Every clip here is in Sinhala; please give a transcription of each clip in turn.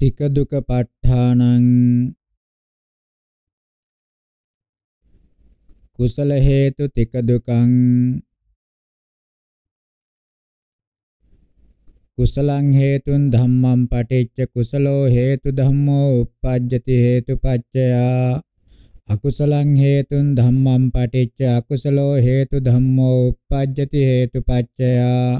තික දුක ප ဋ ාණං කුසල හේතු තික දුකං කුසලං හේතුන් ධම්මං පටිච්ච කුසලෝ හේතු ධම්මෝ uppajjati හේතුපච්චයා අකුසලං හේතුන් ධම්මං පටිච්ච අකුසලෝ හේතු ධම්මෝ uppajjati හේතුපච්චයා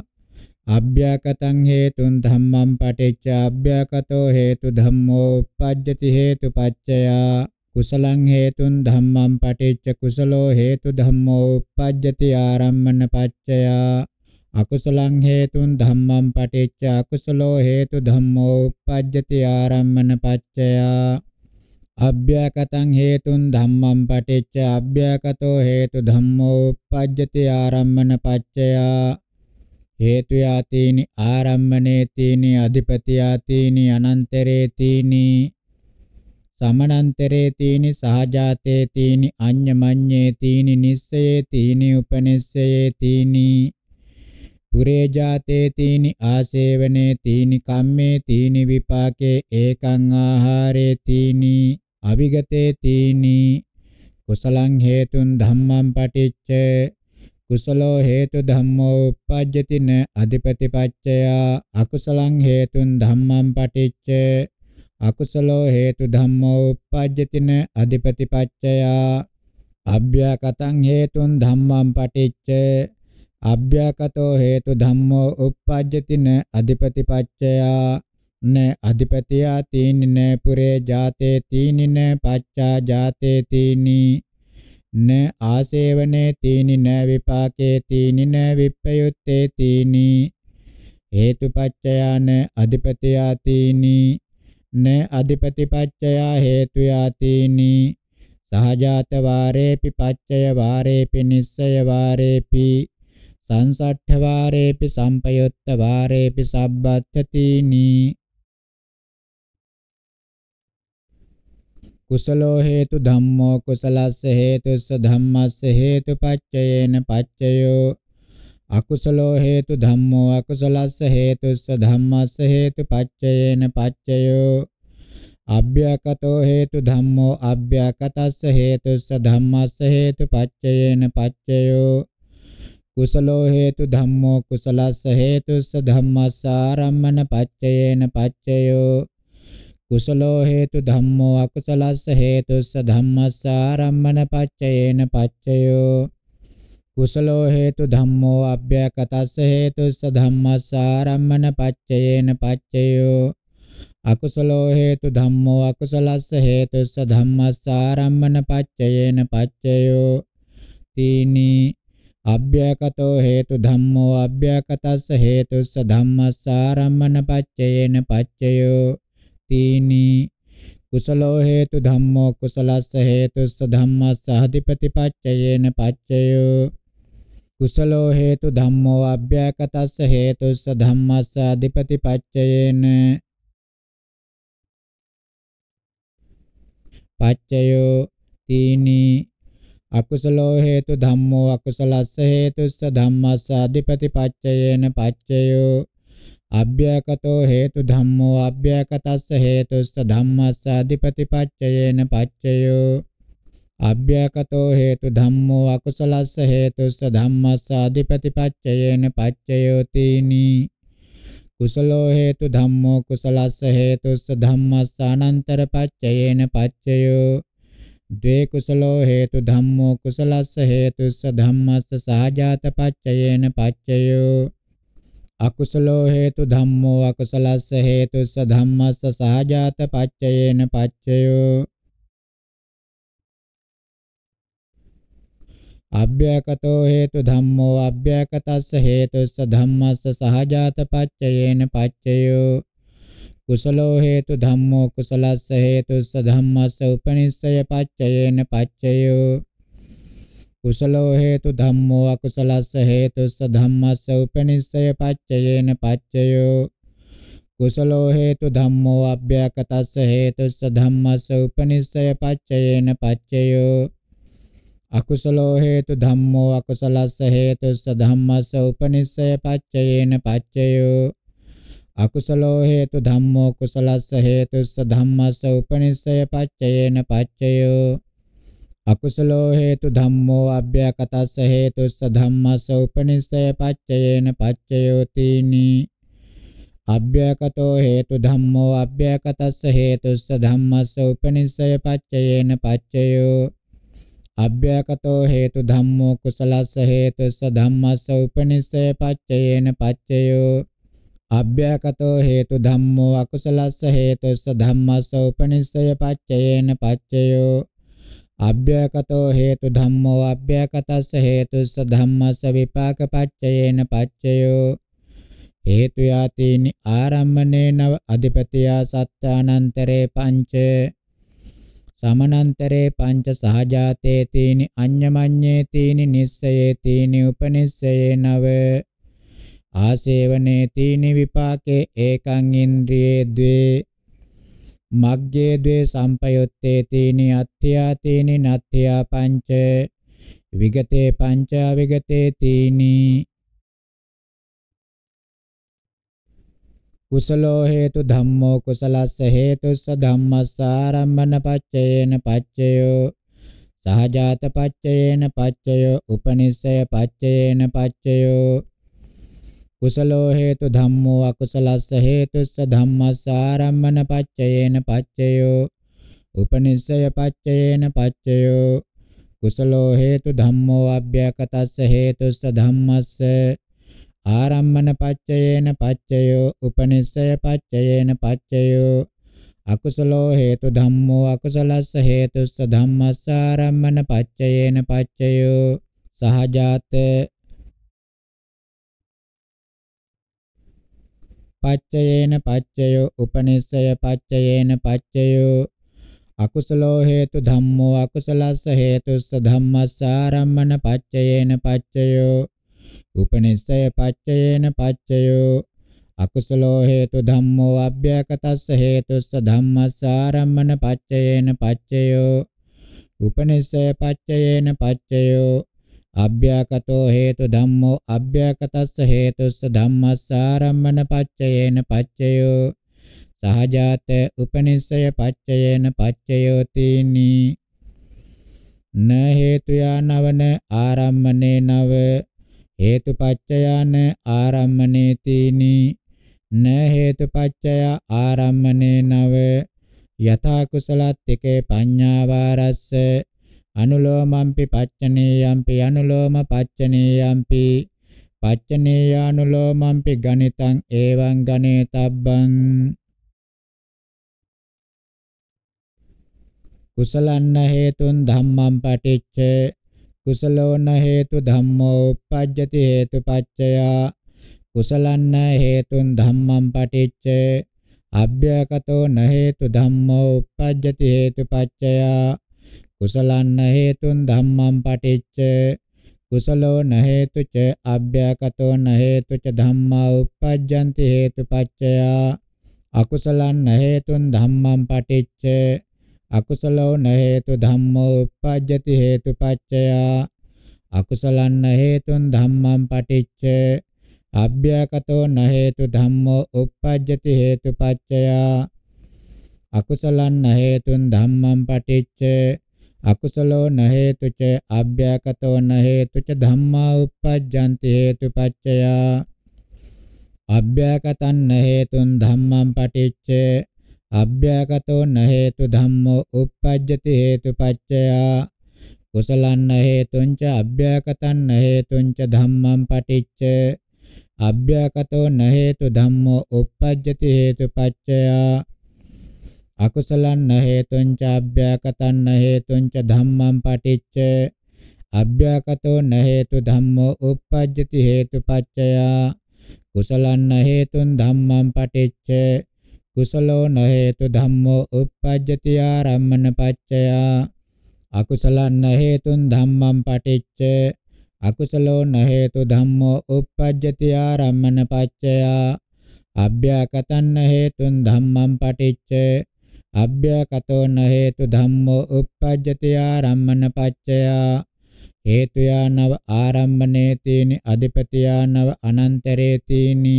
අභ්‍යකතං හේතුන් ධම්මං පටිච්ච අභ්‍යකතෝ හේතු ධම්මෝ uppajjati හේතු පච්චයා කුසලං හේතුන් ධම්මං පටිච්ච කුසලෝ හේතු ධම්මෝ uppajjati ආරම්මන පච්චයා අකුසලං හේතුන් ධම්මං පටිච්ච අකුසලෝ හේතු ධම්මෝ uppajjati ආරම්මන පච්චයා අභ්‍යකතං හේතුන් ධම්මං පටිච්ච අභ්‍යකතෝ හේතු ධම්මෝ uppajjati ආරම්මන පච්චයා හේතු යාතීනි ආරම්මනේ තීනි අධිපති යාතීනි අනන්තරේ තීනි සමනන්තරේ තීනි සහජාතේ තීනි අඤ්ඤමඤ්ඤේ තීනි නිස්සයේ තීනි උපනිස්සයේ තීනි පුරේ ජාතේ තීනි ආසේවනේ තීනි කම්මේ තීනි විපාකේ ඒකං ආහාරේ තීනි අවිගතේ තීනි කුසලං හේතුන් ධම්මං පටිච්ච කුසලෝ හේතු ධම්මෝ uppajjati න අධිපති පච්චය අකුසලං හේතුන් ධම්මං පටිච්ච අකුසලෝ හේතු ධම්මෝ uppajjati න අධිපති පච්චය අභ්‍යකතං හේතුන් ධම්මං පටිච්ච අභ්‍යකතෝ හේතු ධම්මෝ uppajjati න අධිපති පච්චයා න අධිපතියා තීනින පුරේ ජාතේ තීනින පච්චා ජාතේ තීනි න ආසේවනේ තීනි න විපාකේ තීනි න විප්පයුත්තේ තීනි හේතුපච්චයාන අධිපතියා තීනි න අධිපතිපච්චයා හේතුයා තීනි සහජාත වාරේපි පච්චය වාරේපි නිස්සය වාරේපි සංසට්ඨ වාරේපි සම්පයුත්ත වාරේපි සබ්බත්ථ තීනි कुशलो हेतु धम्मो कुशलस्य से हेतु हेतुपच्चयेन पच्चयो अकुशलो हेतु धम्मो अकुशलस्य से हेतु हेतुपच्चयेन पच्चयो अभ्यकत हेतु धम्मो अव्यकतस्य से हेतु हेतुपच्चयेन पच्चयो कुशलो हेतु धम्मो कुशलस्य हेतु धम्मस्य सारम्मन पच्चयेन पच्चयो කුසලෝ හේතු ධම්මෝ අකුසලස්ස හේතුස්ස ධම්මස්ස ආරම්මන පච්චයේන පච්චයෝ කුසලෝ හේතු ධම්මෝ අභ්‍යකටස්ස හේතුස්ස ධම්මස්ස ආරම්මන පච්චයේන පච්චයෝ අකුසලෝ හේතු ධම්මෝ අකුසලස්ස හේතුස්ස ධම්මස්ස ආරම්මන පච්චයේන පච්චයෝ තීනි අභ්‍යකතෝ හේතු ධම්මෝ අභ්‍යකටස්ස හේතුස්ස ධම්මස්ස ආරම්මන පච්චයේන පච්චයෝ තීනි කුසලෝ හේතු ධම්මෝ කුසලස්ස හේතුස්ස ධම්මස්ස අධිපතිපච්චයේන පච්චයෝ කුසලෝ හේතු ධම්මෝ අභ්‍යකටස්ස හේතුස්ස ධම්මස්ස අධිපතිපච්චයේන පච්චයෝ තීනි අකුසලෝ හේතු ධම්මෝ අකුසලස්ස හේතුස්ස ධම්මස්ස අධිපතිපච්චයේන පච්චයෝ අභ්‍යයකතෝ හේතු ධම්මෝ අභ්‍යයකතස්ස හේතුස්ස ධම්මස්ස අධිපතිපච්චයේන පච්චයෝ අභ්‍යයකතෝ හේතු ධම්මෝ අකුසලස්ස හේතුස්ස ධම්මස්ස අධිපතිපච්චයේන පච්චයෝ තීනි කුසලෝ හේතු ධම්මෝ කුසලස්ස හේතුස්ස ධම්මස්ස අනන්තර පච්චයේන පච්චයෝ ද්වේ කුසලෝ හේතු ධම්මෝ කුසලස්ස හේතුස්ස ධම්මස්ස සහජාත පච්චයේන පච්චයෝ අකුසලෝ හේතු ධම්මෝ අකුසලස්ස හේතුස්ස ධම්මස්ස සහජාත පච්චයේන පච්චයෝ අභ්‍යකතෝ හේතු ධම්මෝ අභ්‍යකතස්ස හේතුස්ස ධම්මස්ස සහජාත පච්චයේන පච්චයෝ කුසලෝ හේතු ධම්මෝ කුසලස්ස හේතුස්ස ධම්මස්ස උපනිස්සය පච්චයේන පච්චයෝ කුසලෝ හේතු ධම්මෝ අකුසලස්ස හේතුස්ස ධම්මස්ස උපනිස්සය පච්චයේන පච්චයෝ කුසලෝ හේතු ධම්මෝ අභ්‍යකටස්ස හේතුස්ස ධම්මස්ස උපනිස්සය පච්චයේන පච්චයෝ අකුසලෝ හේතු ධම්මෝ අකුසලස්ස හේතුස්ස ධම්මස්ස උපනිස්සය පච්චයේන පච්චයෝ අකුසලෝ හේතු ධම්මෝ කුසලස්ස හේතුස්ස ධම්මස්ස උපනිස්සය පච්චයේන පච්චයෝ අකුසලෝ හේතු ධම්මෝ අභ්‍යකටස්ස හේතුස්ස ධම්මස්ස උපනිස්සය පච්චයේන පච්චයෝතිනි අභ්‍යකටෝ හේතු ධම්මෝ අභ්‍යකටස්ස හේතුස්ස ධම්මස්ස උපනිස්සය පච්චයේන පච්චයෝ අභ්‍යකටෝ හේතු ධම්මෝ කුසලස්ස හේතුස්ස ධම්මස්ස උපනිස්සය පච්චයේන පච්චයෝ අභ්‍යකටෝ හේතු ධම්මෝ අකුසලස්ස හේතුස්ස ධම්මස්ස උපනිස්සය පච්චයේන පච්චයෝ අභ්‍යකතෝ හේතු ධම්මෝ අභ්‍යකතස්ස හේතුස්ස ධම්මස්ස විපාක පච්චයේන පච්චයෝ හේතු යාතේනි ආරම්මනේ නව අධිපතියා සත්‍යානන්තරේ පංච සමනන්තරේ පංච සහජාතේ තීනි අඤ්ඤමඤ්ඤේ තීනි නිස්සයේ තීනි උපනිස්සයේ නව ආසේවනේ තීනි විපාකේ ඒකං ඉන්ද්‍රියේ ද්වේ මග්ගේ ද්වේ සම්පයොත්තේ තීනි අත්ත්‍යා තීනි නත්ත්‍යා පංච විගතේ පංච විගතේ තීනි කුසලෝ හේතු ධම්මෝ කුසලස්ස හේතුස්ස ධම්මස්ස ආරම්මන පච්චයේන පච්චයෝ සහජාත පච්චයේන පච්චයෝ උපනිස්සය පච්චයේන පච්චයෝ කුසලෝ හේතු ධම්මෝ අකුසලස්ස හේතුස්ස ධම්මස්ස ආරම්මන පච්චයේන පච්චයෝ උපනිස්සය පච්චයේන පච්චයෝ කුසලෝ හේතු ධම්මෝ අභ්‍යකතස්ස හේතුස්ස ධම්මස්ස ආරම්මන පච්චයේන පච්චයෝ උපනිස්සය පච්චයේන පච්චයෝ අකුසලෝ හේතු ධම්මෝ අකුසලස්ස හේතුස්ස ධම්මස්ස ආරම්මන පච්චයේන පච්චයෝ සහජාත පච්චයේන පච්චයෝ උපනිස්සය පච්චයේන පච්චයෝ අකුසලෝ හේතු ධම්මෝ අකුසලස්ස හේතුස්ස ධම්මස්සාරම්මන පච්චයේන පච්චයෝ උපනිස්සය පච්චයේන පච්චයෝ අකුසලෝ හේතු ධම්මෝ අභ්‍යකතස්ස හේතුස්ස ධම්මස්සාරම්මන පච්චයේන පච්චයෝ උපනිස්සය පච්චයේන පච්චයෝ අභ්‍යකටෝ හේතු ධම්මෝ අභ්‍යකටස්ස හේතුස්ස ධම්මස්සාරම්මන පච්චයේන පච්චයෝ සහජාත උපනිස්සය පච්චයේන පච්චයෝ තීනි න හේතුයා නවන ආරම්මනේ නව හේතුපච්චයාන ආරම්මනේ තීනි න හේතුපච්චය ආරම්මනේ නව යථා කුසලත් එකේ පඤ්ඤාවාරස්ස අනුලෝමම්පි පච්චනේයම්පි අනුලෝම පච්චනේයම්පි පච්චනේයානුලෝමම්පි ගණිතං එවං ගණේතබ්බං කුසලන්න හේතුන් ධම්මං පටිච්ච කුසලෝන හේතු ධම්මෝ uppajjati හේතුපච්චය කුසලන්න හේතුන් ධම්මං පටිච්ච අභ්‍යකතෝ න හේතු ධම්මෝ uppajjati හේතුපච්චය කුසලන්න හේතුන් ධම්මං පටිච්ච කුසලෝ න හේතු ච අභ්‍යකතෝ න හේතු ච ධම්මා උප්පජ්ජಂತಿ හේතුපච්චය අකුසලං න හේතුන් ධම්මං පටිච්ච අකුසලෝ න හේතු ධම්මෝ උප්පජ්ජති හේතුපච්චය අකුසලං න හේතුන් ධම්මං පටිච්ච අභ්‍යකතෝ න හේතු ධම්මෝ උප්පජ්ජති හේතුපච්චය අකුසලං න හේතුන් ධම්මං පටිච්ච अकुशलो न हेतु च अव्याकतो न हेतु च धम्मा उपपद्यन्ति हेतुपच्चया न हेतु धम्मं पठिच्च अव्याकतो न हेतु धम्मो उपपद्यति हेतुपच्चया कुशलन्न हेतुं च अव्याकतन्न हेतुं च धम्मं पठिच्च अव्याकतो न हेतु धम्मो उपपद्यति हेतुपच्चया අකුසලං හේතුං ච අභ්‍යකතං හේතුං ච ධම්මං පටිච්ච අභ්‍යකතෝ න හේතු ධම්මෝ uppajjati හේතුපච්චය කුසලං හේතුං ධම්මං පටිච්ච කුසලෝ න හේතු ධම්මෝ uppajjati ආරම්මන පච්චය අකුසලං හේතුං ධම්මං පටිච්ච අකුසලෝ න හේතු ධම්මෝ uppajjati ආරම්මන පච්චය අභ්‍යකතං හේතුං ධම්මං පටිච්ච අභ්‍යකතෝ න හේතු ධම්මෝ uppajjati ආරම්මන පච්චය හේතු යනව ආරම්මනේ තීනි අධිපති යනව අනන්තරේ තීනි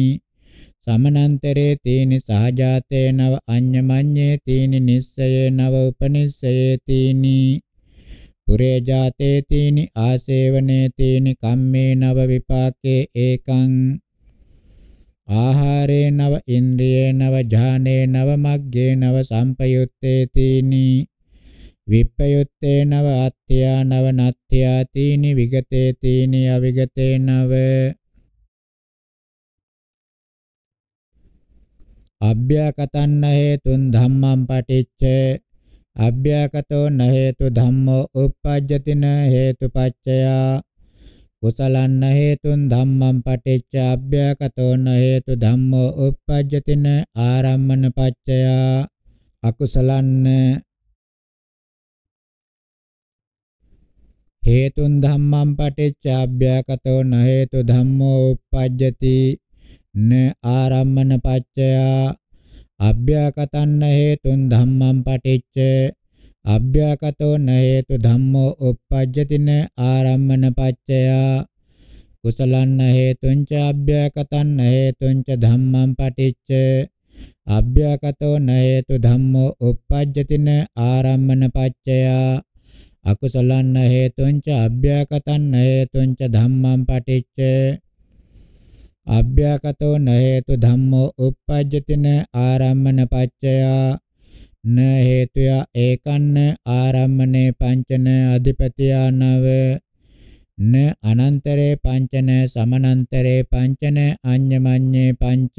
සමනන්තරේ තීනි සහජාතේ නව අඤ්ඤමඤ්ඤේ තීනි නිස්සයේ නව උපනිස්සයේ තීනි පුරේ ජාතේ තීනි ආසේවනේ තීනි කම්මේ නව විපාකේ ඒකං ආහාරේනව ඉන්ද්‍රියේනව ඥානේනව මග්ගේනව සම්පයුත්තේතිනි විප්පයුත්තේනව අත්‍යානව නත්‍යාතිනි විගතේතිනි අවිගතේනව අභ්‍යකතන්න හේතුන් ධම්මං පටිච්ච අභ්‍යකතෝ න හේතු ධම්මෝ uppajjatina හේතුපච්චයා කුසලන්න හේතුන් ධම්මං පටිච්ච අභ්‍යකතෝන හේතු ධම්මෝ uppajjatin ආරම්මන පච්චය අකුසලන්න හේතුන් ධම්මං පටිච්ච අභ්‍යකතෝන හේතු ධම්මෝ uppajjati න ආරම්මන පච්චය අභ්‍යකතන්න හේතුන් ධම්මං පටිච්ච අභ්‍යකතෝ න හේතු ධම්මෝ uppajjati න ආරම්මන පච්චයා කුසලන්න හේතුං ච අභ්‍යකතන්න හේතුං ච ධම්මං පටිච්ච අභ්‍යකතෝ න හේතු ධම්මෝ uppajjati න ආරම්මන පච්චයා අකුසලන්න හේතුං ච අභ්‍යකතන්න හේතුං ච ධම්මං පටිච්ච අභ්‍යකතෝ න හේතු ධම්මෝ uppajjatina ආරම්මන පච්චයා න හේතුය ඒකන්න ආරම්මනේ පංචන අධිපතියා නව න අනන්තරේ පංචන සමනන්තරේ පංචන අඤ්ඤමඤ්ඤේ පංච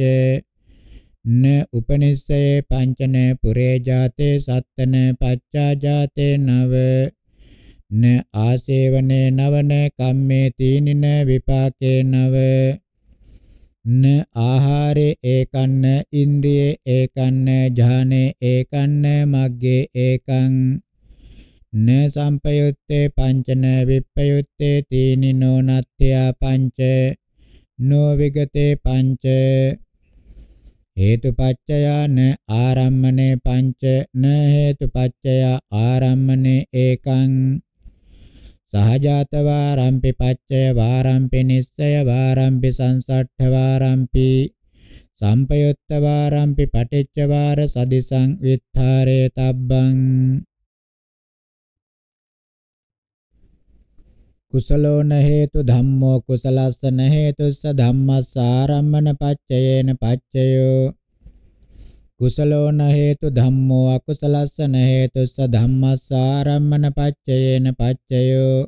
න උපනිස්සයේ පංචන පුරේ ජාතේ සත්තන පච්චා ජාතේ නව න ආසේවනේ නවන කම්මේ තීනින විපාකේ නව න ආහාරේ ඒකන්න ඉන්ද්‍රියේ ඒකන්න ඥානේ ඒකන්න මග්ගේ ඒකං න සම්පයුත්තේ පංචන විප්පයුත්තේ තීනිනෝ නත්ත්‍යා පංච නෝ විගතේ පංච හේතුපච්චයා න ආරම්මනේ පංච න හේතුපච්චයා ආරම්මනේ ඒකං සහජාත වාරම්පි පච්චය වාරම්පි නිස්සය වාරම්පි සංසට්ඨ වාරම්පි සම්පයුත්ත වාරම්පි පටිච්ච වාර සදිසං විත්තරේ තබ්බං කුසලෝ න හේතු ධම්මෝ කුසලස්ස න හේතුස්ස ධම්මස්ස ආරම්මන පච්චයේන පච්චයෝ කුසලෝ න හේතු ධම්මෝ අකුසලස්ස න හේතුස්ස ධම්මස්ස ආරම්මන පච්චයේන පච්චයෝ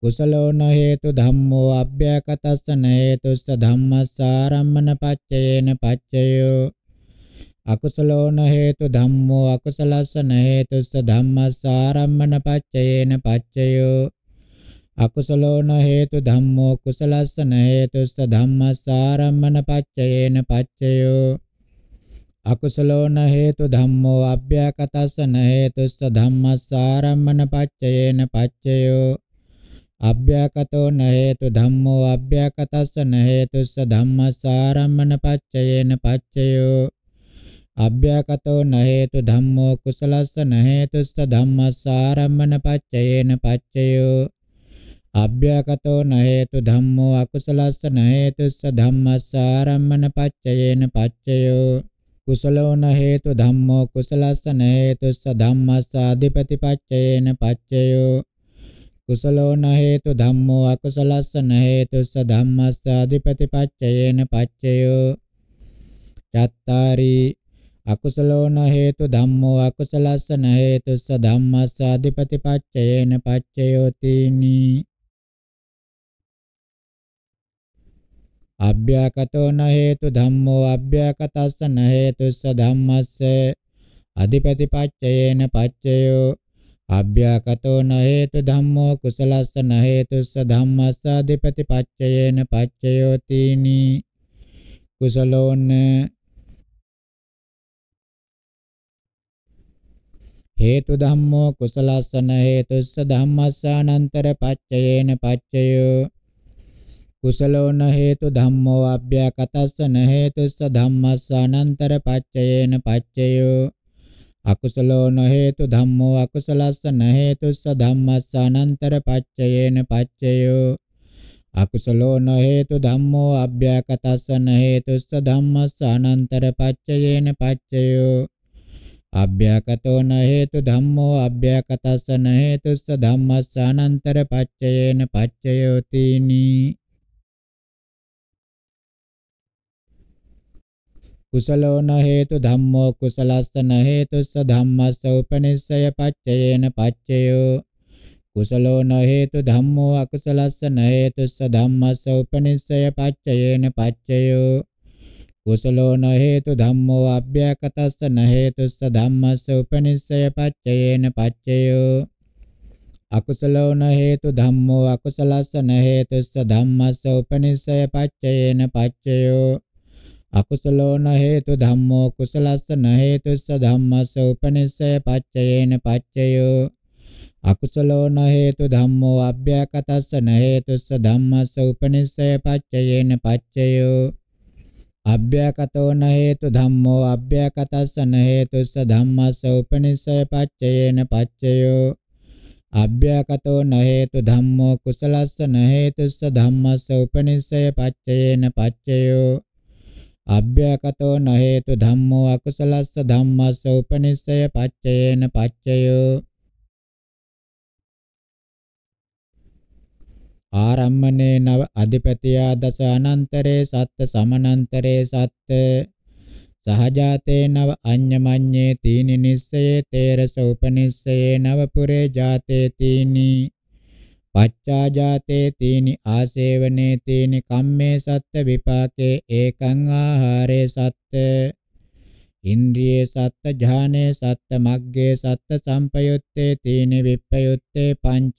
කුසලෝ න හේතු ධම්මෝ අභ්‍යකතස්ස න හේතුස්ස ධම්මස්ස ආරම්මන පච්චයේන පච්චයෝ අකුසලෝ න හේතු ධම්මෝ අකුසලස්ස න හේතුස්ස ධම්මස්ස ආරම්මන පච්චයේන පච්චයෝ අකුසලෝ න හේතු ධම්මෝ කුසලස්ස න හේතුස්ස ධම්මස්ස ආරම්මන පච්චයේන පච්චයෝ අකුසලෝ න හේතු ධම්මෝ අභ්‍යකටස්ස න හේතුස්ස ධම්මස්සාරම්මන පච්චයේන පච්චයෝ අභ්‍යකතෝ න හේතු ධම්මෝ අභ්‍යකටස්ස න හේතුස්ස ධම්මස්සාරම්මන පච්චයේන පච්චයෝ අභ්‍යකතෝ න හේතු ධම්මෝ කුසලස්ස න හේතුස්ස ධම්මස්සාරම්මන පච්චයේන පච්චයෝ අභ්‍යකතෝ න හේතු ධම්මෝ අකුසලස්ස න හේතුස්ස ධම්මස්සාරම්මන පච්චයේන පච්චයෝ කුසලෝන හේතු ධම්මෝ කුසලස්සන හේතුස්ස ධම්මස්ස අධිපතිපච්චේන පච්චයෝ කුසලෝන හේතු ධම්මෝ අකුසලස්සන හේතුස්ස ධම්මස්ස අධිපතිපච්චේන පච්චයෝ චත්තාරි අකුසලෝන හේතු ධම්මෝ අකුසලස්සන හේතුස්ස ධම්මස්ස අධිපතිපච්චේන පච්චයෝ තීනී අභ්‍යකටෝ න හේතු ධම්මෝ අභ්‍යකතස්ස න හේතුස්ස ධම්මස්ස අධිපතිපච්චයේන පච්චයෝ අභ්‍යකටෝ න හේතු ධම්මෝ කුසලස්ස න හේතුස්ස ධම්මස්ස අධිපතිපච්චයේන පච්චයෝ තීනි කුසලෝන හේතු ධම්මෝ කුසලස්ස න හේතුස්ස ධම්මස්ස අනන්තර පච්චයේන පච්චයෝ कुशलो न हेतु धम्मो अभ्यकत न हेतुस्स धम्मस्स अनंतर पच्चयेन पच्चयो अकुशलो न हेतु धम्मो अकुशल न हेतुस्स धम्मस्स अनंतर पच्चयेन पच्चयो अकुशलो न हेतु धम्मो अभ्यकत न हेतुस्स धम्मस्स अनंतर पच्चयेन पच्चयो अभ्यकतो न हेतु धम्मो अभ्यकत न हेतुस्स धम्मस्स अनंतर पच्चयेन पच्चयो तीनी कुशलो न हेतु धम्मो कुशल न धम्म धम्मस्य उपनिषय पच्चयेन पच्ययो कुशलो न हेतु धम्मो अकुशलस्य न धम्म धम्मस्य उपनिषय पच्चयेन पच्ययो कुशलो न हेतु धम्मो अव्यकतस्य न धम्म धम्मस्य उपनिषय पच्चयेन पच्ययो अकुशलो न हेतु धम्मो अकुशलस्य न धम्म धम्मस्य उपनिषय पच्चयेन पच्ययो अकुशलो न हेतु धम्मो कुशल न हेतुस्स धम्मस्स उपनिषय पच्चयेन पाच्ययो अकुशलो न हेतु धम्मो अव्यकत न धम्म धम्मस्स उपनिषय पच्चयेन पाच्ययो अव्याकतो न हेतु धम्मो अव्याकतस्स न हेतुस्स धम्मस्स उपनिषय पच्चयेन पाच्ययो अव्याकतो न हेतु धम्मो कुशल न हेतुस्स धम्मस्स उपनिषय पच्चयेन पाच्ययो අභ්‍යකතෝ නහේතු ධම්මෝ අකුසලස්ස ධම්මස්ස උපනිස්සය පච්චයේන පච්චයෝ ආරම්මනේ නව අධිපතියා දස අනන්තරේ සත්ත සමනන්තරේ සත්ත සහජාතේ නව අඤ්ඤමඤ්ඤේ තීනි නිස්සයේ තේරස උපනිස්සයේ නව පුරේ ජාතේ තීනි පච්චාජාතේ තීනි ආසේවනේ තීනි කම්මේ සත්ත්‍ය විපාකේ ඒකං ආහාරේ සත්ත්‍ය ඉන්ද්‍රියේ සත්ත්‍ය ඥානේ සත්ත්‍ය මග්ගේ සත්ත්‍ය සම්පයුත්තේ තීනි විප්පයුත්තේ පංච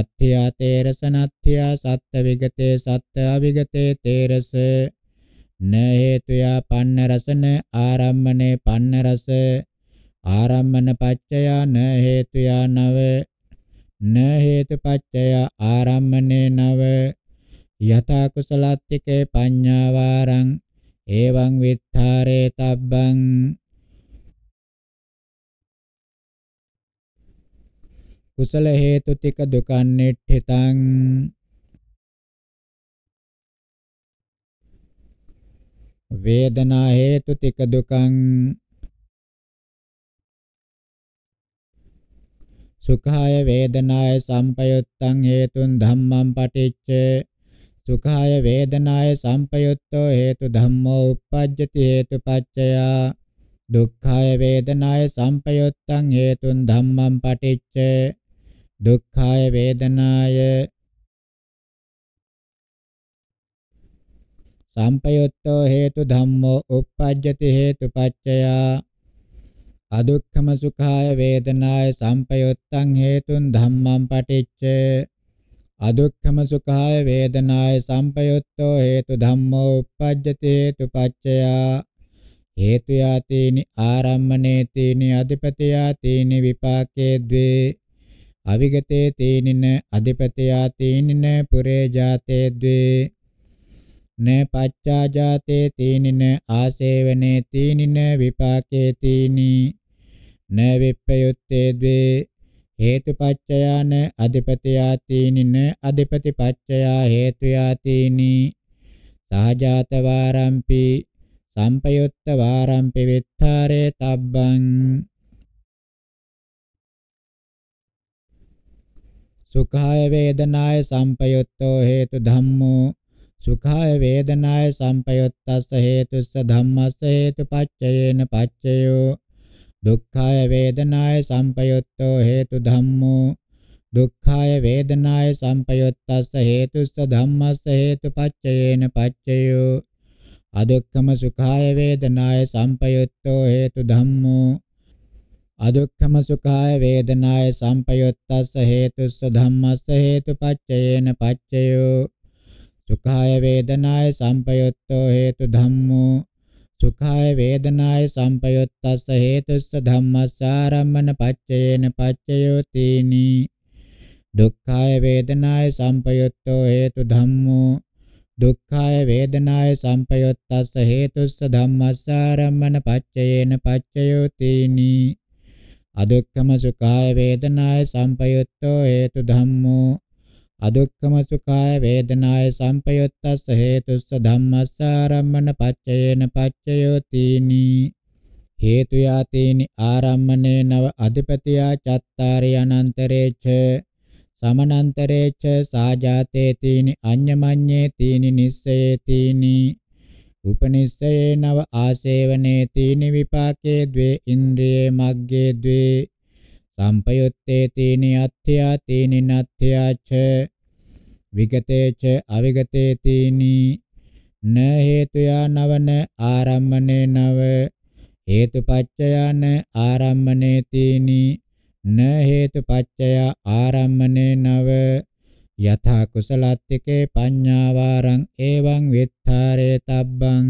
අත්ථයා තේරස නත්ථයා සත්ත්‍ය විගතේ සත්ත්‍ය අවිගතේ තේරස න හේතුයා පන්න රසන ආරම්මනේ පන්න රස ආරම්මන පච්චයා න හේතුයා නව න හේතුපච්චය ආරම්මනේ නව යතා කුසලත්තිකේ පඤ්ඤාවාරං එවං විත්තරේ තබ්බං කුසල හේතු ටික දුකන්නේඨිතං වේදනා හේතු ටික දුකං සුඛාය වේදනාය සම්පයුත්තං හේතුන් ධම්මං පටිච්ච සුඛාය වේදනාය සම්පයුත්තෝ හේතු ධම්මෝ uppajjati හේතුපච්චය දුක්ඛාය වේදනාය සම්පයුත්තං හේතුන් ධම්මං පටිච්ච දුක්ඛාය වේදනාය සම්පයුත්තෝ හේතු ධම්මෝ uppajjati හේතුපච්චය අදුක්ඛම සුඛාය වේදනාය සම්පයුත්තං හේතුන් ධම්මං පටිච්ච අදුක්ඛම සුඛාය වේදනාය සම්පයුත්තෝ හේතු ධම්මෝ uppajjati හේතුපච්චය හේතු යාතේනි ආරම්මනේ තේනි අධිපතයා තේනි විපාකේ ද්වේ අවිගතේ තේනින අධිපතයා තේනින පුරේ ජාතේ ද්වේ න පච්චා ජාතේ තේනින ආසේවනේ තේනින විපාකේ තේනි න විප්පයුත්තේ ද්වේ හේතුපච්චයාන අධිපතියාතීනින අධිපතිපච්චයා හේතුයාතීනි සහජාත වාරම්පි සම්පයුත්ත වාරම්පි විත්තරේ තබ්බං සුඛාය වේදනාය සම්පයුත්තෝ හේතු ධම්මෝ සුඛාය වේදනාය සම්පයුත්තස්ස හේතුස්ස ධම්මස්ස හේතුපච්චයේන පච්චයෝ දුක්ඛාය වේදනාය සම්පයුත්තෝ හේතු ධම්මෝ දුක්ඛාය වේදනාය සම්පයුත්තස්ස හේතුස්ස ධම්මස්ස හේතුපච්චයේන පච්චයෝ අදුක්ඛම සුඛාය වේදනාය සම්පයුත්තෝ හේතු ධම්මෝ අදුක්ඛම සුඛාය වේදනාය සම්පයුත්තස්ස හේතුස්ස ධම්මස්ස හේතුපච්චයේන පච්චයෝ සුඛාය වේදනාය සම්පයුත්තෝ හේතු ධම්මෝ සුඛාය වේදනාය සම්පයුත්තස්ස හේතුස්ස ධම්මස්සාරම්මන පච්චයේන පච්චයෝතිනි දුක්ඛාය වේදනාය සම්පයුත්තෝ හේතු ධම්මෝ දුක්ඛාය වේදනාය සම්පයුත්තස්ස හේතුස්ස ධම්මස්සාරම්මන පච්චයේන පච්චයෝතිනි අදුක්ඛම සුඛාය වේදනාය සම්පයුත්තෝ හේතු ධම්මෝ අදුක්කම සුඛාය වේදනාය සම්පයුත්තස්ස හේතුස්ස ධම්මස්ස ආරම්මන පච්චයේන පච්චයෝතිනි හේතු යාතේනි ආරම්මනේ නව අධිපතියා චත්තාරි අනන්තරේච සමනන්තරේච සාජාතේ තීනි අඤ්ඤමඤ්ඤේ තීනි නිස්සයේ තීනි උපනිස්සයේ නව ආසේවනේ තීනි විපාකේ ද්වේ ඉන්ද්‍රියේ මග්ගේ ද්වේ කම්පයොත්තේ තීනි අත්ත්‍යා තීනි නත්ත්‍යාච විගතේච අවිගතේ තීනි න හේතුයා නවන ආරම්මනේ නව හේතුපච්චයන ආරම්මනේ තීනි න හේතුපච්චය ආරම්මනේ නව යථා කුසලත්තිකේ පඤ්ඤාවාරං එවං විත්තරේ තබ්බං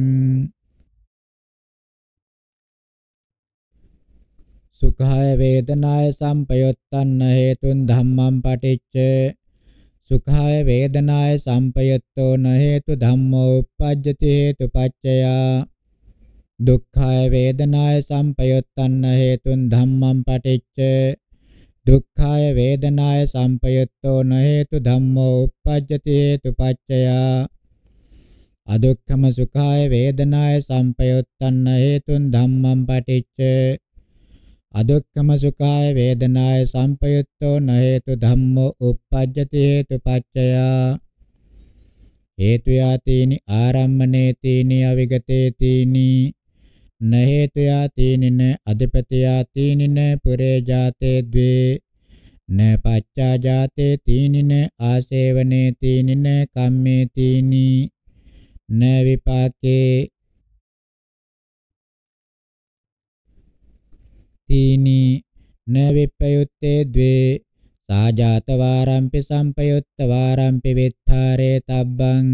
සුඛය වේදනාය සම්පයොත්තන්න හේතුන් ධම්මං පටිච්ච සුඛාය වේදනාය සම්පයත්තෝ න හේතු ධම්මෝ uppajjati හේතු පච්චයා දුක්ඛාය වේදනාය සම්පයත්තන්න හේතුන් ධම්මං පටිච්ච දුක්ඛාය වේදනාය සම්පයත්තෝ න හේතු ධම්මෝ uppajjati හේතු පච්චයා අදුක්ඛම සුඛාය වේදනාය සම්පයත්තන්න හේතුන් ධම්මං පටිච්ච අදුක්කම සුඛාය වේදනාය සම්පයුත්තෝ න හේතු ධම්මෝ uppajjati හේතුපච්චය හේතු යාතීනි ආරම්මනේ තීනි අවිගතේ තීනි න හේතු යාතීනි න අධිපති යාතීනි න පුරේ ජාතේ ද්වේ න පච්චා ජාතේ තීනි න ආසේවනේ තීනි න කම්මේ තීනි න විපාකේ තීනි න විප්පයුත්තේ ද්වේ සාජාත වාරම්පි සම්පයුත්ත වාරම්පි විත්තරේ තබ්බං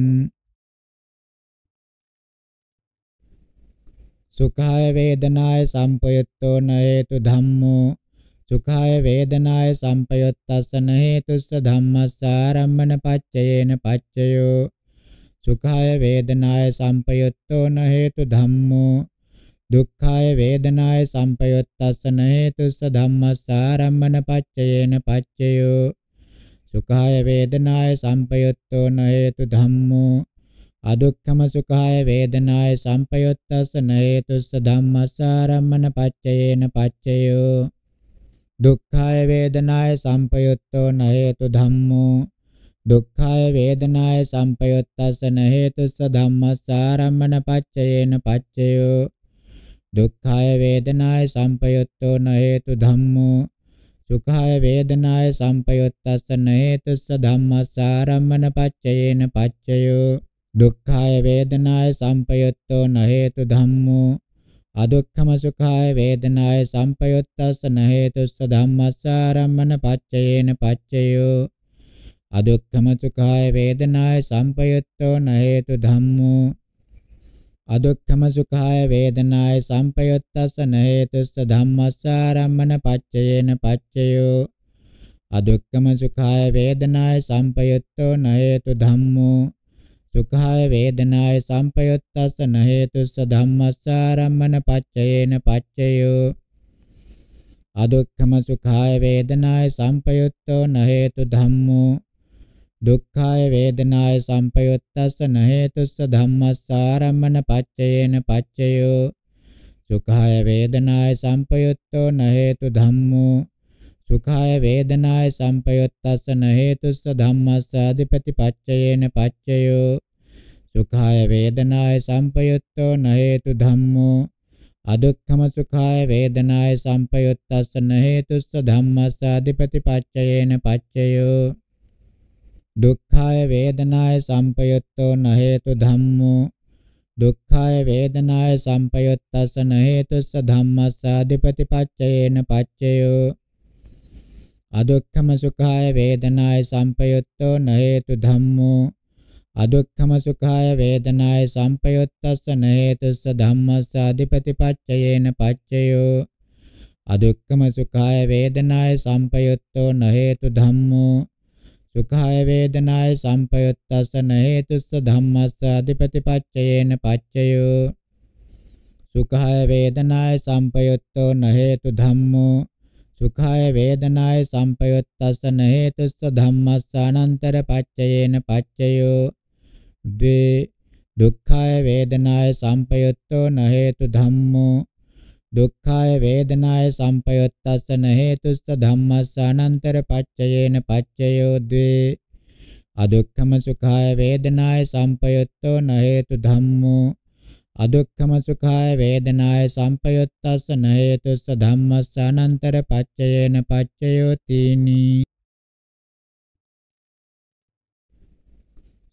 සුඛාය වේදනාය සම්පයුත්තෝ න හේතු ධම්මෝ සුඛාය වේදනාය සම්පයුත්තස්ස න හේතුස්ස ධම්මස්ස ආරම්මන පච්චයේන පච්චයෝ සුඛාය වේදනාය සම්පයුත්තෝ න හේතු ධම්මෝ දුක්ඛාය වේදනාය සම්පයොත්තසන හේතුස්ස ධම්මස්සාරම්මන පච්චයේන පච්චයෝ සුඛාය වේදනාය සම්පයොත්තෝ න හේතු ධම්මෝ අදුක්ඛම සුඛාය වේදනාය සම්පයොත්තසන හේතුස්ස ධම්මස්සාරම්මන පච්චයේන පච්චයෝ දුක්ඛාය වේදනාය සම්පයොත්තෝ න හේතු ධම්මෝ දුක්ඛාය වේදනාය සම්පයොත්තසන හේතුස්ස ධම්මස්සාරම්මන පච්චයේන පච්චයෝ දුක්ඛාය වේදනාය සම්පයුත්තෝ න හේතු ධම්මෝ සුඛාය වේදනාය සම්පයුත්තස්ස න හේතුස්ස ධම්මස්සාරම්මන පච්චයේන පච්චයෝ දුක්ඛාය වේදනාය සම්පයුත්තෝ න හේතු ධම්මෝ අදුක්ඛම සුඛාය වේදනාය සම්පයුත්තස්ස න හේතුස්ස ධම්මස්සාරම්මන පච්චයේන පච්චයෝ අදුක්ඛම සුඛාය වේදනාය සම්පයුත්තෝ න හේතු ධම්මෝ අදුක්ඛම සුඛාය වේදනාය සම්පයුත්තසන හේතුස්ස ධම්මස්සාරම්මන පච්චයේන පච්චයෝ අදුක්ඛම සුඛාය වේදනාය සම්පයුත්තෝ න හේතු ධම්මෝ සුඛාය වේදනාය සම්පයුත්තසන හේතුස්ස ධම්මස්සාරම්මන පච්චයේන පච්චයෝ අදුක්ඛම සුඛාය වේදනාය සම්පයුත්තෝ න හේතු ධම්මෝ දුක්ඛාය වේදනාය සම්පයුත්තස්ස න හේතුස්ස ධම්මස්සාරම්මන පච්චයේන පච්චයෝ සුඛාය වේදනාය සම්පයුත්තෝ න හේතු ධම්මෝ සුඛාය වේදනාය සම්පයුත්තස්ස න හේතුස්ස ධම්මස්සාදිපති පච්චයේන පච්චයෝ සුඛාය වේදනාය සම්පයුත්තෝ න හේතු ධම්මෝ අදුක්ඛම සුඛාය වේදනාය සම්පයුත්තස්ස න හේතුස්ස ධම්මස්සාදිපති පච්චයේන පච්චයෝ දුක්ඛාය වේදනාය සම්පයුත්තෝ න හේතු ධම්මෝ දුක්ඛාය වේදනාය සම්පයුත්තස න හේතුස්ස ධම්මස්සාදිපතිපච්චයේන පච්චයෝ අදුක්ඛම සුඛාය වේදනාය සම්පයුත්තෝ න හේතු ධම්මෝ අදුක්ඛම සුඛාය වේදනාය සම්පයුත්තස්ස න හේතුස්ස ධම්මස්සාදිපතිපච්චයේන පච්චයෝ අදුක්ඛම සුඛාය වේදනාය සම්පයුත්තෝ න හේතු ධම්මෝ සුඛාය වේදනාය සම්පයුත්තසන හේතුස්ස ධම්මස්ස අධිපතිපච්චයේන පච්චයෝ සුඛාය වේදනාය සම්පයුත්තෝ න හේතු ධම්මෝ සුඛාය වේදනාය සම්පයුත්තසන හේතුස්ස ධම්මස්ස අනන්තර පච්චයේන පච්චයෝ ද්වේ දුක්ඛාය වේදනාය සම්පයුත්තෝ න හේතු ධම්මෝ දුක්ඛාය වේදනාය සම්පයොත්තස්සන හේතුස්ස ධම්මස්ස අනන්තර පච්චයේන පච්චයෝ ද්වේ අදුක්ඛම සුඛාය වේදනාය සම්පයොත්තෝ න හේතු ධම්මෝ අදුක්ඛම සුඛාය වේදනාය සම්පයොත්තස්ස න හේතුස්ස ධම්මස්ස අනන්තර පච්චයේන පච්චයෝ තීනි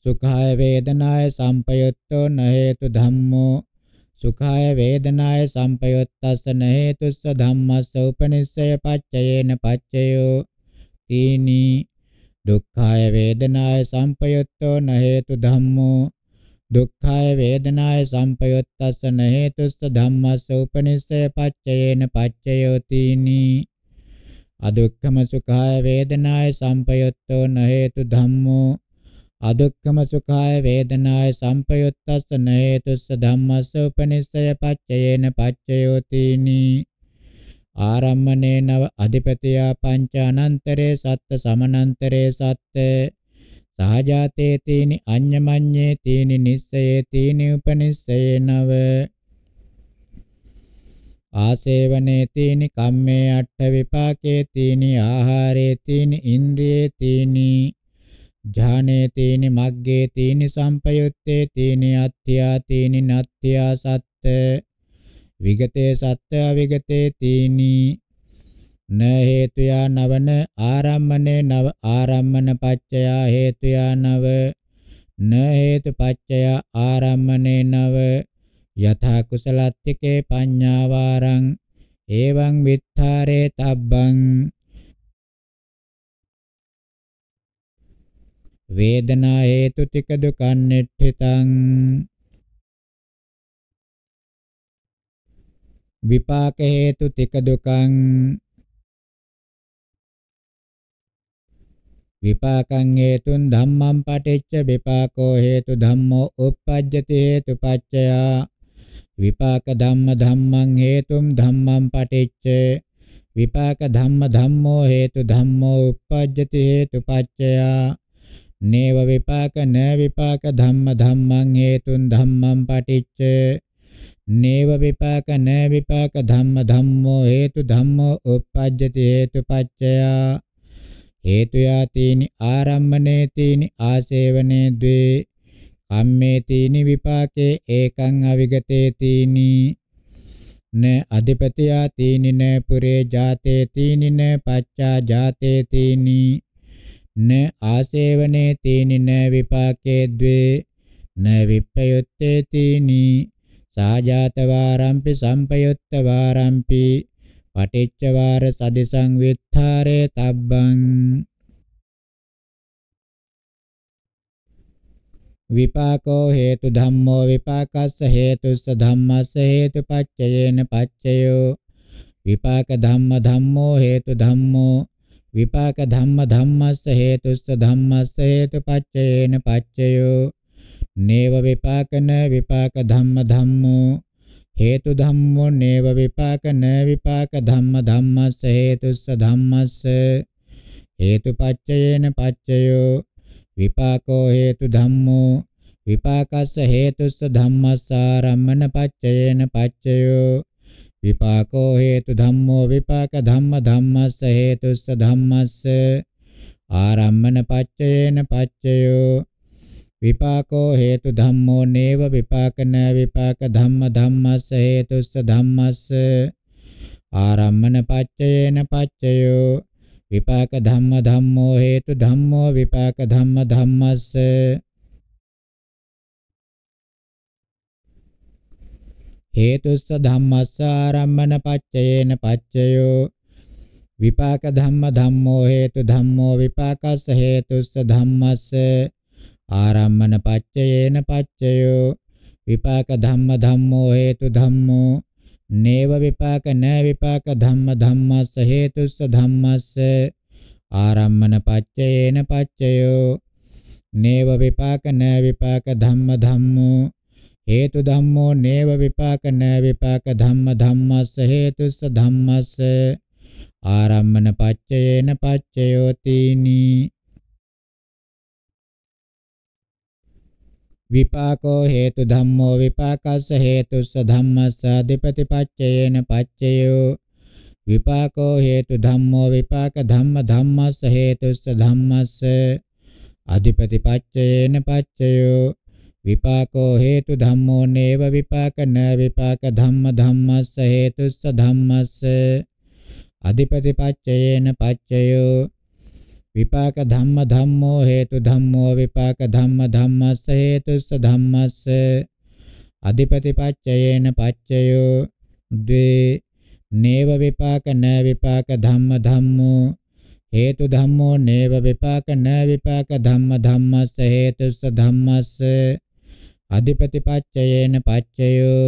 සුඛාය වේදනාය සම්පයොත්තෝ න හේතු ධම්මෝ සුඛාය වේදනාය සම්පයොත්තසන හේතුස්ස ධම්මස්ස උපනිස්සය පච්චයේන පච්චයෝ තීනි දුක්ඛාය වේදනාය සම්පයොත්තෝ න හේතු ධම්මෝ දුක්ඛාය වේදනාය සම්පයොත්තසන හේතුස්ස ධම්මස්ස උපනිස්සය පච්චයේන පච්චයෝ තීනි අදුක්ඛම සුඛාය වේදනාය සම්පයොත්තෝ න හේතු ධම්මෝ අදුක්කම සුඛාය වේදනාය සම්පයුත්තස්ස නේතුස්ස ධම්මස්ස උපනිස්සය පච්චයේන පච්චයෝතිනි ආරම්මනේ නව අධිපතියා පංච අනන්තරේ සත්ත සමනන්තරේ සත්ත සහජාතේ තීනි අඤ්ඤමඤ්ඤේ තීනි නිස්සයේ තීනි උපනිස්සයේ නව ආසේවනේ තීනි කම්මේ අට්ඨ විපාකේ තීනි ආහාරේ තීනි ඉන්ද්‍රියේ තීනි ඥානේ තීනි මග්ගේ තීනි සම්පයුත්තේ තීනි අත්ත්‍යා තීනි නත්ත්‍යා සත්ත විගතේ සත්‍ය අවිගතේ තීනි න හේතුයා නවන ආරම්මනේ නව ආරම්මන පච්චයා හේතුයා නව න හේතු පච්චයා ආරම්මනේ නව යථා කුසලත්තිකේ පඤ්ඤාවාරං එවං විත්තරේ තබ්බං වේදනා හේතු ටික දුකන්නෙට්ඨිතං විපාක හේතු ටික දුකං විපාකං හේතුන් ධම්මං පටිච්ච විපාකෝ හේතු ධම්මෝ uppajjati හේතුපච්චයා විපාක ධම්ම ධම්මං හේතුම් ධම්මං පටිච්ච විපාක ධම්ම ධම්මෝ හේතු ධම්මෝ uppajjati හේතුපච්චයා නේව විපාක න විපාක ධම්ම ධම්මං හේතුන් ධම්මං පටිච්ච නේව විපාක න විපාක ධම්ම ධම්මෝ හේතු ධම්මෝ uppajjati හේතුපච්චය හේතු යතිනි ආරම්මනේ තීනි ආසේවනේ ද්වේ කම්මේ තීනි විපාකේ ඒකං අවිගතේ තීනි න අධිපතියා තීනි න පුරේ ජාතේ තීනි න පච්චා ජාතේ තීනි න ආසේවනේ තීනි න විපාකේ ද්වේ න විප්පයුත්තේ තීනි සාජාත වාරම්පි සම්පයුත්ත වාරම්පි පටිච්ච වාර සදිසං විත්තරේ තබ්බං විපාකෝ හේතු ධම්මෝ විපාකස්ස හේතුස්ස ධම්මස්ස හේතුපච්චයේන පච්චයෝ විපාක ධම්ම ධම්මෝ හේතු ධම්මෝ විපාක ධම්ම ධම්මස්ස හේතුස්ස ධම්මස්ස හේතුපච්චේන පච්චයෝ නේව විපාකන විපාක ධම්ම ධම්මෝ හේතු ධම්මෝ නේව විපාකන විපාක ධම්ම ධම්මස්ස හේතුස්ස ධම්මස්ස හේතුපච්චයේන පච්චයෝ විපාකෝ හේතු ධම්මෝ විපාකස්ස හේතුස්ස ධම්මස්සාරම්මන පච්චයේන පච්චයෝ විපාකෝ හේතු ධම්මෝ විපාක ධම්ම ධම්මස්ස හේතුස්ස ධම්මස්ස ආරම්මන පච්චයේන පච්චයෝ විපාකෝ හේතු ධම්මෝ නේව විපාකන විපාක ධම්ම ධම්මස්ස හේතුස්ස ධම්මස්ස ආරම්මන පච්චයේන පච්චයෝ විපාක ධම්ම ධම්මෝ හේතු ධම්මෝ විපාක ධම්ම ධම්මස්ස हेतुस्स धम्मस्स आरम्भन पच्चयेन पच्चयो विपाक धम्म धम्मो हेतु धम्मो विपाकस्स हेतुस्स धम्मस्स आरम्भन पच्चयेन पच्चयो विपाक धम्म धम्मो हेतु धम्मो नेव विपाक न विपाक धम्म धम्मस्स हेतुस्स धम्मस्स आरम्भन पच्चयेन पच्चयो नेव विपाक न विपाक धम्म धम्मो හේතු ධම්මෝ නේව විපාක නෑ විපාක ධම්ම ධම්මස්ස හේතුස්ස ධම්මස්ස ආරම්මන පච්චයේන පච්චයෝතිනි විපාකෝ හේතු ධම්මෝ විපාකස්ස හේතුස්ස ධම්මස්ස අධිපති පච්චයේන පච්චයෝ විපාකෝ හේතු ධම්මෝ විපාක ධම්ම ධම්මස්ස හේතුස්ස ධම්මස්ස අධිපති පච්චයේන පච්චයෝ විපාකෝ හේතු ධම්මෝ නේව විපාකන විපාක ධම්ම ධම්මස්ස හේතුස්ස ධම්මස්ස අධිපති පච්චයේන පච්චයෝ විපාක ධම්ම ධම්මෝ හේතු ධම්මෝ විපාක ධම්ම ධම්මස්ස හේතුස්ස ධම්මස්ස අධිපති පච්චයේන පච්චයෝ ද්වේ නේව විපාක න විපාක ධම්ම ධම්මෝ හේතු ධම්මෝ නේව විපාක න විපාක ධම්ම ධම්මස්ස හේතුස්ස ධම්මස්ස අධිපති පච්චයේන පච්චයෝ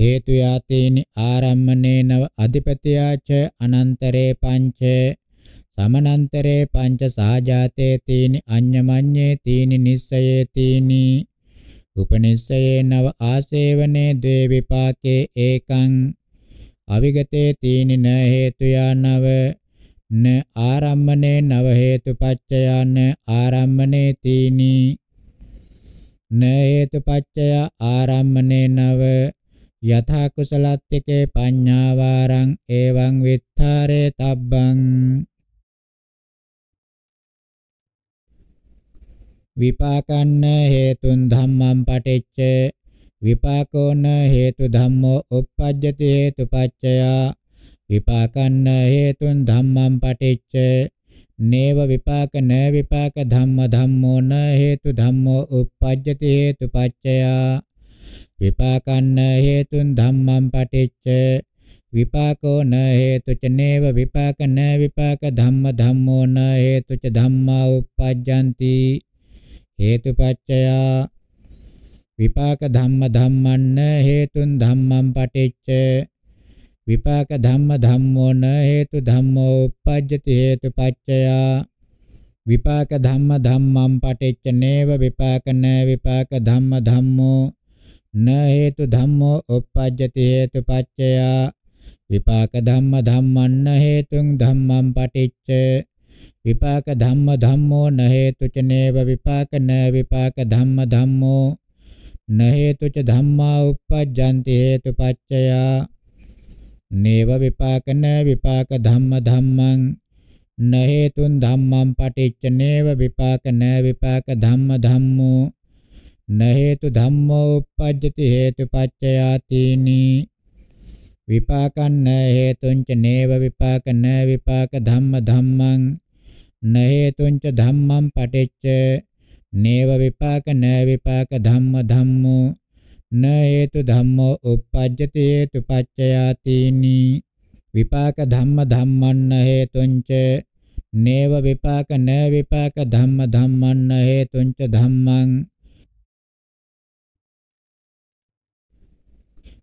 හේතු යාතේනි ආරම්මනේනව අධිපතියාච අනන්තරේ පංච සමනන්තරේ පංච සාජාතේ තීනි අඤ්ඤමඤ්ඤේ තීනි නිස්සයේ තීනි උපනිස්සයේ නව ආසේවනේ ද්වේ විපාකේ ඒකං අවිගතේ තීනි න හේතු යනව න ආරම්මනේ නව හේතු පච්චයන ආරම්මනේ තීනි න හේතුපච්චය ආරම්මනේ නව යථා කුසලත්තිකේ පඤ්ඤාවාරං එවං විත්තරේ තබ්බං විපාකන්න හේතුන් ධම්මං පටිච්ච විපාකෝන හේතු ධම්මෝ uppajjati හේතුපච්චය විපාකන්න හේතුන් ධම්මං පටිච්ච නේව විපාක න විපාක ධම්ම ධම්මෝ න හේතු ධම්මෝ uppajjati හේතු පච්චයා විපාකන්න හේතුන් ධම්මං පටිච්ච විපාකෝ න හේතු ච නේව විපාක න විපාක ධම්ම ධම්මෝ න හේතු ච ධම්මා uppajjanti හේතුපච්චය විපාක ධම්ම ධම්මන්න හේතුන් ධම්මං පටිච්ච विपाक धम्म धम्मो न हेतु धम्मो उपजति हेतु पाचया विपाक धम्म धम्मं पटिच नेव विपाक न विपाक धम्म धम्मो न हेतु धम्मो उपज्जति हेतु पाचया विपाक धम्म धम्मं न हेतुं धम्मं पटिच विपाक धम्म धम्मो न हेतु च नेव विपाक न विपाक धम्म धम्मो न हेतु च धम्मा उपज्जन्ति हेतु पाचया නේව විපාකන විපාක ධම්ම ධම්මං න හේතුන් ධම්මං පටිච්ච නේව විපාක න විපාක ධම්ම ධම්මෝ න හේතු ධම්මෝ uppajjati හේතුපච්චයාතිනි විපාකං න හේතුං ච නේව විපාක න විපාක ධම්ම ධම්මං න හේතුං ච ධම්මං පටිච්ච නේව විපාක න විපාක ධම්ම ධම්මෝ න හේතු ධම්මෝ uppajjati හේතු පච්චයාතිනි විපාක ධම්ම ධම්මන්න හේතුංච නේව විපාක න විපාක ධම්ම ධම්මන්න හේතුංච ධම්මං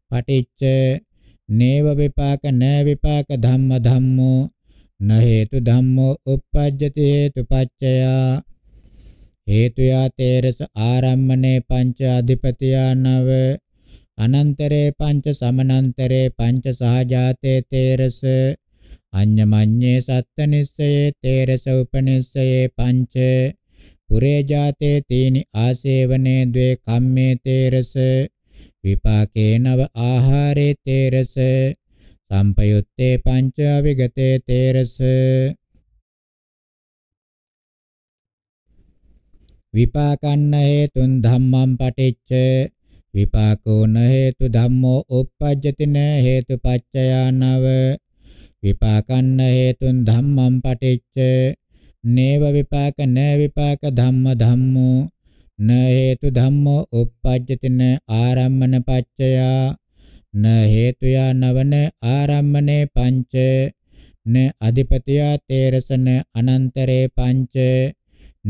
පටිච්ච නේව විපාක න විපාක ධම්ම ධම්මෝ න හේතු ධම්මෝ uppajjati හේතු පච්චයා හේතුයා තේරස ආරම්මනේ පංච අධිපතියා නව අනන්තරේ පංච සමනන්තරේ පංච සහජාතේ තේරස අඤ්ඤමඤ්ඤේ සත්ත නිස්සයේ තේරස උපනිස්සයේ පංච පුරේ ජාතේ තීනි ආසේවනේ ද්වේ කම්මේ තේරස විපාකේ නව ආහාරේ තේරස සම්පයුත්තේ පංච අවිගතේ තේරස විපාකන්න හේතුන් ධම්මං පටිච්ච විපාකෝ න හේතු ධම්මෝ uppajjati න හේතු පච්චයානව විපාකන්න හේතුන් ධම්මං පටිච්ච නේව විපාක න විපාක ධම්ම ධම්මෝ න හේතු ධම්මෝ uppajjati න ආරම්මන පච්චයා න හේතු යනවන ආරම්මනේ පංච න අධිපතියා තේරසන අනන්තරේ පංච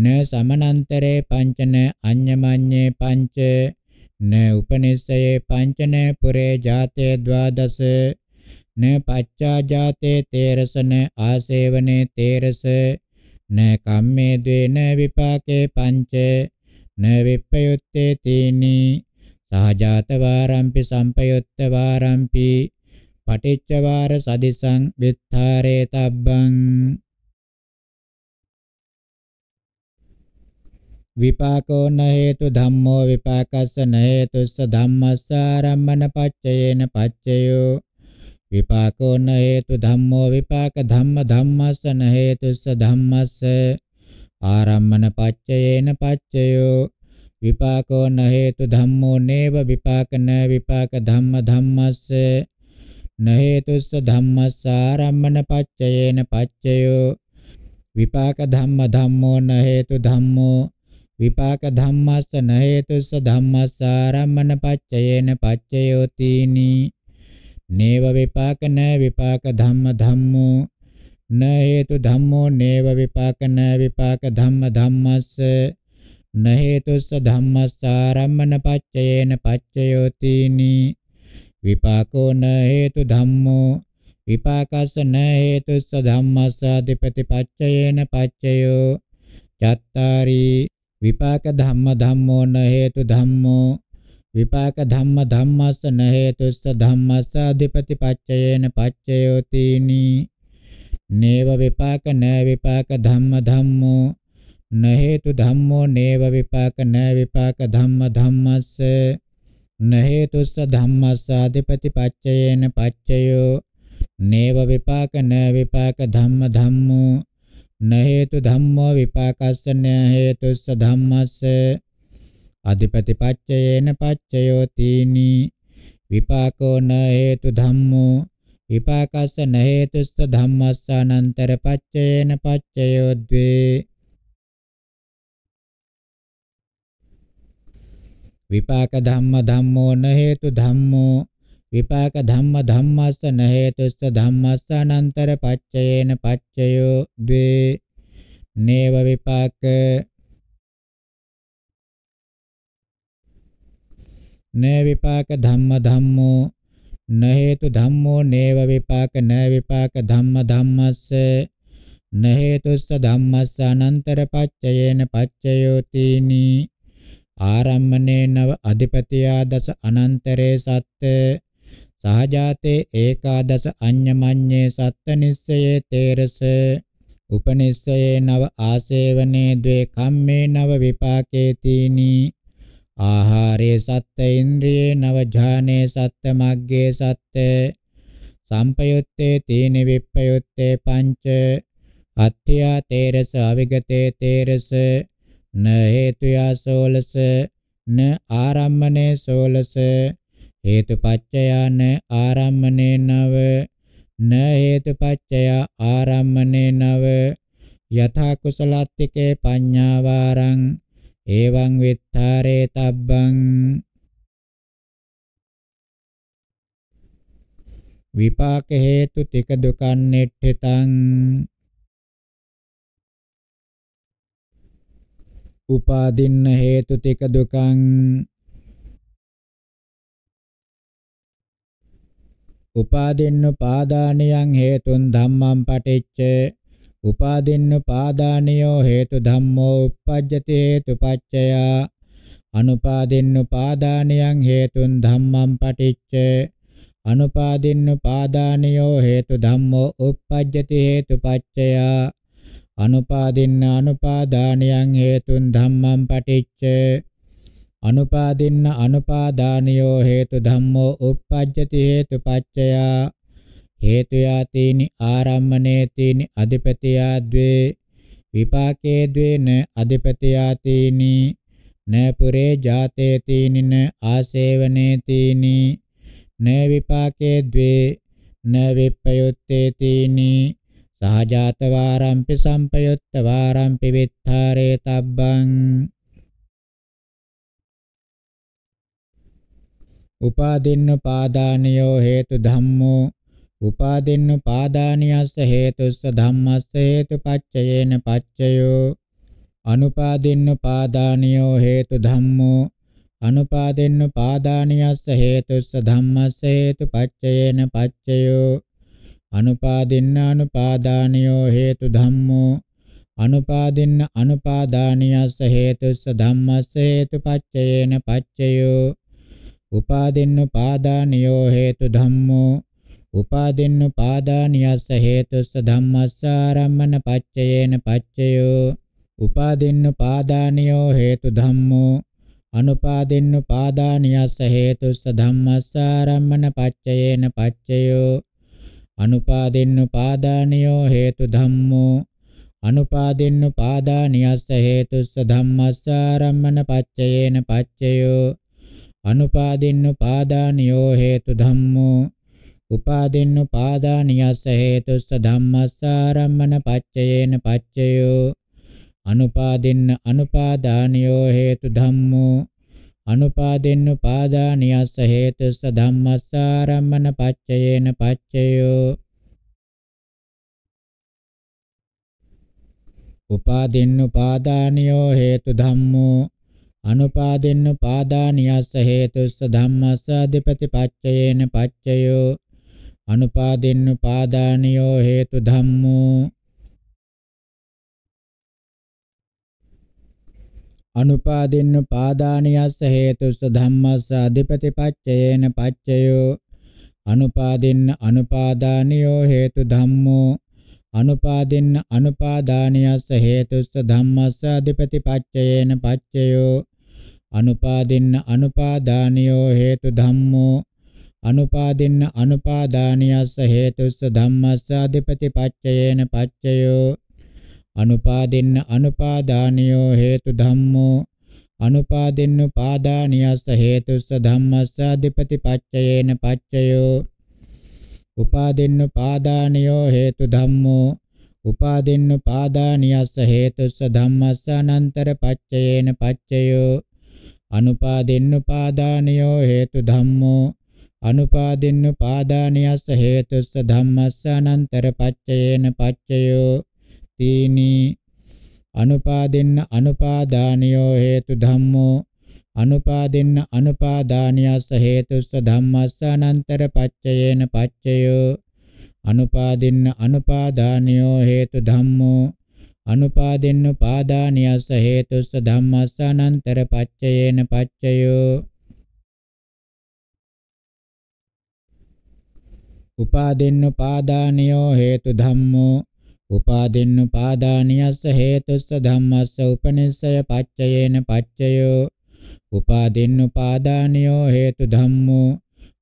න සමනන්තරේ පංචන අඤ්ඤමඤ්ඤේ පංච න උපනිස්සයේ පංචන පුරේ ජාතේ ద్వාදස න පච්චා ජාතේ තේරසන ආසේවනේ තේරස න කම්මේ ද්වේන විපාකේ පංච න විප්පයුත්තේ තීනි සහජාත වාරම්පි සම්පයුත්ත වාරම්පි පටිච්ච වාර සදිසං විත්තරේ තබ්බං විපාකෝ න හේතු ධම්මෝ විපාකස්ස න හේතුස්ස ධම්මස්ස ආරම්මන පච්චයේන පච්චයෝ විපාකෝ න හේතු ධම්මෝ විපාක ධම්ම ධම්මස්ස න හේතුස්ස ධම්මස්ස ආරම්මන පච්චයේන පච්චයෝ විපාකෝ න හේතු ධම්මෝ නේව විපාක න විපාක ධම්ම ධම්මස්ස න හේතුස්ස ධම්මස්ස ආරම්මන පච්චයේන පච්චයෝ විපාක ධම්ම ධම්මෝ න හේතු ධම්මෝ විපාක ධම්මස්ස නහේතුස්ස ධම්මස්ස ආරම්මන පච්චයේන පච්චයෝතිනි නේව විපාක න විපාක ධම්ම ධම්මෝ න හේතු ධම්මෝ නේව විපාක න විපාක ධම්ම ධම්මස්ස න හේතුස්ස ධම්මස්ස ආරම්මන පච්චයේන පච්චයෝතිනි විපාකෝ න හේතු ධම්මෝ විපාකස්ස න හේතුස්ස ධම්මස්ස අධිපති පච්චයේන පච්චයෝ චත්තාරී විපාක ධම්ම ධම්මෝ න හේතු ධම්මෝ විපාක ධම්ම ධම්මස්ස න හේතුස්ස ධම්මස්ස අධිපති පච්චයේන පච්චයෝතිනි නේව විපාක න විපාක ධම්ම ධම්මෝ න හේතු ධම්මෝ නේව විපාක න විපාක ධම්ම ධම්මස්ස න හේතුස්ස ධම්මස්ස අධිපති පච්චයේන පච්චයෝ නේව විපාක න විපාක ධම්ම ධම්මෝ න හේතු ධම්මෝ විපාකස්සන හේතුස්ස ධම්මස්ස අධිපතිපච්චයේන පච්චයෝතිනි විපාකෝ න හේතු ධම්මෝ විපාකස්සන හේතුස්ස ධම්මස්ස අනන්තර පච්චයේන පච්චයෝ ද්වේ විපාක ධම්ම ධම්මෝ න හේතු ධම්මෝ විපාක ධම්ම ධම්මස්ස නහේතුස්ස ධම්මස්ස අනන්තර පච්චයේන පච්චයෝ ද්වේ නේව විපාක නේ විපාක ධම්ම ධම්මෝ නහේතු ධම්මෝ නේව විපාක න විපාක ධම්ම ධම්මස්ස නහේතුස්ස ධම්මස්ස අනන්තර පච්චයේන පච්චයෝ තීනි ආරම්මනේ නව අධිපතියා දස අනන්තරේ සත්ත්‍ය සහජාතේ ඒකාදස අඤ්ඤමඤ්ඤේ සත්තනිස්සයේ තේරස උපනිස්සයේ නව ආසේවනේ ද්වේ කම්මේ නව විපාකේ තීනි ආහාරේ සත්ත ඉන්ද්‍රියේ නව ඥානේ සත්ත මග්ගේ සත්ත සම්පයුත්තේ තීන විප්පයුත්තේ පංච අත්ත්‍යා තේරස අවිගතේ තේරස න හේතුයා සෝලස න ආරම්මනේ සෝලස හේතුපච්චයාන ආරම්මනේ නව න හේතුපච්චය ආරම්මනේ නව යථා කුසලත්තිකේ පඤ්ඤාවාරං එවං විත්තරේ තබ්බං විපාක හේතු තික දුකන් නෙට්ඨිතං උපාදින්න හේතු තික දුකං උපාදින්න පාදානියං හේතුන් ධම්මං පටිච්ච උපාදින්න පාදානියෝ හේතු ධම්මෝ uppajjati හේතුපච්චය අනුපාදින්න පාදානියං හේතුන් ධම්මං පටිච්ච අනුපාදින්න පාදානියෝ හේතු ධම්මෝ uppajjati හේතුපච්චය අනුපාදින්න අනුපාදානියං හේතුන් ධම්මං පටිච්ච අනුපාදින්න අනුපාදානියෝ හේතු ධම්මෝ uppajjati හේතු පච්චයා හේතු යාතේනි ආරම්මණේතේනි අධිපතියා ද්වේ විපාකේ ද්වේන අධිපතියා තේනි න පුරේ ජාතේ තේනි න ආසේවනේ තේනි න විපාකේ ද්වේ න විප්පයුත්තේ තේනි සහජාත වාරම්පි සම්පයුත්ත වාරම්පි විත්තරේ තබ්බං උපාදින්න පාදානියෝ හේතු ධම්මෝ උපාදින්න පාදානියස්ස හේතුස්ස ධම්මස්ස හේතුපච්චයේන පච්චයෝ අනුපාදින්න පාදානියෝ හේතු ධම්මෝ අනුපාදින්න පාදානියස්ස හේතුස්ස ධම්මස්ස හේතුපච්චයේන පච්චයෝ අනුපාදින්න අනුපාදානියෝ හේතු ධම්මෝ අනුපාදින්න අනුපාදානියස්ස හේතුස්ස ධම්මස්ස හේතුපච්චයේන පච්චයෝ උපාදින්නුපාදානියෝ හේතු ධම්මෝ උපාදින්නුපාදානියස්ස හේතුස්ස ධම්මස්සාරම්මන පච්චයේන පච්චයෝ උපාදින්නුපාදානියෝ හේතු ධම්මෝ අනුපාදින්නුපාදානියස්ස හේතුස්ස ධම්මස්සාරම්මන පච්චයේන පච්චයෝ අනුපාදින්නුපාදානියෝ හේතු ධම්මෝ අනුපාදින්නුපාදානියස්ස හේතුස්ස ධම්මස්සාරම්මන පච්චයේන පච්චයෝ අනුපාදින්නුපාදානියෝ හේතු ධම්මෝ උපාදින්නුපාදානියස්ස හේතුස්ස ධම්මස්සාරම්මන පච්චයේන පච්චයෝ අනුපාදින්න අනුපාදානියෝ හේතු ධම්මෝ අනුපාදෙන්න පාදානියස්ස හේතුස්ස ධම්මස්සාරම්මන පච්චයේන පච්චයෝ උපාදෙන්න පාදානියෝ හේතු ධම්මෝ අනුපාදින්න පාදානියස්ස හේතුස්ස ධම්මස්ස අධිපති පච්චයේන පච්චයෝ අනුපාදින්න පාදානියෝ හේතු ධම්මෝ අනුපාදින්න පාදානියස්ස හේතුස්ස ධම්මස්ස අධිපති පච්චයේන පච්චයෝ අනුපාදින්න අනුපාදානියෝ හේතු ධම්මෝ අනුපාදින්න අනුපාදානියස්ස හේතුස්ස ධම්මස්ස අධිපති පච්චයේන පච්චයෝ අනුපාදින්න අනුපාදානියෝ හේතු ධම්මෝ අනුපාදින්න අනුපාදානියස්ස හේතුස්ස ධම්මස්ස අධිපති පච්චයේන පච්චයෝ අනුපාදින්න අනුපාදානියෝ හේතු ධම්මෝ අනුපාදින්න පාදානියස්ස හේතුස්ස ධම්මස්ස අධිපති පච්චයේන පච්චයෝ උපාදින්න පාදානියෝ හේතු ධම්මෝ උපාදින්න පාදානියස්ස හේතුස්ස ධම්මස්ස අනන්තර පච්චයේන පච්චයෝ අනුපාදින්නුපාදානියෝ හේතු ධම්මෝ අනුපාදින්නුපාදානියස්ස හේතුස්ස ධම්මස්ස අනන්තර පච්චයේන පච්චයෝ තීනි අනුපාදින්න අනුපාදානියෝ හේතු ධම්මෝ අනුපාදින්න අනුපාදානියස්ස හේතුස්ස ධම්මස්ස අනන්තර පච්චයේන පච්චයෝ අනුපාදින්න අනුපාදානියෝ හේතු ධම්මෝ අනුපාදෙන්නුපාදානියස්ස හේතුස්ස ධම්මස්ස අනන්තර පච්චයේන පච්චයෝ උපාදෙන්නුපාදානියෝ හේතු ධම්මෝ උපාදෙන්නුපාදානියස්ස හේතුස්ස ධම්මස්ස උපනිස්සය පච්චයේන පච්චයෝ උපාදෙන්නුපාදානියෝ හේතු ධම්මෝ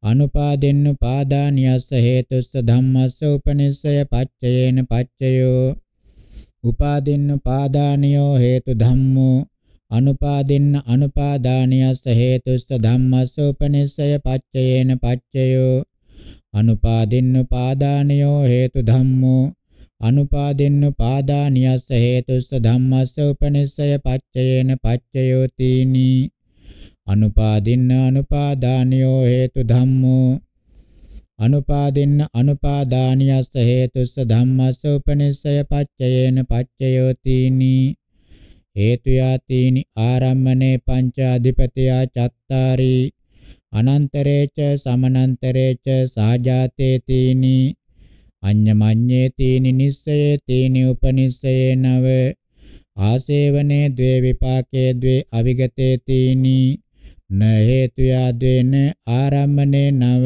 අනුපාදෙන්නුපාදානියස්ස හේතුස්ස ධම්මස්ස උපනිස්සය පච්චයේන පච්චයෝ උපාදින්න පාදානියෝ හේතු ධම්මෝ අනුපාදින්න අනුපාදානියස්ස හේතුස්ස ධම්මස්ස උපනිස්සය පච්චයේන පච්චයෝ අනුපාදින්න පාදානියෝ හේතු ධම්මෝ අනුපාදින්න පාදානියස්ස හේතුස්ස ධම්මස්ස උපනිස්සය පච්චයේන පච්චයෝ තීනි අනුපාදින්න අනුපාදානියෝ හේතු ධම්මෝ අනුපාදින්න අනුපාදානියස්ස හේතුස්ස ධම්මස්ස උපනිස්සය පච්චයේන පච්චයෝතිනි හේතු යාතිනි ආරම්මනේ පංච අධිපතියා චත්තාරි අනන්තරේච සමනන්තරේච සාජාතේ තීනි අඤ්ඤමඤ්ඤේ තීනි නිස්සයේ තීනි උපනිස්සයේ නව ආසේවනේ द्वे විපාකේ द्वे අවිගතේ තීනි න හේතු යාදේන ආරම්මනේ නව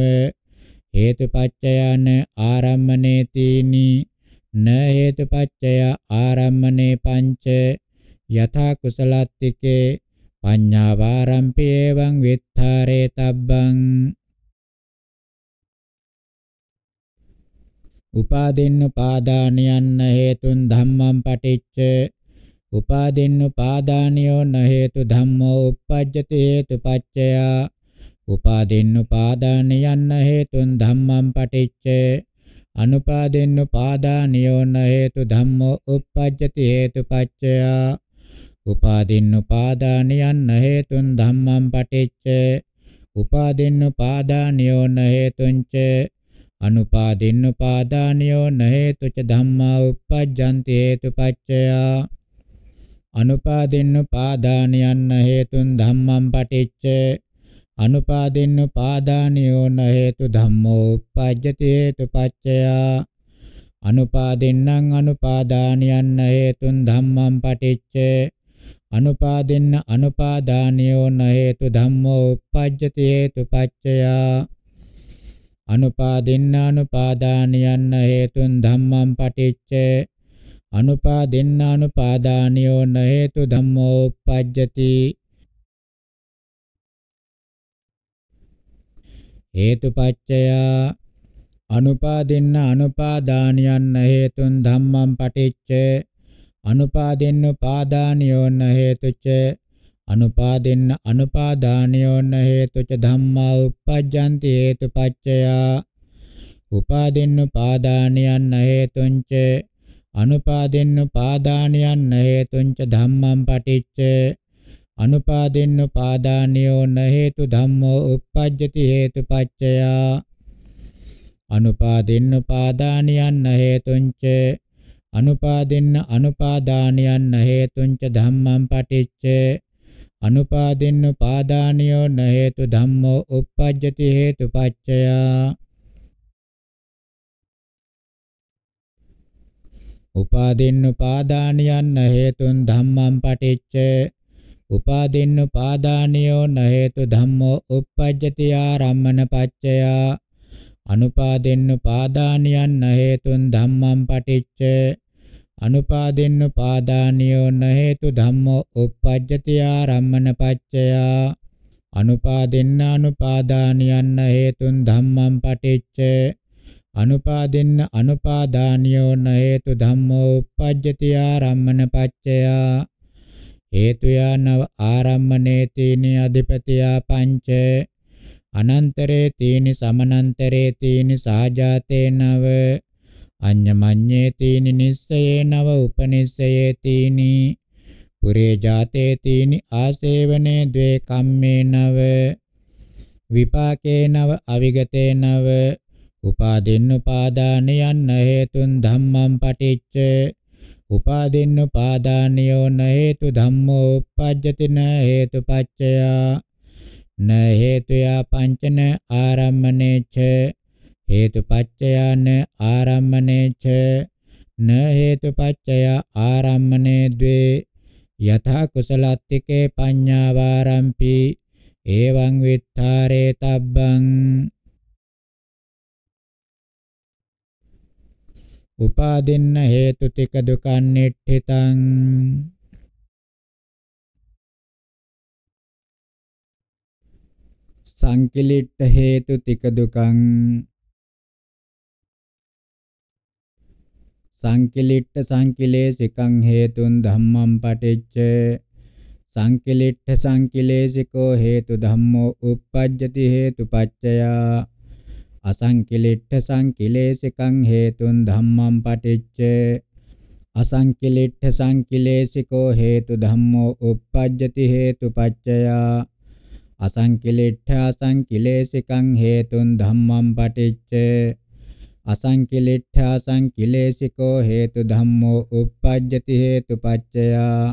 හේතුපච්චයන ආරම්මනේ තීනි න හේතුපච්චය ආරම්මනේ පංච යථා කුසලත්තිකේ පඤ්ඤාවාරම්පි එවං විත්තරේතබ්බං උපාදින්න පාදානියන්න හේතුන් ධම්මං පටිච්ච උපාදින්න පාදානියෝ න හේතු ධම්මෝ uppajjati හේතුපච්චයා උපාදින්නුපාදාන යන්න හේතුන් ධම්මං පටිච්ච අනුපාදින්නුපාදානියෝන හේතු ධම්මෝ uppajjati හේතුපච්චය උපාදින්නුපාදාන යන්න හේතුන් ධම්මං පටිච්ච උපාදින්නුපාදානියෝන හේතුංච අනුපාදින්නුපාදානියෝන හේතුච ධම්මා uppajjanti හේතුපච්චය අනුපාදින්නුපාදාන යන්න හේතුන් ධම්මං පටිච්ච අනුපාදින්න උපාදානියෝ න හේතු ධම්මෝ උප්පජ්ජති හේතුපච්චයා අනුපාදින්නම් අනුපාදානියන්න හේතුන් ධම්මං පටිච්චේ අනුපාදින්න අනුපාදානියෝ න හේතු ධම්මෝ උප්පජ්ජති හේතුපච්චයා අනුපාදින්න අනුපාදානියන්න හේතුන් ධම්මං පටිච්චේ අනුපාදින්න අනුපාදානියෝ න හේතු ධම්මෝ උප්පජ්ජති හේතුපච්චයා අනුපාදෙන්න අනුපාදානියන්න හේතුන් ධම්මං පටිච්ච අනුපාදෙන්න පාදානියෝන්න හේතුච අනුපාදෙන්න අනුපාදානියෝන්න හේතුච ධම්මා උප්පජ්ජන්ති හේතුපච්චයා උපාදෙන්න පාදානියන්න හේතුංච අනුපාදෙන්න පාදානියන්න හේතුංච ධම්මං පටිච්ච අනුපාදින්නුපාදානියෝ න හේතු ධම්මෝ uppajjati හේතුපච්චයා අනුපාදින්නුපාදානියන් න හේතුංච අනුපාදින්න අනුපාදානියන් න හේතුංච ධම්මං පටිච්ච අනුපාදින්නුපාදානියෝ න හේතු ධම්මෝ uppajjati හේතුපච්චයා උපාදින්නුපාදානියන් න හේතුන් ධම්මං පටිච්ච උපාදින්න උපාදානියෝ නහේතු ධම්මෝ uppajjati ආරම්මන පච්චය අනුපාදින්න උපාදානියන් නහේතුන් ධම්මං පටිච්චේ අනුපාදෙන්න පාදානියෝ නහේතු ධම්මෝ uppajjati ආරම්මන පච්චය අනුපාදෙන්න අනුපාදානියන්න හේතුන් ධම්මං පටිච්ච අනුපාදෙන්න අනුපාදානියෝ නහේතු ධම්මෝ uppajjati ආරම්මන පච්චය හේතුයා නව ආරම්මනේ තීනි අධිපතියා පංච අනන්තරේ තීනි සමනන්තරේ තීනි සාජාතේ නව අඤ්ඤමඤ්ඤේ තීනි නිස්සයේ නව උපනිස්සයේ තීනි පුරේ ජාතේ තීනි ආසේවනේ ද්වේ කම්මේ නව විපාකේ නව අවිගතේ නව උපාදින්න උපාදාන යන්න හේතුන් ධම්මං පටිච්චේ උපාදින්න උපාදානියෝ න හේතු ධම්මෝ uppajjati න හේතු පච්චය න හේතුයා පංචන ආරම්මනේච හේතු පච්චයාන ආරම්මනේච න හේතු පච්චය ආරම්මනේ ද්වේ යථා කුසලත්තිකේ පඤ්ඤාවාරම්පි එවං විත්තරේ තබ්බං උපාදින්න හේතු ටික දුකන්නිට්ඨිතං සංකලිට හේතු ටික දුකං සංකලිට සංකලේශිකං හේතුන් ධම්මං පටිච්ච සංකලිට සංකලේශිකෝ හේතු ධම්මෝ uppajjati හේතුපච්චයා අසංකිලිට්ඨ සංකිලේශිකං හේතුන් ධම්මං පටිච්ච අසංකිලිට්ඨ සංකිලේශිකෝ හේතු ධම්මෝ uppajjati හේතුපච්චයා අසංකිලිට්ඨ අසංකිලේශිකං හේතුන් ධම්මං පටිච්ච අසංකිලිට්ඨ අසංකිලේශිකෝ හේතු ධම්මෝ uppajjati හේතුපච්චයා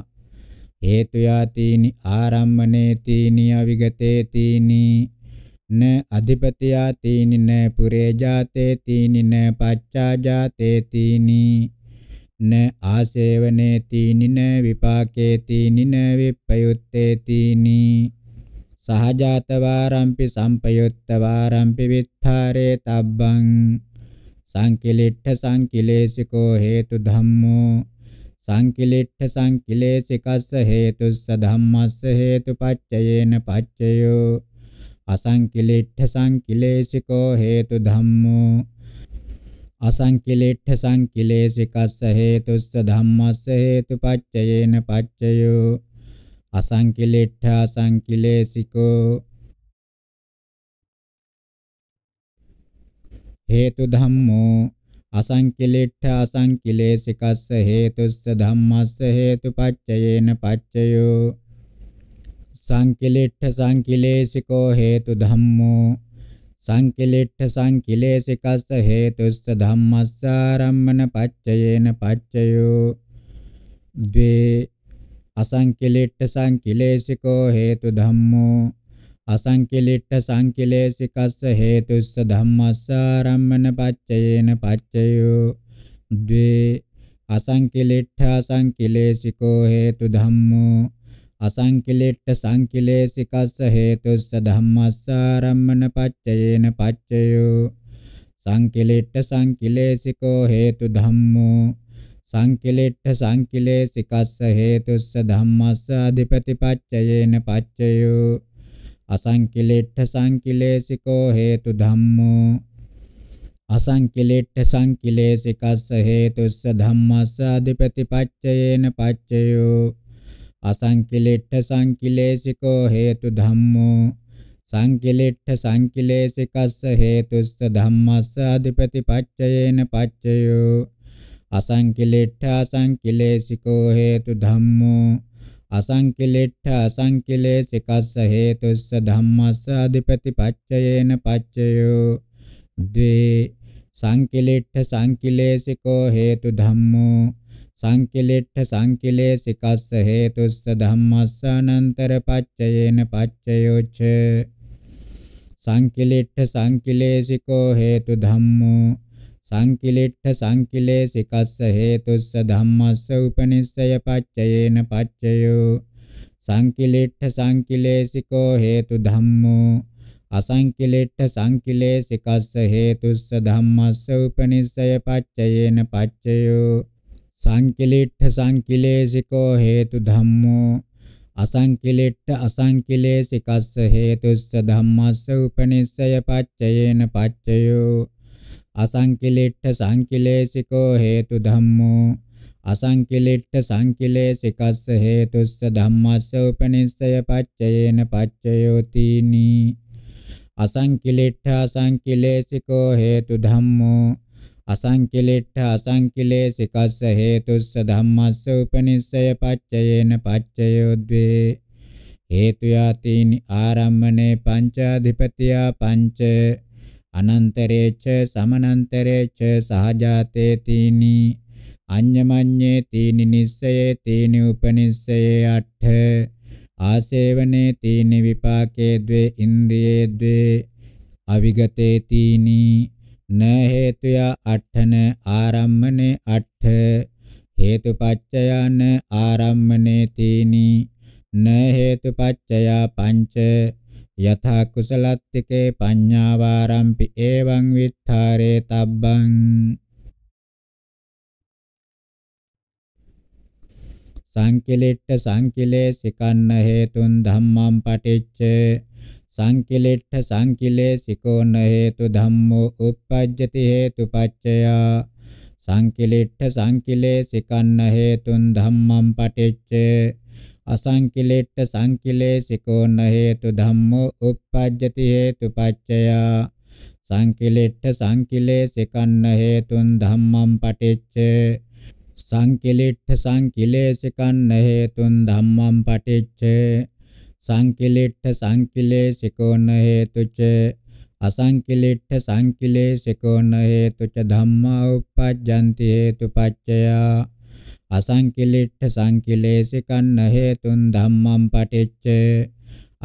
හේතු යාතිනි ආරම්මනේ තීනි අවිගතේ තීනි न अधिपतिया तीनि न पुरे जाते तीनि न पच्चा जाते तीनि न आसेवने तीनि न विपाके तीनि न विपयुत्ते तीनि සහජාත වාරම්පි සම්පයුත්ත වාරම්පි විත්තරේ තබ්බං සංකිලිට්ඨ සංකිලේසිකෝ හේතු ධම්මෝ සංකිලිට්ඨ සංකිලේසිකස්ස හේතුස්ස ධම්මස්ස හේතුපච්චයේන පච්චයෝ असंकिलिठ्यसंकिलेशिको हेतुधम्मो असंकिलिठ्यसंकिलेशिकस्य हेतुस्य धम्मस्य हेतुपच्चयेन पच्चयो असंकिलिठ्य असंकिलेशिकस्य हेतुस्य धम्मस्य हेतुपच्चयेन पच्चयो सांकिलिट्ठ सांकिलेशिको हेतु धम्मो सांकिलिट्ठ सांकिलेशिकस् हेतुस्स धम्मस्सारम्भन पच्चयेन पच्चयो द्वे असंकिलिट्ठ सांकिलेशिको हेतु धम्मो असंकिलिट्ठ सांकिलेशिकस् हेतुस्स धम्मस्सारम्भन पच्चयेन पच्चयो द्वे असंकिलिट्ठ असंकिलेशिको हेतु धम्मो අසංකිලෙට්ට සංකිලේසිකස්ස හේතුස්ස ධම්මස්ස ආරම්මන පච්චයේන පච්චයෝ සංකිලෙට්ට සංකිලේසිකෝ හේතු ධම්මෝ සංකිලෙට්ට සංකිලේසිකස්ස හේතුස්ස ධම්මස්ස අධිපති පච්චයේන පච්චයෝ අසංකිලෙට්ට සංකිලේසිකෝ හේතු ධම්මෝ අසංකිලෙට්ඨ සංකිලේසිකස්ස හේතුස්ස ධම්මස්ස අධිපති පච්චයේන පච්චයෝ අසංකිලිට්ඨ සංකිලේශිකෝ හේතු ධම්මෝ සංකිලිට්ඨ සංකිලේශිකස්ස හේතුස්ස ධම්මස්ස අධිපති පච්චයේන පච්චයෝ අසංකිලිට්ඨ අසංකිලේශිකෝ හේතු ධම්මෝ අසංකිලිට්ඨ අසංකිලේශිකස්ස හේතුස්ස ධම්මස්ස අධිපති පච්චයේන පච්චයෝ ද්වේ සංකිලිට්ඨ සංකිලේශිකෝ හේතු ධම්මෝ සංකිලිට්ඨ සංකිලේසිකස්ස හේතුස්ස ධම්මස්ස අනන්තර පච්චයේන පච්චයෝච සංකිලිට්ඨ සංකිලේසිකෝ හේතු ධම්මෝ සංකිලිට්ඨ සංකිලේසිකස්ස හේතුස්ස ධම්මස්ස උපනිස්සය පච්චයේන පච්චයෝ සංකිලිට්ඨ සංකිලේසිකෝ හේතු ධම්මෝ අසංකිලිට්ඨ සංකිලේසිකස්ස හේතුස්ස ධම්මස්ස උපනිස්සය පච්චයේන පච්චයෝ සංකිලිට්ඨ සංකිලේසිකෝ හේතු ධම්මෝ අසංකිලිට්ඨ අසංකිලේසිකස්ස හේතුස්ස ධම්මස්ස උපනිස්සය පච්චයේන පච්චයෝ අසංකිලිට්ඨ සංකිලේසිකෝ හේතු ධම්මෝ අසංකිලිට්ඨ සංකිලේසිකස්ස හේතුස්ස ධම්මස්ස උපනිස්සය පච්චයේන පච්චයෝතිනි අසංකිලිට්ඨ අසංකිලේසිකෝ හේතු ධම්මෝ අසංකිලෙට්ඨ අසංකිලේසිකස්ස හේතුස්ස ධම්මස්ස උපනිස්සය පච්චයේන පච්චයෝද්වේ හේතු යාතිනි ආරම්මනේ පංචාධිපතියා පංච අනන්තරේච සමනන්තරේච සහජාතේ තීනි අඤ්ඤමඤ්ඤේ තීනි නිස්සයේ තීනි උපනිස්සයේ අට්ඨ ආසේවනේ තීනි විපාකේ ද්වේ ඉන්ද්‍රියේ ද්වේ අවිගතේ තීනි න හේතුය අට්ඨන ආරම්මනේ අට්ඨ හේතුපච්චයන ආරම්මනේ තීනි න හේතුපච්චය පංච යථා කුසලත්තිකේ පඤ්ඤාවාරම්පි එවං විත්තරේ තබ්බං සංකිලිට්ඨ සංකිලේ සිකන්න හේතුන් ධම්මං පටිච්චේ සංකිලෙට්ඨ සංකිලේසිකෝ න හේතු ධම්මෝ uppajjati හේතු පච්චයා සංකිලෙට්ඨ සංකිලේසිකන්න හේතුන් ධම්මං පටිච්ච අසංකිලෙට්ඨ සංකිලේසිකෝ න හේතු ධම්මෝ uppajjati හේතු පච්චයා සංකිලෙට්ඨ සංකිලේසිකන්න හේතුන් ධම්මං පටිච්ච සංකිලෙට්ඨ සංකිලේසිකන්න හේතුන් ධම්මං පටිච්ච සංකිලිට්ඨ සංකිලේසිකෝන හේතුච අසංකිලිට්ඨ සංකිලේසිකෝන හේතුච ධම්මා උප්පජ්ජಂತಿ හේතුපච්චයා අසංකිලිට්ඨ සංකිලේසිකන්න හේතුන් ධම්මං පටිච්ච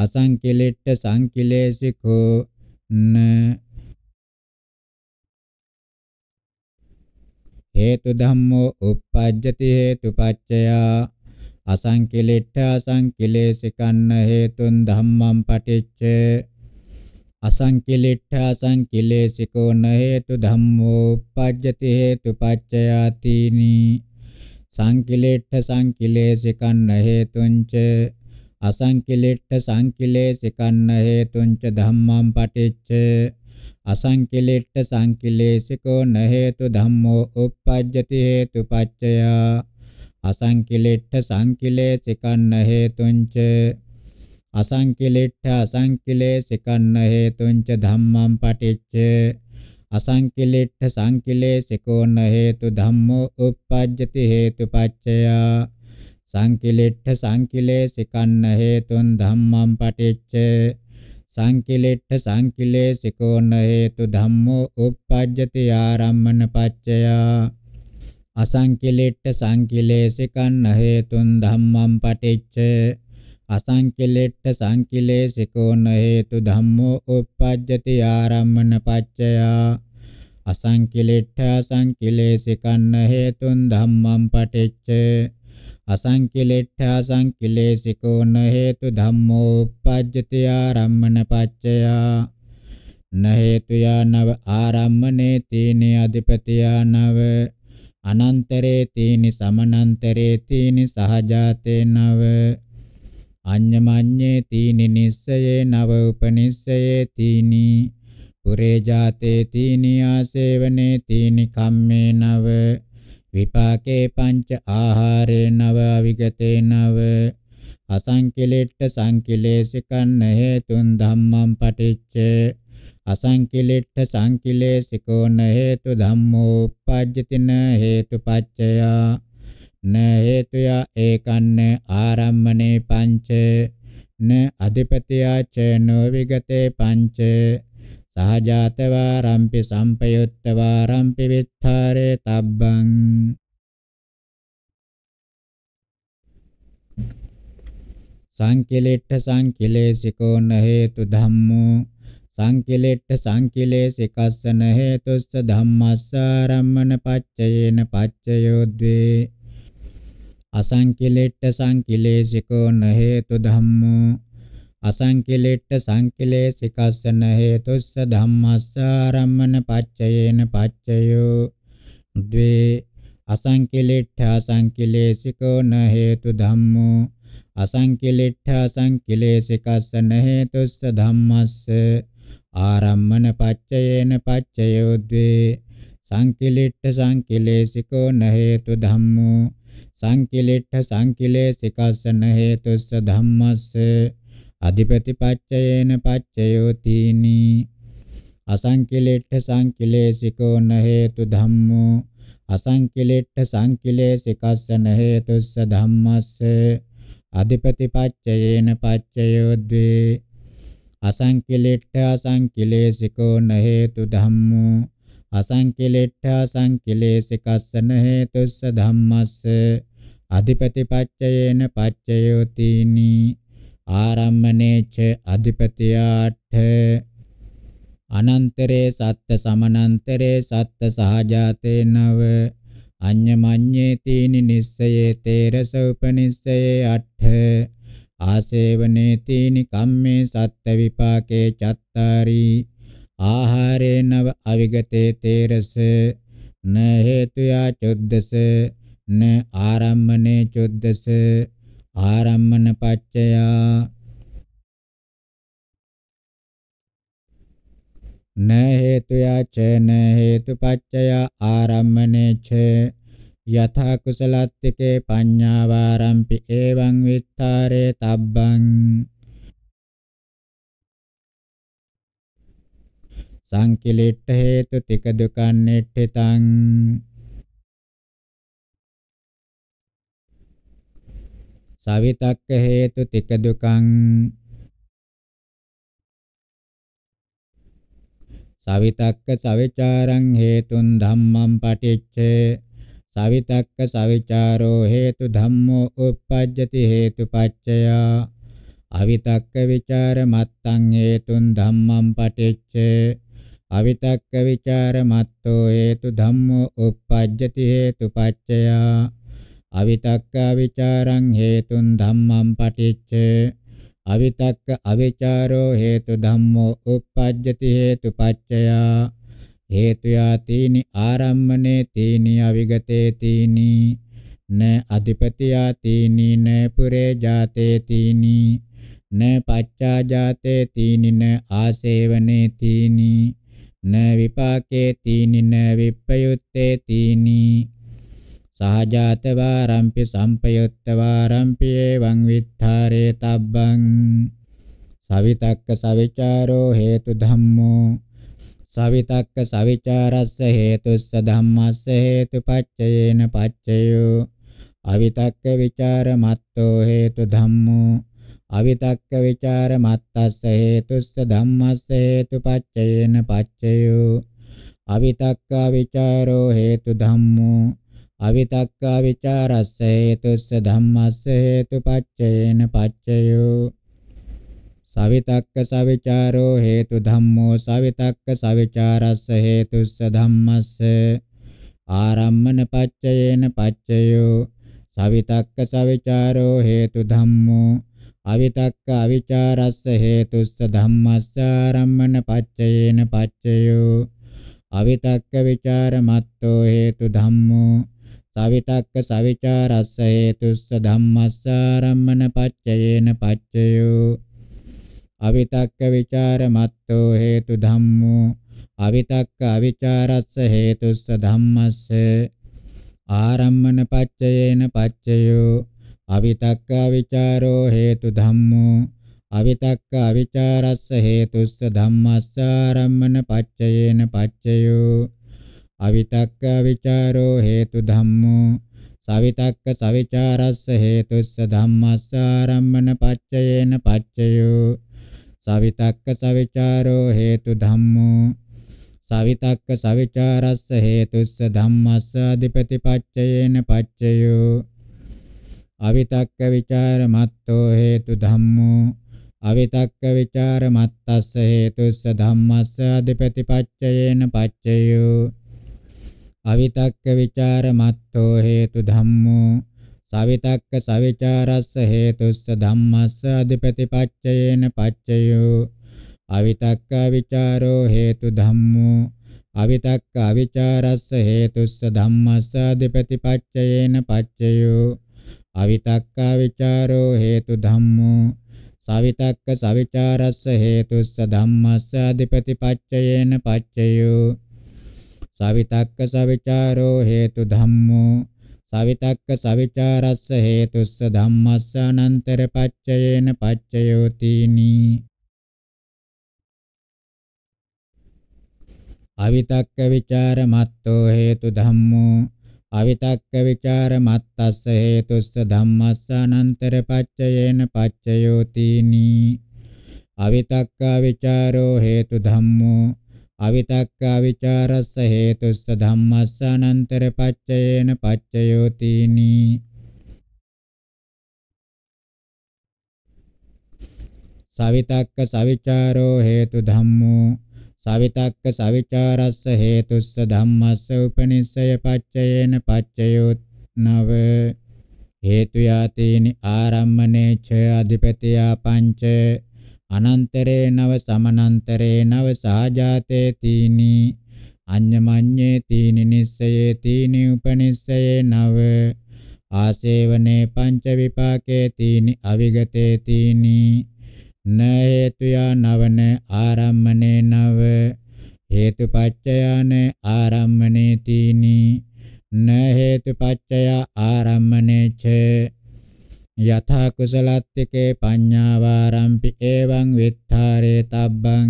අසංකිලිට්ඨ සංකිලේසිකෝ න හේතු ධම්මෝ උප්පජ්ජති හේතුපච්චයා අසංකිලිට්ඨ අසංකිලේශිකන්න හේතුන් ධම්මං පටිච්චේ අසංකිලිට්ඨ අසංකිලේශිකෝ න හේතු ධම්මෝ පජ්ජති හේතු පච්චයාතිනි සංකිලිට්ඨ සංකිලේශිකන්න හේතුංච අසංකිලිට්ඨ සංකිලේශිකන්න හේතුංච ධම්මං පටිච්ච අසංකිලිට්ඨ සංකිලේශිකෝ න හේතු ධම්මෝ uppajjati හේතු පච්චයා අසංකිලිට්ඨ සංකිලේසිකන්න හේතුංච අසංකිලිට්ඨ අසංකිලේසිකන්න හේතුංච ධම්මං පටිච්ච අසංකිලිට්ඨ සංකිලේසිකෝන හේතු ධම්මෝ uppajjati හේතුපච්චයා සංකිලිට්ඨ සංකිලේසිකන්න හේතුන් ධම්මං පටිච්ච සංකිලිට්ඨ සංකිලේසිකෝන හේතු ධම්මෝ uppajjati ආරම්මන පච්චයා අසංකිලෙට්ට සංකිලේසිකන්න හේතුන් ධම්මම් පටිච්ච අසංකිලෙට්ට සංකිලේසිකෝන හේතු ධම්මෝ උප්පජ්ජති ආරම්මන පච්චයා අසංකිලෙට්ට සංකිලේසිකන්න හේතුන් ධම්මම් පටිච්ච අසංකිලෙට්ඨ අසංකිලේසිකෝ න හේතු ධම්මෝ uppajjati ආරම්මන පච්චයා න හේතු යනව ආරම්මනේ තීනේ අධිපතියා නව අනන්තරේ තීනි සමනන්තරේ තීනි සහජාතේ නව අඤ්ඤමඤ්ඤේ තීනි නිස්සයේ නව උපනිස්සයේ තීනි පුරේ ජාතේ තීනි ආසේවනේ තීනි කම්මේ නව විපාකේ පංච ආහාරේ නව අවිගතේ නව අසංකලෙට්ට සංකලේශකන්න හේතුන් ධම්මං පටිච්චේ අසංකිලිට්ඨ සංකිලේසිකෝ න හේතු ධම්මෝ uppajjati න හේතු පච්චයා න හේතුය ඒකන්න ආරම්මනේ පංච න අධිපතියා ච නොවිගතේ පංච සහජාතවා රම්පි සම්පයුත්තවා රම්පි විත්තරේ තබ්බං සංකිලිට්ඨ සංකිලේසිකෝ න හේතු ධම්මෝ සංකිලෙට්ඨ සංකිලේසිකස්සන හේතුස්ස ධම්මස්සාරම්මන පච්චයේන පච්චයෝද්වේ අසංකිලෙට්ඨ සංකිලේසිකෝ න හේතු ධම්මෝ අසංකිලෙට්ඨ සංකිලේසිකස්සන හේතුස්ස ධම්මස්සාරම්මන පච්චයේන පච්චයෝ ද්වේ අසංකිලෙට්ඨ අසංකිලේසිකෝ න හේතු ධම්මෝ අසංකිලෙට්ඨ අසංකිලේසිකස්සන හේතුස්ස ධම්මස්ස ආරම්මන පච්චයේන පච්චයෝද්වේ සංකිලිට්ඨ සංකිලේසිකෝ න හේතු ධම්මෝ සංකිලිට්ඨ සංකිලේසිකස්ස න හේතුස්ස ධම්මස්ස අධිපති පච්චයේන පච්චයෝතිනි අසංකිලිට්ඨ සංකිලේසිකෝ න හේතු ධම්මෝ අසංකිලිට්ඨ සංකිලේසිකස්ස න හේතුස්ස ධම්මස්ස අධිපති පච්චයේන පච්චයෝද්වේ असंकिलिट्ठ असंकिलेशिको न हेतु धम्मो असंकिलिट्ठ असंकिलेशिकस्स न हेतुस्स धम्मस्स अधिपतिपच्चयेन पच्चयोतीनि ආරම්මනේච අධිපතියාට අනන්තරේ සත්ත සමනන්තරේ සත්ත සහජාතේ නව අඤ්ඤමඤ්ඤේ තීනි නිස්සයේ තේරස උපනිස්සයේ අට්ඨ ආසේවනේතිනි කම්මේ සත්ත්‍ය විපාකේ චත්තාරි ආහාරේනව අවිගතේ තේරස න හේතුයා චොද්දස න ආරම්මනේ චොද්දස ආරම්මන පච්චයා න හේතුයා ච න හේතුපච්චයා ආරම්මනේ ච යථා කුසලත්තිකේ පඤ්ඤාවාරම්පි එවං විත්තරේ තබ්බං සංකිලිට්ඨ හේතු තික දුකන්නේට්ඨිතං සවිතක්ක හේතු තික දුකං සවිතක්ක සවිචාරං හේතුන් ධම්මං පටිච්චේ සවිතක්ක සවිචාරෝ හේතු ධම්මෝ uppajjati හේතුපච්චය අවිතක්ක විචාර මත්තං හේතුන් ධම්මං පටිච්චේ අවිතක්ක විචාර මත්තෝ හේතු ධම්මෝ uppajjati හේතුපච්චය අවිතක්ක විචාරං හේතුන් ධම්මං පටිච්ච අවිතක්ක අවිචාරෝ හේතු ධම්මෝ uppajjati හේතුපච්චය හේතුයා තීනි ආරම්මනේ තීනි අවිගතේ තීනි න අධිපතියා තීනි න පුරේ ජාතේ තීනි න පච්චා ජාතේ තීනි න ආසේවනේ තීනි න විපාකේ තීනි න විප්පයුත්තේ තීනි සහජාතවා රම්පි සම්පයුත්තවා රම්පි එවං විත්තරේ තබ්බං සවිතක්ක සවිචාරෝ හේතු ධම්මෝ සවිතක්ක සවිචාරස්ස හේතුස්ස ධම්මස්ස හේතුපච්චයේන පච්චයෝ අවිතක්ක විචාර මත්තෝ හේතු ධම්මෝ අවිතක්ක විචාර මත්තස්ස හේතුස්ස ධම්මස්ස හේතුපච්චයේන පච්චයෝ අවිතක්ක විචාරෝ හේතු ධම්මෝ අවිතක්ක විචාරස්ස හේතුස්ස ධම්මස්ස හේතුපච්චයේන පච්චයෝ සවිතක්ක සවිචාරෝ හේතු ධම්මෝ සවිතක්ක සවිචාරස්ස හේතුස්ස ධම්මස්ස ආරම්මන පච්චයේන පච්චයෝ සවිතක්ක සවිචාරෝ හේතු ධම්මෝ අවිතක්ක අවිචාරස්ස හේතුස්ස ධම්මස්ස ආරම්මන පච්චයේන පච්චයෝ අවිතක්ක විචාරමත්තෝ හේතු ධම්මෝ සවිතක්ක සවිචාරස්ස හේතුස්ස ධම්මස්ස ආරම්මන පච්චයේන පච්චයෝ අවිතක්ක ਵਿਚාර මත්තෝ හේතු ධම්මෝ අවිතක්ක අවිචාරස්ස හේතුස්ස ධම්මස්ස ආරම්මන පච්චයේන පච්චයෝ අවිතක්ක අවිචාරෝ හේතු ධම්මෝ අවිතක්ක අවිචාරස්ස හේතුස්ස ධම්මස්සාරම්මන පච්චයේන පච්චයෝ අවිතක්ක අවිචාරෝ හේතු ධම්මෝ සවිතක්ක සවිචාරස්ස හේතුස්ස ධම්මස්සාරම්මන පච්චයේන පච්චයෝ සවිතක්ක සවිචාරෝ හේතු ධම්මෝ සවිතක්ක සවිචාරස්ස හේතුස්ස ධම්මස්ස අධිපති පච්චයේන පච්චයෝ අවිතක්ක විචාර මත්තෝ හේතු ධම්මෝ අවිතක්ක විචාර මත්තස්ස හේතුස්ස ධම්මස්ස අධිපති පච්චයේන පච්චයෝ අවිතක්ක විචාර මත්තෝ හේතු ධම්මෝ සවිතක්ක සවිචාරස්ස හේතුස්ස ධම්මස්ස අධිපතිපච්චයේන පච්චයෝ අවිතක්ක විචාරෝ හේතු ධම්මෝ අවිතක්ක අවිචාරස්ස හේතුස්ස ධම්මස්ස අධිපතිපච්චයේන පච්චයෝ අවිතක්ක විචාරෝ හේතු ධම්මෝ සවිතක්ක සවිචාරස්ස හේතුස්ස ධම්මස්ස අධිපතිපච්චයේන පච්චයෝ සවිතක්ක සවිචාරෝ හේතු ධම්මෝ සවිතක්ක සවිචාරස්ස හේතුස්ස ධම්මස්ස අනන්තර පච්චයේන පච්චයෝතිනි අවිතක්ක විචාර මත්තෝ හේතු ධම්මෝ අවිතක්ක විචාර මත්තස්ස හේතුස්ස ධම්මස්ස අනන්තර පච්චයේන පච්චයෝතිනි අවිතක්ක විචාරෝ හේතු ධම්මෝ අවිතක්කා ਵਿਚාරස්ස හේතුස්ස ධම්මස්ස අනන්තර පච්චයේන පච්චයෝතිනි සවිතක්ක සවිචාරෝ හේතු ධම්මෝ සවිතක්ක සවිචාරස්ස හේතුස්ස ධම්මස්ස උපනිස්සය පච්චයේන පච්චයෝත් නව හේතු යාතේනි ආරම්මනේ ච අධිපතියා පංච අනන්තරේ නව සමනන්තරේ නව සාජාතේ තීනි අඤ්ඤමඤ්ඤේ තීනි නිස්සයේ තීනි උපනිස්සයේ නව ආසේවනේ පංච විපාකේ තීනි අවිගතේ තීනි න හේතුයා නවන ආරම්මනේ නව හේතුපච්චයන ආරම්මනේ තීනි න හේතුපච්චය ආරම්මනේ චේ යථා කුසලත්තිකේ පඤ්ඤාවාරම්පි එවං විත්තරේ තබ්බං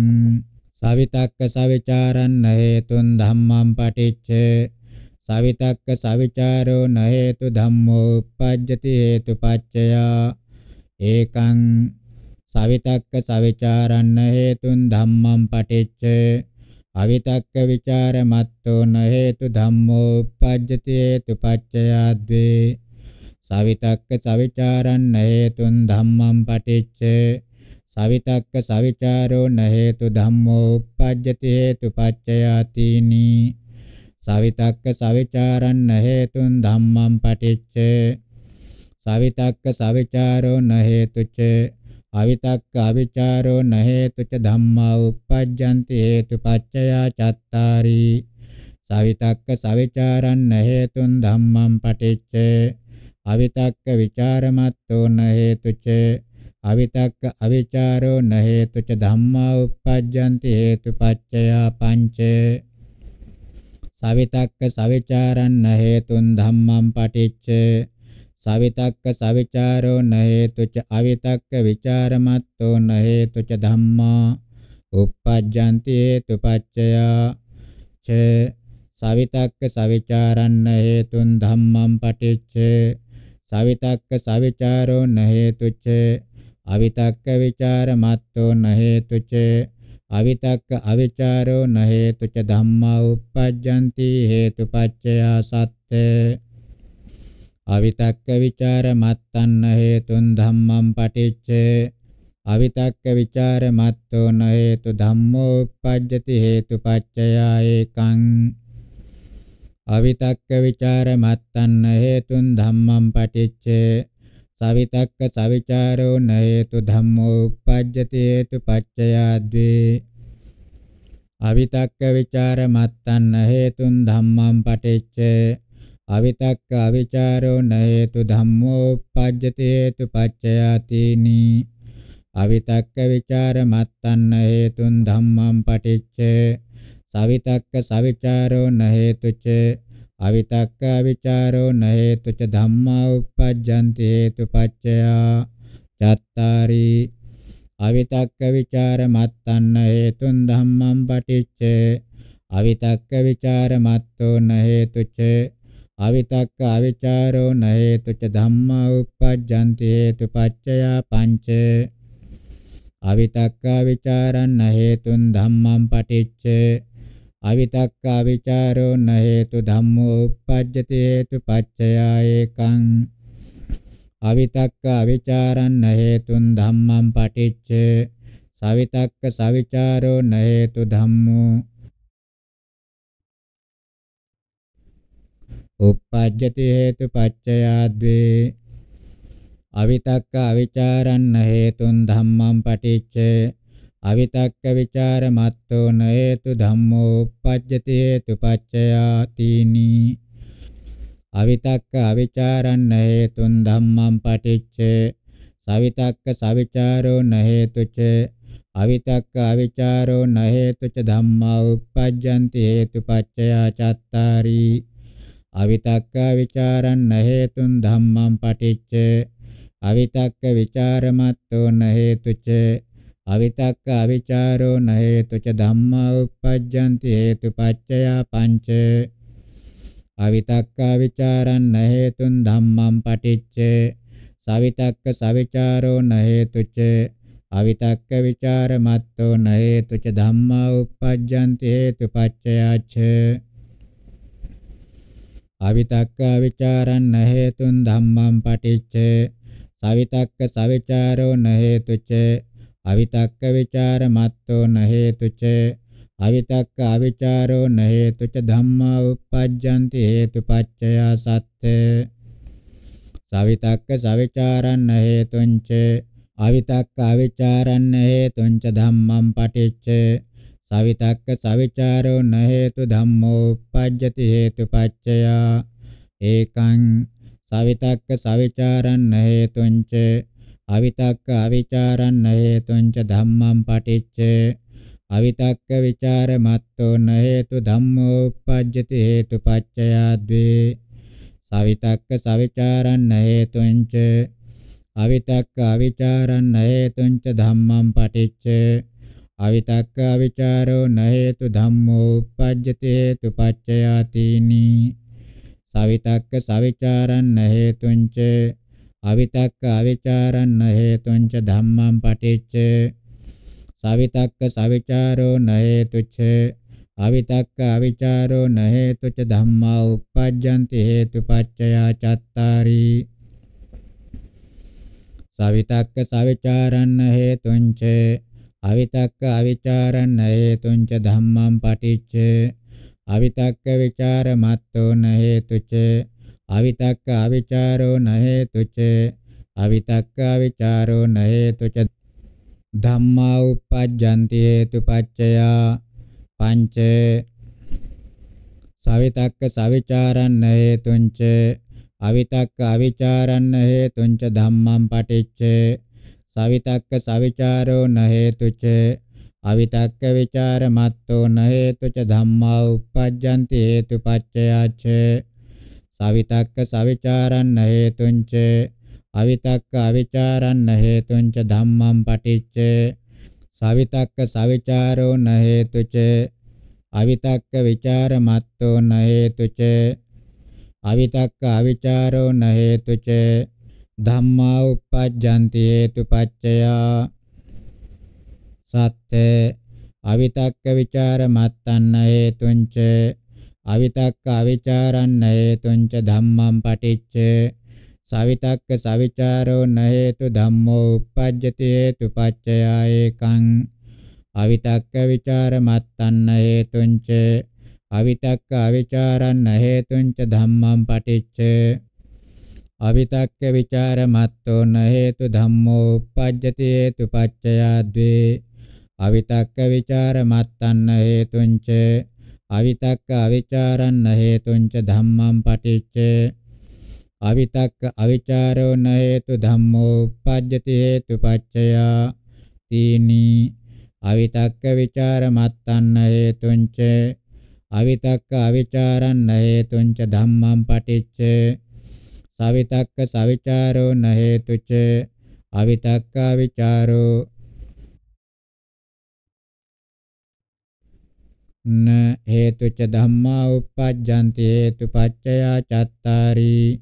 සවිතක්ක සවිචාරන්න හේතුන් ධම්මං පටිච්ච සවිතක්ක සවිචාරෝ න හේතු ධම්මෝ uppajjati හේතු පච්චයා ඒකං සවිතක්ක සවිචාරන්න හේතුන් ධම්මං පටිච්ච අවිතක්ක විචාරමත්තෝ න හේතු ධම්මෝ uppajjati හේතු පච්චයා ද්වේ සවිතක්ක සවිචාරන්න හේතුන් ධම්මං පටිච්ච සවිතක්ක සවිචාරෝ නහේතු ධම්මෝ uppajjati හේතු පච්චයාතිනි සවිතක්ක සවිචාරන්න හේතුන් ධම්මං පටිච්ච සවිතක්ක සවිචාරෝ නහේතුච අවිතක්ක අවිචාරෝ නහේතුච ධම්මා uppajjanti හේතු පච්චයා චත්තාරි සවිතක්ක සවිචාරන්න හේතුන් ධම්මං පටිච්ච अवितक्क विचारमत्तो न हेतु च अवितक्क अविचारो न हेतु च धम्मा उपपद्यन्ति हेतुपच्चया पंच सवितक्क सविचारं न हेतुं धम्मं पठिच्छ सवितक्क सविचारो न हेतु च विचार विचारमत्तो न हेतु च धम्मा उपपद्यन्ति हेतुपच्चया च सवितक्क सविचारं न हेतुं धम्मं पठिच्छ සවිතක්ක සවිචාරෝ නහේතුච්ච අවිතක්ක විචාර මත්තෝ නහේතුච්ච අවිතක්ක අවිචාරෝ නහේතුච්ච ධම්මා uppajjanti හේතුපච්චයා සත්‍ය අවිතක්ක විචාර මත්තන්න හේතුන් ධම්මං පටිච්ච අවිතක්ක විචාර මත්තෝ නහේතු ධම්මෝ uppajjati හේතුපච්චයා ඒකං අවිතක්ක ਵਿਚාර මත්තන්න හේතුන් ධම්මං පටිච්චේ සවිතක්ක සවිචාරෝ න හේතු ධම්මෝ uppajjati හේතු පච්චයාද්වේ අවිතක්ක ਵਿਚාර මත්තන්න හේතුන් ධම්මං පටිච්චේ අවිතක්ක අවිචාරෝ න හේතු ධම්මෝ uppajjati හේතු පච්චයාතිනි අවිතක්ක ਵਿਚාර මත්තන්න හේතුන් ධම්මං පටිච්චේ සවිතක්ක සවිචාරෝ නහේතුච අවිතක්ක අවිචාරෝ නහේතුච ධම්මා uppajjanti හේතුපච්චයා චත්තාරි අවිතක්ක විචාර මත්තන්න හේතුන් ධම්මං පටිච්ච අවිතක්ක විචාර මත්තෝ න හේතුච අවිතක්ක අවිචාරෝ න හේතුච ධම්මා uppajjanti හේතුපච්චයා පංච අවිතක්ක විචාරං න හේතුන් ධම්මං පටිච්ච අවිතක්කා ਵਿਚාරෝ න හේතු ධම්මෝ uppajjati හේතු පච්චයා ඒකං අවිතක්කා ਵਿਚාරන්න හේතුන් ධම්මං පටිච්ච සවිතක්ක සවිචාරෝ න හේතු ධම්මෝ uppajjati hetu paccayadve avitakka avicharana hetun dhammam paticce අවිතක්ක ਵਿਚාර මත්තෝ නේතු ධම්මෝ uppajjati hetu paccayatini අවිතක්ක අවිචාරං නේතුන් ධම්මං පටිච්ච සවිතක්ක සවිචාරෝ නේතුච අවිතක්ක අවිචාරෝ නේතුච ධම්මා uppajjanti hetu paccaya chattari අවිතක්ක විචාරං නේතුන් ධම්මං පටිච්ච අවිතක්ක විචාරමත්තෝ නේතුච අවිතක්ක අවිචාරෝ න හේතුච ධම්මා uppajjanti හේතුපච්චය පංච අවිතක්ක අවිචාරං න හේතුන් ධම්මං පටිච්ච සවිතක්ක සවිචාරෝ න හේතුච අවිතක්ක විචාරමත්තෝ න හේතුච ධම්මා uppajjanti හේතුපච්චයාච්ච අවිතක්ක අවිචාරං න හේතුන් ධම්මං පටිච්ච සවිතක්ක සවිචාරෝ න හේතුච අවිතක්ක ਵਿਚාර මත්තෝ න හේතුච අවිතක්ක අවිචාරෝ න හේතුච ධම්මා uppajjanti හේතුපච්චයා සත්‍ය සවිතක්ක සවිචාරං න හේතුංච අවිතක්ක අවිචාරං න හේතුංච ධම්මං පටිච්ච සවිතක්ක සවිචාරෝ න හේතු ධම්මෝ uppajjati හේතුපච්චයා ඒකං සවිතක්ක සවිචාරං න හේතුංච අවිතක්ක අවිචාරන්න හේතුංච ධම්මං පටිච්ච අවිතක්ක විචාර මත්තෝ න හේතු ධම්මෝ uppajjati හේතු පච්චයාද්වේ සවිතක්ක සවිචාරන්න හේතුංච අවිතක්ක අවිචාරන්න හේතුංච ධම්මං පටිච්ච අවිතක්ක අවිචාරෝ න හේතු ධම්මෝ uppajjati හේතු පච්චයාතිනි සවිතක්ක සවිචාරන්න හේතුංච අවිතක්ක අවිචාරන්න හේතුංච ධම්මං පටිච්ච සවිතක්ක සවිචාරෝ නහේතුච්ච අවිතක්ක අවිචාරෝ නහේතුච්ච ධම්මා uppajjanti හේතුපච්චයා චත්තාරි සවිතක්ක සවිචාරන්න හේතුංච අවිතක්ක අවිචාරන්න හේතුංච ධම්මං පටිච්ච අවිතක්ක විචාරමත්තෝ නහේතුච්ච අවිතක්ක අවිචාරෝ නහේතුච අවිතක්ක අවිචාරෝ නහේතුච ධම්මා උපජ්ජන්ති හේතුපච්චය පංච සවිතක්ක සවිචාරන්න හේතුංච අවිතක්ක අවිචාරන්න හේතුංච ධම්මං පටිච්ච සවිතක්ක සවිචාරෝ න හේතුච අවිතක්ක විචාරමත්තෝ න හේතුච ධම්මා උප්පජ්ජන්ති හේතුපච්චයාච සවිතක්ක සවිචාරන්න හේතුංච අවිතක්ක අවිචාරන්න හේතුංච ධම්මං පටිච්ච සවිතක්ක සවිචාරෝ න හේතුච අවිතක්ක විචාරමත්තෝ න හේතුච අවිතක්ක අවිචාරෝ න හේතුච ධම්මා උප්පජ්ජන්ති හේතුපච්චයා සත්‍ය අවිතක්ක විචාර මත්තන්න හේතුංච අවිතක්ක අවිචාරං නේතුංච ධම්මං පටිච්ච සවිතක්ක සවිචාරෝ නේතු ධම්මෝ uppajjati හේතු පච්චයා ඒකං අවිතක්ක විචාර මත්තන්න හේතුංච අවිතක්ක අවිචාරන්න හේතුංච ධම්මං පටිච්ච අවිතක්ක විචාර මත්තෝ න හේතු ධම්මෝ uppajjati හේතු පච්චයා ද්වේ අවිතක්ක විචාර මත්තන්න හේතුංච අවිතක්ක අවිචාරං හේතුංච ධම්මං පටිච්ච අවිතක්ක අවිචාරෝ න හේතු ධම්මෝ උපජ්ජති හේතුපච්චයා තීනි අවිතක්ක විචාර මත්තන්න හේතුංච අවිතක්ක අවිචාරං හේතුංච ධම්මං පටිච්ච සවිතක්ක සවිචාරෝ න හේතුච අවිතක්කා විචාරෝ න හේතුච ධම්මා uppajjanti හේතුපච්චයා චත්තාරි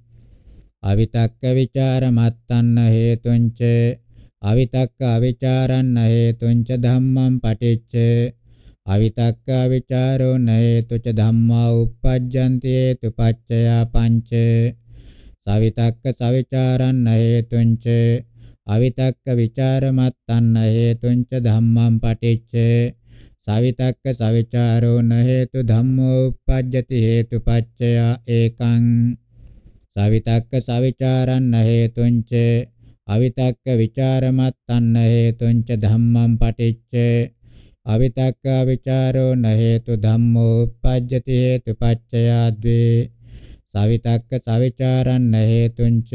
අවිතක්ක ਵਿਚාර මත්තන්න හේතුංච අවිතක්ක අවිචාරන්න හේතුංච ධම්මං පටිච්ච අවිතක්ක අවිචාරෝ න හේතුච ධම්මා uppajjanti හේතුපච්චයා පංච සවිතක්ක සවිචාරන්න හේතුංච අවිතක්ක ਵਿਚාර මත්තන්න හේතුංච ධම්මං පටිච්ච සවිතක්ක සවිචාරෝ න හේතු ධම්මෝ uppajjati හේතුපච්චය ඒකං සවිතක්ක සවිචාරං න හේතුංච අවිතක්ක විචාරමත්තං න හේතුංච ධම්මං පටිච්චේ අවිතක්ක විචාරෝ න හේතු ධම්මෝ uppajjati හේතු පච්චයාද්වේ සවිතක්ක සවිචාරං න හේතුංච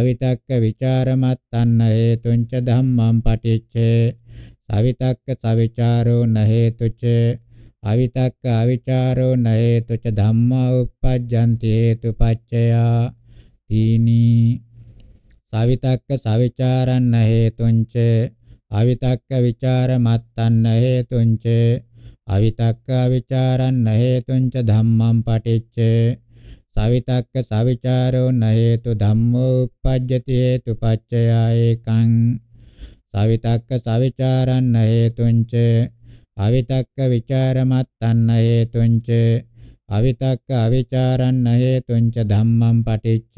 අවිතක්ක විචාරමත් අන්න හේතුංච ධම්මං පටිච්චේ අවිතක්ක සවිචාරෝ නහේතුච අවිතක්ක අවිචාරෝ නහේතුච ධම්මා uppajjanti හේතුපච්චයා තීනී සවිතක්ක සවිචාරං නහේතුංච අවිතක්ක විචාර මත්තං නහේතුංච අවිතක්ක අවිචාරං නහේතුංච ධම්මං පටිච්ච සවිතක්ක සවිචාරෝ නහේතු ධම්මෝ uppajjati හේතුපච්චයා ඒකං සවිතක්ක සවිචාරන්න හේතුංච අවිතක්ක විචාරමත්තන්න හේතුංච අවිතක්ක අවිචාරන්න හේතුංච ධම්මං පටිච්ච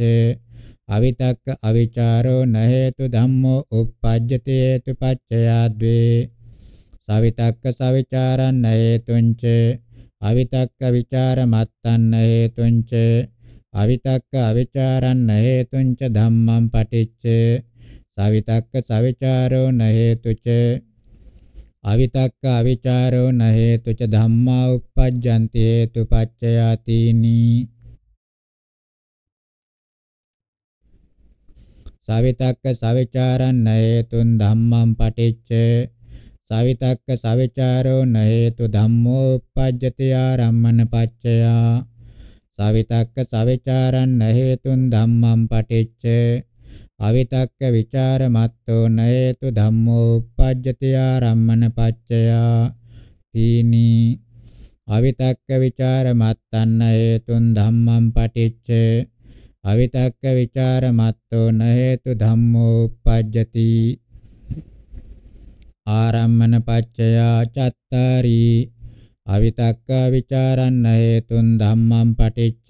අවිතක්ක අවිචාරෝ න හේතු ධම්මෝ uppajjati හේතු පච්චයාද්වේ සවිතක්ක සවිචාරන්න හේතුංච අවිතක්ක විචාරමත්තන්න හේතුංච අවිතක්ක අවිචාරන්න හේතුංච ධම්මං පටිච්ච සවිතක්ක සවිචාරෝ න හේතුච අවිතක්ක අවිචාරෝ න හේතුච ධම්මා uppajjanti හේතු පච්චයාතිනි සවිතක්ක සවිචාරං න හේතුන් ධම්මං පටිච්ච සවිතක්ක සවිචාරෝ න හේතු ධම්මෝ uppajjati ආරම්මන පච්චයා සවිතක්ක සවිචාරං න හේතුන් ධම්මං පටිච්ච අවිතක්ක ਵਿਚාර මත්තෝ නේතු ධම්මෝ uppajjati ආරම්මන පච්චයා තීනි අවිතක්ක ਵਿਚාර මත්තන්න හේතුන් ධම්මං පටිච්ච අවිතක්ක ਵਿਚාර මත්තෝ නේතු ධම්මෝ uppajjati ආරම්මන පච්චයා චත්තාරි අවිතක්ක ਵਿਚාරන්න හේතුන් ධම්මං පටිච්ච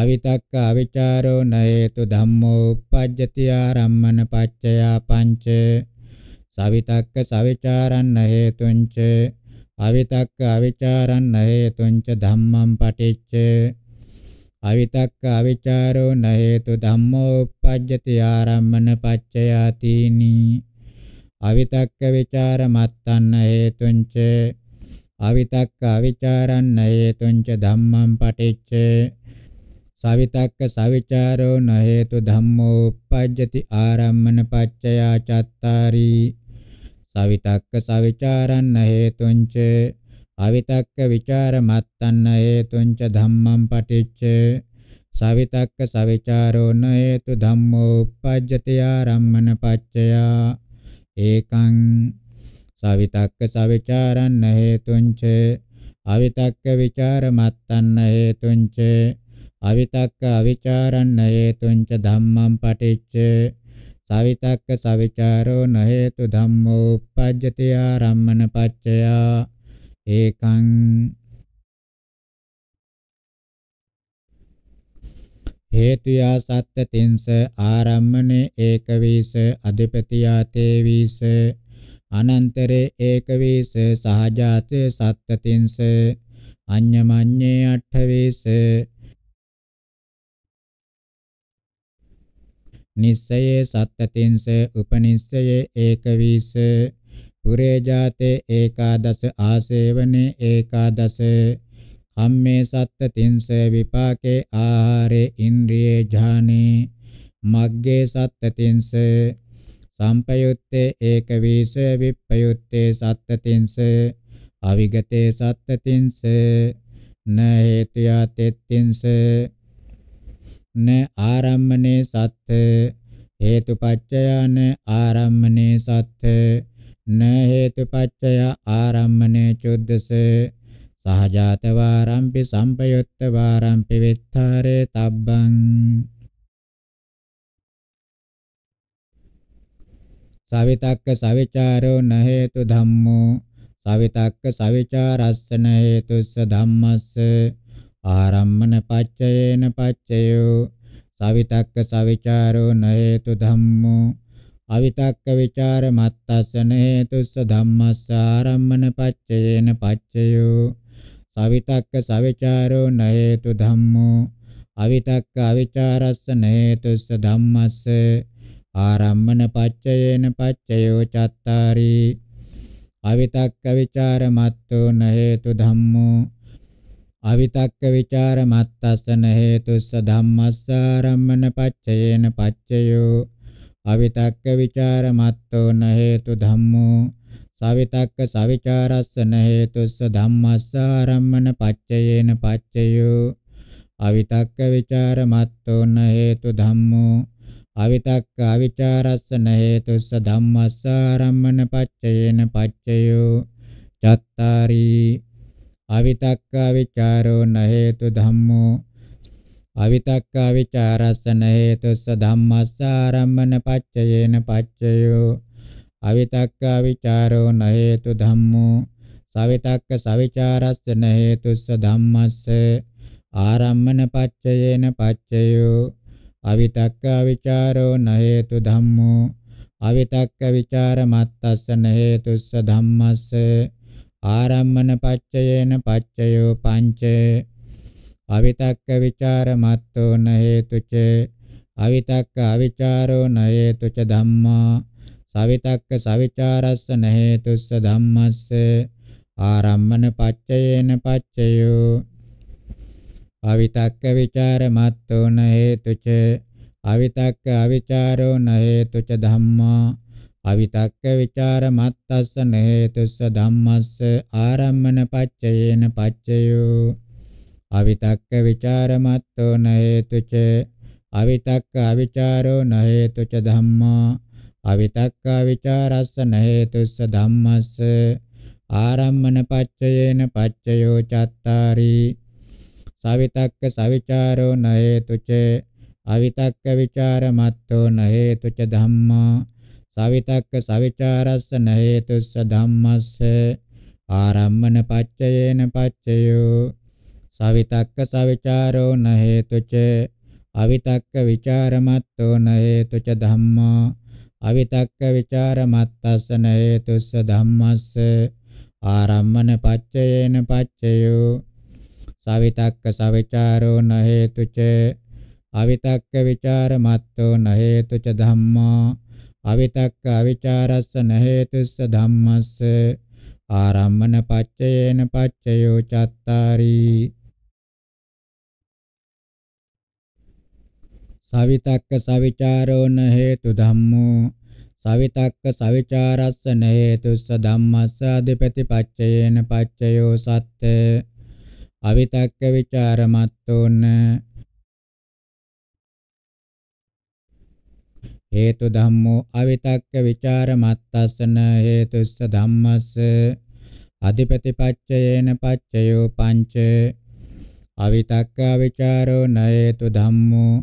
අවිතක්ක අවිචාරෝ නයේතු ධම්මෝ uppajjati ආරම්මන පච්චයා පංච සවිතක්ක සවිචාරන්න හේතුංච අවිතක්ක අවිචාරන්න හේතුංච ධම්මං පටිච්ච අවිතක්ක අවිචාරෝ නහේතු ධම්මෝ uppajjati ආරම්මන පච්චයාතිනි අවිතක්ක විචාර මත්තන්න හේතුංච අවිතක්ක අවිචාරන්න හේතුංච ධම්මං පටිච්ච සවිතක්ක සවිචාරෝ නහේතු ධම්මෝ uppajjati ආරම්මන පච්චයා චත්තාරි සවිතක්ක සවිචාරන්න හේතුංච අවිතක්ක විචාර මත්තන්න හේතුංච ධම්මං පටිච්ච සවිතක්ක සවිචාරෝ න හේතු ධම්මෝ uppajjati ආරම්මන පච්චයා ඒකං සවිතක්ක සවිචාරන්න හේතුංච අවිතක්ක විචාර මත්තන්න හේතුංච අවිතක්ක අවිචාරං නේතුංච ධම්මං පටිච්ච සවිතක්ක සවිචාරෝ නහේතු ධම්මෝ uppajjati ආරම්මන පච්චයා ඒකං හේතුයා සත්ත තින්ස ආරම්මනේ ඒකවීස අධිපතියා තේවීස අනන්තරේ ඒකවීස සහජාතේ සත්ත තින්ස අඤ්ඤමඤ්ඤේ අට්ඨවීස නිස්සයේ සත්තතින්ස උපනිස්සයේ ඒකවිස පුරේ ජාතේ ඒකාදස ආසේවනේ ඒකාදස කම්මේ සත්තතින්ස විපාකේ ආහාරේ ඉන්ද්‍රියේ ඥානේ මග්ගේ සත්තතින්ස සම්පයුත්තේ ඒකවිස විප්පයුත්තේ සත්තතින්ස අවිගතේ සත්තතින්ස න හේතුයා තෙත්තින්ස න ආරම්මනේ සත්ථ හේතුපච්චයන ආරම්මනේ සත්ථ න හේතුපච්චය ආරම්මනේ චුද්දස සහජාත වාරම්පි සම්පයුත්ත වාරම්පි විත්තරේ තබ්බං සවිතක්ක සවිචාරෝ න හේතු ධම්මෝ සවිතක්ක සවිචාරස්ස න හේතුස්ස ධම්මස්ස ආරම්මන පච්චයේන පච්චයෝ සවිතක්ක සවිචාරෝ නේතු ධම්මෝ අවිතක්ක විචාර මත්තස්ස නේතුස්ස ධම්මස්ස ආරම්මන පච්චයේන පච්චයෝ සවිතක්ක සවිචාරෝ නේතු ධම්මෝ අවිතක්ක අවිචාරස්ස නේතුස්ස ධම්මස්ස ආරම්මන පච්චයේන පච්චයෝ චත්තාරි අවිතක්ක විචාර මත්තෝ නේතු ධම්මෝ අවිතක්ක ਵਿਚාර මත්තස්සන හේතුස්ස ධම්මස්සාරම්මන පච්චයේන පච්චයෝ අවිතක්ක ਵਿਚාර මත්තෝන හේතු ධම්මෝ සවිතක්ක සවිචාරස්සන හේතුස්ස ධම්මස්සාරම්මන පච්චයේන පච්චයෝ අවිතක්ක ਵਿਚාර මත්තෝන හේතු ධම්මෝ අවිතක්ක අවිචාරස්සන හේතුස්ස ධම්මස්සාරම්මන පච්චයේන පච්චයෝ චත්තාරී අවිතක්කා විචාරෝ න හේතු ධම්මෝ අවිතක්කා විචාරස්ස න හේතුස්ස ධම්මස්ස ආරම්මන පච්චයේන පච්චයෝ අවිතක්කා විචාරෝ න හේතු ධම්මෝ සවිතක්ක සවිචාරස්ස න හේතුස්ස ධම්මස්ස ආරම්මන පච්චයේන පච්චයෝ අවිතක්ක විචාරෝ න හේතු ධම්මෝ අවිතක්ක විචාර මත්තස්ස න හේතුස්ස ධම්මස්ස ආරම්මන පච්චයේන පච්චයෝ පංච අවිතක්ක ਵਿਚාර මත්තෝ න හේතුච අවිතක්ක අවිචාරෝ න හේතුච ධම්මා සවිතක්ක සවිචාරස්ස න හේතුස්ස ධම්මස්ස ආරම්මන පච්චයේන පච්චයෝ අවිතක්ක ਵਿਚාර මත්තෝ න හේතුච අවිතක්ක අවිචාරෝ න හේතුච ධම්මා अवितक्य विचार मत्तस्स नेतुस्स धम्मस्स आरम्मन पच्चयेन पच्चयो अवितक्य विचार मत्तो न हेतु च अवितक्य अविचारो न हेतु च धम्म अवितक्य विचारस्स न हेतुस्स धम्मस्स आरम्मन पच्चयेन पच्चयो चत्तारि सविचारो न हेतु च अवितक्य विचार मत्तो न हेतु च සවිතක්ක සවිචාරස්ස නහේතුස්ස ධම්මස්ස ආරම්මන පච්චයේන පච්චයෝ සවිතක්ක සවිචාරෝ නහේතුච අවිතක්ක විචාරමත්තෝ නහේතුච ධම්මා අවිතක්ක විචාරමත්තස්ස නහේතුස්ස ධම්මස්ස ආරම්මන පච්චයේන පච්චයෝ සවිතක්ක සවිචාරෝ නහේතුච අවිතක්ක විචාරමත්තෝ නහේතුච ධම්මා අවිතක්ක අවිචාරස්ස නහේතුස්ස ධම්මස්ස ආරම්මන පච්චයේන පච්චයෝ චත්තාරි සවිතක්ක සවිචාරෝ නහේතු ධම්මෝ සවිතක්ක සවිචාරස්ස නහේතුස්ස ධම්මස්ස අධිපති පච්චයේන පච්චයෝ සත්ත්‍ය අවිතක්ක විචාරමත්තෝන හේතු ධම්මෝ අවිතක්ක ਵਿਚාර මත්තස්සන හේතුස්ස ධම්මස්ස අධිපති පච්චයේන පච්චයෝ පංච අවිතක්ක ਵਿਚාරෝ නේතු ධම්මෝ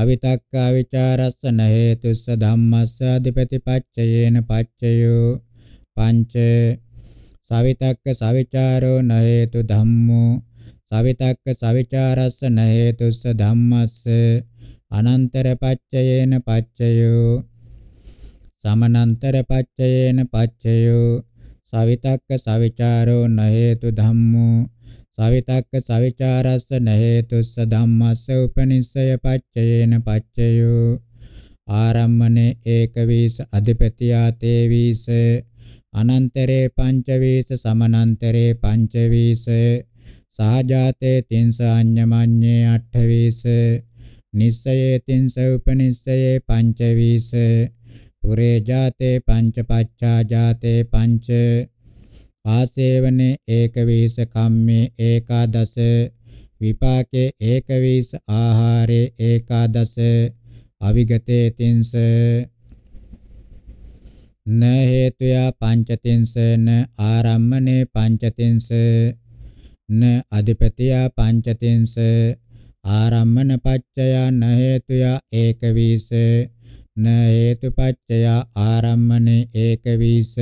අවිතක්ක ਵਿਚාරස්ස නේතුස්ස ධම්මස්ස අධිපති පච්චයේන පච්චයෝ පංච සවිතක්ක සවිචාරෝ නේතු ධම්මෝ සවිතක්ක සවිචාරස්ස නේතුස්ස ධම්මස්ස අනන්තර පච්චයේන පච්චයෝ සමනන්තර පච්චයේන පච්චයෝ සවිතක්ක සවිචාරෝ නහේතු ධම්මෝ සවිතක්ක සවිචාරස්ස නහේතුස්ස ධම්මස්ස උපනිස්සය පච්චයේන පච්චයෝ ආරම්මනේ ඒකවීස අධිපතියා තේවීස අනන්තරේ පංචවීස සමනන්තරේ පංචවීස සහජාතේ තින්ස අඤ්ඤමඤ්ඤේ අට්ඨවීස නිස්සයේතින් සෝපනිස්සයේ පංච වීස පුරේ ජාතේ පංච පච්චා ජාතේ පංච ආසේවනේ ඒක වීස කම්මේ ඒකාදස විපාකේ ඒක වීස ආහාරේ ඒකාදස අවිගතේ තින්ස න හේතුයා පංචතින්ස න ආරම්මනේ පංචතින්ස න අධිපතියා පංචතින්ස ආරම්මන පච්චයා න හේතුයා ඒක වීස න හේතු පච්චයා ආරම්මනේ ඒක වීස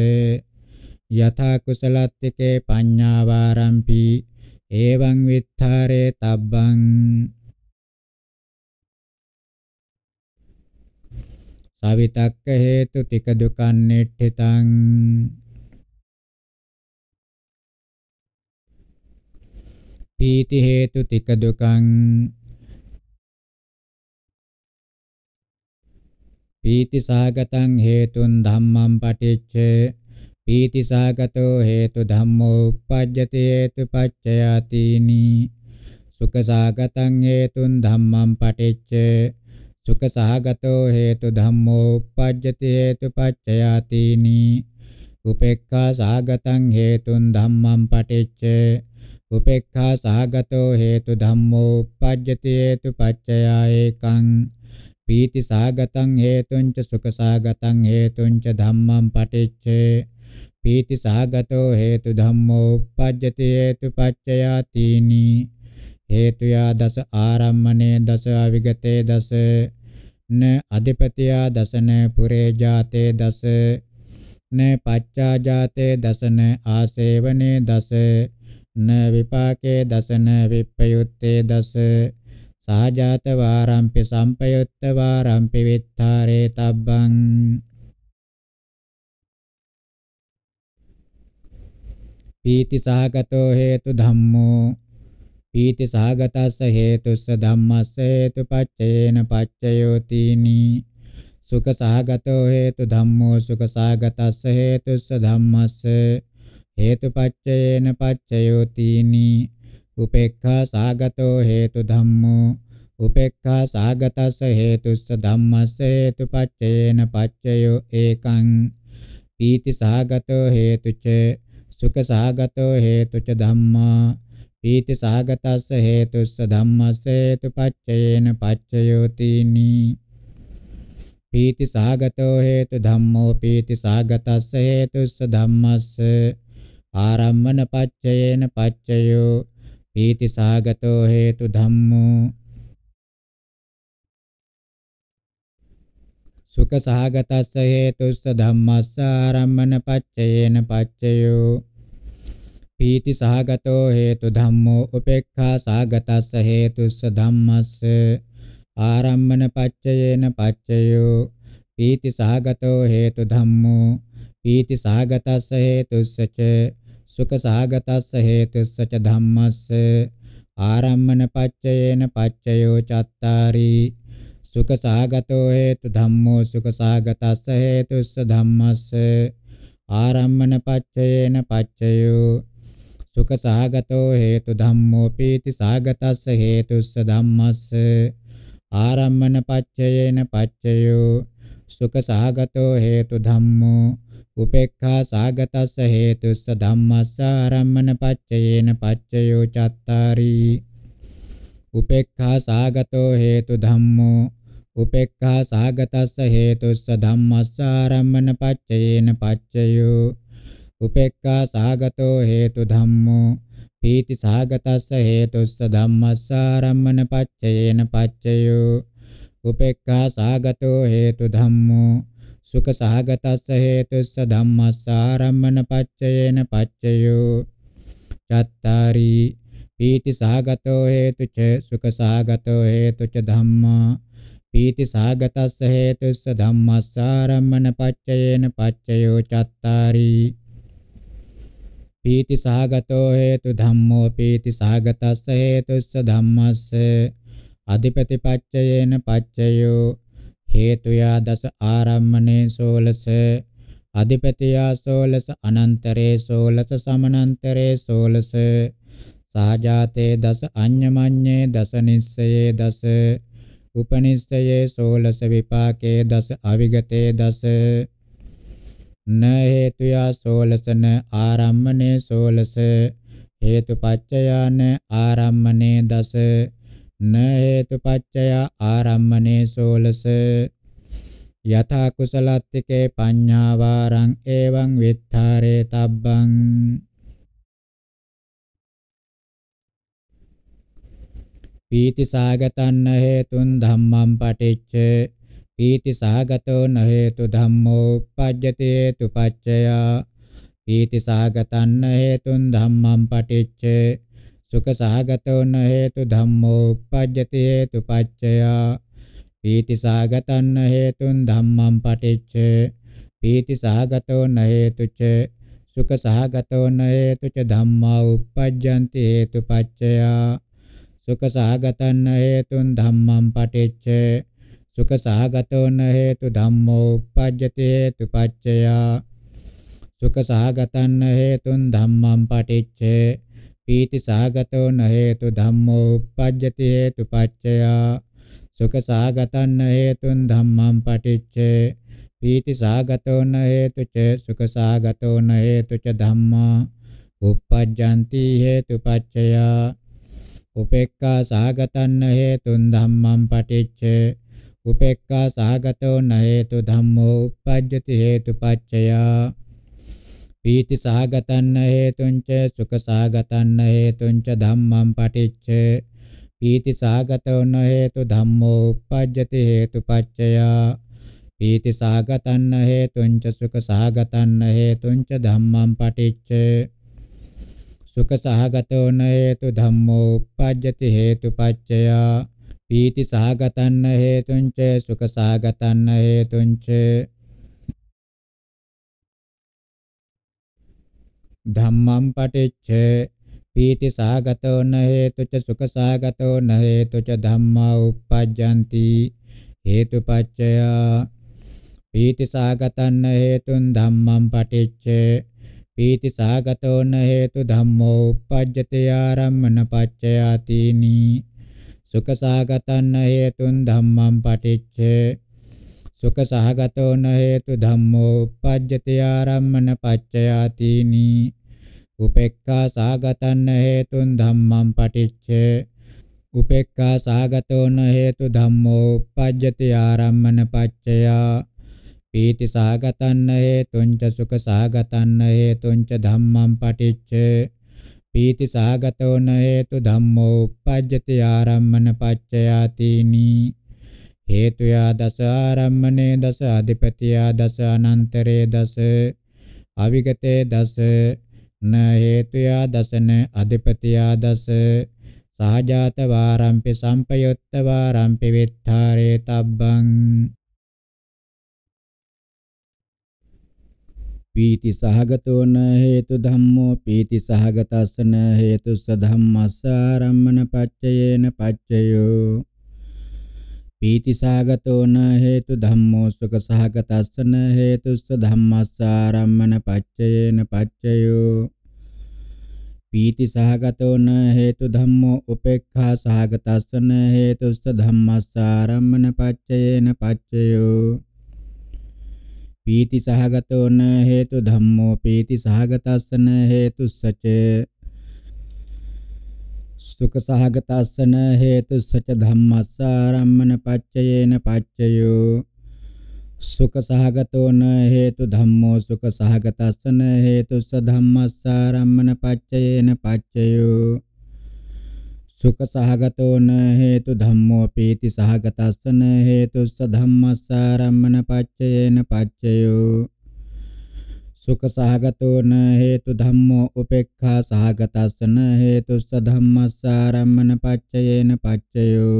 යථා කුසලත්තිකේ පඤ්ඤාවාරම්පි එවං විත්තරේ තබ්බං සවිතක්ක හේතු තික දුකන් නෙට්ඨිතං පීති හේතු තික දුකං පීති සාගතං හේතුන් ධම්මං පටිච්ච පීති සාගතෝ හේතු ධම්මෝ uppajjati හේතු පච්චයාතිනි සුඛ සාගතං හේතුන් ධම්මං පටිච්ච සුඛ සාගතෝ හේතු ධම්මෝ uppajjati හේතු පච්චයාතිනි උපේක්ඛා සාගතං හේතුන් ධම්මං පටිච්ච උපේක්ඛා සහගතෝ හේතු ධම්මෝ uppajjati හේතු පච්චයා ඒකං පීති සහගතං හේතුං ච සුඛ සහගතං හේතුං ච ධම්මං පටිච්චේ පීති සහගතෝ හේතු ධම්මෝ uppajjati හේතු පච්චයා තීනි හේතුයා දස ආරම්මනේ දස අවිගතේ දස න අධිපතියා දසන පුරේ ජාතේ දස න පච්චා ජාතේ දසන ආසේවනේ දස න විපාකේ දසන විප්පයුත්තේ දස සහජාත වාරම්පි සම්පයුත්ත වාරම්පි විත්තරේ තබ්බං පීති සහගතෝ හේතු ධම්මෝ පීති සහගතස්ස හේතුස්ස ධම්මස්ස හේතුපච්චේන පච්චයෝතිනි සුඛ සහගතෝ හේතු ධම්මෝ සුඛ සහගතස්ස හේතුස්ස ධම්මස්ස හේතුපච්චයේන පච්චයෝතිනි උපේක්ඛා සාගතෝ හේතු ධම්මෝ උපේක්ඛා සාගතස්ස හේතුස්ස ධම්මස්ස හේතුපච්චයේන පච්චයෝ ඒකං පීති සාගතෝ හේතුච සුඛ සාගතෝ හේතුච ධම්මා පීති සාගතස්ස හේතුස්ස ධම්මස්ස හේතුපච්චයේන පච්චයෝ තීනි පීති සාගතෝ හේතු ධම්මෝ පීති සාගතස්ස හේතුස්ස ධම්මස්ස ආරම්මන පච්චයේන පච්චයෝ පීති සාගතෝ හේතු ධම්මෝ සුඛ සහගතස්ස හේතුස්ස ධම්මස්ස ආරම්මන පච්චයේන පච්චයෝ පීති සහගතෝ හේතු ධම්මෝ උපේක්ඛා සහගතස්ස හේතුස්ස ධම්මස්ස ආරම්මන පච්චයේන පච්චයෝ පීති සහගතෝ හේතු ධම්මෝ පීති සහගතස්ස හේතුස්ස ච සුඛ සහගතස්ස හේතුස්ස ච ධම්මස්ස ආරම්මන පච්චයේන පච්චයෝ චත්තාරි සුඛ සහගතෝ හේතු ධම්මෝ සුඛ සහගතස්ස හේතුස්ස ධම්මස්ස ආරම්මන පච්චයේන පච්චයෝ සුඛ සහගතෝ හේතු ධම්මෝ පීති සහගතස්ස හේතුස්ස ධම්මස්ස ආරම්මන පච්චයේන පච්චයෝ සුඛ සහගතෝ හේතු ධම්මෝ උපේක්ඛා සාගතස්ස හේතුස්ස ධම්මස්ස ආරම්මන පච්චයේන පච්චයෝ චත්තාරි උපේක්ඛා සාගතෝ හේතු ධම්මෝ උපේක්ඛා සාගතස්ස හේතුස්ස ධම්මස්ස ආරම්මන පච්චයේන පච්චයෝ උපේක්ඛා සාගතෝ හේතු ධම්මෝ පීති සාගතස්ස හේතුස්ස ධම්මස්ස ආරම්මන පච්චයේන පච්චයෝ උපේක්ඛා සාගතෝ හේතු ධම්මෝ සුඛ සහගතස්ස හේතුස්ස ධම්මස්ස ආරම්මන පච්චයේන පච්චයෝ චත්තාරි පීති සහගතෝ හේතු ච සුඛ සහගතෝ හේතු ච ධම්මා පීති සහගතස්ස හේතුස්ස ධම්මස්ස ආරම්මන පච්චයේන පච්චයෝ චත්තාරි පීති සහගතෝ හේතු ධම්මෝ පීති සහගතස්ස හේතුස්ස ධම්මස්ස අධිපති පච්චයේන පච්චයෝ හේතුයා දස ආරම්මනේ සෝලස අධිපතියා සෝලස අනන්තරේ සෝලස සමනන්තරේ සෝලස සහජාතේ දස අඤ්ඤමඤ්ඤේ දස නිස්සයේ දස උපනිස්සයේ සෝලස විපාකේ දස අවිගතේ දස න හේතුයා සෝලසන ආරම්මනේ සෝලස හේතුපච්චයාන ආරම්මනේ දස න හේතුපච්චය ආරම්මනේ සෝලස යථා කුසලත්තිකේ පඤ්ඤාවාරං එවං විත්තරේ තබ්බං පීති සාගතන්න හේතුන් ධම්මං පටිච්ච පීති සාගතෝ න හේතු ධම්මෝ uppajjati හේතුපච්චය පීති සාගතන්න හේතුන් ධම්මං පටිච්ච සුඛ සහගතෝන හේතු ධම්මෝ uppajjati හේතු පච්චයා පීති සහගතන්න හේතුන් ධම්මං පටිච්ච පීති සහගතෝන හේතු ච සුඛ සහගතෝන හේතු ච ධම්මා uppajjanti හේතු පච්චයා සුඛ සහගතන්න හේතුන් ධම්මං පටිච්ච සුඛ සහගතෝන හේතු ධම්මෝ uppajjati හේතු පච්චයා සුඛ සහගතන්න හේතුන් ධම්මං පටිච්චේ पीति सागतो न हेतु धम्मोपज्यति हेतु पच्चया सुख सागतन्न हेतुं धम्मं पठिच्छे पीति सागतो न हेतु च सुख सागतो न हेतु च धम्म उपपज्यन्ति हेतु पच्चया उपेक्का सागतन्न हेतुं धम्मं पठिच्छे उपेक्का सागतो न हेतु धम्मोपज्यति हेतु पच्चया පීති සහගතන්න හේතුංච සුඛ සහගතන්න හේතුංච ධම්මං පටිච්ච පීති සහගතවන හේතු ධම්මෝ uppajjati හේතුපච්චය පීති සහගතන්න හේතුංච සුඛ සහගතන්න හේතුංච ධම්මං පටිච්ච සුඛ සහගතවන හේතු ධම්මෝ uppajjati හේතුපච්චය පීති සහගතන්න හේතුංච සුඛ සහගතන්න හේතුංච ධම්මං පටිච්ච පීති සාගතෝ න හේතුච සුඛ සාගතෝ න හේතුච ධම්මා uppajjanti හේතුපච්චය පීති සාගතන්න හේතුන් ධම්මං පටිච්ච පීති සාගතෝ න හේතු ධම්මෝ uppajjate ආරම්මන පච්චයාතිනි සුඛ සාගතන්න හේතුන් ධම්මං පටිච්ච සුඛ සහගතෝ න හේතු ධම්මෝ uppajjati ආරම්මන පච්චයාතිනි උපේක්ඛා සහගතන්න හේතුන් ධම්මං පටිච්චේ උපේක්ඛා සහගතෝ න හේතු ධම්මෝ uppajjati ආරම්මන පච්චයා පීති සහගතන්න හේතුං ච සුඛ සහගතන්න හේතුං ච ධම්මං පටිච්ච පීති සහගතෝ න හේතු ධම්මෝ uppajjati ආරම්මන පච්චයාතිනි හේතුයා දස ආරම්මනේ දස අධිපතියා දස අනන්තරේ දස අවිගතේ දස න හේතුයා දසන අධිපතියා දස සහජාත වාරම්පි සම්පයුත්ත වාරම්පි විත්තරේ තබ්බං පීති සහගතෝන හේතු ධම්මෝ පීති සහගතස්සන හේතුස්ස ධම්මස්සාරම්මන පච්චයේන පච්චයෝ පීතිසාගතෝන හේතු ධම්මෝසුක සහගතස්සන හේතුස්ස ධම්මස්සාරම්මන පච්චයේන පච්චයෝ පීතිසහගතෝන හේතු ධම්මෝ උපේක්ඛා සහගතස්සන හේතුස්ස ධම්මස්සාරම්මන පච්චයේන පච්චයෝ පීතිසහගතෝන හේතු ධම්මෝ පීතිසහගතස්සන හේතුස්සච සුඛ සහගතස්සන හේතුස්සච ධම්මස්ස ආරම්මන පච්චයේන පච්චයෝ සුඛ සහගතෝන හේතු ධම්මෝ සුඛ සහගතස්සන හේතුස්ස ධම්මස්ස ආරම්මන පච්චයේන පච්චයෝ සුඛ සහගතෝන හේතු ධම්මෝ පීති සහගතස්සන හේතුස්ස ධම්මස්ස ආරම්මන පච්චයේන පච්චයෝ සුඛ සහගතෝන හේතු ධම්මෝ උපේක්ඛා සහගතස්සන හේතුස්ස ධම්මස්සාරම්මන පච්චයේන පච්චයෝ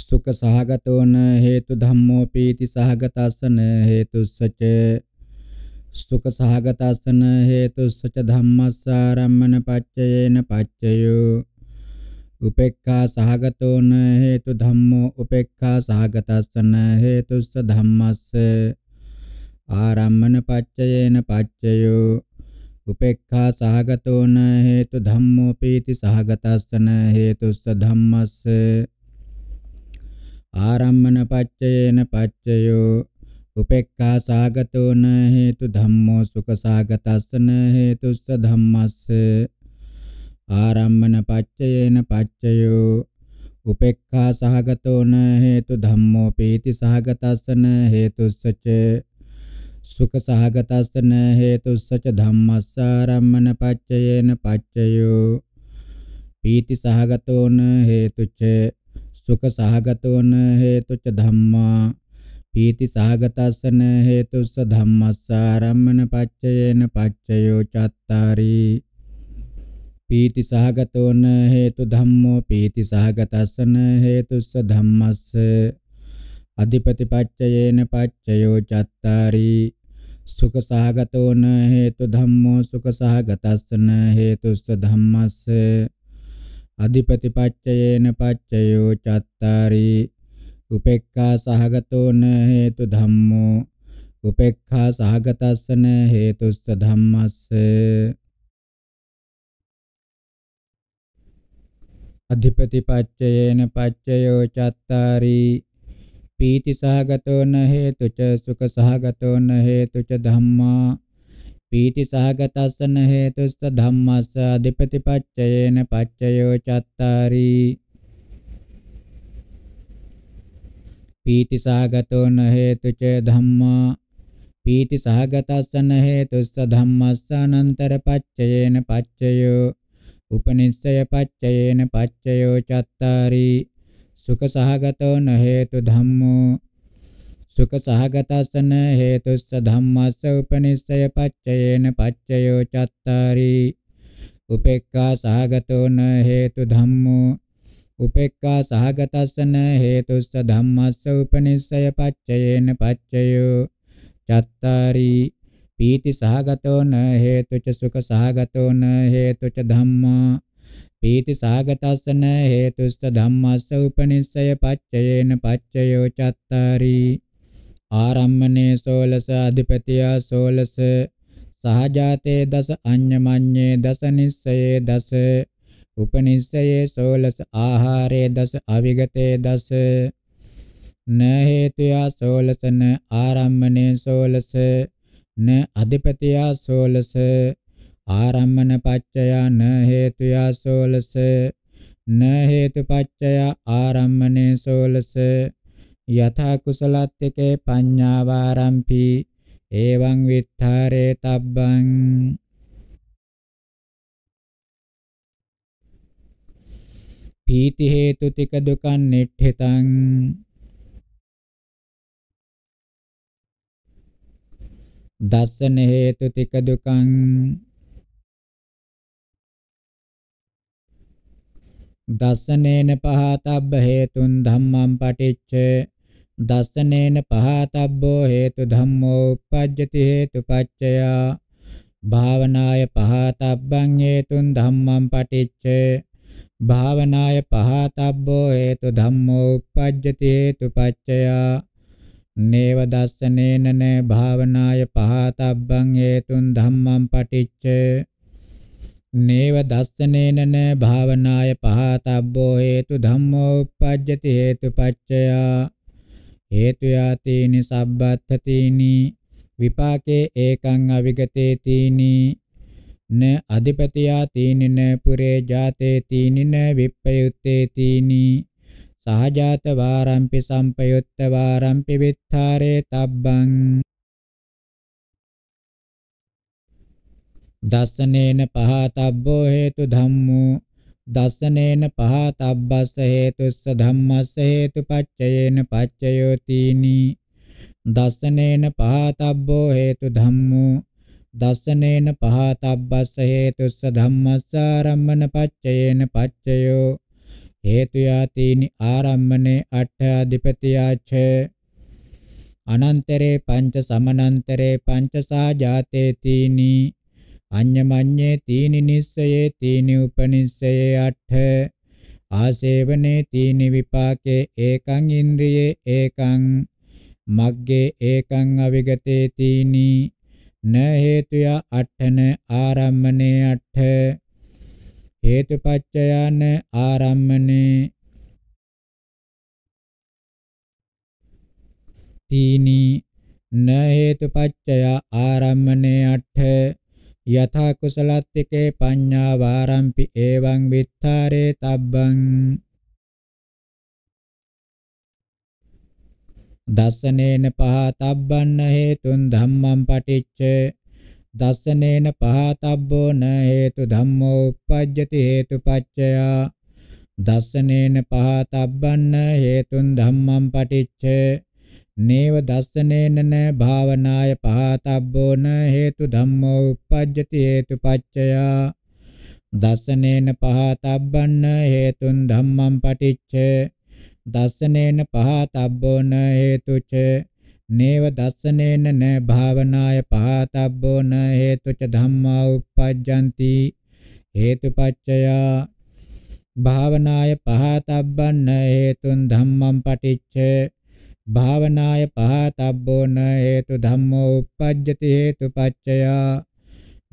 සුඛ සහගතෝන හේතු ධම්මෝ පීති සහගතස්සන හේතුස්සච සුඛ සහගතස්සන හේතුස්සච ධම්මස්සාරම්මන පච්චයේන පච්චයෝ උපේක්ඛා සහගතෝන හේතු ධම්මෝ උපේක්ඛා සහගතස්සන හේතුස්ස ධම්මස්ස ආරම්මන පච්චයේන පච්චයෝ උපේක්ඛා සහගතෝන හේතු ධම්මෝ පීති සහගතස්සන හේතුස්ස ධම්මස්ස ආරම්මන පච්චයේන පච්චයෝ උපේක්ඛා සහගතෝන හේතු ධම්මෝ සුඛ සහගතස්සන හේතුස්ස ධම්මස්ස ආරම්මන පච්චයේන පච්චයෝ උපේක්ඛා සහගතෝන හේතු ධම්මෝ පීති සහගතස්සන හේතුස්ස ච සුඛ සහගතස්සන හේතුස්සච ධම්මස්සාරම්මන පච්චයේන පච්චයෝ පීති සහගතෝන හේතුච සුඛ සහගතෝන හේතුච ධම්මා පීති සහගතස්සන හේතුස්ස ධම්මස්සාරම්මන පච්චයේන පච්චයෝ චත්තාරී පීති සහගතෝන හේතු ධම්මෝ පීති සහගතස්සන හේතුස්ස ධම්මස්ස අධිපති පච්චයේන පච්චයෝ චත්තාරි සුඛ සහගතෝන හේතු ධම්මෝ සුඛ සහගතස්සන හේතුස්ස ධම්මස්ස අධිපති පච්චයේන පච්චයෝ චත්තාරි උපේක්ඛා සහගතෝන හේතු ධම්මෝ උපේක්ඛා සහගතස්සන හේතුස්ස ධම්මස්ස අධිපති පච්චයේන පච්චයෝ චත්තාරි पीति सहगत न हेतु च सुख सहगत न हेतु च धम्मा पीति सहगत न हेतु हेतुस्स धम्मस्स अधिपतिपच्चयेन पच्चयो चत्तारी पीति सहगत न हेतु च धम्मा पीति सहगत न हेतु हेतुस्स धम्मस्स अनन्तरपच्चयेन पच्चयो उपनिश्चयपच्चयेन पच्चयो चत्तारी सहगत न हेतुधम्मो सुखसहगतसन हेतुस्स धम्मस्य उपनिश्चयपच्चयेन पच्चयो चत्तारि सहगत न हेतुधम्मो उपेक्खासहगतसन हेतुस्स धम्मस्य उपनिश्चयपच्चयेन पच्चयो चत्तारि सहगत न हेतु च सहगत न हेतु च धम्मा පීති සාගතස්සන හේතුස්ස ධම්මස්ස උපනිස්සය පච්චයේන පච්චයෝ චත්තාරි ආරම්මනේ 16 අධිපතියා 16 සහජාතේ දස අඤ්ඤමඤ්ඤේ දස නිස්සයේ දස උපනිස්සයේ 16 ආහාරේ දස අවිගතේ දස න හේතුයා 16 න ආරම්මනේ 16 න අධිපතියා 16 ආරම්මන පච්චය න හේතුය සෝලස න හේතු පච්චය ආරම්මනේ සෝලස යථා කුසලත්තිකේ පඤ්ඤාවාරම්පි එවං විත්තරේ තබ්බං පීති හේතු තික දුකන් නිට්ඨිතං දස්සන හේතු තික දුකං දස්සනේන පහතබ්බ හේතුන් ධම්මං පටිච්ච දස්සනේන පහතබ්බෝ හේතු ධම්මෝ uppajjati හේතුපච්චය භාවනාය පහතබ්බං හේතුන් ධම්මං පටිච්ච භාවනාය පහතබ්බෝ හේතු ධම්මෝ uppajjati හේතුපච්චය නේව දස්සනේන භාවනාය පහතබ්බං හේතුන් ධම්මං පටිච්ච නේව දස්සනේනන භාවනාය පහතබ්බෝ හේතු ධම්මෝ uppajjati හේතුපච්චය හේතු යාතේනි සබ්බත්ථතේනි විපාකේ ඒකං අවිගතේ තීනි න අධිපතියා තීනි න පුරේ ජාතේ තීනි න විප්පයුත්තේ තීනි සහජාත වාරම්පි සම්පයුත්ත වාරම්පි විත්තරේ තබ්බං දස්සනේන පහතබ්බෝ හේතු ධම්මෝ දස්සනේන පහතබ්බස්ස හේතුස්ස ධම්මස්ස හේතුපච්චයේන පච්චයෝ තීනි දස්සනේන පහතබ්බෝ හේතු ධම්මෝ දස්සනේන පහතබ්බස්ස හේතුස්ස ධම්මස්ස ආරම්මන පච්චයේන පච්චයෝ හේතු යාතිනි ආරම්මනේ අට අධිපතියාච අනන්තරේ පංච සමනන්තරේ පංච සා ජාතේ තීනි අඤ්ඤමඤ්ඤේ තීනි නිස්සයේ තීනි උපනිස්සයේ අට්ඨ ආසේවනේ තීනි විපාකේ ඒකං ඉන්ද්‍රියේ ඒකං මග්ගේ ඒකං අවිගතේ තීනි න හේතුය අට්ඨන ආරම්මනේ අට්ඨ හේතුපච්චයන ආරම්මනේ තීනි න හේතුපච්චය ආරම්මනේ අට්ඨ යථා කුසලත්තිකේ පඤ්ඤා වාරම්පි එවං විත්තරේ තබ්බං දස්සනේන පහතබ්බන්න හේතුන් ධම්මං පටිච්ච දස්සනේන පහතබ්බෝ න හේතු ධම්මෝ uppajjati හේතුපච්චයා දස්සනේන පහතබ්බන්න හේතුන් ධම්මං පටිච්ච නේව දස්සනේන න භාවනාය පහතබ්බෝ න හේතු ධම්මෝ uppajjati හේතුපච්චය දස්සනේන පහතබ්බන්න හේතුන් ධම්මං පටිච්ච දස්සනේන පහතබ්බෝ න හේතුච නේව දස්සනේන න භාවනාය පහතබ්බෝ න හේතුච ධම්මා uppajjanti හේතුපච්චය භාවනාය පහතබ්බන්න හේතුන් ධම්මං පටිච්ච භාවනාය පහතබ්බෝ න හේතු ධම්මෝ uppajjati හේතුපච්චය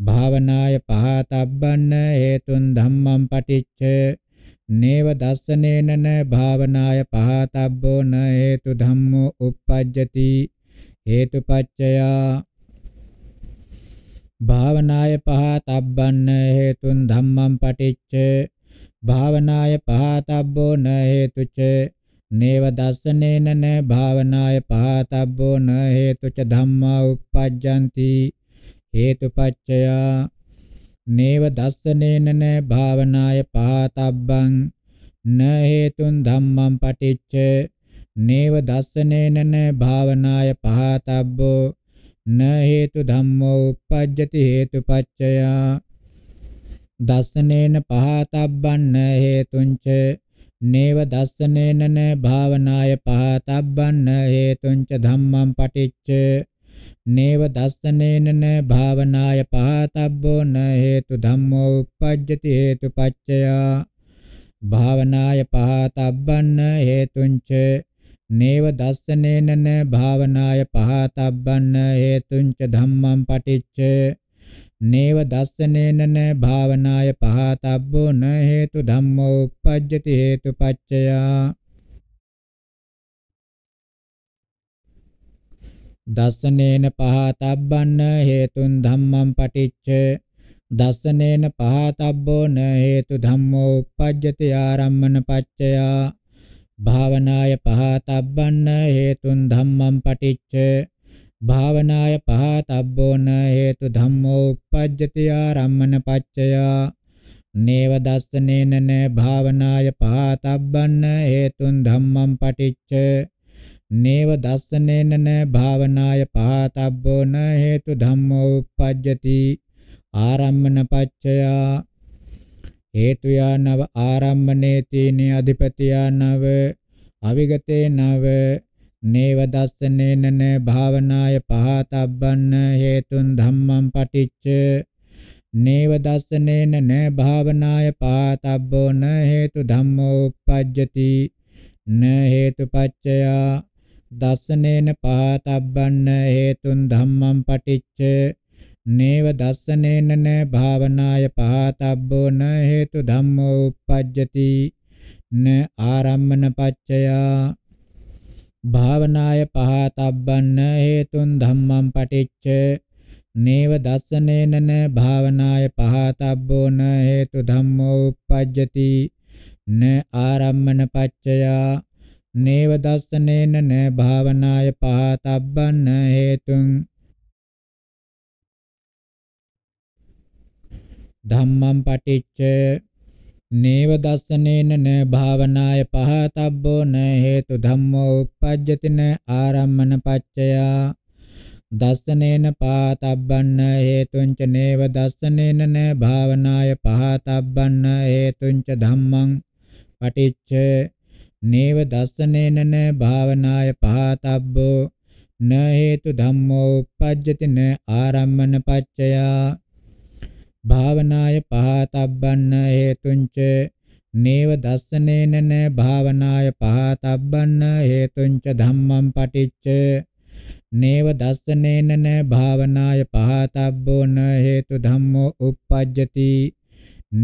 භාවනාය පහතබ්බන්න හේතුන් ධම්මං පටිච්ච නේව දස්සනේනන භාවනාය පහතබ්බෝ න හේතු ධම්මෝ uppajjati හේතුපච්චය භාවනාය පහතබ්බන්න හේතුන් ධම්මං පටිච්ච භාවනාය පහතබ්බෝ න හේතුච නේව දස්සනේන න භාවනාය පහතබ්බෝ න හේතුච ධම්මා uppajjanti හේතුපච්චය නේව දස්සනේන න භාවනාය පහතබ්බං න හේතුන් ධම්මං පටිච්ච නේව දස්සනේන න භාවනාය පහතබ්බෝ න හේතු ධම්මෝ uppajjati හේතුපච්චය දස්සනේන පහතබ්බං න හේතුංච නේව දස්සනේනන භාවනාය පහතබ්බන්න හේතුංච ධම්මං පටිච්ච නේව දස්සනේනන භාවනාය පහතබ්බෝ න හේතු ධම්මෝ uppajjati හේතුපච්චයා භාවනාය පහතබ්බන්න හේතුංච නේව දස්සනේනන භාවනාය පහතබ්බන්න හේතුංච ධම්මං පටිච්ච නේව දස්සනේනන භාවනාය පහතබ්බෝ න හේතු ධම්මෝ uppajjati හේතු පච්චයා දස්සනේන පහතබ්බන්න හේතුන් ධම්මං පටිච්ච දස්සනේන පහතබ්බෝ න හේතු ධම්මෝ uppajjati ආරම්මන පච්චයා භාවනාය පහතබ්බන්න හේතුන් ධම්මං පටිච්ච භාවනාය පහතබ්බෝන හේතු ධම්මෝ uppajjati ආරම්මන පච්චය නේව දස්සනේනන භාවනාය පහතබ්බන්න හේතුන් ධම්මං පටිච්ච නේව දස්සනේනන භාවනාය පහතබ්බෝන හේතු ධම්මෝ uppajjati ආරම්මන පච්චය හේතු යානව ආරම්මනේ තීනේ අධිපතියා නව අවිගතේ නව නේව දස්සනේනන භාවනාය පහතබ්බන්න හේතුන් ධම්මං පටිච්ච නේව දස්සනේනන භාවනාය පහතබ්බෝ න හේතු ධම්මෝ uppajjati න හේතුපච්චය දස්සනේන පහතබ්බන්න හේතුන් ධම්මං පටිච්ච නේව දස්සනේනන භාවනාය පහතබ්බෝ න හේතු ධම්මෝ uppajjati න ආරම්මන පච්චයා භාවනාය පහතබ්බන්න හේතුන් ධම්මං පටිච්ච නේව දස්සනේනන භාවනාය පහතබ්බෝන හේතු ධම්මෝ uppajjati න ආරම්මන පච්චයා නේව දස්සනේනන භාවනාය පහතබ්බන්න හේතුන් ධම්මං පටිච්ච නේව දස්සනේන න භාවනාය පහතබ්බෝ න හේතු ධම්මෝ uppajjati න ආරම්මන පච්චයා දස්සනේන පාතබ්බන්න හේතුංච නේව දස්සනේන න භාවනාය පහතබ්බන්න හේතුංච ධම්මං පටිච්ච නේව දස්සනේන න භාවනාය පහතබ්බෝ න හේතු ධම්මෝ uppajjati න ආරම්මන පච්චයා භාවනාය පහතබ්බන්න හේතුංච නේව දස්සනේනන භාවනාය පහතබ්බන්න හේතුංච ධම්මං පටිච්ච නේව දස්සනේනන භාවනාය පහතබ්බෝ න හේතු ධම්මෝ uppajjati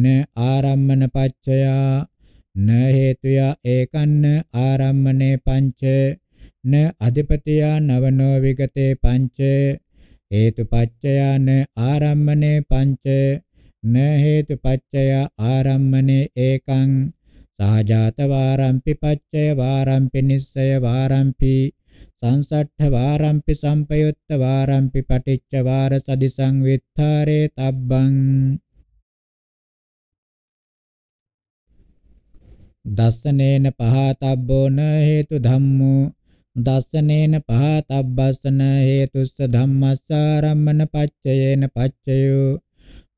න ආරම්මන පච්චයා න හේතුයා ඒකන්න ආරම්මනේ පංච න අධිපතියා නවනෝ විගතේ පංචේ හේතුපච්චයාන ආරම්මනේ පංච න හේතුපච්චය ආරම්මනේ ඒකං සහජාත වාරම්පි පච්චය වාරම්පි නිස්සය වාරම්පි සංසට්ඨ වාරම්පි සම්පයුත්ත වාරම්පි පටිච්ච වාර සදි සංවිත්තරේ තබ්බං දස්සනේන පහතබ්බෝ න හේතු ධම්මෝ දස්සනේන පහතබ්බස්සන හේතුස්ස ධම්මස්සාරම්මන පච්චයේන පච්චයෝ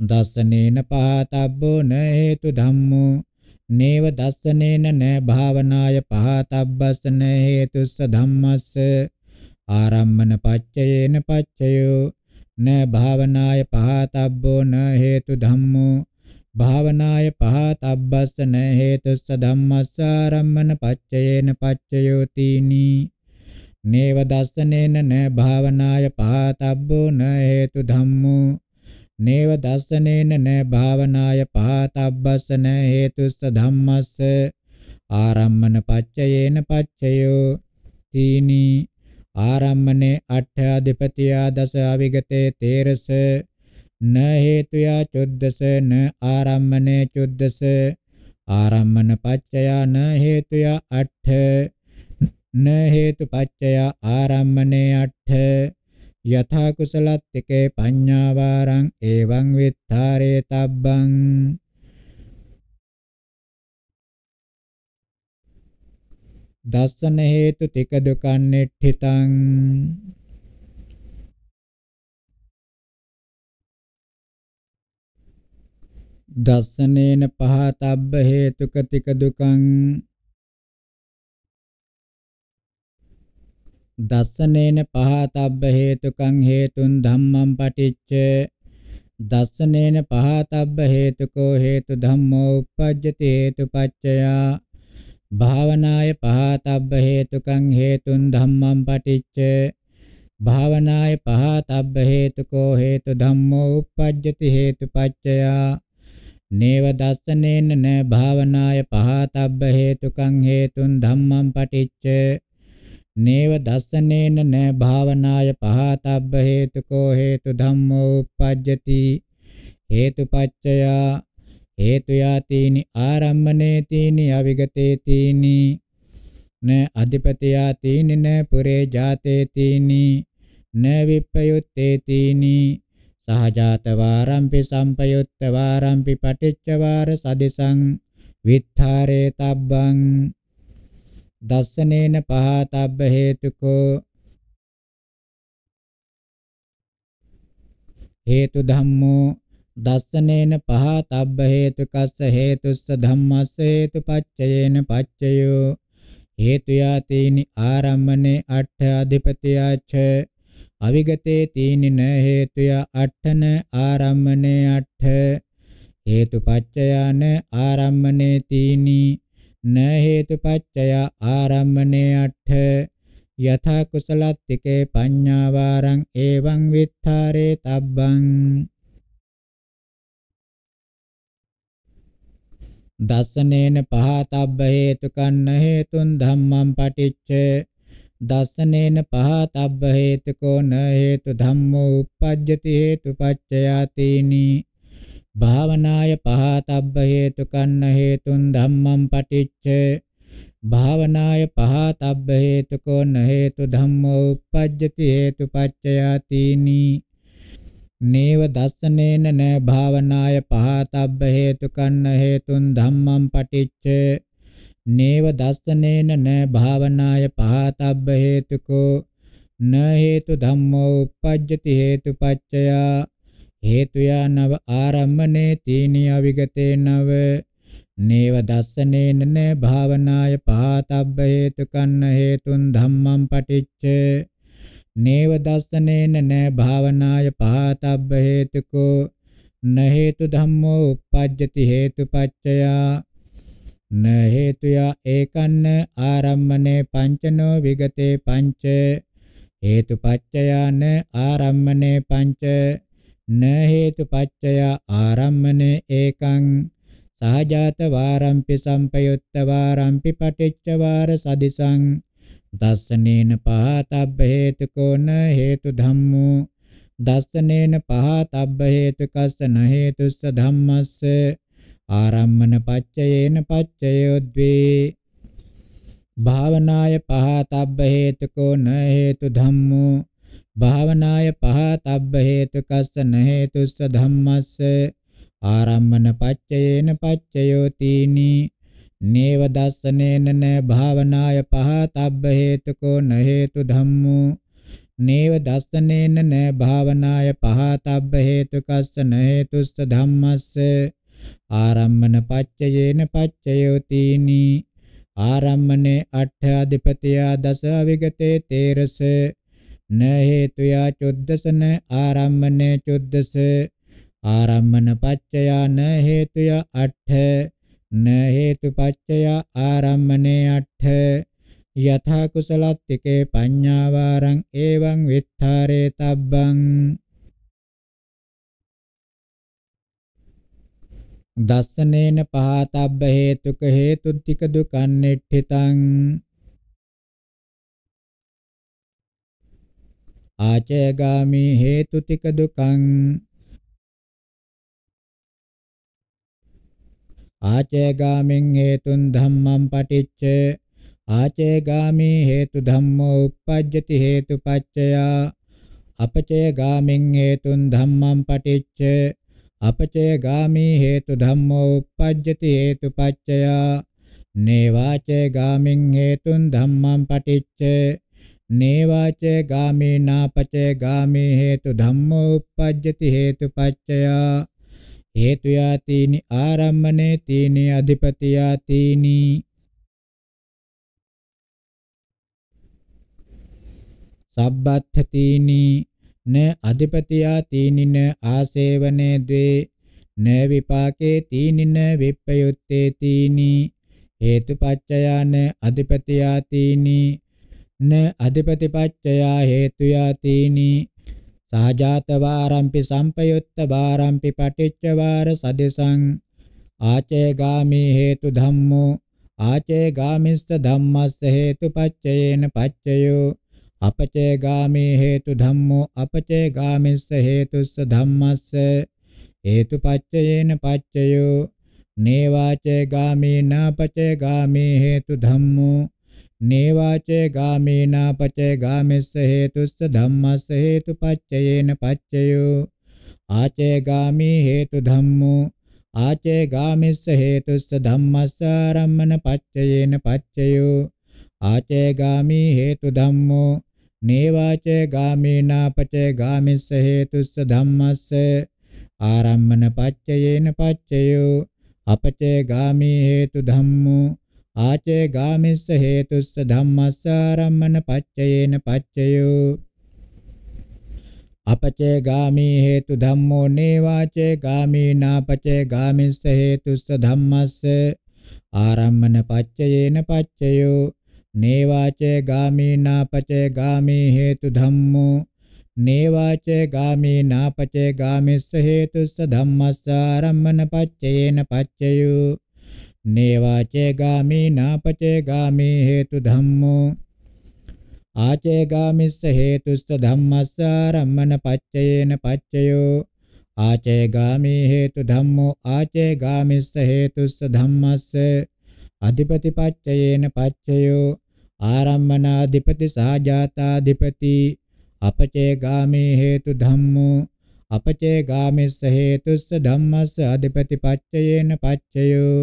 දස්සනේන පහතබ්බෝ න හේතු ධම්මෝ නේව දස්සනේන න භාවනාය පහතබ්බස්සන හේතුස්ස ධම්මස්ස ආරම්මන පච්චයේන පච්චයෝ න භාවනාය පහතබ්බෝ න හේතු ධම්මෝ භාවනාය පහතබ්බස්සන හේතුස්ස ධම්මස්සාරම්මන පච්චයේන පච්චයෝ තීනී නේව දස්සනේන න භාවනාය පහතබ්බෝ න හේතු ධම්මෝ නේව දස්සනේන න භාවනාය පහතබ්බස්ස න හේතුස්ස ධම්මස්ස ආරම්මන පච්චයේන පච්චයෝ තීනි ආරම්මනේ අට්ඨ අධිපතියා දස අවිගතේ තේරස න හේතුයා චොද්දස න ආරම්මනේ චොද්දස ආරම්මන පච්චයා න හේතුයා අට්ඨ න හේතු පච්චය ආරම්මනේ අට්ඨ යථා කුසලත්තිකේ පඤ්ඤාවාරං එවං විත්තරේ තබ්බං දස්සන හේතු තික දුකන්නේට්ඨිතං දස්සනේන පහතබ්බ හේතුක තික දුකං දස්සනේන පහතබ්බ හේතුකං හේතුන් ධම්මං පටිච්ච දස්සනේන පහතබ්බ හේතුකෝ හේතු ධම්මෝ uppajjati හේතුපච්චයා භාවනාය පහතබ්බ හේතුකං හේතුන් ධම්මං පටිච්ච භාවනාය පහතබ්බ හේතුකෝ හේතු ධම්මෝ uppajjati හේතුපච්චයා නේව දස්සනේන න භාවනාය පහතබ්බ හේතුකං හේතුන් ධම්මං පටිච්ච නේව දස්සනේන න භාවනාය පහතබ්බ හේතුකෝ හේතු ධම්මෝ uppajjati හේතුපච්චය හේතු යාතීනි ආරම්මනේ තීනි අවිගතේ තීනි න අධිපති යාතීනි න පුරේ ජාතේ තීනි න විප්පයුත්තේ තීනි සහජාත වාරම්පි සම්පයුත්ත වාරම්පි පටිච්ච වාර සදිසං විත්තරේ තබ්බං දස්සනේන පහතබ්බ හේතුකෝ හේතු ධම්මෝ දස්සනේන පහතබ්බ හේතුකස්ස හේතුස්ස ධම්මස්ස හේතුපච්චයේන පච්චයෝ හේතු යාතේනි ආරම්මනේ අට්ඨ අධිපතියාච අවිගතේ තීනින හේතුය අට්ඨන ආරම්මනේ අට්ඨ හේතුපච්චයාන ආරම්මනේ තීනි න හේතුපච්චය ආරම්මනේ අට්ඨ යථා කුසලත්තිකේ පඤ්ඤාවාරං එවං විත්තරේ තබ්බං දස්සනේන පහතබ්බ හේතුකන්න හේතුන් ධම්මං පටිච්ච දස්සනේන පහතබ්බ හේතුකෝ න හේතු ධම්මෝ uppajjati හේතුපච්චයාතිනී භාවනාය පහතබ්බ හේතුකන්න හේතුන් ධම්මං පටිච්ච භාවනාය පහතබ්බ හේතුකෝ න හේතු ධම්මෝ uppajjati හේතුපච්චයා තීනි නේව දස්සනේන න භාවනාය පහතබ්බ හේතුකන්න හේතුන් ධම්මං පටිච්ච නේව දස්සනේන න භාවනාය පහතබ්බ හේතුකෝ න හේතු ධම්මෝ uppajjati හේතුපච්චයා හේතුයා නව ආරම්මනේ තීනිය විගතේ නව නේව දස්සනේන භාවනාය පහතබ්බ හේතුකන්න හේතුන් ධම්මං පටිච්ච නේව දස්සනේන න භාවනාය පහතබ්බ හේතුකෝ න හේතු ධම්මෝ uppajjati හේතුපච්චයා න හේතුයා ඒකන්න ආරම්මනේ පංචනෝ විගතේ පංච හේතුපච්චයාන ආරම්මනේ පංච න හේතු පච්චය ආරම්මනේ ඒකං සහජාත වාරම්පි සම්පයුත්ත වාරම්පි පටිච්ච වාර සදිසං දස්සනේන පහතබ්බ හේතුකෝ න හේතු ධම්මෝ දස්සනේන පහතබ්බ හේතුකස්ස න හේතුස්ස ධම්මස්ස ආරම්මන පච්චයේන පච්චයෝද්වේ භාවනාය පහතබ්බ හේතුකෝ න හේතු ධම්මෝ භාවනාය පහතබ්බ හේතුකස්ස නහේතුස්ස ධම්මස්ස ආරම්මන පච්චයේන පච්චයෝතිනි නේව දස්සනේන න භාවනාය පහතබ්බ හේතුකෝ නහේතු ධම්මෝ නේව දස්සනේන න භාවනාය පහතබ්බ හේතුකස්ස නහේතුස්ස ධම්මස්ස ආරම්මන පච්චයේන පච්චයෝතිනි ආරම්මනේ අට්ඨාධිපතියා දස අවිගතේ තේරසේ න හේතුයා චොද්දසන ආරම්මනේ චොද්දස ආරම්මන පච්චයා න හේතුයා අට්ඨ න හේතු පච්චයා ආරම්මනේ අට්ඨ යථා කුසලත්තිකේ පඤ්ඤාවාරං එවං විත්තරේ තබ්බං දස්සනේන පහතබ්බ හේතුක හේතුත්තික දුකන්නේට්ඨිතං ආචයගාමි හේතු ටික දුකං ආචයගාමෙන් හේතුන් ධම්මං පටිච්ච ආචයගාමි හේතු ධම්මෝ uppajjati හේතුපච්චයා අපචයගාමෙන් හේතුන් ධම්මං පටිච්ච අපචයගාමි හේතු ධම්මෝ uppajjati හේතුපච්චයා නේවාචයගාමෙන් හේතුන් ධම්මං පටිච්ච නේවාචේ ගාමේ නාපචේ ගාමේ හේතු ධම්මෝ uppajjati හේතු පච්චයා හේතු යාතිනි ආරම්මනේ තීනි අධිපති යාතිනි සබ්බත්ථතිනි න අධිපතියා තීනින ආසේවනේ ද්වේ න විපාකේ තීනින විප්පයුත්තේ තීනි හේතුපච්චයාන අධිපතියා තීනි න අධිපතිපච්චයා හේතුයා තීනි සහජාත වාරම්පි සම්පයුත්ත වාරම්පි පටිච්ච වාර සදසං ආචේ ගාමි හේතු ධම්මෝ ආචේ ගාමිස්ස ධම්මස්ස හේතුපච්චයේන පච්චයෝ අපචේ ගාමි හේතු ධම්මෝ අපචේ ගාමිස්ස හේතුස්ස ධම්මස්ස හේතුපච්චයේන පච්චයෝ නේවාචේ ගාමි නාපචේ ගාමි හේතු ධම්මෝ නේවාචේ ගාමීනා පචේ ගාමිස්ස හේතුස්ස ධම්මස්ස හේතුපච්චයේන පච්චයෝ ආචේ ගාමී හේතු ධම්මෝ ආචේ ගාමිස්ස හේතුස්ස ධම්මස්ස ආරම්මන පච්චයේන පච්චයෝ ආචේ ගාමී හේතු ධම්මෝ නේවාචේ ගාමීනා පචේ ගාමිස්ස හේතුස්ස ධම්මස්ස ආරම්මන පච්චයේන පච්චයෝ අපචේ ගාමී හේතු ධම්මෝ ආචේ ගාමිස්ස හේතුස්ස ධම්මස්ස ආරම්මන පච්චයේන පච්චයෝ අපචේ ගාමී හේතු ධම්මෝ නේවාචේ ගාමී නාපචේ ගාමිස්ස හේතුස්ස ධම්මස්ස ආරම්මන පච්චයේන පච්චයෝ නේවාචේ ගාමී නාපචේ ගාමී හේතු ධම්මෝ නේවාචේ ගාමී නාපචේ ගාමිස්ස හේතුස්ස ධම්මස්ස ආරම්මන පච්චයේන පච්චයෝ නේවාචේ ගාමි නාපචේ ගාමි හේතු ධම්මෝ ආචේ ගාමිස්ස හේතුස්ස ධම්මස්ස රම්මන පච්චයේන පච්චයෝ ආචේ ගාමි හේතු ධම්මෝ ආචේ ගාමිස්ස හේතුස්ස ධම්මස්ස අධිපති පච්චයේන පච්චයෝ ආරම්මනාධිපති සහජාතාධිපති අපචේ ගාමි හේතු ධම්මෝ අපචේ ගාමිස්ස හේතුස්ස ධම්මස්ස අධිපති පච්චයේන පච්චයෝ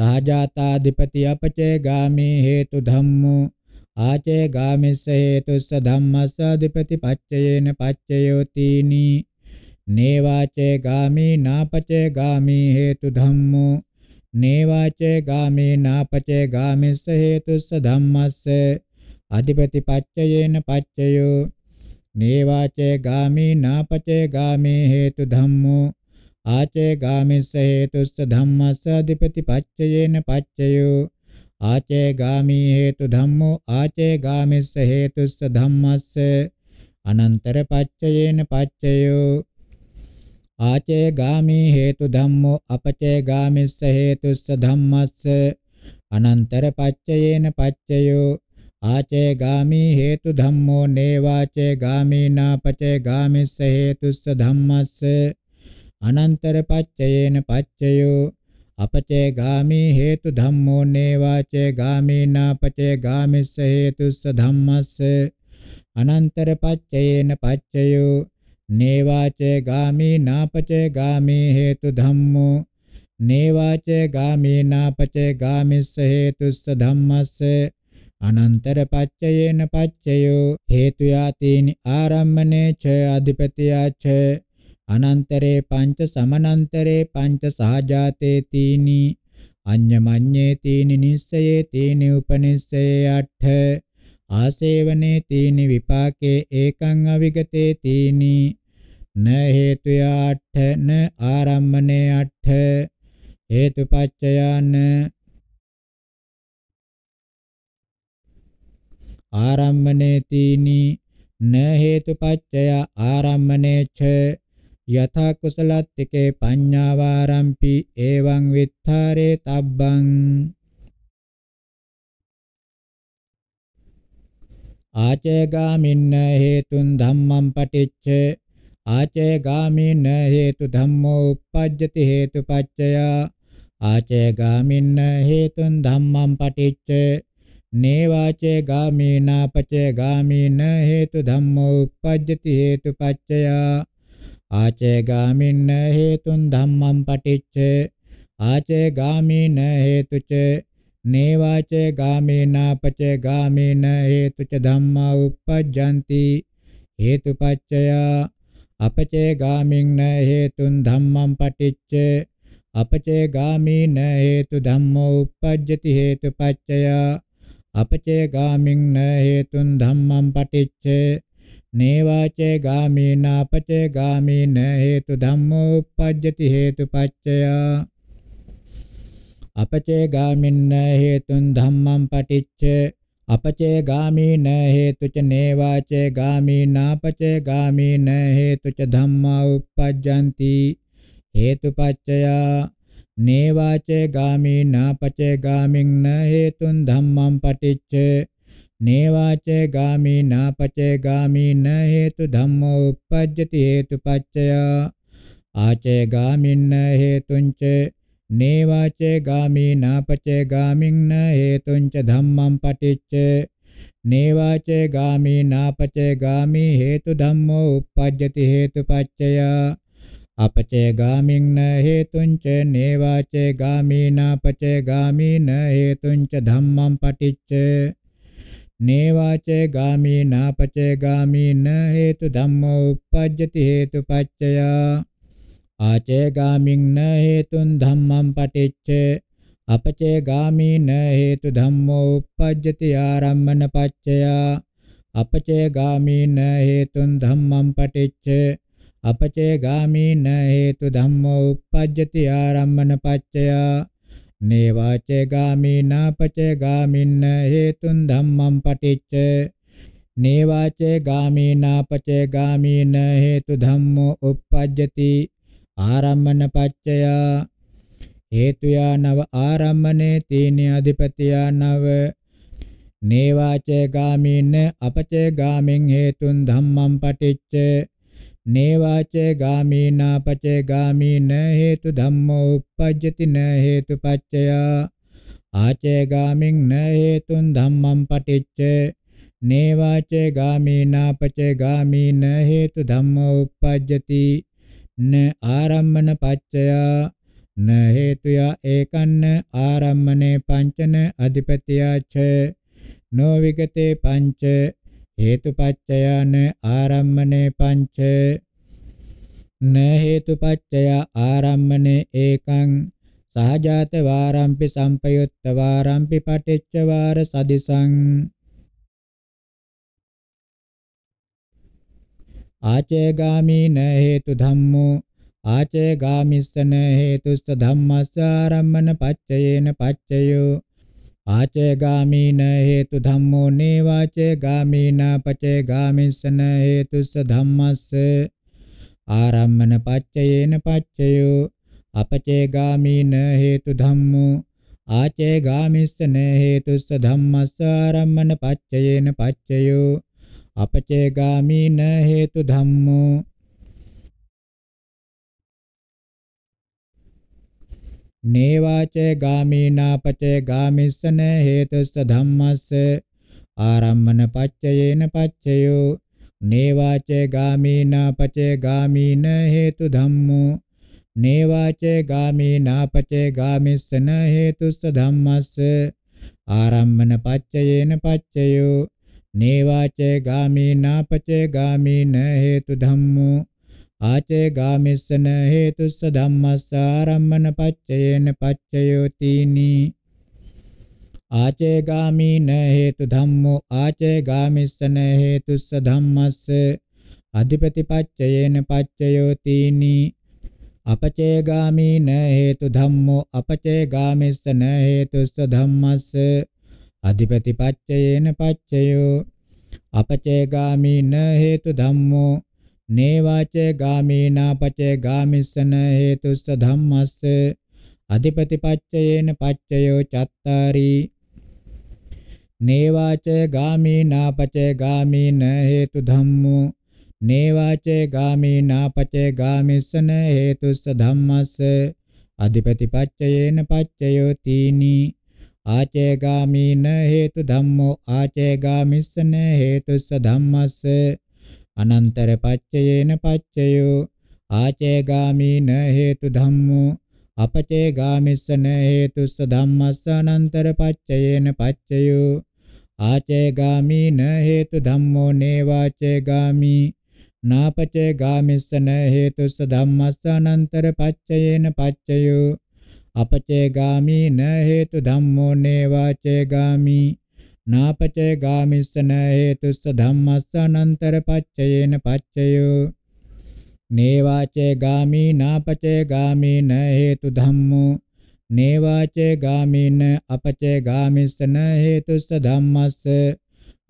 सहजाताधिपति अपचे गामी हेतु धम्म आचे गामी स हेतु स धम्म सधिपति पाच्ययन पाच्ययोतीनी नेवाचे गामी नापचे गामी हेतु धम्म नेवाचे गामी नापचे गामी स हेतु स धम्म स अधिपति पाच्ययन पाच्ययो नेवाचे गामी नापचे गामी हेतु धम्मो ආචේ ගාමිස්ස හේතුස්ස ධම්මස්ස අධිපති පච්චයේන පච්චයෝ ආචේ ගාමි හේතු ධම්මෝ ආචේ ගාමිස්ස හේතුස්ස ධම්මස්ස අනන්තර පච්චයේන පච්චයෝ ආචේ ගාමි හේතු ධම්මෝ අපචේ ගාමිස්ස හේතුස්ස ධම්මස්ස අනන්තර පච්චයේන පච්චයෝ ආචේ ගාමි හේතු ධම්මෝ නේවාචේ ගාමීනාපචේ ගාමිස්ස හේතුස්ස ධම්මස්ස අනන්තර පච්චයේන පච්චයෝ අපචේ ගාමි හේතු ධම්මෝ නේවාචේ ගාමීනා පචේ ගාමිස්ස හේතුස්ස ධම්මස්ස අනන්තර පච්චයේන පච්චයෝ නේවාචේ ගාමීනා පචේ ගාමි හේතු ධම්මෝ නේවාචේ ගාමීනා පචේ ගාමිස්ස හේතුස්ස ධම්මස්ස අනන්තර පච්චයේන පච්චයෝ හේතු යාතේනි ආරම්මනේ ච අධිපතියා ච අනන්තරේ පංච සමනන්තරේ පංච සහජාතේ තීනි අඤ්ඤමඤ්ඤේ තීනි නිස්සයේ තීනි උපනිස්සයේ අට්ඨ ආසේවනේ තීනි විපාකේ ඒකං අවිගතේ තීනි න හේතුය අට්ඨ න ආරම්මනේ අට්ඨ හේතුපච්චයන ආරම්මනේ තීනි න හේතුපච්චය ආරම්මනේ ච යථා කුසලත්තිකේ පඤ්ඤාවාරම්පි එවං විත්තරේ තබ්බං ආචේගාමින්න හේතුන් ධම්මං පටිච්ච ආචේගාමින්න හේතු ධම්මෝ uppajjati හේතුපච්චය ආචේගාමින්න හේතුන් ධම්මං පටිච්ච නේවාචේ ගාමීනාපචේ ගාමීන හේතු ධම්මෝ uppajjati හේතුපච්චය ආචේගාමින්න හේතුන් ධම්මං පටිච්ච ආචේගාමින හේතුච නේවාචේගාමිනාපච ගාමින හේතුච ධම්මා uppajjanti හේතුපච්චය අපචේගාමින්න හේතුන් ධම්මං පටිච්ච අපචේගාමින හේතු ධම්මෝ uppajjati හේතුපච්චය අපචේගාමින්න හේතුන් ධම්මං පටිච්ච නේවාචේ ගාමීනා පචේ ගාමීන හේතු ධම්මෝ uppajjati හේතුපච්චය අපචේ ගාමින්න හේතුන් ධම්මං පටිච්ච අපචේ ගාමීන හේතුච නේවාචේ ගාමීනාපචේ ගාමීන හේතුච ධම්මා uppajjanti හේතුපච්චය නේවාචේ ගාමීනාපචේ ගාමින්න හේතුන් ධම්මං පටිච්ච නේවාචේ ගාමී නාපචේ ගාමී න හේතු ධම්මෝ uppajjati හේතුපච්චය ආචේ ගාමින්න හේතුංච නේවාචේ ගාමී නාපචේ ගාමින්න හේතුංච ධම්මං පටිච්ච නේවාචේ ගාමී නාපචේ ගාමී හේතු ධම්මෝ uppajjati හේතුපච්චය අපචේ ගාමින්න හේතුංච නේවාචේ ගාමීනාපචේ ගාමීන හේතුංච ධම්මං පටිච්ච නේවාචේ ගාමී නාපචේ ගාමී න හේතු ධම්මෝ uppajjati හේතු පච්චය ආචේ ගාමින් න හේතුන් ධම්මං පටිච්චේ අපචේ ගාමී න හේතු ධම්මෝ uppajjati ආරම්මන පච්චය අපචේ ගාමී න හේතුන් ධම්මං පටිච්චේ අපචේ ගාමී න හේතු ධම්මෝ uppajjati ආරම්මන පච්චය නේවාච ගාමිනා පච ගාමින්න හේතුන් ධම්මං පටිච්ච නේවාච ගාමිනා පච ගාමින හේතු ධම්මෝ uppajjati ආරම්මන පච්චය හේතුයා නව ආරම්මනේ තීන අධිපතියා නව නේවාච ගාමින අපච ගාමින් හේතුන් ධම්මං පටිච්ච නේවාචේ ගාමීනා පචේ ගාමීන හේතු ධම්මෝ uppajjati න හේතු පච්චය ආචේ ගාමින් න හේතුන් ධම්මං පටිච්චේ නේවාචේ ගාමීනා පචේ ගාමීන හේතු ධම්මෝ uppajjati න ආරම්මන පච්චය න හේතුය ඒකන්න ආරම්මනේ පංචන අධිපතියාච නොවිගතේ පංච හේතුපච්චයන ආරම්මනේ පංච න හේතුපච්චය ආරම්මනේ ඒකං සහජාත වාරම්පි සම්පයුත්ත වාරම්පි පටිච්ච වාර සදිසං ආචේගාමීන හේතු ධම්මෝ ආචේගාමිස්සන හේතුස්ස ධම්මස්ස ආරම්මන පච්චයේන පච්චයෝ ආචේ ගාමීන හේතු ධම්මෝ නේවාචේ ගාමීන පචේ ගාමිස්සන හේතුස්ස ධම්මස්ස ආරම්මන පච්චයේන පච්චයෝ අපචේ ගාමීන හේතු ධම්මෝ ආචේ ගාමිස්සන හේතුස්ස ධම්මස්ස ආරම්මන පච්චයේන පච්චයෝ අපචේ ගාමීන හේතු ධම්මෝ නේවාච ගාමීනාපච ගාමිස්සන හේතුස්ස ධම්මස්ස ආරම්මන පච්චයේන පච්චයෝ නේවාච ගාමීනාපච ගාමීන හේතු ධම්මෝ නේවාච ගාමීනාපච ගාමිස්සන හේතුස්ස ධම්මස්ස ආරම්මන පච්චයේන පච්චයෝ නේවාච ගාමීනාපච ගාමීන හේතු ධම්මෝ ආචේ ගාමිස්සන හේතුස්ස ධම්මස්ස ආරම්මන පච්චයේන පච්චයෝතිනි ආචේ ගාමීන හේතු ධම්මෝ ආචේ ගාමිස්සන හේතුස්ස ධම්මස්ස අධිපති පච්චයේන පච්චයෝතිනි අපචේ ගාමීන හේතු ධම්මෝ අපචේ ගාමිස්සන හේතුස්ස ධම්මස්ස අධිපති පච්චයේන පච්චයෝ අපචේ ගාමීන හේතු ධම්මෝ නේවාච ගාමීනා පචේ ගාමිස්සන හේතුස්ස ධම්මස්ස අධිපති පච්චයේන පච්චයෝ චත්තාරි නේවාච ගාමීනා පචේ ගාමීන හේතු ධම්මෝ නේවාච ගාමීනා පචේ ගාමිස්සන හේතුස්ස ධම්මස්ස අධිපති පච්චයේන පච්චයෝ තීනි ආචේ ගාමීන හේතු ධම්මෝ ආචේ ගාමිස්සන හේතුස්ස ධම්මස්ස අනන්තර පච්චයේන පච්චයෝ ආචේගාමීන හේතු ධම්මෝ අපචේගාමිස්සන හේතුස්ස ධම්මස්ස අනන්තර පච්චයේන පච්චයෝ ආචේගාමීන හේතු ධම්මෝ නේවාචේගාමි නාපචේගාමිස්සන හේතුස්ස ධම්මස්ස අනන්තර පච්චයේන පච්චයෝ අපචේගාමීන හේතු ධම්මෝ නේවාචේගාමි නාපචේ ගාමිස්සන හේතුස්ස ධම්මස්ස අනන්තර පච්චයේන පච්චයෝ නේවාචේ ගාමි නාපචේ ගාමින හේතු ධම්මෝ නේවාචේ ගාමින අපචේ ගාමිස්සන හේතුස්ස ධම්මස්ස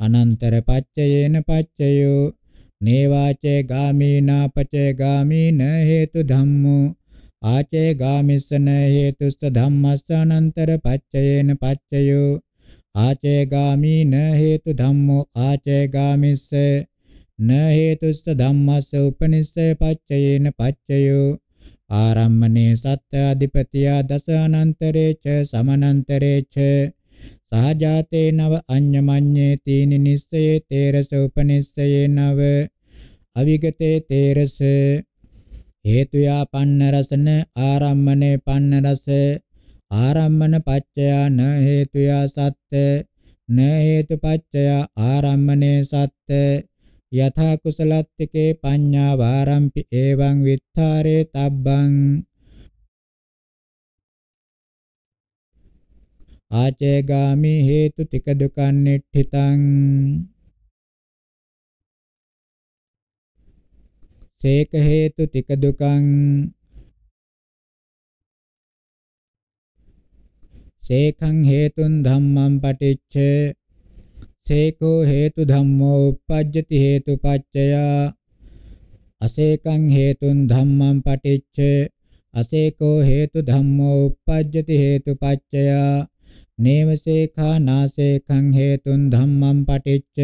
අනන්තර පච්චයේන පච්චයෝ නේවාචේ ගාමි නාපචේ ගාමින හේතු ධම්මෝ ආචේ ගාමිස්සන හේතුස්ස ධම්මස්ස අනන්තර පච්චයේන පච්චයෝ ආචේගාමි න හේතු ධම්මෝ ආචේගාමිස්ස න හේතුස්ස ධම්මස්ස උපනිස්සේ පච්චයේන පච්චයෝ ආරම්මනේ සත්‍ය අධිපතියා දස අනන්තරේ ච සමනන්තරේ ච සහජාතේ නව අඤ්ඤමඤ්ඤේ තීන නිස්සයේ තේරස උපනිස්සයේ නව අවිගතේ තේරස හේතුයා පන්න රසන ආරම්මනේ පන්න රස ආරම්මන පච්චයා න හේතුයා සත්‍ය න හේතුපච්චයා ආරම්මනේ සත්‍ය යථා කුසලත්තිකේ පඤ්ඤා වාරම්පි එවං විත්තරේ තබ්බං ආචේගාමි හේතු තික දුකන්නෙට්ඨිතං සේක හේතු තික දුකං සේකං හේතුන් ධම්මං පටිච්ච සේකෝ හේතු ධම්මෝ uppajjati හේතුපච්චයා අසේකං හේතුන් ධම්මං පටිච්ච අසේකෝ හේතු ධම්මෝ uppajjati හේතුපච්චය නේවසේඛා නාසේඛං හේතුන් ධම්මං පටිච්ච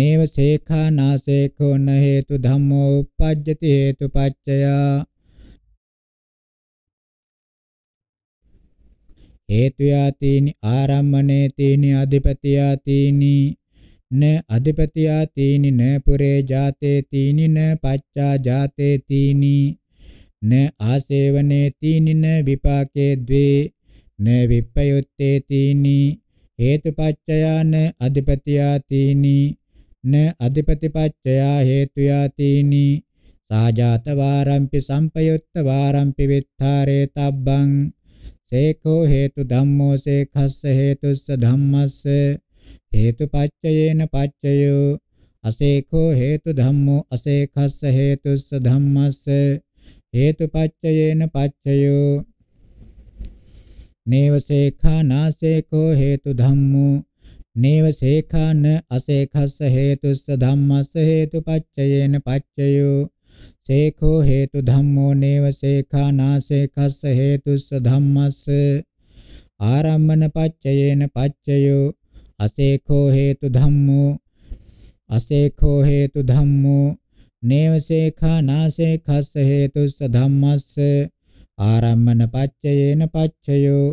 නේවසේඛා නාසේඛෝ න හේතු ධම්මෝ uppajjati හේතුපච්චය හේතුයාතීනි ආරම්මණේතීනි අධිපතියාතීනි න අධිපතියාතීනි න පුරේ ජාතේතීනි න පච්චා ජාතේතීනි න ආසේවනේතීනි න විපාකේ ද්වේ න විප්පයුත්තේතීනි හේතුපච්චයාන අධිපතියාතීනි න අධිපතිපච්චයා හේතුයාතීනි සාජාත වාරම්පි සම්පයුත්ත වාරම්පි විත්තාරේ තබ්බං සේකෝ හේතු ධම්මෝ සේඛස්ස හේතුස්ස ධම්මස්ස හේතුපච්චයේන පච්චයෝ අසේඛෝ හේතු ධම්මෝ අසේඛස්ස හේතුස්ස ධම්මස්ස හේතුපච්චයේන පච්චයෝ නේව සේඛා නාසේකෝ හේතු ධම්මෝ නේව සේඛාන අසේඛස්ස හේතුස්ස ධම්මස්ස හේතුපච්චයේන පච්චයෝ සේඛෝ හේතු ධම්මෝ නේව සේඛා නාසේඛස්ස හේතුස්ස ධම්මස්ස ආරම්මන පච්චයේන පච්චයෝ අසේඛෝ හේතු ධම්මෝ අසේඛෝ හේතු ධම්මෝ නේව සේඛා නාසේඛස්ස හේතුස්ස ධම්මස්ස ආරම්මන පච්චයේන පච්චයෝ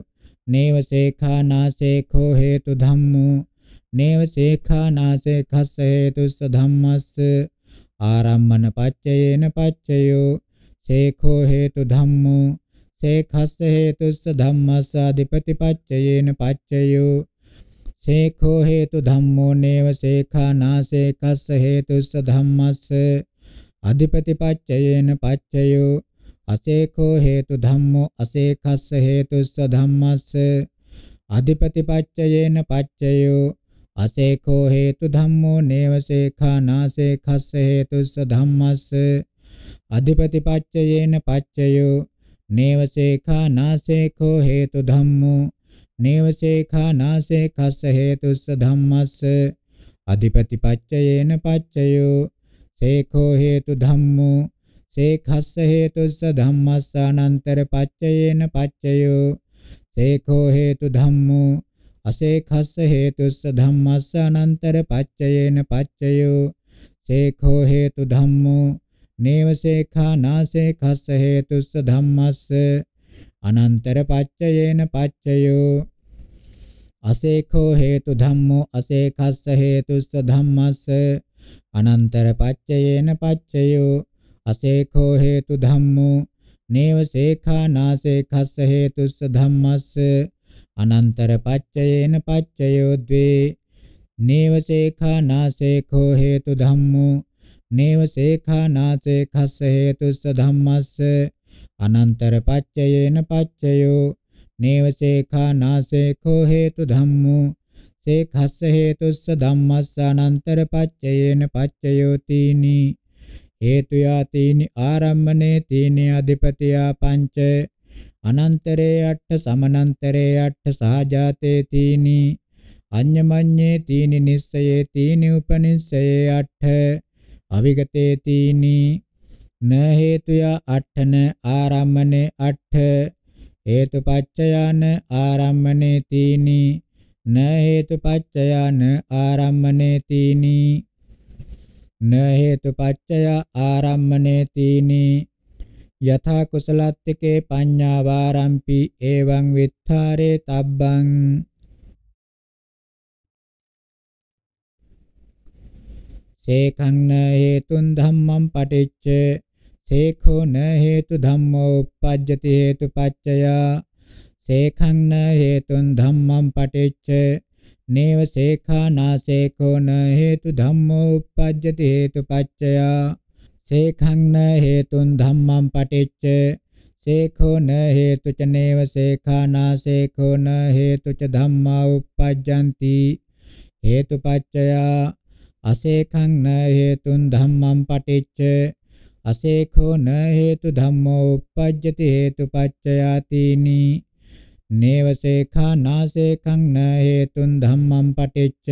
නේව සේඛා නාසේඛෝ හේතු ධම්මෝ නේව සේඛා නාසේඛස්ස හේතුස්ස ධම්මස්ස ආරම්මන පච්චයේන පච්චයෝ සේඛෝ හේතු ධම්මෝ සේඛස්ස හේතුස්ස ධම්මස්ස අධිපති පච්චයේන පච්චයෝ සේඛෝ හේතු ධම්මෝ නේව සේඛා නාසේකස්ස හේතුස්ස ධම්මස්ස අධිපති පච්චයේන පච්චයෝ අසේඛෝ හේතු ධම්මෝ අසේඛස්ස හේතුස්ස ධම්මස්ස අධිපති පච්චයේන පච්චයෝ අසේඛෝ හේතු ධම්මෝ නේව සේඛා නාසේඛස්ස හේතුස්ස ධම්මස්ස අධිපතිපච්චයේන පච්චයෝ නේව සේඛා නාසේඛෝ හේතු ධම්මෝ නේව සේඛා නාසේඛස්ස හේතුස්ස ධම්මස්ස අධිපතිපච්චයේන පච්චයෝ සේඛෝ හේතු ධම්මෝ සේඛස්ස හේතුස්ස ධම්මස්සානන්තර පච්චයේන පච්චයෝ සේඛෝ හේතු ධම්මෝ අසේඛස්ස හේතුස්ස ධම්මස්ස අනන්තර පච්චයේන පච්චයෝ සේඛෝ හේතු ධම්මෝ නේවසේඛා නාසේඛස්ස හේතුස්ස ධම්මස්ස අනන්තර පච්චයේන පච්චයෝ අසේඛෝ හේතු ධම්මෝ අසේඛස්ස හේතුස්ස ධම්මස්ස අනන්තර පච්චයේන පච්චයෝ අසේඛෝ හේතු ධම්මෝ නේවසේඛා නාසේඛස්ස හේතුස්ස ධම්මස්ස අනන්තර පච්චයේන පච්චයෝ ද්වේ නේව සේඛා නාසේඛෝ හේතු ධම්මෝ නේව සේඛා නාසේඛස්ස හේතුස්ස ධම්මස්ස අනන්තර පච්චයේන පච්චයෝ නේව සේඛා නාසේඛෝ හේතු ධම්මෝ සේඛස්ස හේතුස්ස ධම්මස්ස අනන්තර පච්චයේන පච්චයෝ තීනි හේතු යාතීනි ආරම්මනේ තීනි අධිපතියා පංචේ අනන්තරේ අට්ඨ සමනන්තරේ අට්ඨ සහජාතේ තීනි අඤ්ඤමඤ්ඤේ තීනි නිස්සයේ තීනි උපනිස්සයේ අට්ඨ අවිගතේ තීනි න හේතුය අට්ඨන ආරම්මනේ අට්ඨ හේතුපච්චයන ආරම්මනේ තීනි න හේතුපච්චයන ආරම්මනේ තීනි න හේතුපච්චය ආරම්මනේ තීනි යථා කුසලත්තිකේ පඤ්ඤාවාරම්පි එවං විත්තරේ තබ්බං සේඛං න හේතුන් ධම්මං පටිච්ච සේඛෝ න හේතු ධම්මෝ uppajjati හේතුපච්චය සේඛං න හේතුන් ධම්මං පටිච්ච නේව සේඛා නාසේඛෝ න හේතු ධම්මෝ uppajjati හේතුපච්චය සේඛං න හේතුන් ධම්මං පටිච්ච සේඛෝ න හේතු ච නේව සේඛානා සේඛෝ න හේතු ච ධම්මා uppajjanti හේතුපච්චය අසේඛං න හේතුන් ධම්මං පටිච්ච අසේඛෝ න හේතු ධම්මෝ uppajjati හේතුපච්චයාතිනි නේවසේඛා නාසේඛං න හේතුන් ධම්මං පටිච්ච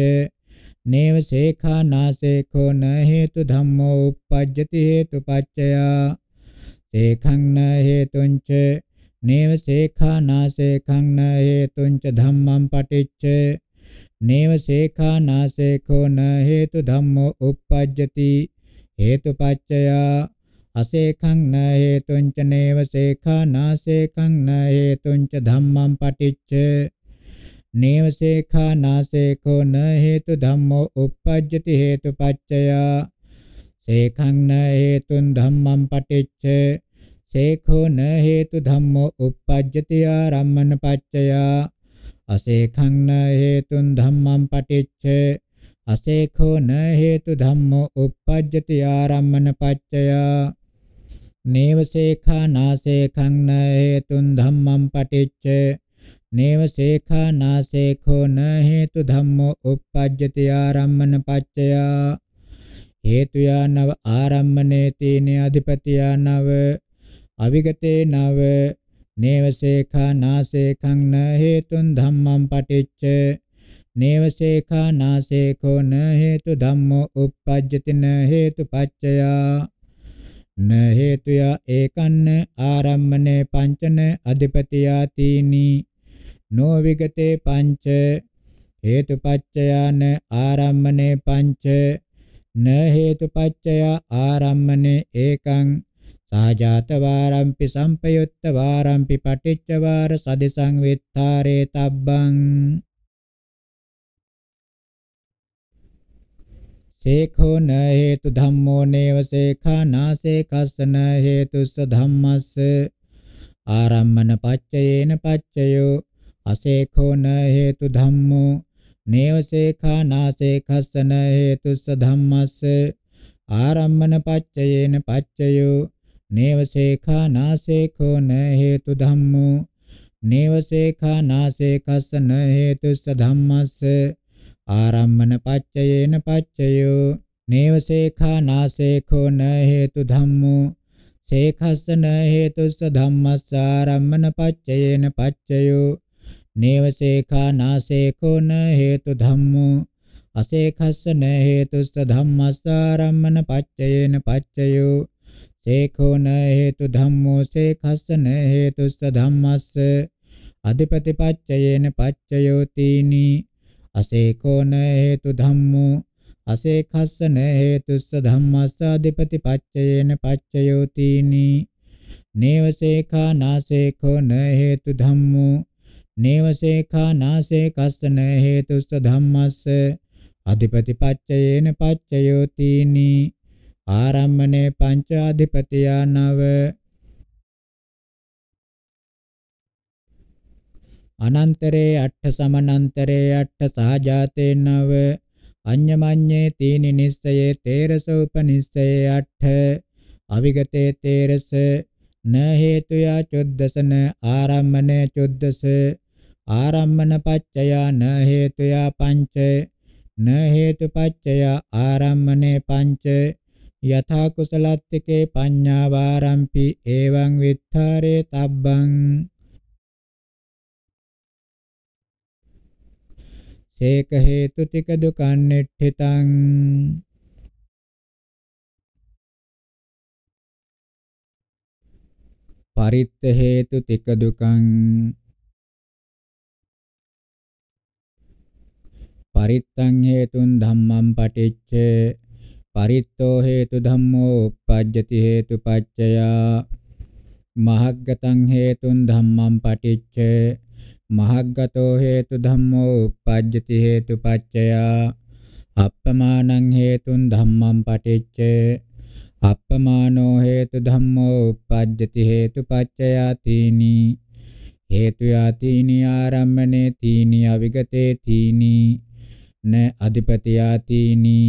නේව සේඛා නාසේඛෝ න හේතු ධම්මෝ uppajjati හේතු පච්චයා සේඛං න හේතුංච නේව සේඛා නාසේඛං න හේතුංච ධම්මං පටිච්ච නේව සේඛා නාසේඛෝ න හේතු ධම්මෝ uppajjati හේතු පච්චයා අසේඛං න හේතුංච නේව සේඛා නාසේඛං න හේතුංච ධම්මං පටිච්ච නේවසේඛා නාසේකෝ න හේතු ධම්මෝ uppajjati හේතු පච්චය සේඛං න හේතුන් ධම්මං පටිච්ච සේඛෝ න හේතු ධම්මෝ uppajjati ආරම්මන පච්චය අසේඛං න හේතුන් ධම්මං පටිච්ච අසේඛෝ න හේතු ධම්මෝ uppajjati ආරම්මන පච්චය නේවසේඛා නාසේඛං න හේතුන් ධම්මං පටිච්ච නේව සේඛා නාසේඛෝ න හේතු ධම්මෝ uppajjati ආරම්මන පච්චය හේතු යනව ආරම්මනේ තීන අධිපති යනව අවිගතේ නව නේව සේඛා නාසේඛං න හේතුන් ධම්මං පටිච්ච නේව සේඛා නාසේඛෝ න හේතු ධම්මෝ uppajjati න හේතු පච්චය න හේතුය ඒකන්න ආරම්මනේ පංචන අධිපතියා තීනී නෝ විගතේ පංච හේතුපච්චයාන ආරම්මනේ පංච න හේතුපච්චය ආරම්මනේ ඒකං සාජාත වාරම්පි සම්පයුත්ත වාරම්පි පටිච්ච වාර සදිසං විත්තරේ තබ්බං සේඛෝ න හේතු ධම්මෝ නේව සේඛා නාසේකස්ස න හේතුස්ස ධම්මස්ස ආරම්මන පච්චයේන පච්චයෝ අසේඛෝ න හේතු ධම්මෝ නේවසේඛා නාසේඛස්සන හේතුස්ස ධම්මස්ස ආරම්මන පච්චයේන පච්චයෝ නේවසේඛා නාසේඛෝ න හේතු ධම්මෝ නේවසේඛා නාසේඛස්සන හේතුස්ස ධම්මස්ස ආරම්මන පච්චයේන පච්චයෝ නේවසේඛා නාසේඛෝ න හේතු ධම්මෝ සේඛස්සන හේතුස්ස ධම්මස්ස ආරම්මන පච්චයේන පච්චයෝ නේවසේඛා නාසේකෝ න හේතු ධම්මෝ අසේඛස්ස න හේතුස්ස ධම්මස්ස ආරම්මන පච්චයේන පච්චයෝ සේඛෝ න හේතු ධම්මෝ සේඛස්ස න හේතුස්ස ධම්මස්ස අධිපති පච්චයේන පච්චයෝ තීනි අසේඛෝ න හේතු ධම්මෝ අසේඛස්ස න හේතුස්ස ධම්මස්ස අධිපති පච්චයේන පච්චයෝ තීනි නේවසේඛා නාසේඛෝ න හේතු ධම්මෝ නේවසේඛා නාසේ කස්සන හේතුස්ස ධම්මස්ස අධිපති පච්චයේන පච්චයෝතිනි ආරම්මනේ පංච අධිපතියා නව අනන්තරේ අට්ඨ සමනන්තරේ අට්ඨ සහජාතේ නව අඤ්ඤමඤ්ඤේ තීනි නිස්සයේ තේරස උපනිස්සයේ අට්ඨ අවිගතේ තේරස න හේතුයා චුද්දසන ආරම්මන චුද්දස ආරම්මන පච්චයා න හේතුයා පංච න හේතු පච්චයා ආරම්මනේ පංච යථා කුසලත්තිකේ පඤ්ඤා වාරම්පි එවං විත්තරේ තබ්බං සේක හේතු ටික දුකන්නේට්ඨිතං පරිත්ත හේතු තික දුකං පරිත්තං හේතුන් ධම්මං පටිච්ච පරිත්තෝ හේතු ධම්මෝ uppajjati හේතු පච්චයා මහග්ගතං හේතුන් ධම්මං පටිච්ච මහග්ගතෝ හේතු ධම්මෝ uppajjati හේතු පච්චයා අප්පමානං හේතුන් ධම්මං පටිච්ච අප්පමානෝ හේතු ධම්මෝ uppajjati හේතු පච්චයාතිනි හේතු යාතිනි ආරම්මනේ තීනි අවිගතේ තීනි න අධිපතියාතිනි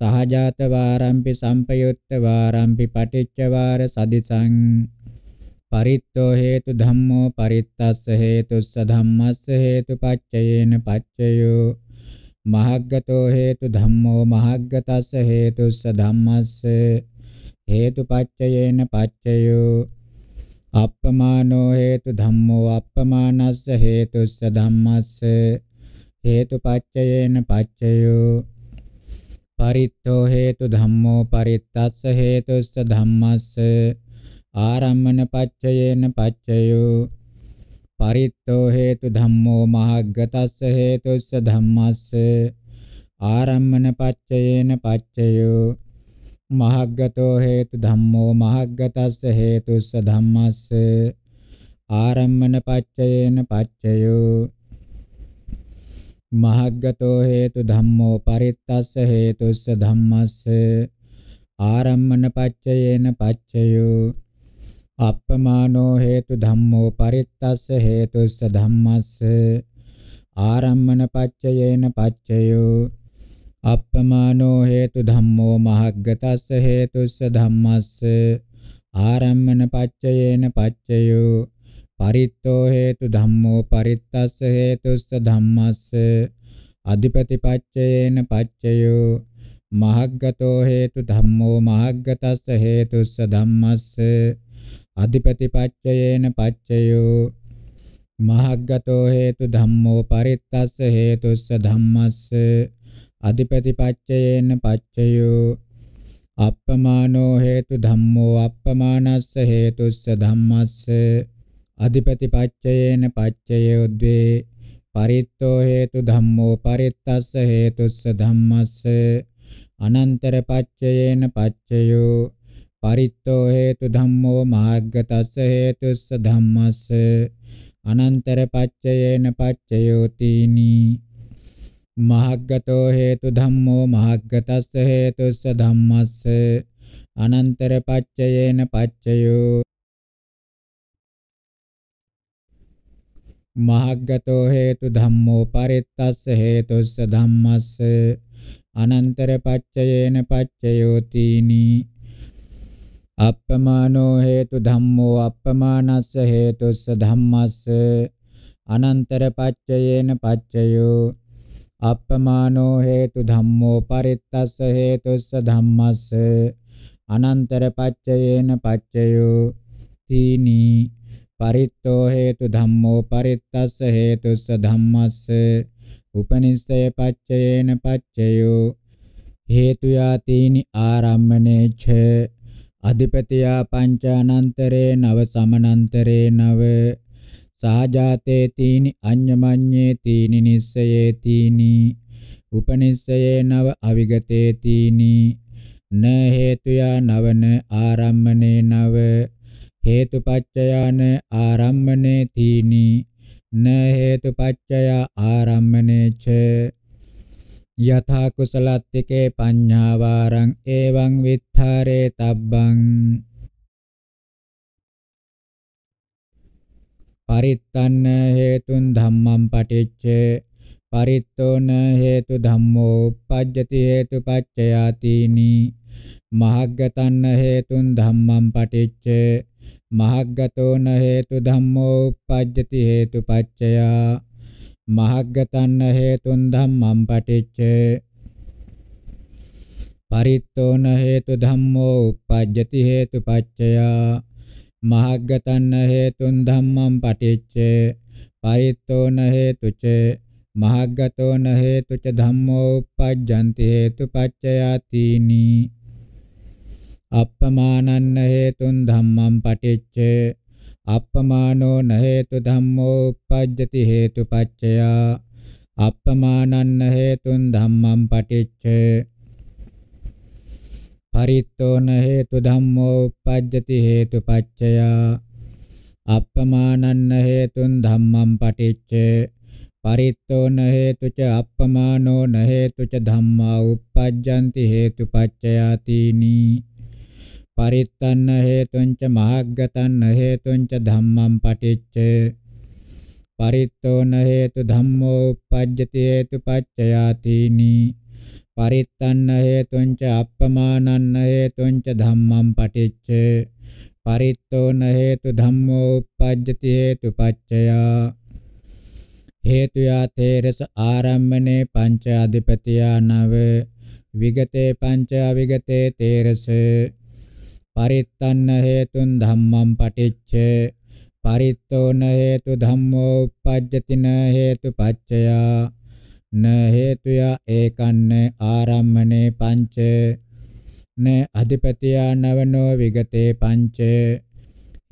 සහජාත වාරම්පි සම්පයුත්ත වාරම්පි පටිච්ච වාර සදිසං පරිත්තෝ හේතු ධම්මෝ පරිත්තස්ස හේතුස්ස ධම්මස්ස හේතුපච්චයේන පච්චයෝ මහග්ගතෝ හේතු ධම්මෝ මහග්ගතස්ස හේතුස්ස ධම්මස්ස හේතුපච්චයේන පච්චයෝ අප්පමානෝ හේතු ධම්මෝ අප්පමානස්ස හේතුස්ස ධම්මස්ස හේතුපච්චයේන පච්චයෝ පරිත්තෝ හේතු ධම්මෝ පරිත්තස්ස හේතුස්ස ධම්මස්ස ආරම්මන පච්චයේන පච්චයෝ परितो हेतु धम्मो महागतस्स हेतुस्स धम्मस्स आरम्मन पच्चयेन पच्चयो महागतो हेतु धम्मो महागतस्स हेतुस्स धम्मस्स आरम्मन पच्चयेन पच्चयो महगतो हेतु धम्मो परितस्स हेतुस्स धम्मस्स आरम्मन पच्चयेन पच्चयो අප්පමානෝ හේතු ධම්මෝ පරිත්තස්ස හේතුස්ස ධම්මස්ස ආරම්මන පච්චයේන පච්චයෝ අප්පමානෝ හේතු ධම්මෝ මහග්ගතස්ස හේතුස්ස ධම්මස්ස ආරම්මන පච්චයේන පච්චයෝ පරිත්තෝ හේතු ධම්මෝ පරිත්තස්ස හේතුස්ස ධම්මස්ස අධිපති පච්චයේන පච්චයෝ මහග්ගතෝ හේතු ධම්මෝ මහග්ගතස්ස හේතුස්ස ධම්මස්ස अधिपतिपाच्ययेन पाच्ययो महागत हेतु धम्मो परित्तस्य हेतुस्य धम्मस्य अधिपतिपाच्ययेन पाच्ययो अपमानो हेतु धम्मो अपमानस्य हेतुस्य धम्मस्य अधिपतिपाच्ययेन पाच्ययो द्वे परित्तो हेतु धम्मो परित्तस्य हेतुस्य धम्मस्य अनन्तरपाच्ययेन पाच्ययो පරිත්තෝ හේතු ධම්මෝ මාර්ගතස්ස හේතුස්ස ධම්මස්ස අනන්තර පච්චයේන පච්චයෝතිනි මහග්ගතෝ හේතු ධම්මෝ මහග්ගතස්ස හේතුස්ස ධම්මස්ස අනන්තර පච්චයේන පච්චයෝ මහග්ගතෝ හේතු ධම්මෝ පරිත්තස්ස හේතුස්ස ධම්මස්ස අනන්තර පච්චයේන පච්චයෝතිනි अपमानो हेतु धम्मो अपमानस हेतु स धम्मस अनंतर पच्चयेन पच्चयो अपमानो हेतु धम्मो परित्तस हेतु स धम्मस अनंतर पच्चयेन पच्चयो तीनी परित्तो हेतु धम्मो परित्तस हेतु स धम्मस पच्चयेन पच्चयो हेतु यातीनि आरम्भने छ අධිපතියා පංචානන්තරේ නව සමනන්තරේ නව සාජාතේ තීනි අඤ්ඤමඤ්ඤේ තීනි නිස්සයේ තීනි උපනිස්සයේ නව අවිගතේ තීනි න හේතුයා නවන ආරම්මනේ නව හේතුපච්චයාන ආරම්මනේ තීනි න හේතුපච්චයා ආරම්මනේ ච යථා කුසලත්තිකේ පඤ්ඤාවාරං එවං විත්තරේ තබ්බං පරිත්තන්න හේතුන් ධම්මං පටිච්ච පරිත්තෝන හේතු ධම්මෝ uppajjati හේතු පච්චයාතිනි මහග්ගතන්න හේතුන් ධම්මං පටිච්ච මහග්ගතෝන හේතු ධම්මෝ uppajjati හේතු පච්චයා මහග්ගතන්න හේතුන් ධම්මං පටිච්ච පරිත්තෝන හේතු ධම්මෝ uppajjati හේතු පච්චයා මහග්ගතන්න හේතුන් ධම්මං පටිච්ච පරිත්තෝන හේතුච මහග්ගතෝන හේතුච ධම්මෝ uppajjanti හේතු පච්චයා තීනි අප්පමානන්න හේතුන් ධම්මං පටිච්ච අප්පමානෝ න හේතු ධම්මෝ uppajjati හේතුපච්චය අප්පමානන්න හේතුන් ධම්මං පටිච්ච පරිත්තෝන හේතු ධම්මෝ uppajjati හේතුපච්චය අප්පමානන්න හේතුන් ධම්මං පටිච්ච පරිත්තෝන හේතු ච අප්පමානෝ න හේතු ච ධම්මා uppajjanti හේතුපච්චයාතිනී परित्तन्न हेतुंच महागतन्न हेतुंच धम्मं पठिच्च परित्तो न हेतु धम्मोपपद्यति हेतुपच्चयातीनि परित्तन्न हेतुञ्च अपमानन्न हेतुंच धम्मं पठिच्च परित्तो न हेतु धम्मोपपद्यति हेतुपच्चया हेतुया तेरस आरम्भने पञ्च अधिपतिया नव विगते पञ्च अविगते तेरसे පරිත්තන්න හේතුන් ධම්මං පටිච්ච පරිත්තෝන හේතු ධම්මෝ uppajjati න හේතු පච්චයා න හේතුය ඒකන්න ආරම්මනේ පංච න අධිපතියා නවනෝ විගතේ පංච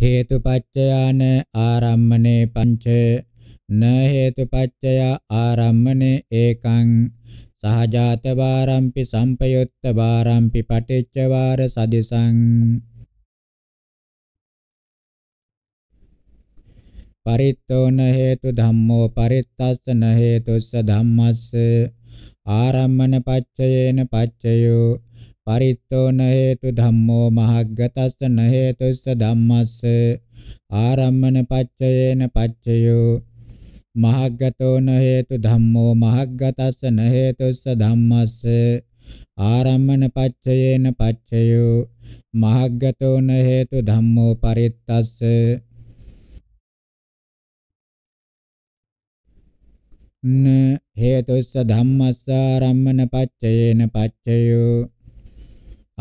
හේතු පච්චයාන ආරම්මනේ පංච න හේතු පච්චයා ආරම්මනේ ඒකං සහජාත වාරම්පි සම්පයුත්ත වාරම්පි පටිච්ච වාර සදිසං පරිත්තෝන හේතු ධම්මෝ පරිත්තස්සන හේතුස්ස ධම්මස්ස ආරම්මන පච්චයේන පච්චයෝ පරිත්තෝන හේතු ධම්මෝ මහග්ගතස්සන හේතුස්ස ධම්මස්ස ආරම්මන පච්චයේන පච්චයෝ මහග්ගතෝ න හේතු ධම්මෝ මහග්ගතස්ස න හේතුස්ස ධම්මස්ස ආරම්මන පච්චයේන පච්චයෝ මහග්ගතෝ න හේතු ධම්මෝ පරිත්තස්ස න හේතුස්ස ධම්මස්ස ආරම්මන පච්චයේන පච්චයෝ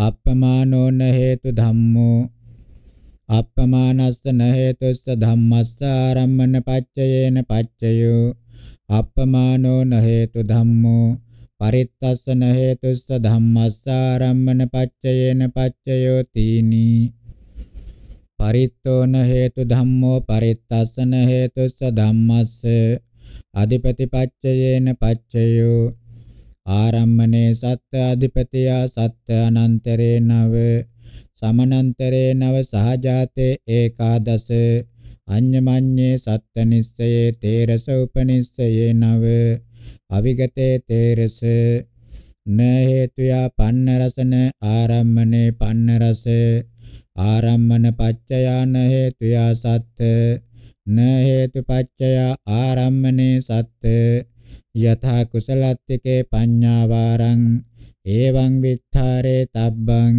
අප්පමානෝ න හේතු ධම්මෝ අප්පමානස්ස නහේතුස්ස ධම්මස්ස ආරම්මන පච්චයේන පච්චයෝ අප්පමානෝ නහේතු ධම්මෝ පරිත්තස්ස නහේතුස්ස ධම්මස්ස ආරම්මන පච්චයේන පච්චයෝ තීනි පරිත්තෝන හේතු ධම්මෝ පරිත්තස්සන හේතුස්ස ධම්මස්ස අධිපතිපච්චයේන පච්චයෝ ආරම්මනේ සත්‍ය අධිපතියා සත්‍ය අනන්තරේ නව සමනන්තරේ නව සහජාතේ ඒකාදස අඤ්ඤමඤ්ඤේ සත්ත නිස්සයේ තේරස උපනිස්සයේ නව අවිගතේ තේරස න හේතුයා පන්න රසන ආරම්මනේ පන්න රස ආරම්මන පච්චයාන හේතුයා සත්ත න හේතු පච්චයා ආරම්මනේ සත්ත යථා කුසලත්තිකේ පඤ්ඤාවාරං එවං විත්තරේ තබ්බං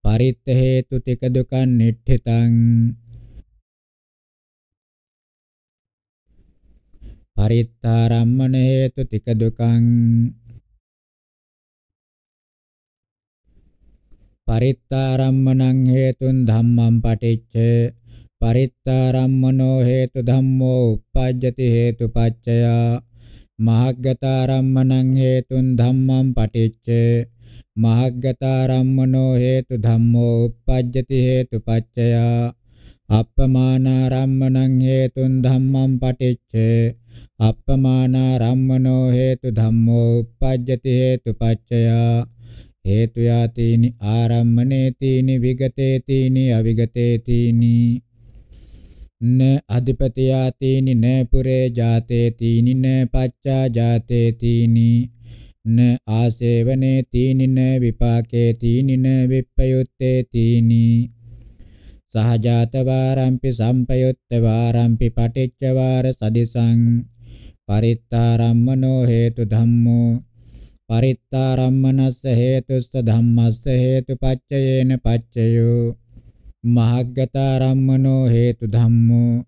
පරිත්ත හේතු තික දුකන් නිට්ඨිතං පරිත්තාරම්මන හේතු තික දුකං පරිත්තාරම්මනං හේතුන් ධම්මං පටිච්ච පරිත්තාරම්මනෝ හේතු ධම්මෝ uppajjati හේතුපච්චයා මහග්ගතාරම්මනං හේතුන් ධම්මං පටිච්ච මහග්ගතාරම්මනෝ හේතු ධම්මෝ uppajjati හේතු පච්චයා අප්පමානාරම්මනං හේතුන් ධම්මං පටිච්චේ අප්පමානාරම්මනෝ හේතු ධම්මෝ uppajjati හේතු පච්චයා හේතු යාතීනි ආරම්මනේ තීනි විගතේ තීනි අවිගතේ තීනි න අධිපති යාතීනි න පුරේ ජාතේ තීනි න පච්චා ජාතේ තීනි න ආසේවනේ තීනින විපාකේ තීනින විප්පයුත්තේ තීනි සහජාත වාරම්පි සම්පයුත්ත වාරම්පි පටිච්ච වාර සදිසං පරිත්තාරම්මනෝ හේතු ධම්මෝ පරිත්තාරම්මනස්ස හේතුස්ස ධම්මස්ස හේතුපච්චයේන පච්චයෝ මහග්ගතාරම්මනෝ හේතු ධම්මෝ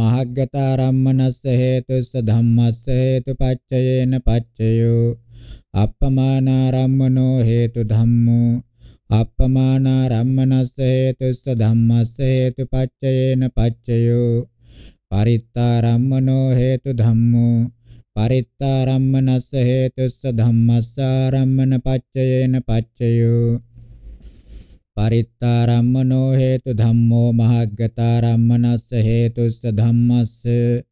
මහග්ගතාරම්මනස්ස හේතුස්ස ධම්මස්ස හේතුපච්චයේන පච්චයෝ अपमानारम्मनो हेतु धम्मो अपमानारम्मनस्य हेतुस्य धम्मस्य पच्चयेन पच्चयो परित्तारम्मनो हेतु धम्मो परित्तारम्मनस्य हेतुस्य पच्चयेन पच्चयो परित्तारम्मनो हेतु धम्मो महग्गतारम्मनस्य हेतुस्य धम्मस्य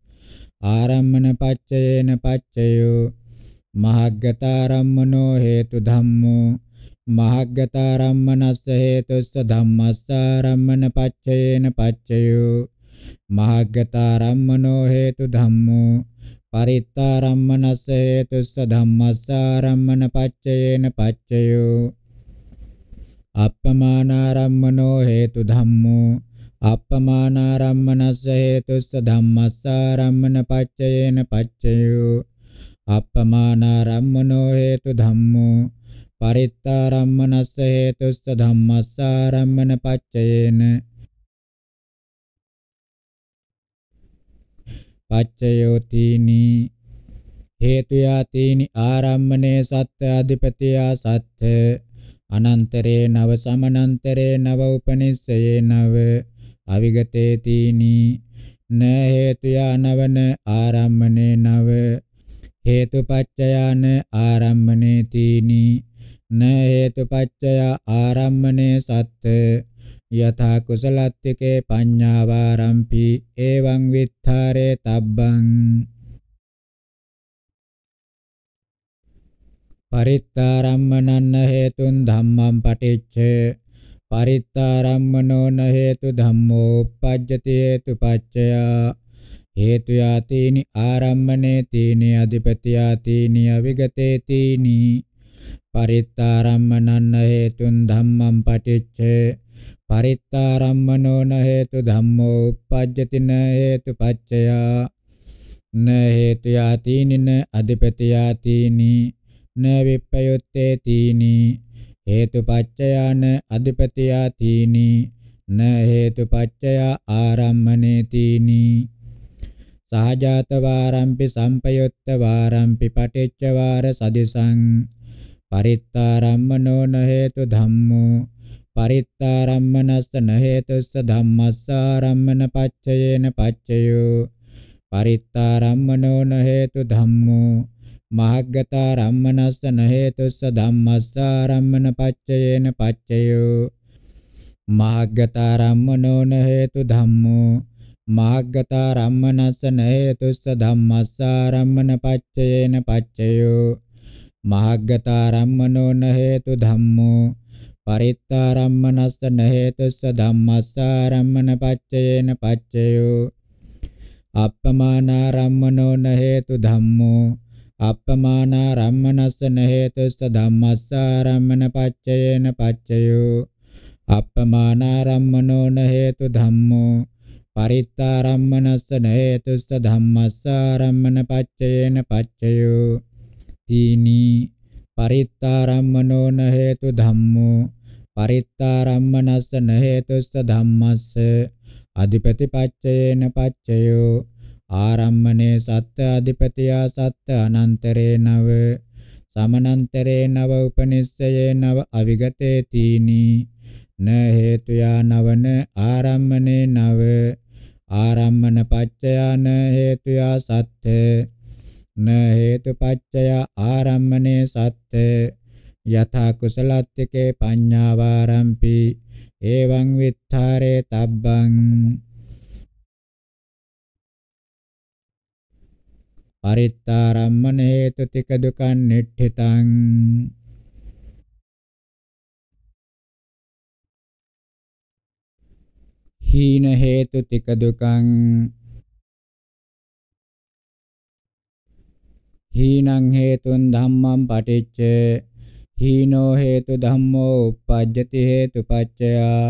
पच्चयेन पच्चयो මහග්ගතාරම්මනෝ හේතු ධම්මෝ මහග්ගතාරම්මනස්ස හේතුස්ස ධම්මස්සාරම්මන පච්චයේන පච්චයෝ මහග්ගතාරම්මනෝ හේතු ධම්මෝ පරිත්තාරම්මනස්ස හේතුස්ස ධම්මස්සාරම්මන පච්චයේන පච්චයෝ අප්පමානාරම්මනෝ හේතු ධම්මෝ අප්පමානාරම්මනස්ස හේතුස්ස ධම්මස්සාරම්මන පච්චයේන පච්චයෝ අප්පමානාරම්මනෝ හේතු ධම්මෝ පරිත්තාරම්මනස්ස හේතුස්ස ධම්මස්සාරම්මන පච්චයේන පච්චයෝතිනි හේතුයාතිනි ආරම්මනේ සත්‍ය අධිපතියා සත්‍ය අනන්තරේ නව සමනන්තරේ නව උපනිස්සයේ නව අවිගතේතිනි න හේතුයා නවන ආරම්මනේ නව හේතුපච්චයාන ආරම්මනේ තීනි න හේතුපච්චය ආරම්මනේ සත්ත යථා කුසලත්තිකේ පඤ්ඤාවාරම්පි එවං විත්තරේ තබ්බං පරිත්තාරම්මනන්න හේතුන් ධම්මං පටිච්ච පරිත්තාරම්මනෝ න හේතු ධම්මෝ uppajjati හේතුපච්චයා හේතු යාතේනි ආරම්මනේ තීනි අධිපති යාතේනි අවිගතේ තීනි පරිත්තාරම්මනන්න හේතුන් ධම්මං පටිච්චේ පරිත්තාරම්මනෝ න හේතු ධම්මෝ uppajjati න හේතු පච්චයා න හේතු යාතේනි න අධිපති යාතේනි න විප්පයුත්තේ තීනි හේතු පච්චයාන අධිපති යාතේනි න හේතු පච්චයා ආරම්මනේ තීනි සහජාත වාරම්පි සම්පයුත්ත වාරම්පි පටිච්ච වාර සදිසං පරිත්තාරම්මනෝ න හේතු ධම්මෝ පරිත්තාරම්මනස්ස න හේතුස්ස ධම්මස්සාරම්මන පච්චයේන පච්චයෝ පරිත්තාරම්මනෝ න හේතු ධම්මෝ මහග්ගතාරම්මනස්ස න හේතුස්ස ධම්මස්සාරම්මන පච්චයේන පච්චයෝ මහග්ගතාරම්මනෝ න හේතු ධම්මෝ මාග්ගතා රම්මනස්ස නේතුස්ස ධම්මස්සා රම්මන පච්චයේන පච්චයෝ මාග්ගතා රම්මනෝ නහේතු ධම්මෝ පරිත්තා රම්මනස්ස නහේතුස්ස ධම්මස්සා රම්මන පච්චයේන පච්චයෝ අප්පමානා රම්මනෝ නහේතු ධම්මෝ අප්පමානා රම්මනස්ස නහේතුස්ස ධම්මස්සා රම්මන පච්චයේන පච්චයෝ අප්පමානා රම්මනෝ නහේතු ධම්මෝ පරිත්තාරම්මනස්ස නේතුස්ස ධම්මස්ස ආරම්මන පච්චයේන පච්චයෝ තීනි පරිත්තාරම්මනෝ නහේතු ධම්මෝ පරිත්තාරම්මනස්ස නහේතුස්ස ධම්මස්ස අධිපති පච්චයේන පච්චයෝ ආරම්මනේ සත්‍ය අධිපතියා සත්‍ය අනන්තරේ නව සමනන්තරේ නව උපනිස්සයේ නව අවිගතේ තීනි න හේතුයා නවන ආරම්මනේ නව ආරම්මන පච්චයා න හේතුයා සත්‍ය න හේතුපච්චයා ආරම්මනේ සත්‍ය යථා කුසලත්තිකේ පඤ්ඤාවාරම්පි එවං විත්තරේ තබ්බං පරිත්තාරම්මන හේතු තික දුකන් නිට්ඨිතං හීන හේතු තික දුකං හීනං හේතුන් ධම්මං පටිච්ච හීනෝ හේතු ධම්මෝ uppajjati හේතු පච්චයා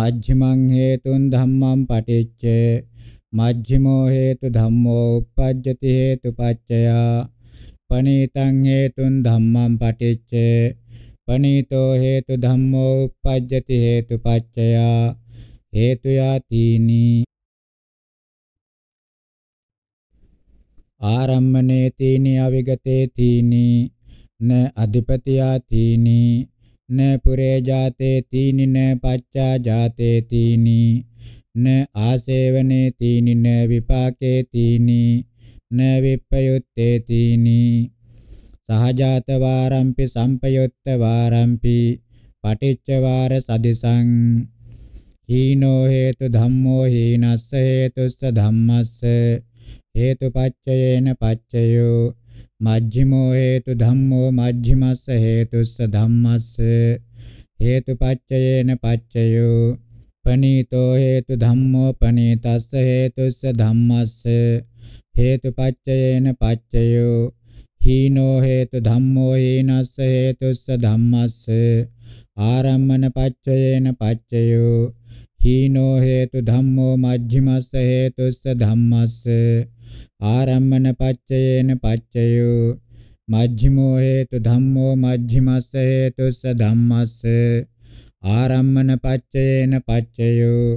මජ්ක්‍ධිමං හේතුන් ධම්මං පටිච්ච මජ්ක්‍ධිමෝ හේතු ධම්මෝ uppajjati හේතු පච්චයා පනීතං හේතුන් ධම්මං පටිච්ච පනීතෝ හේතු ධම්මෝ uppajjati හේතු පච්චයා හේතු යාතිනි ආරම්මනේ තීනි අවිගතේ තීනි න අධිපතියා තීනි න පුරේ ජාතේ තීනි න පච්චා ජාතේ තීනි න ආසේවනේ තීනි න විපාකේ තීනි න විප්පයුත්තේ තීනි සහජාත වාරම්පි සම්පයුත්ත වාරම්පි පටිච්ච වාර සදිසං හීනෝ හේතු ධම්මෝ හීනස්ස හේතුස්ස ධම්මස්ස හේතුපච්චයේන පච්චයෝ මජ්ක්‍ධිමෝ හේතු ධම්මෝ මජ්ක්‍ධිමස්ස හේතුස්ස ධම්මස්ස හේතුපච්චයේන පච්චයෝ පනීතෝ හේතු ධම්මෝ පනීතස්ස හේතුස්ස ධම්මස්ස හේතුපච්චයේන පච්චයෝ හීනෝ හේතු ධම්මෝ හීනස්ස හේතුස්ස ධම්මස්ස ආරම්මන පච්චයේන පච්චයෝ හීනෝ හේතු ධම්මෝ මජ්ක්‍ධිමස්ස හේතුස්ස ධම්මස්ස ආරම්මන පච්චයේන පච්චයෝ මජ්ක්‍ධිමෝ හේතු ධම්මෝ මජ්ක්‍ධිමස්ස හේතුස්ස ධම්මස්ස ආරම්මන පච්චයේන පච්චයෝ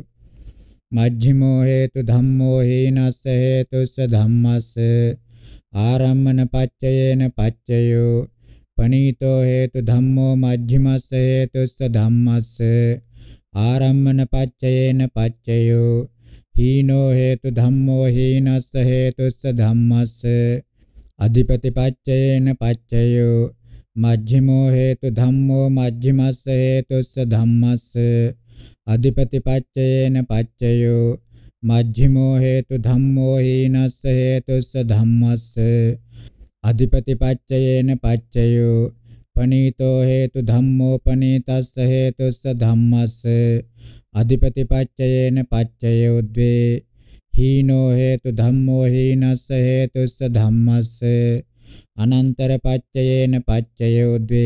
මජ්ක්‍ධිමෝ හේතු ධම්මෝ හීනස්ස හේතුස්ස ධම්මස්ස ආරම්මන පච්චයේන පච්චයෝ පනීතෝ හේතු ධම්මෝ මජ්ක්‍ධිමස්ස හේතුස්ස ධම්මස්ස ආරම්මන පච්චයේන පච්චයෝ හීනෝ හේතු ධම්මෝ හීනස්ස හේතුස්ස ධම්මස්ස අධිපති පච්චයේන පච්චයෝ මජ්ක්‍ධිමෝ හේතු ධම්මෝ මජ්ක්‍ධිමස්ස හේතුස්ස ධම්මස්ස අධිපති පච්චයේන පච්චයෝ මජ්ක්‍ධිමෝ හේතු ධම්මෝ හීනස්ස හේතුස්ස ධම්මස්ස අධිපති පච්චයේන පච්චයෝ पनीतो हेतु हेतु धम्मोपनीतस्य हेतुस्स धम्मस्य अधिपतिपाच्ययेन पाच्यये उद्वे हीनो हेतु धम्मो हीन स हेतु धम्म से अनंतर अनन्तरपाच्ययेन पाच्यये उद्वे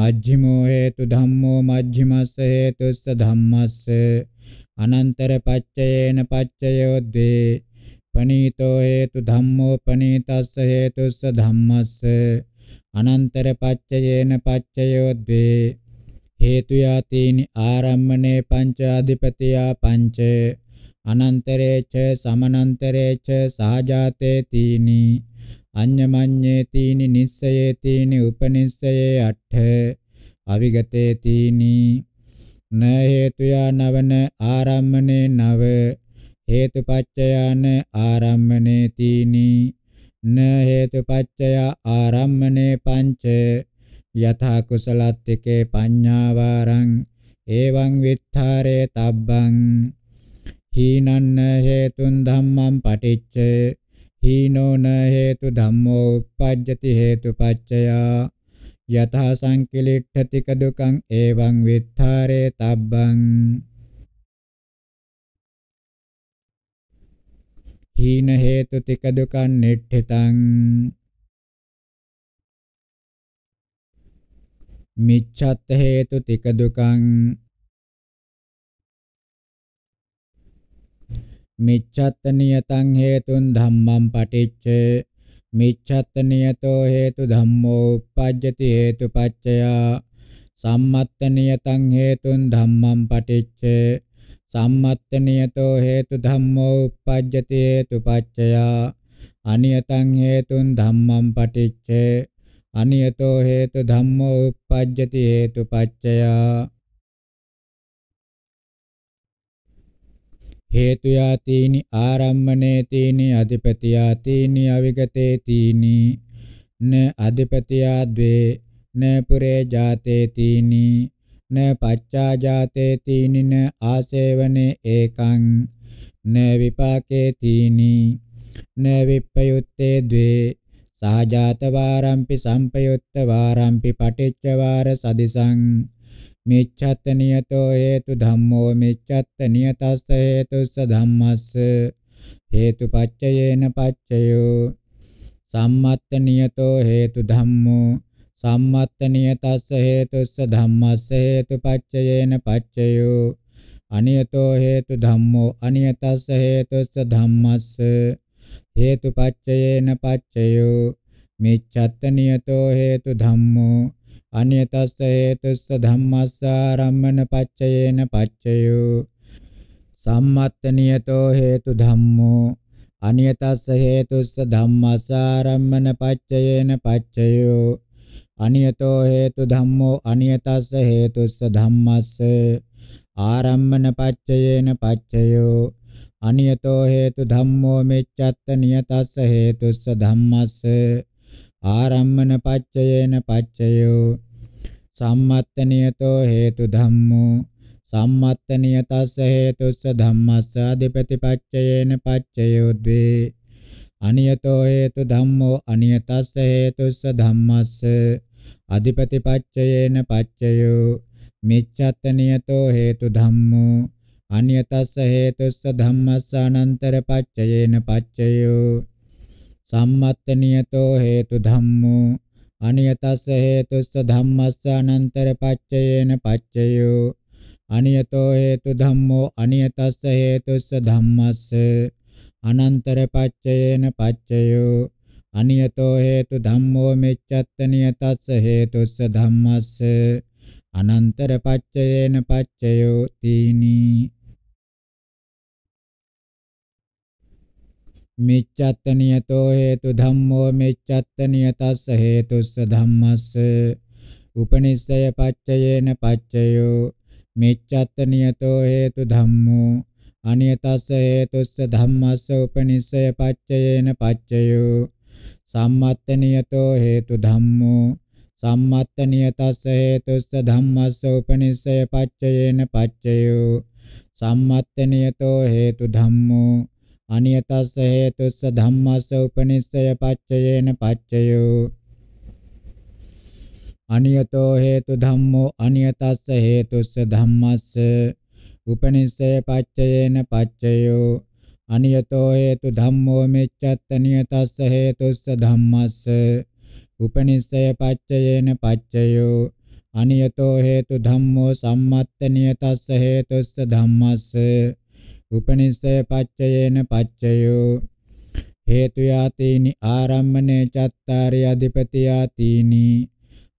मध्यमो हेतु धम्मो मध्यम से हेतु स धम्म से अनंतर अनन्तरपाच्ययेन पाच्ययो उद्वे पनीतो हेतु धम्मो स धम्म से අනන්තර පච්චයේන පච්චයෝ ද්වේ හේතු යතිනි ආරම්මනේ පංච අධිපතියා පංච අනන්තරේච සමනන්තරේච සහජාතේ තීනි අඤ්ඤමඤ්ඤේ තීනි නිස්සයේ තීනි උපනිස්සයේ අට්ඨ අවිගතේ තීනි න හේතුයා නවන ආරම්මනේ නව හේතුපච්චයාන ආරම්මනේ තීනි න හේතුපච්චය ආරම්මනේ පංච යථා කුසලත්තිකේ පඤ්ඤාවාරං එවං විත්තරේ තබ්බං හීනන්න හේතුන් ධම්මං පටිච්ච හීනෝ න හේතු ධම්මෝ uppajjati හේතුපච්චයා යතහ සංකිලිට්ඨතික දුකං එවං විත්තරේ තබ්බං හීන හේතු තික දුකන් නිට්ඨිතං මිච්ඡත් හේතු තික දුකං මිච්ඡත් නියතං හේතුන් ධම්මං පටිච්ච මිච්ඡත් නියතෝ හේතු ධම්මෝ uppajjati හේතුපච්චයා සම්මත්ත නියතං හේතුන් ධම්මං පටිච්ච සම්මත්තනියතෝ හේතු ධම්මෝ uppajjati හේතු පච්චයා අනියතං හේතුන් ධම්මං පටිච්චේ අනියතෝ හේතු ධම්මෝ uppajjati හේතු පච්චයා හේතු යාතීනි ආරම්මනේ තීනි අධිපතියා තීනි අවිගතේ තීනි න අධිපතියා ද්වේ න පුරේ ජාතේ තීනි න පච්චාජාතේ තීනින ආසේවනේ ඒකං න විපාකේ තීනි න විප්පයුත්තේ ද්වේ සහජාත වාරම්පි සම්පයුත්ත වාරම්පි පටිච්ච වාර සදිසං මිච්ඡත් නියතෝ හේතු ධම්මෝ මිච්ඡත් නියතස්ස හේතුස්ස ධම්මස්ස හේතුපච්චයේන පච්චයෝ සම්මත්ත නියතෝ හේතු ධම්මෝ සම්මත්තනිය තස්ස හේතුස්ස ධම්මස්ස හේතුපච්චයේන පච්චයෝ අනියතෝ හේතු ධම්මෝ අනියතස්ස හේතුස්ස ධම්මස්ස හේතුපච්චයේන පච්චයෝ මිච්ඡත්ත නියතෝ හේතු ධම්මෝ අනියතස්ස හේතුස්ස ධම්මස්සාරම්මන පච්චයේන පච්චයෝ සම්මත්ත නියතෝ හේතු ධම්මෝ අනියතස්ස හේතුස්ස ධම්මස්සාරම්මන පච්චයේන පච්චයෝ අනියතෝ හේතු ධම්මෝ අනියතස්ස හේතුස්ස ධම්මස්ස ආරම්මන පච්චයේන පච්චයෝ අනියතෝ හේතු ධම්මෝ මෙච්ඡත්ත නියතස්ස හේතුස්ස ධම්මස්ස ආරම්මන පච්චයේන පච්චයෝ සම්මත්ත නියතෝ හේතු ධම්මෝ සම්මත්ත නියතස්ස හේතුස්ස ධම්මස්ස අධිපති පච්චයේන පච්චයෝ ද්වේ අනියතෝ හේතු ධම්මෝ අනියතස්ස හේතුස්ස ධම්මස්ස අධිපති පච්චයේන පච්චයෝ මිච්ඡත් නියතෝ හේතු ධම්මෝ අනියතස්ස හේතුස්ස ධම්මස්ස අනන්තර පච්චයේන පච්චයෝ සම්මත්ත නියතෝ හේතු ධම්මෝ අනියතස්ස හේතුස්ස ධම්මස්ස අනන්තර පච්චයේන පච්චයෝ අනියතෝ හේතු ධම්මෝ අනියතස්ස හේතුස්ස ධම්මස්ස අනන්තර පච්චයේන පච්චයෝ අනියතෝ හේතු ධම්මෝ මෙච්ඡත්ත නියතස්ස හේතුස්ස ධම්මස්ස අනන්තර පච්චයේන පච්චයෝ තීනි මෙච්ඡත්ත නියතෝ හේතු ධම්මෝ මෙච්ඡත්ත නියතස්ස හේතුස්ස ධම්මස්ස උපනිස්සය පච්චයේන පච්චයෝ මෙච්ඡත්ත නියතෝ හේතු ධම්මෝ අනියතස්ස හේතුස්ස ධම්මස්ස උපනිස්සය පච්චයේන පච්චයෝ සම්මත්තනියතෝ හේතු ධම්මෝ සම්මත්තනියතස්ස හේතුස්ස ධම්මස්ස උපනිස්සය පච්චයේන පච්චයෝ සම්මත්තනියතෝ හේතු ධම්මෝ අනියතස්ස හේතුස්ස ධම්මස්ස උපනිස්සය පච්චයේන පච්චයෝ අනියතෝ හේතු ධම්මෝ අනියතස්ස හේතුස්ස ධම්මස්ස උපනිස්සය පච්චයේන පච්චයෝ අනියතෝ හේතු ධම්මෝ මෙච්ඡත්ත නියතස්ස හේතුස්ස ධම්මස්ස උපනිස්සය පච්චයේන පච්චයෝ අනියතෝ හේතු ධම්මෝ සම්මත්ත නියතස්ස හේතුස්ස ධම්මස්ස උපනිස්සය පච්චයේන පච්චයෝ හේතු යාතේනි ආරම්මනේ චත්තාරි අධිපති යාතීනි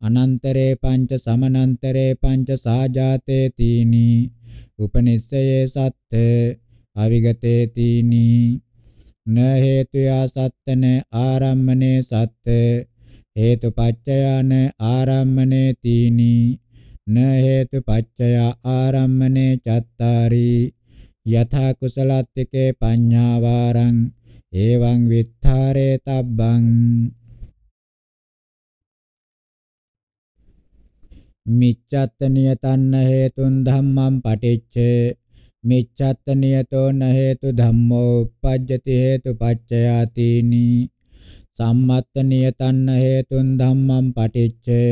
අනන්තරේ පංච සමනන්තරේ පංච සාජාතේ තීනි උපනිස්සයේ සත්‍තේ අවිගතේතිනි න හේතුය සත්තන ආරම්මනේ සත්ත හේතුපච්චයන ආරම්මනේ තීනි න හේතුපච්චය ආරම්මනේ චත්තාරි යථා කුසලත්තිකේ පඤ්ඤාවාරං එවං විත්තරේ තබ්බං මිච්ඡත්ත නියතන්න හේතුන් ධම්මං පටිච්චේ මිච්ඡත්ත නියතෝ න හේතු ධම්මෝ uppajjati හේතු පච්චයාතිනි සම්මත්ත නියතන්න හේතුන් ධම්මං පටිච්චේ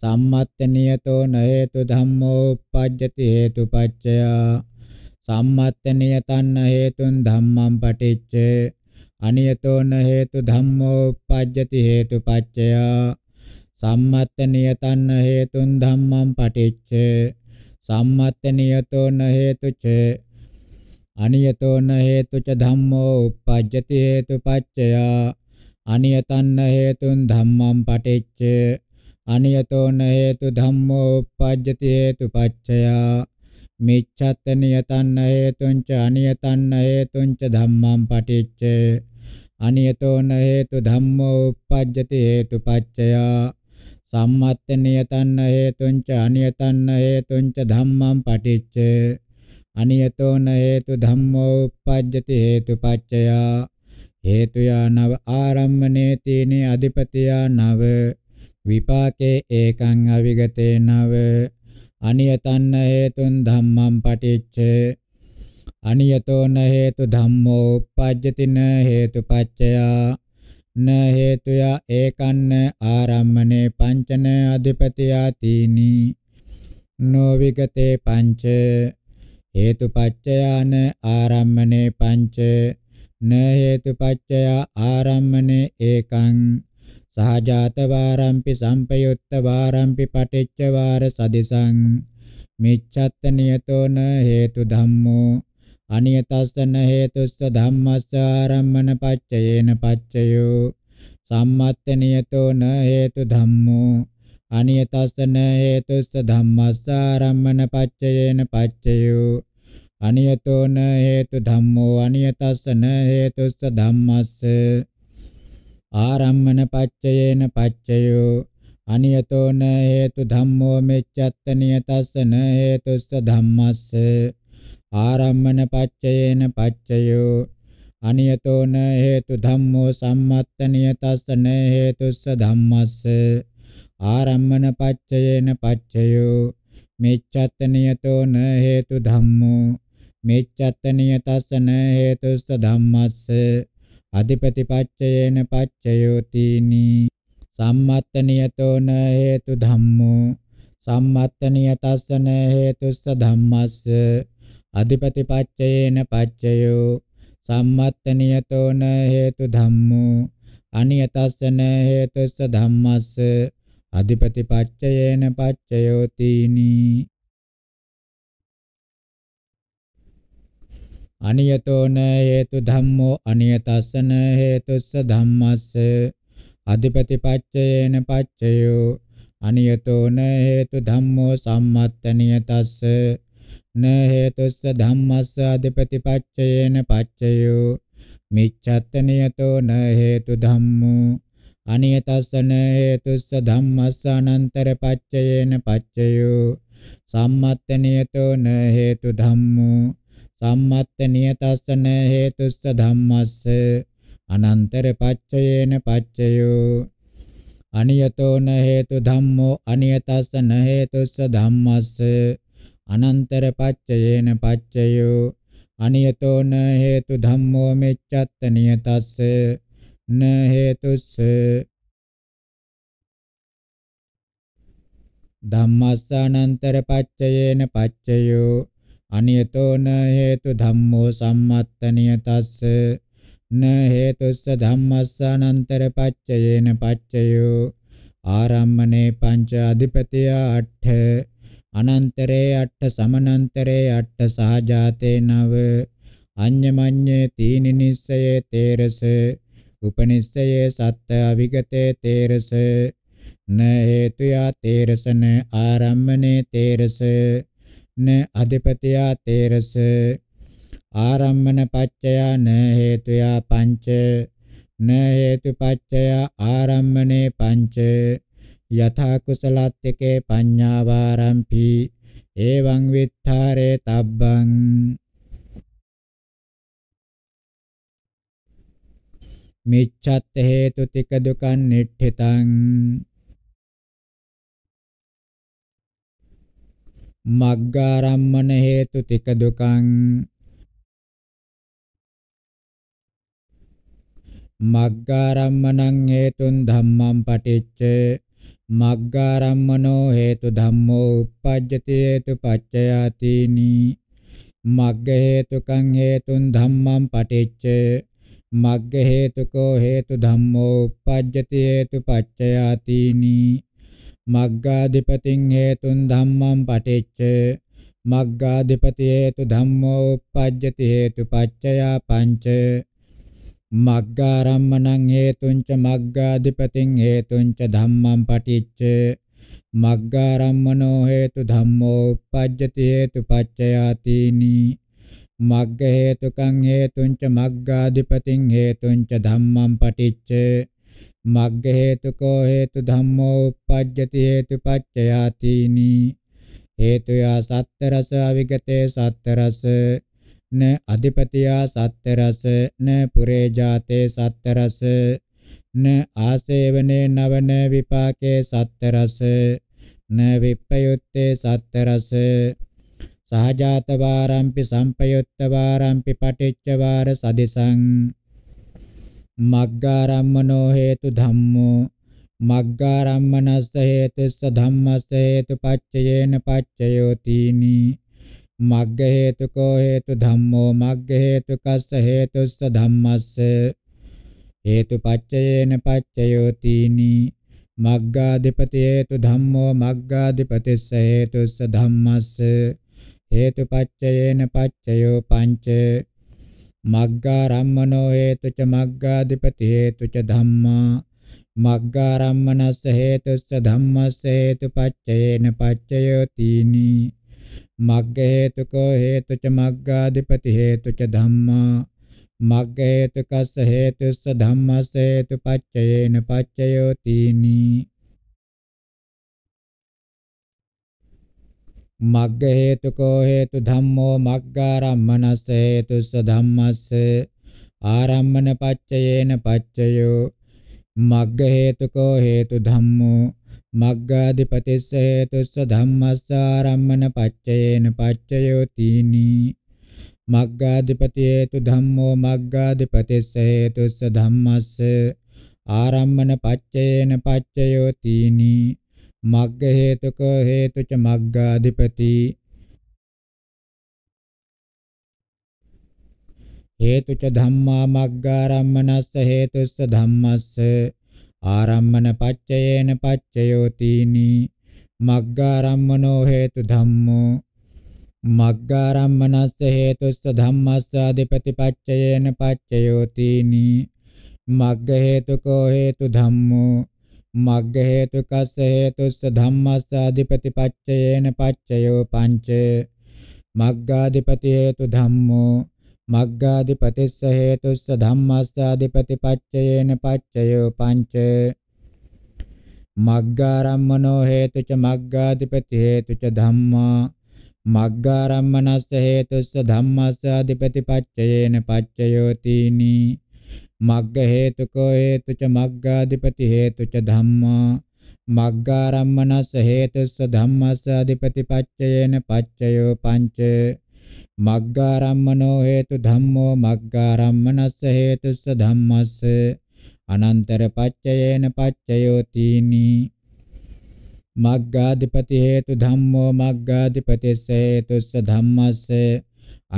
සම්මත්ත නියතෝ න හේතු ධම්මෝ uppajjati හේතු පච්චයා සම්මත්ත නියතන්න හේතුන් ධම්මං පටිච්චේ අනියතෝ න හේතු ධම්මෝ uppajjati හේතු පච්චයා සම්මත්ත නියතන්න හේතුන් ධම්මං පටිච්චේ सामत न हेतु अनियत न हेतु च धम्मो उपपद्यति हेतुपच्चया अनियतन्न हेतु धम्मं पठिच्च अनियतो न हेतु धम्मो उपपद्यति हेतुपच्चया मिच्छत् नियतन्न हेतुं च अनियतन्न हेतुं च धम्म पठिच्च अनियतो न हेतु धम्मो उपपद्यति हेतुपच्चया සම්මත්ත නියතන්න හේතුංච අනියතන්න හේතුංච ධම්මං පටිච්ච අනියතෝන හේතු ධම්මෝ uppajjati හේතුපච්චයා හේතුයා නව ආරම්මනේ තීනේ අධිපතියා නව විපාකේ ඒකං අවිගතේ නව අනියතන්න හේතුන් ධම්මං පටිච්ච අනියතෝන හේතු ධම්මෝ uppajjatina හේතුපච්චයා න හේතුය ඒකන්න ආරම්මනේ පංචන අධිපතියාතිනි නොවිගතේ පංච හේතුපච්චයාන ආරම්මනේ පංච න හේතුපච්චය ආරම්මනේ ඒකං සහජාත වාරම්පි සම්පයුත්ත වාරම්පි පටිච්ච වාර සදිසං මිච්ඡත්ත නියතෝ න හේතු ධම්මෝ අනියතස්සන හේතුස්ස ධම්මස්ස ආරම්මන පච්චයේන පච්චයෝ සම්මත්ත නියතෝ න හේතු ධම්මෝ අනියතස්සන හේතුස්ස ධම්මස්ස ආරම්මන පච්චයේන පච්චයෝ අනියතෝ න හේතු ධම්මෝ අනියතස්සන හේතුස්ස ධම්මස්ස ආරම්මන පච්චයේන පච්චයෝ අනියතෝ න හේතු ධම්මෝ මෙච්ඡත්ත නියතස්සන හේතුස්ස ධම්මස්ස ආරම්මන පච්චයේන පච්චයෝ අනියතෝ න හේතු ධම්මෝ සම්මත්ත නියතස්ස න හේතුස්ස ධම්මස්ස ආරම්මන පච්චයේන පච්චයෝ මෙච්ඡත්ත නියතෝ න හේතු ධම්මෝ මෙච්ඡත්ත නියතස්ස න හේතුස්ස ධම්මස්ස අධිපති පච්චයේන පච්චයෝ තීනි සම්මත්ත නියතෝ න හේතු ධම්මෝ සම්මත්ත නියතස්ස න හේතුස්ස ධම්මස්ස අධිපති පච්චයේන පච්චයෝ සම්මත්ත නියතෝන හේතු ධම්මෝ අනියතස්සන හේතුස්ස ධම්මස්ස අධිපති පච්චයේන පච්චයෝ තීනි අනියතෝන හේතු ධම්මෝ අනියතස්සන හේතුස්ස ධම්මස්ස අධිපති පච්චයේන පච්චයෝ අනියතෝන හේතු ධම්මෝ සම්මත්ත නියතස්ස න හේතුස්ස ධම්මස්ස අධිපතිපච්චයේන පච්චයෝ මිච්ඡත්ත නියතෝ න හේතු ධම්මෝ අනියතස්ස න හේතුස්ස ධම්මස්ස අනන්තර පච්චයේන පච්චයෝ සම්මත්ත නියතෝ න හේතු ධම්මෝ සම්මත්ත නියතස්ස න හේතුස්ස ධම්මස්ස අනන්තර පච්චයේන පච්චයෝ අනියතෝ න හේතු ධම්මෝ අනියතස්ස න හේතුස්ස ධම්මස්ස අනන්තර පච්චයේන පච්චයෝ අනියතෝන හේතු ධම්මෝ මෙච්ඡත්ත නියතස්ස න හේතුස්ස ධම්මස්ස අනන්තර පච්චයේන පච්චයෝ අනියතෝන හේතු ධම්මෝ සම්මත්ත නියතස්ස න හේතුස්ස ධම්මස්ස අනන්තර පච්චයේන පච්චයෝ ආරම්මනේ පංච අධිපතිය අට්ඨ අනන්තරේ අට්ඨ සමනන්තරේ අට්ඨ සහජාතේ නව අඤ්ඤමඤ්ඤේ තීනි නිස්සයේ තේරස උපනිස්සයේ සත්ත අවිගතේ තේරස න හේතුයා තේරසන ආරම්මනේ තේරස න අධිපතියා තේරස ආරම්මන පච්චයා න හේතුයා පංච න හේතු පච්චයා ආරම්මනේ පංච යථා කුසලත්තිකේ පඤ්ඤාවාරම්පි එවං විත්තරේ තබ්බං මිච්ඡත් හේතු තික දුකන් නිට්ඨිතං මග්ගාරම්මන හේතු තික දුකං මග්ගාරම්මනං හේතුන් ධම්මං පටිච්ච මග්ගාරම්මනෝ හේතු ධම්මෝ uppajjati හේතු පච්චයාතිනි මග්ග හේතුකං හේතුන් ධම්මං පටිච්ච මග්ග හේතුකෝ හේතු ධම්මෝ uppajjati හේතු පච්චයාතිනි මග්ගාධිපතින් හේතුන් ධම්මං පටිච්ච මග්ගාධිපති හේතු ධම්මෝ uppajjati හේතු පච්චයා පංච මග්ගාරම්මණං හේතුංච මග්ගාධිපතින් හේතුංච ධම්මං පටිච්ච මග්ගාරම්මනෝ හේතු ධම්මෝ uppajjati හේතු පච්චයාතිනි මග්ග හේතුකං හේතුංච මග්ගාධිපතින් හේතුංච ධම්මං පටිච්ච මග්ග හේතුකෝ හේතු ධම්මෝ uppajjati හේතු පච්චයාතිනි හේතුයා සත්තරස අවිගතේ සත්තරස න අධිපතියා සත්‍ය රස න පුරේ ජාතේ සත්‍ය රස න ආසේවනේ නවන විපාකේ සත්‍ය රස න විප්පයුත්තේ සත්‍ය රස සහජාත වාරම්පි සම්පයුත්ත වාරම්පි පටිච්ච වාර සදිසං මග්ගාරම්මනෝ හේතු ධම්මෝ මග්ගාරම්මනස්ස හේතුස්ස ධම්මස්ස හේතු පච්චයේන පච්චයෝ තීනී මග්ග හේතුකෝ හේතු ධම්මෝ මග්ග හේතුකස්ස හේතුස්ස ධම්මස්ස හේතුපච්චයේන පච්චයෝතිනි මග්ගාධිපති හේතු ධම්මෝ මග්ගාධිපතිස්ස හේතුස්ස ධම්මස්ස හේතුපච්චයේන පච්චයෝ පංච මග්ගාරම්මනෝ හේතු ච මග්ගාධිපති හේතු ච ධම්මා මග්ගාරම්මනස්ස හේතුස්ස ධම්මස්ස හේතුපච්චයේන පච්චයෝතිනි මග්ග හේතුකෝ හේතුච මග්ගාධිපති හේතුච ධම්මා මග්ග හේතුකස්ස හේතුස්ස ධම්මස්ස හේතුපච්චයේන පච්චයෝ තීනි මග්ග හේතුකෝ හේතු ධම්මෝ මග්ගාරම්මනස්ස හේතුස්ස ධම්මස්ස ආරම්මන පච්චයේන පච්චයෝ මග්ග හේතුකෝ හේතු ධම්මෝ මග්ගාදි පටිස්ස හේතුස්ස ධම්මස්සාරම්මන පච්චයේන පච්චයෝතිනි මග්ගාධිපති හේතු ධම්මෝ මග්ගාධිපතිස්ස හේතුස්ස ධම්මස්ස ආරම්මන පච්චයේන පච්චයෝතිනි මග්ග හේතුක හේතු ච මග්ගාධිපති හේතු ච ධම්මා මග්ගාරම්මනස්ස හේතුස්ස ධම්මස්ස ආරම්මන පච්චයේන පච්චයෝ තීනි මග්ගාරම්මනෝ හේතු ධම්මෝ මග්ගාරම්මනස්ස හේතුස්ස ධම්මස්ස අධිපතිපච්චයේන පච්චයෝ තීනි මග්ග හේතුකෝ හේතු ධම්මෝ මග්ග හේතුකස්ස හේතුස්ස ධම්මස්ස අධිපතිපච්චයේන පච්චයෝ පංච මග්ගාධිපති හේතු ධම්මෝ मग्गाधिपति मग्गाधिपतिस्स हेतुस्स धम्मस्साधिपतिपाच्ययेन पाच्ययो पंच मग्गारम्मनो हेतु च मग्गाधिपति हेतु च धम्म मग्गारम्मनस्स हेतुस्स धम्मस्साधिपतिपाच्ययेन पाच्ययो तीनि मग्ग हेतुको हेतु च मग्गाधिपति हेतु च धम्म मग्गारम्मनस्स अधिपति धम्मस्साधिपतिपाच्ययेन पाच्ययो पंच මග්ගාරම්මනෝ හේතු ධම්මෝ මග්ගාරම්මනස්ස හේතුස්ස ධම්මස්ස අනන්තර පච්චයේන පච්චයෝතිනි මග්ගාධිපති හේතු ධම්මෝ මග්ගාධිපතිස්ස හේතුස්ස ධම්මස්ස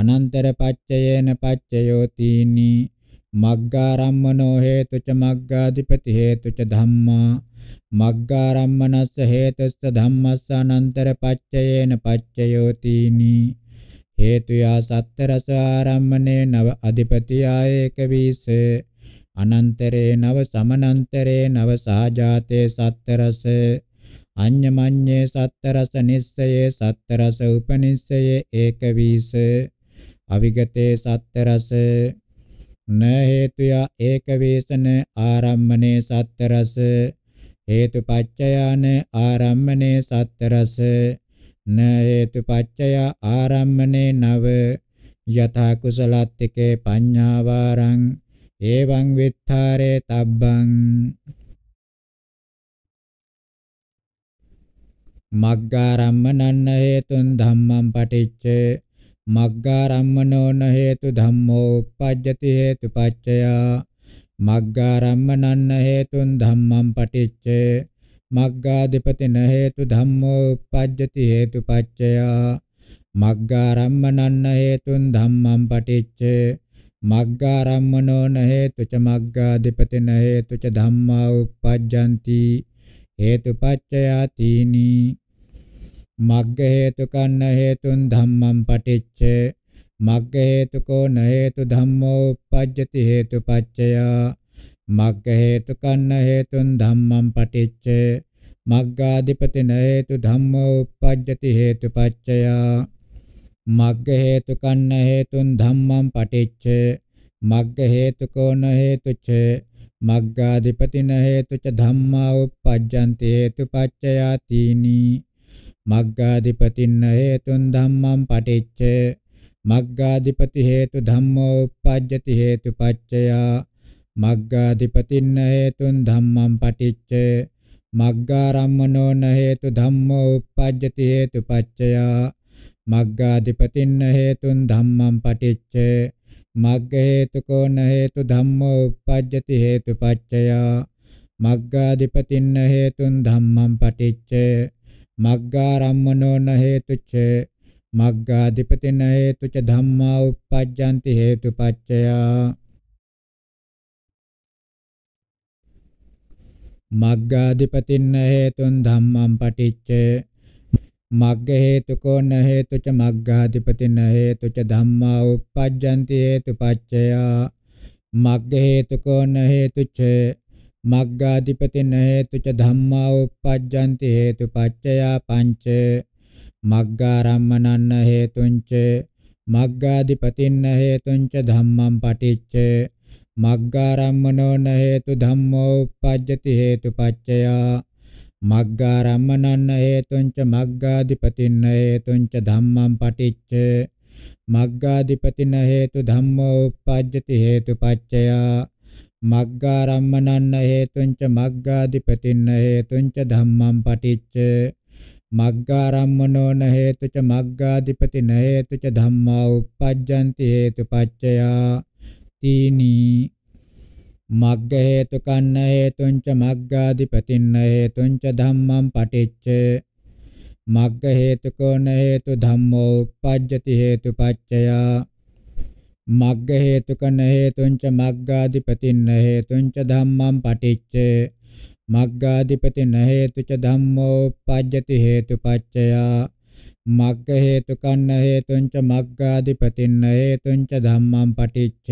අනන්තර පච්චයේන පච්චයෝතිනි මග්ගාරම්මනෝ හේතු ච මග්ගාධිපති හේතු ච ධම්මා මග්ගාරම්මනස්ස හේතුස්ස ධම්මස්ස අනන්තර පච්චයේන පච්චයෝතිනි හේතුයා සත්‍ය රස ආරම්මනේ නව අධිපතියා ඒක වීසේ අනන්තරේ නව සමනන්තරේ නව සාජාතේ සත්‍ය රස අඤ්ඤමඤ්ඤේ සත්‍ය රස නිස්සයේ සත්‍ය රස උපනිස්සයේ ඒක වීසේ අවිගතේ සත්‍ය රස න හේතුය ඒක වේසන ආරම්මනේ සත්‍ය රස හේතුපච්චයාන ආරම්මනේ සත්‍ය රස න හේතු පච්චය ආරම්මනේ නව යථා කුසලත්තිකේ පඤ්ඤාවාරං එවං විත්තරේ තබ්බං මග්ගාරම්මනන්න හේතුන් ධම්මං පටිච්ච මග්ගාරම්මනෝ න හේතු ධම්මෝ uppajjati හේතුපච්චය මග්ගාරම්මනන්න හේතුන් ධම්මං පටිච්චේ මග්ගාදිපති නහේතු ධම්මෝ uppajjati හේතුපච්චයා මග්ගාරම්මනන්න හේතුන් ධම්මං පටිච්ච මග්ගාරම්මනෝ නහේතු ච මග්ගාදිපති නහේතු ච ධම්මා uppajjanti හේතුපච්චයා තීනි මග්ග හේතුකන්න හේතුන් ධම්මං පටිච්ච මග්ග හේතුකෝ නහේතු ධම්මෝ uppajjati හේතුපච්චයා මග්ග හේතු කන්න හේතුන් ධම්මං පටිච්ච මග්ගාධිපතින හේතු ධම්මෝ uppajjati හේතුපච්චය මග්ග හේතු කන්න හේතුන් ධම්මං පටිච්ච මග්ග හේතු කෝන හේතුච මග්ගාධිපතින හේතුච ධම්මා uppajjanti හේතුපච්චය තීනි මග්ගාධිපතින හේතුන් ධම්මං පටිච්ච මග්ගාධිපති හේතු ධම්මෝ uppajjati හේතුපච්චය මග්ගාධිපතින්න හේතුන් ධම්මං පටිච්ච මග්ගාරම්මනෝ න හේතු ධම්මෝ uppajjati හේතුපච්චය මග්ගාධිපතින්න හේතුන් ධම්මං පටිච්ච මග්ග හේතුකෝ න හේතු ධම්මෝ uppajjati හේතුපච්චය මග්ගාධිපතින්න හේතුන් ධම්මං පටිච්ච මග්ගාරම්මනෝ න හේතුච්ච මග්ගාධිපතින හේතුච ධම්මා uppajjanti හේතුපච්චයා මග්ගාදිපතින්න හේතුන් ධම්මං පටිච්ච මග්ග හේතුකෝ න හේතුච මග්ගාදිපතින හේතුච ධම්මා uppajjanti හේතුපච්චය මග්ග හේතුකෝ න හේතුච මග්ගාදිපතින හේතුච ධම්මා uppajjanti හේතුපච්චය පංච මග්ගාරම්මනන්න හේතුංච මග්ගාදිපතින්න හේතුංච ධම්මං පටිච්ච मग्गारम्मनो न हेतु धम्मोपजति हेतुपच्चया मग्गारम्मनन्न हेतुञ्च मग्गाधिपतिन्न हेतुञ्च धम्मं पटिच्च मग्गाधिपतिन हेतु धम्मोपजति हेतुपच्चया मग्गारम्मनन्न हेतुञ्च मग्गाधिपतिन्न हेतुञ्च धम्मं पटिच्च मग्गारम्मनो न हेतु च मग्गाधिपतिन हेतु च धम्मा उपपद्यन्ति तीनी मग्ग कन्न हेतुञ्च मग्गाधिपतिन्न हेतुञ्च धम्मं पठिच्छ मग्ग हेतुको न हेतु धम्मो हेतु हेतुपच्चया मग्ग कन्न हेतुञ्च मग्गाधिपतिन्न हेतुञ्च धम्मं पठिच्छ मग्गाधिपतिन्न हेतु च उपज्जति हेतु पच्चया මග්ග හේතුකන්න හේතුංච මග්ගාදිපතින්න හේතුංච ධම්මං පටිච්ච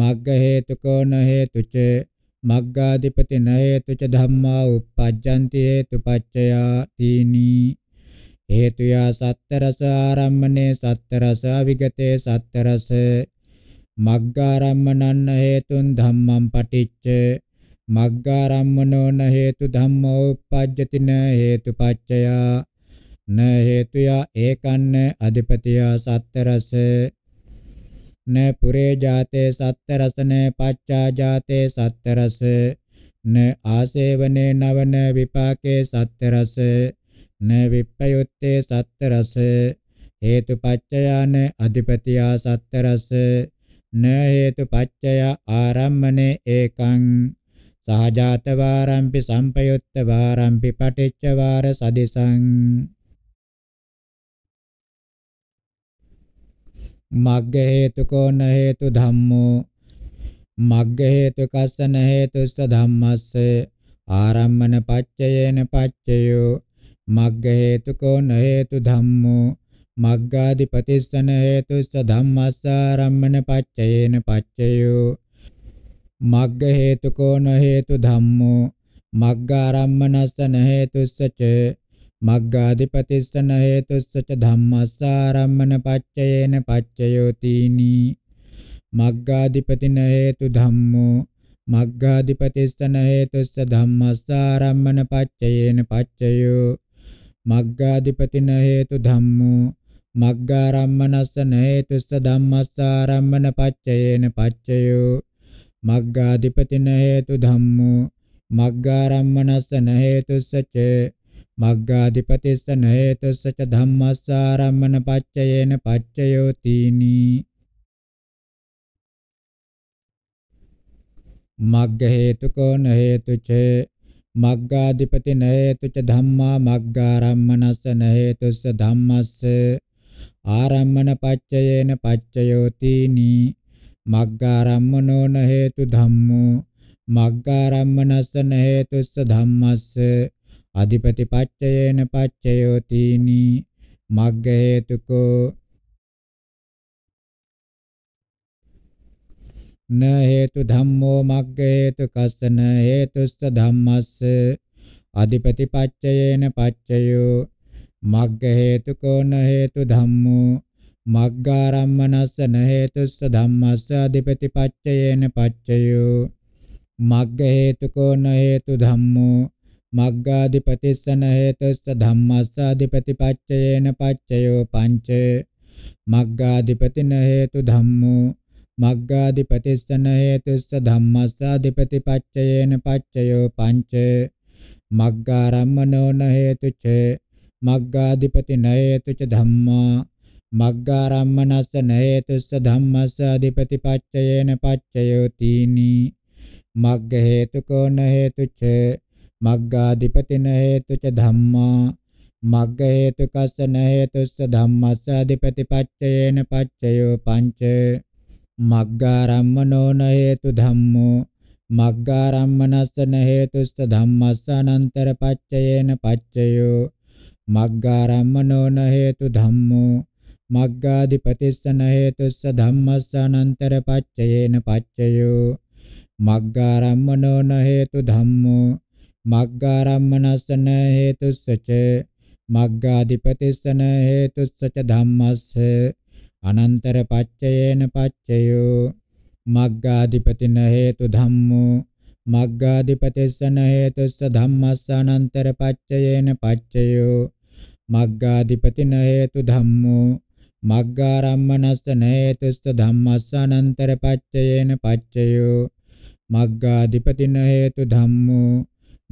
මග්ග හේතුකෝ න හේතුච මග්ගාදිපති න හේතුච ධම්මා උප්පජ්ජಂತಿ හේතුපච්චයා තීනි හේතු යා සත්තරස ආරම්මනේ සත්තරස අවිගතේ සත්තරස මග්ගාරම්මනන්න හේතුන් ධම්මං පටිච්ච මග්ගාරම්මනෝ න හේතු ධම්මෝ උප්පජ්ජති න හේතුපච්චයා න හේතුයා ඒකන්න අධිපතියා සත්තරස න පුරේ ජාතේ සත්තරසන පච්චා ජාතේ සත්තරස න ආසේවනේ නවන විපාකේ සත්තරස න විප්පයුත්තේ සත්තරස හේතුපච්චයාන අධිපතියා සත්තරස න හේතුපච්චය ආරම්මනේ ඒකං සහජාත වාරම්පි සම්පයුත්ත වාරම්පි පටිච්ච වාර සදිසං මග්ග හේතුකෝ න හේතු ධම්මෝ මග්ග හේතු කස්සන හේතුස්ස ධම්මස්ස ආරම්මන පච්චයේන පච්චයෝ මග්ග හේතුකෝ න හේතු ධම්මෝ මග්ගාදිපතිස්සන හේතුස්ස ධම්මස්ස ආරම්මන පච්චයේන පච්චයෝ මග්ග හේතුකෝ න හේතු ධම්මෝ මග්ගාරම්මනස්ස න හේතුස්ස ච මග්ගාදිපතිස්සන හේතුස්ස ච ධම්මස්ස ආරම්මන පච්චයේන පච්චයෝතිනි මග්ගාදිපතින හේතු ධම්මෝ මග්ගාදිපතිස්සන හේතුස්ස ධම්මස්ස ආරම්මන පච්චයේන පච්චයෝ මග්ගාදිපතින හේතු ධම්මෝ මග්ගාරම්මනස්සන හේතුස්ස ධම්මස්ස ආරම්මන පච්චයේන පච්චයෝ මග්ගාදිපතින හේතු ධම්මෝ මග්ගාරම්මනස්සන හේතුස්ස ච මග්ගාධිපතිස්ස නේතස්ස ච ධම්මස්ස ආරම්මන පච්චයේන පච්චයෝ තීනි මග්ග හේතුකෝ න හේතු ච මග්ගාධිපති න හේතු ච ධම්මා මග්ගාරම්මනස්ස න හේතුස්ස ධම්මස්ස ආරම්මන පච්චයේන පච්චයෝ තීනි මග්ගාරම්මනෝ න හේතු ධම්මෝ මග්ගාරම්මනස්ස න හේතුස්ස ධම්මස්ස අධිපති පච්චයේන පච්චයෝ තීනි මග්ග හේතුකෝ න හේතු ධම්මෝ මග්ග හේතු කස්සන හේතුස්ස ධම්මස්ස අධිපති පච්චයේන පච්චයෝ මග්ග හේතුකෝ න හේතු ධම්මෝ මග්ගාරම්මනස්ස න හේතුස්ස ධම්මස්ස අධිපති පච්චයේන පච්චයෝ මග්ග හේතුකෝ න හේතු ධම්මෝ මග්ගාධිපතිස්සන හේතුස්ස ධම්මස්සාධිපති පච්චයේන පච්චයෝ පංච මග්ගාධිපතින හේතු ධම්මෝ මග්ගාධිපතිස්සන හේතුස්ස ධම්මස්සාධිපති පච්චයේන පච්චයෝ පංච මග්ගාරම්මනෝන හේතු ච මග්ගාධිපතින හේතු ච ධම්මා මග්ගාරම්මනස්ස නේතුස්ස ධම්මස්සාධිපති පච්චයේන පච්චයෝ තීනි මග්ග හේතුකෝ නහේතු ච මග්ගාධිපතින හේතුච ධම්මා මග්ග හේතුකස්ස න හේතුස්ස ධම්මස්ස අධිපතිපච්චයේන පච්චයෝ පංච මග්ගාරම්මනෝ න හේතු ධම්මෝ මග්ගාරම්මනස්ස න හේතුස්ස ධම්මස්ස අනන්තර පච්චයේන පච්චයෝ මග්ගාරම්මනෝ න හේතු ධම්මෝ මග්ගාධිපතිස්ස න හේතුස්ස ධම්මස්ස අනන්තර පච්චයේන පච්චයෝ මග්ගාරම්මනෝ න හේතු ධම්මෝ මග්ගාරම්මනස්සන හේතුස්සච මග්ගාධිපතිස්සන හේතුස්සච ධම්මස්ස අනන්තර පච්චයේන පච්චයෝ මග්ගාධිපතින හේතු ධම්මෝ මග්ගාධිපතිස්සන හේතුස්ස ධම්මස්ස අනන්තර පච්චයේන පච්චයෝ මග්ගාධිපතින හේතු ධම්මෝ මග්ගාරම්මනස්සන හේතුස්ස ධම්මස්ස අනන්තර පච්චයේන පච්චයෝ මග්ගාධිපතින හේතු ධම්මෝ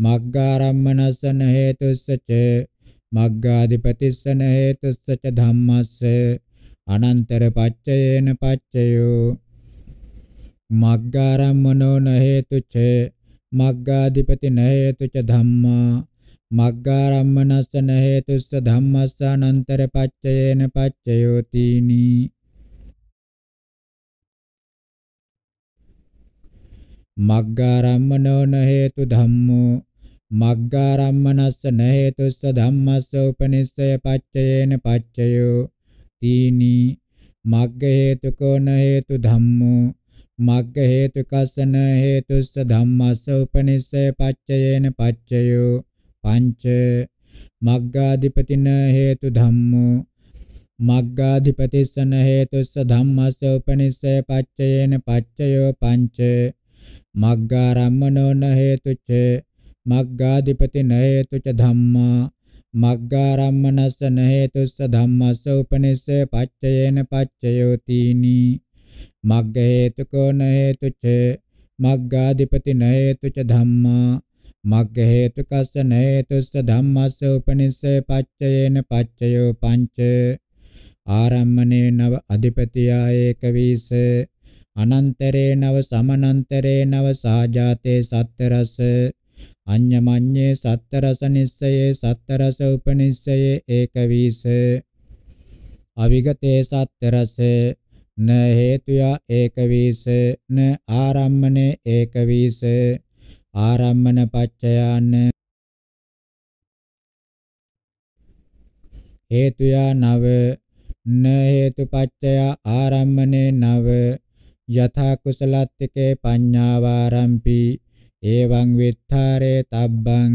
මග්ගාරම්මනසන හේතුස්සච මග්ගාධිපතිස්සන හේතුස්සච ධම්මස්ස අනන්තර පච්චයේන පච්චයෝ මග්ගාරම්මනෝ න හේතුච මග්ගාධිපති න හේතුච ධම්මා මග්ගාරම්මනසන හේතුස්ස ධම්මස්ස අනන්තර පච්චයේන පච්චයෝ තීනී මග්ගාරම්මනෝ න හේතු ධම්මෝ මග්ගාරම්මනස්ස න හේතුස්ස ධම්මස්ස උපනිස්සය පච්චයේන පච්චයෝ තීනි මග්ග හේතුකෝ න හේතු ධම්මෝ මග්ග හේතුකස්ස න හේතුස්ස ධම්මස්ස උපනිස්සය පච්චයේන පච්චයෝ පංච මග්ගාධිපතින හේතු ධම්මෝ මග්ගාධිපතිස්සන හේතුස්ස ධම්මස්ස උපනිස්සය පච්චයේන පච්චයෝ පංච මග්ගා රම්මනෝ න හේතුච මග්ගාධිපති න හේතුච ධම්මා මග්ගා රම්මනස්ස න හේතුස්ස ධම්මස්ස උපනිස්සේ පච්චයේන පච්චයෝතිනි මග්ග හේතුකෝ න හේතුච මග්ගාධිපති න හේතුච ධම්මා මග්ග හේතුකස්ස න හේතුස්ස ධම්මස්ස උපනිස්සේ පච්චයේන පච්චයෝ පංච ආරම්මනේ නව අධිපතියා ඒක වීසේ අනන්තරේ නව සමනන්තරේ නව සාජාතේ සත්තරස අඤ්ඤමඤ්ඤේ සත්තරස නිස්සයේ සත්තරස උපනිස්සයේ ඒකවිස අවිගතේ සත්තරස න හේතුයා ඒකවිස න ආරම්මනේ ඒකවිස ආරම්මන පච්චයාන හේතුයා නව න හේතුපච්චය ආරම්මනේ නව යථා කුසලත්තිකේ පඤ්ඤාවාරම්පි එවං විත්තරේ තබ්බං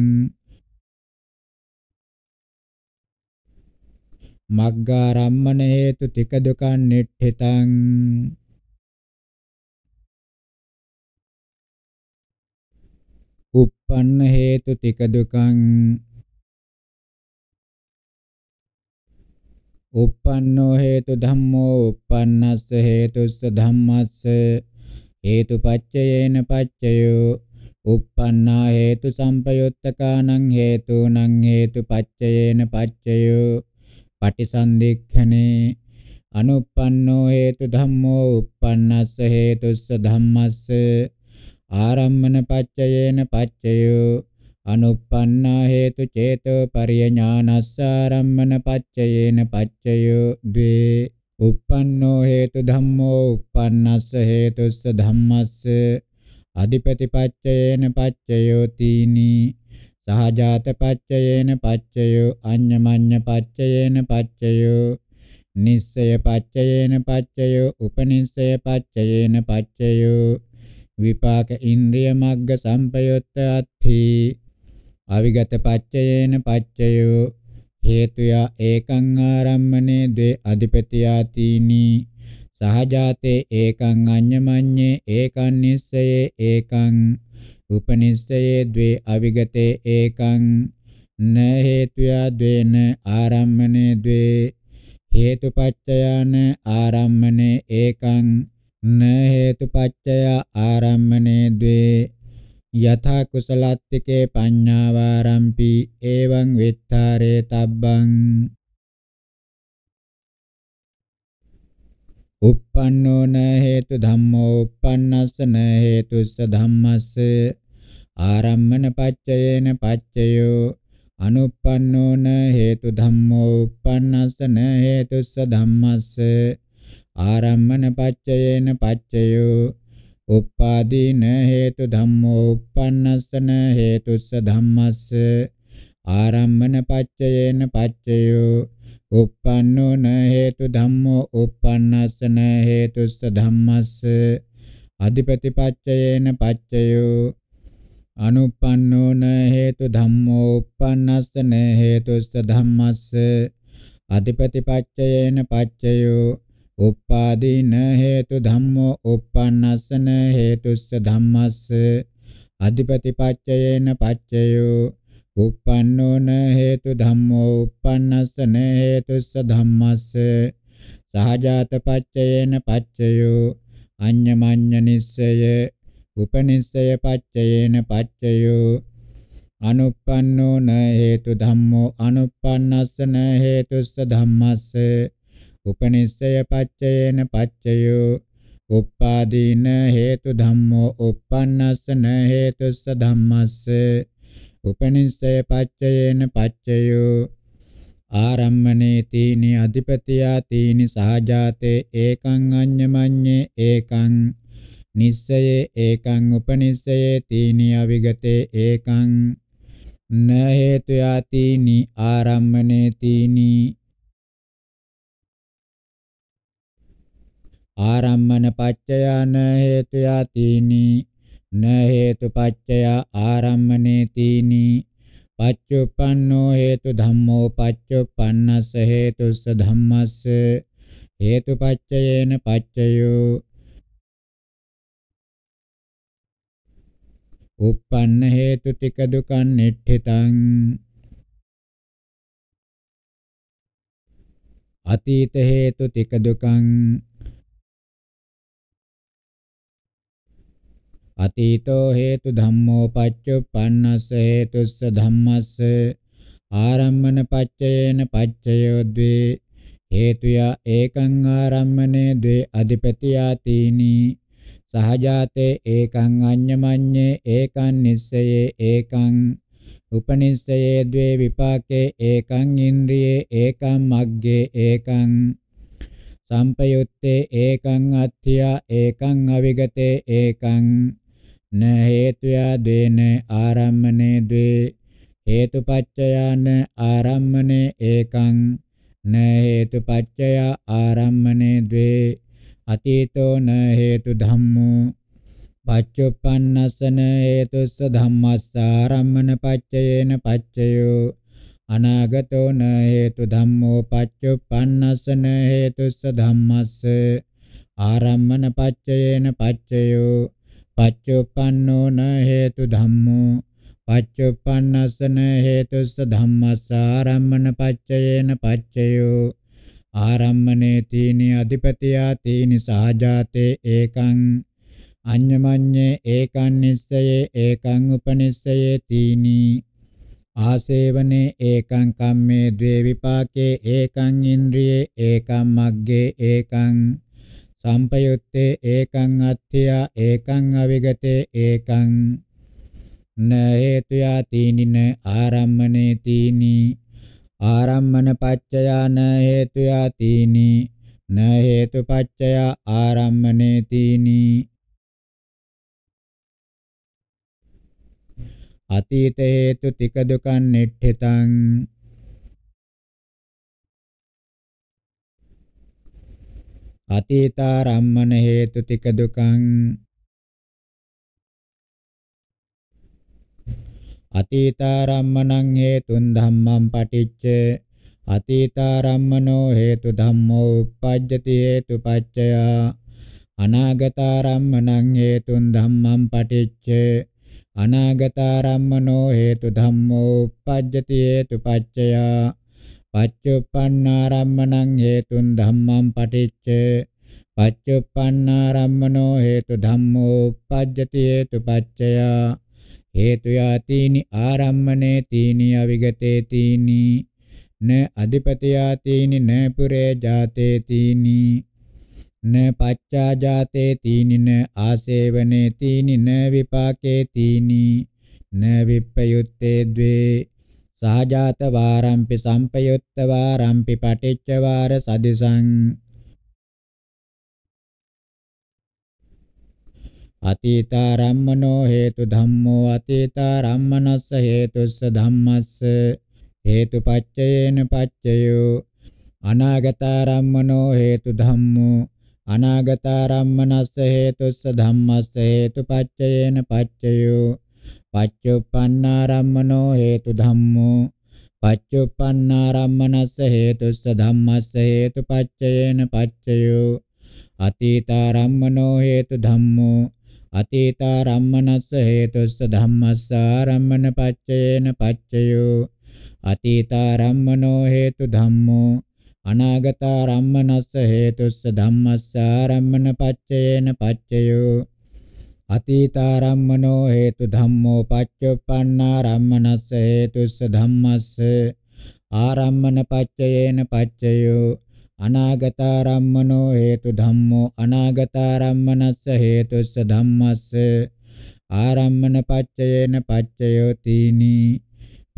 මග්ගාරම්මන හේතු තික දුකන් නිට්ඨිතං uppanna hetu tika dukang uppannō hetu dhammo uppannasස hetuස්ස ධම්මස්ස හේතුපච්චයේන පච්චයෝ uppannā hetu sampayottakaṇං හේතුණං හේතුපච්චයේන පච්චයෝ පටිසන්ධික්ඛනේ අනුප්පන්නෝ හේතු ධම්මෝ uppannasස හේතුස්ස ධම්මස්ස ආරම්මන පච්චයේන පච්චයෝ අනුප්පන්නා හේතු චේතෝ පරියඥානස්සාරම්මන පච්චයේන පච්චයෝ ද්වේ uppannō hetu dhammo uppannassa hetussa dhammassa adipati paccayena paccayo tini sahajata paccayena paccayo annyamanya paccayena paccayo nissaya paccayena paccayo upanissaya paccayena paccayo vipaka indriya magga sampayotta atthi අවිගත පච්චයේන පච්චයෝ හේතුයා ඒකං ආරම්මනේ ද්වේ අධිපතියාතිනි සහජාතේ ඒකං අඤ්ඤමඤ්ඤේ ඒකං නිස්සයේ ඒකං උපනිස්සයේ ද්වේ අවිගතේ ඒකං න හේතුයා ද්වේන ආරම්මනේ ද්වේ හේතුපච්චයාන ආරම්මනේ ඒකං න හේතුපච්චය ආරම්මනේ ද්වේ යථා කුසලත්තිකේ පඤ්ඤාවාරම්පි එවං විත්තරේ තබ්බං uppannō na hetu dhammo uppannassa na hetussa dhammass ආරම්මන පච්චයේන පච්චයෝ අනුප්පන්නෝ න හේතු ධම්මෝ uppannassa na hetussa dhammass ආරම්මන පච්චයේන පච්චයෝ උප්පාදීන හේතු ධම්මෝ uppannasන හේතුස්ස ධම්මස්ස ආරම්මන පච්චයේන පච්චයෝ uppannona හේතු ධම්මෝ uppannasන හේතුස්ස ධම්මස්ස අධිපති පච්චයේන පච්චයෝ අනුප්පන්නෝන හේතු ධම්මෝ uppannasන හේතුස්ස ධම්මස්ස අධිපති පච්චයේන පච්චයෝ උප්පාදීන හේතු ධම්මෝ උප්පන්නස්සන හේතුස්ස ධම්මස්ස අධිපතිපච්චයේන පච්චයෝ උප්පන්නෝන හේතු ධම්මෝ උප්පන්නස්සන හේතුස්ස ධම්මස්ස සහජාත පච්චයේන පච්චයෝ අඤ්ඤමඤ්ඤ නිස්සය උපනිස්සය පච්චයේන පච්චයෝ අනුප්පන්නෝන හේතු ධම්මෝ අනුප්පන්නස්සන හේතුස්ස ධම්මස්ස උපනිස්සය පච්චයේන පච්චයෝ උප්පාදීන හේතු ධම්මෝ උප්පන්නස්සන හේතුස්ස ධම්මස්ස උපනිස්සය පච්චයේන පච්චයෝ ආරම්මනේ තීනි අධිපතියා තීනි සහජාතේ ඒකං අඤ්ඤමඤ්ඤේ ඒකං නිස්සයේ ඒකං උපනිස්සයේ තීනි අවිගතේ ඒකං න හේතු යාතිනි ආරම්මනේ තීනි ආරම්මන පච්චය න හේතු යතිනි න හේතු පච්චය ආරම්මනේ තීනි පච්චුප්පන්නෝ හේතු ධම්මෝ පච්චුප්පන්නස්ස හේතුස්ස ධම්මස්ස හේතු පච්චයේන පච්චයෝ උප්පන්න හේතු ටික දුකන් නිට්ඨිතං අතීත හේතු ටික දුකං අතීතෝ හේතු ධම්මෝ පච්චුප්පන්නස්ස හේතුස්ස ධම්මස්ස ආරම්මන පච්චයේන පච්චයෝ ද්වේ හේතුය ඒකං ආරම්මනේ ද්වේ අධිපතියාතිනි සහජාතේ ඒකං අඤ්ඤමඤ්ඤේ ඒකං නිස්සයේ ඒකං උපනිස්සයේ ද්වේ විපාකේ ඒකං ඉන්ද්‍රියේ ඒකං මග්ගේ ඒකං සම්පයුත්තේ ඒකං අත්ථියා ඒකං අවිගතේ ඒකං න හේතුයා දේන ආරම්මනේ ද්වේ හේතුපච්චයාන ආරම්මනේ ඒකං න හේතුපච්චයා ආරම්මනේ ද්වේ අතීතෝ න හේතු ධම්මෝ පච්චුප්පන්නසන හේතුස්ස ධම්මස්සාරම්මන පච්චයේන පච්චයෝ අනාගතෝ න හේතු ධම්මෝ පච්චුප්පන්නසන හේතුස්ස ධම්මස්ස ආරම්මන පච්චයේන පච්චයෝ පච්චුප්පන්නෝ න හේතු ධම්මෝ පච්චුප්පන්නසන හේතුස්ස ධම්මස්ස ආරම්මන පච්චයේන පච්චයෝ ආරම්මනේ තීනි අධිපතියා තීනි සහජාතේ ඒකං අඤ්ඤමඤ්ඤේ ඒකං නිස්සයේ ඒකං උපනිස්සයේ තීනි ආසේවනේ ඒකං කම්මේ ද්වේ විපාකේ ඒකං ඉන්ද්‍රියේ ඒකං මග්ගේ ඒකං සම්පයුත්තේ ඒකං අත්ත්‍යා ඒකං අවිගතේ ඒකං න හේතුයා තීනින ආරම්මනේ තීනි ආරම්මන පච්චයා න හේතුයා තීනි න හේතු පච්චයා ආරම්මනේ තීනි අතීත හේතු තික දුකන් නෙට්ඨතං අතීතාරම්මන හේතු තික දුකං අතීතාරම්මනං හේතුන් ධම්මං පටිච්ච අතීතාරම්මනෝ හේතු ධම්මෝ uppajjati හේතු පච්චය අනාගතාරම්මනං හේතුන් ධම්මං පටිච්ච අනාගතාරම්මනෝ හේතු ධම්මෝ uppajjati හේතු පච්චය පච්චුප්පන්නාරම්මණං හේතුන් ධම්මං පටිච්ච පච්චුප්පන්නාරම්මනෝ හේතු ධම්මෝ uppajjati හේතු පච්චය හේතු යාතිනි ආරම්මනේ තීනි අවිගතේ තීනි න අධිපති යාතිනි න පුරේ ජාතේ තීනි න පච්චා ජාතේ තීනි න ආසේවනේ තීනි න විපාකේ තීනි න විප්පයුත්තේ ද්වේ සහජාත වාරම්පි සම්පයුත්ත වාරම්පි පටිච්ච වාර සදිසං අතීතාරම්මනෝ හේතු ධම්මෝ අතීතාරම්මනස්ස හේතුස්ස ධම්මස්ස හේතුපච්චයේන පච්චයෝ අනාගතාරම්මනෝ හේතු ධම්මෝ අනාගතාරම්මනස්ස හේතුස්ස ධම්මස්ස හේතුපච්චයේන පච්චයෝ පච්චුප්පන්නාරම්මනෝ හේතු ධම්මෝ පච්චුප්පන්නාරම්මනස්ස හේතුස්ස ධම්මස්ස හේතු පච්චයේන පච්චයෝ අතීතාරම්මනෝ හේතු ධම්මෝ අතීතාරම්මනස්ස හේතුස්ස ධම්මස්සාරම්මන පච්චයේන පච්චයෝ අතීතාරම්මනෝ හේතු ධම්මෝ අනාගතාරම්මනස්ස හේතුස්ස ධම්මස්සාරම්මන පච්චයේන පච්චයෝ අතීතාරම්මනෝ හේතු ධම්මෝ පච්චුප්පන්නාරම්මනස්ස හේතුස්ස ධම්මස්ස ආරම්මන පච්චයේන පච්චයෝ අනාගතාරම්මනෝ හේතු ධම්මෝ අනාගතාරම්මනස්ස හේතුස්ස ධම්මස්ස ආරම්මන පච්චයේන පච්චයෝ තීනි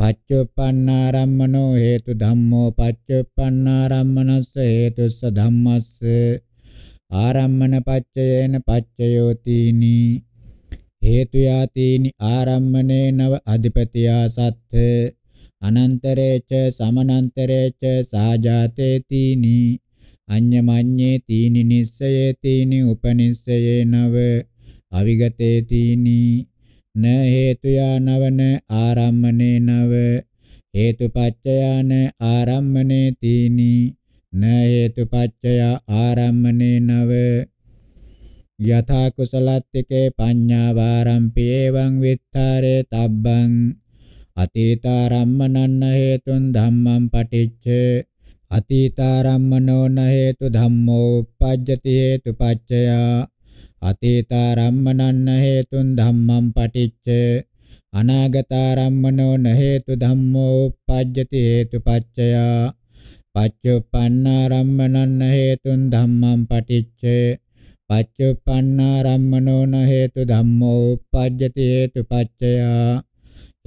පච්චුප්පන්නාරම්මනෝ හේතු ධම්මෝ පච්චුප්පන්නාරම්මනස්ස හේතුස්ස ධම්මස්ස ආරම්මන පච්චයේන පච්චයෝතිනි හේතු යාතිනි ආරම්මනේ නව අධිපතියා සත්ථ අනන්තරේච සමනන්තරේච සාජාතේතිනි අඤ්ඤමඤ්ඤේ තීනි නිස්සයේ තීනි උපනිස්සයේ නව අවිගතේ තීනි න හේතුයා නවන ආරම්මනේ නව හේතුපච්චයාන ආරම්මනේ තීනි න හේතුපච්චය ආරම්මනේ නව යථා කුසලත්තිකේ පඤ්ඤා වාරම්පි එවං විත්තරේ තබ්බං අතීතාරම්මනන්න හේතුන් ධම්මං පටිච්ච අතීතාරම්මනෝ න හේතු ධම්මෝ uppajjati හේතුපච්චය අතීතාරම්මනන්න හේතුන් ධම්මං පටිච්ච අනාගතාරම්මනෝ න හේතු ධම්මෝ uppajjati හේතුපච්චය පච්චුප්පන්නාරම්මනන්න හේතුන් ධම්මං පටිච්චේ පච්චුප්පන්නාරම්මනෝ න හේතු ධම්මෝ uppajjati හේතුපච්චයා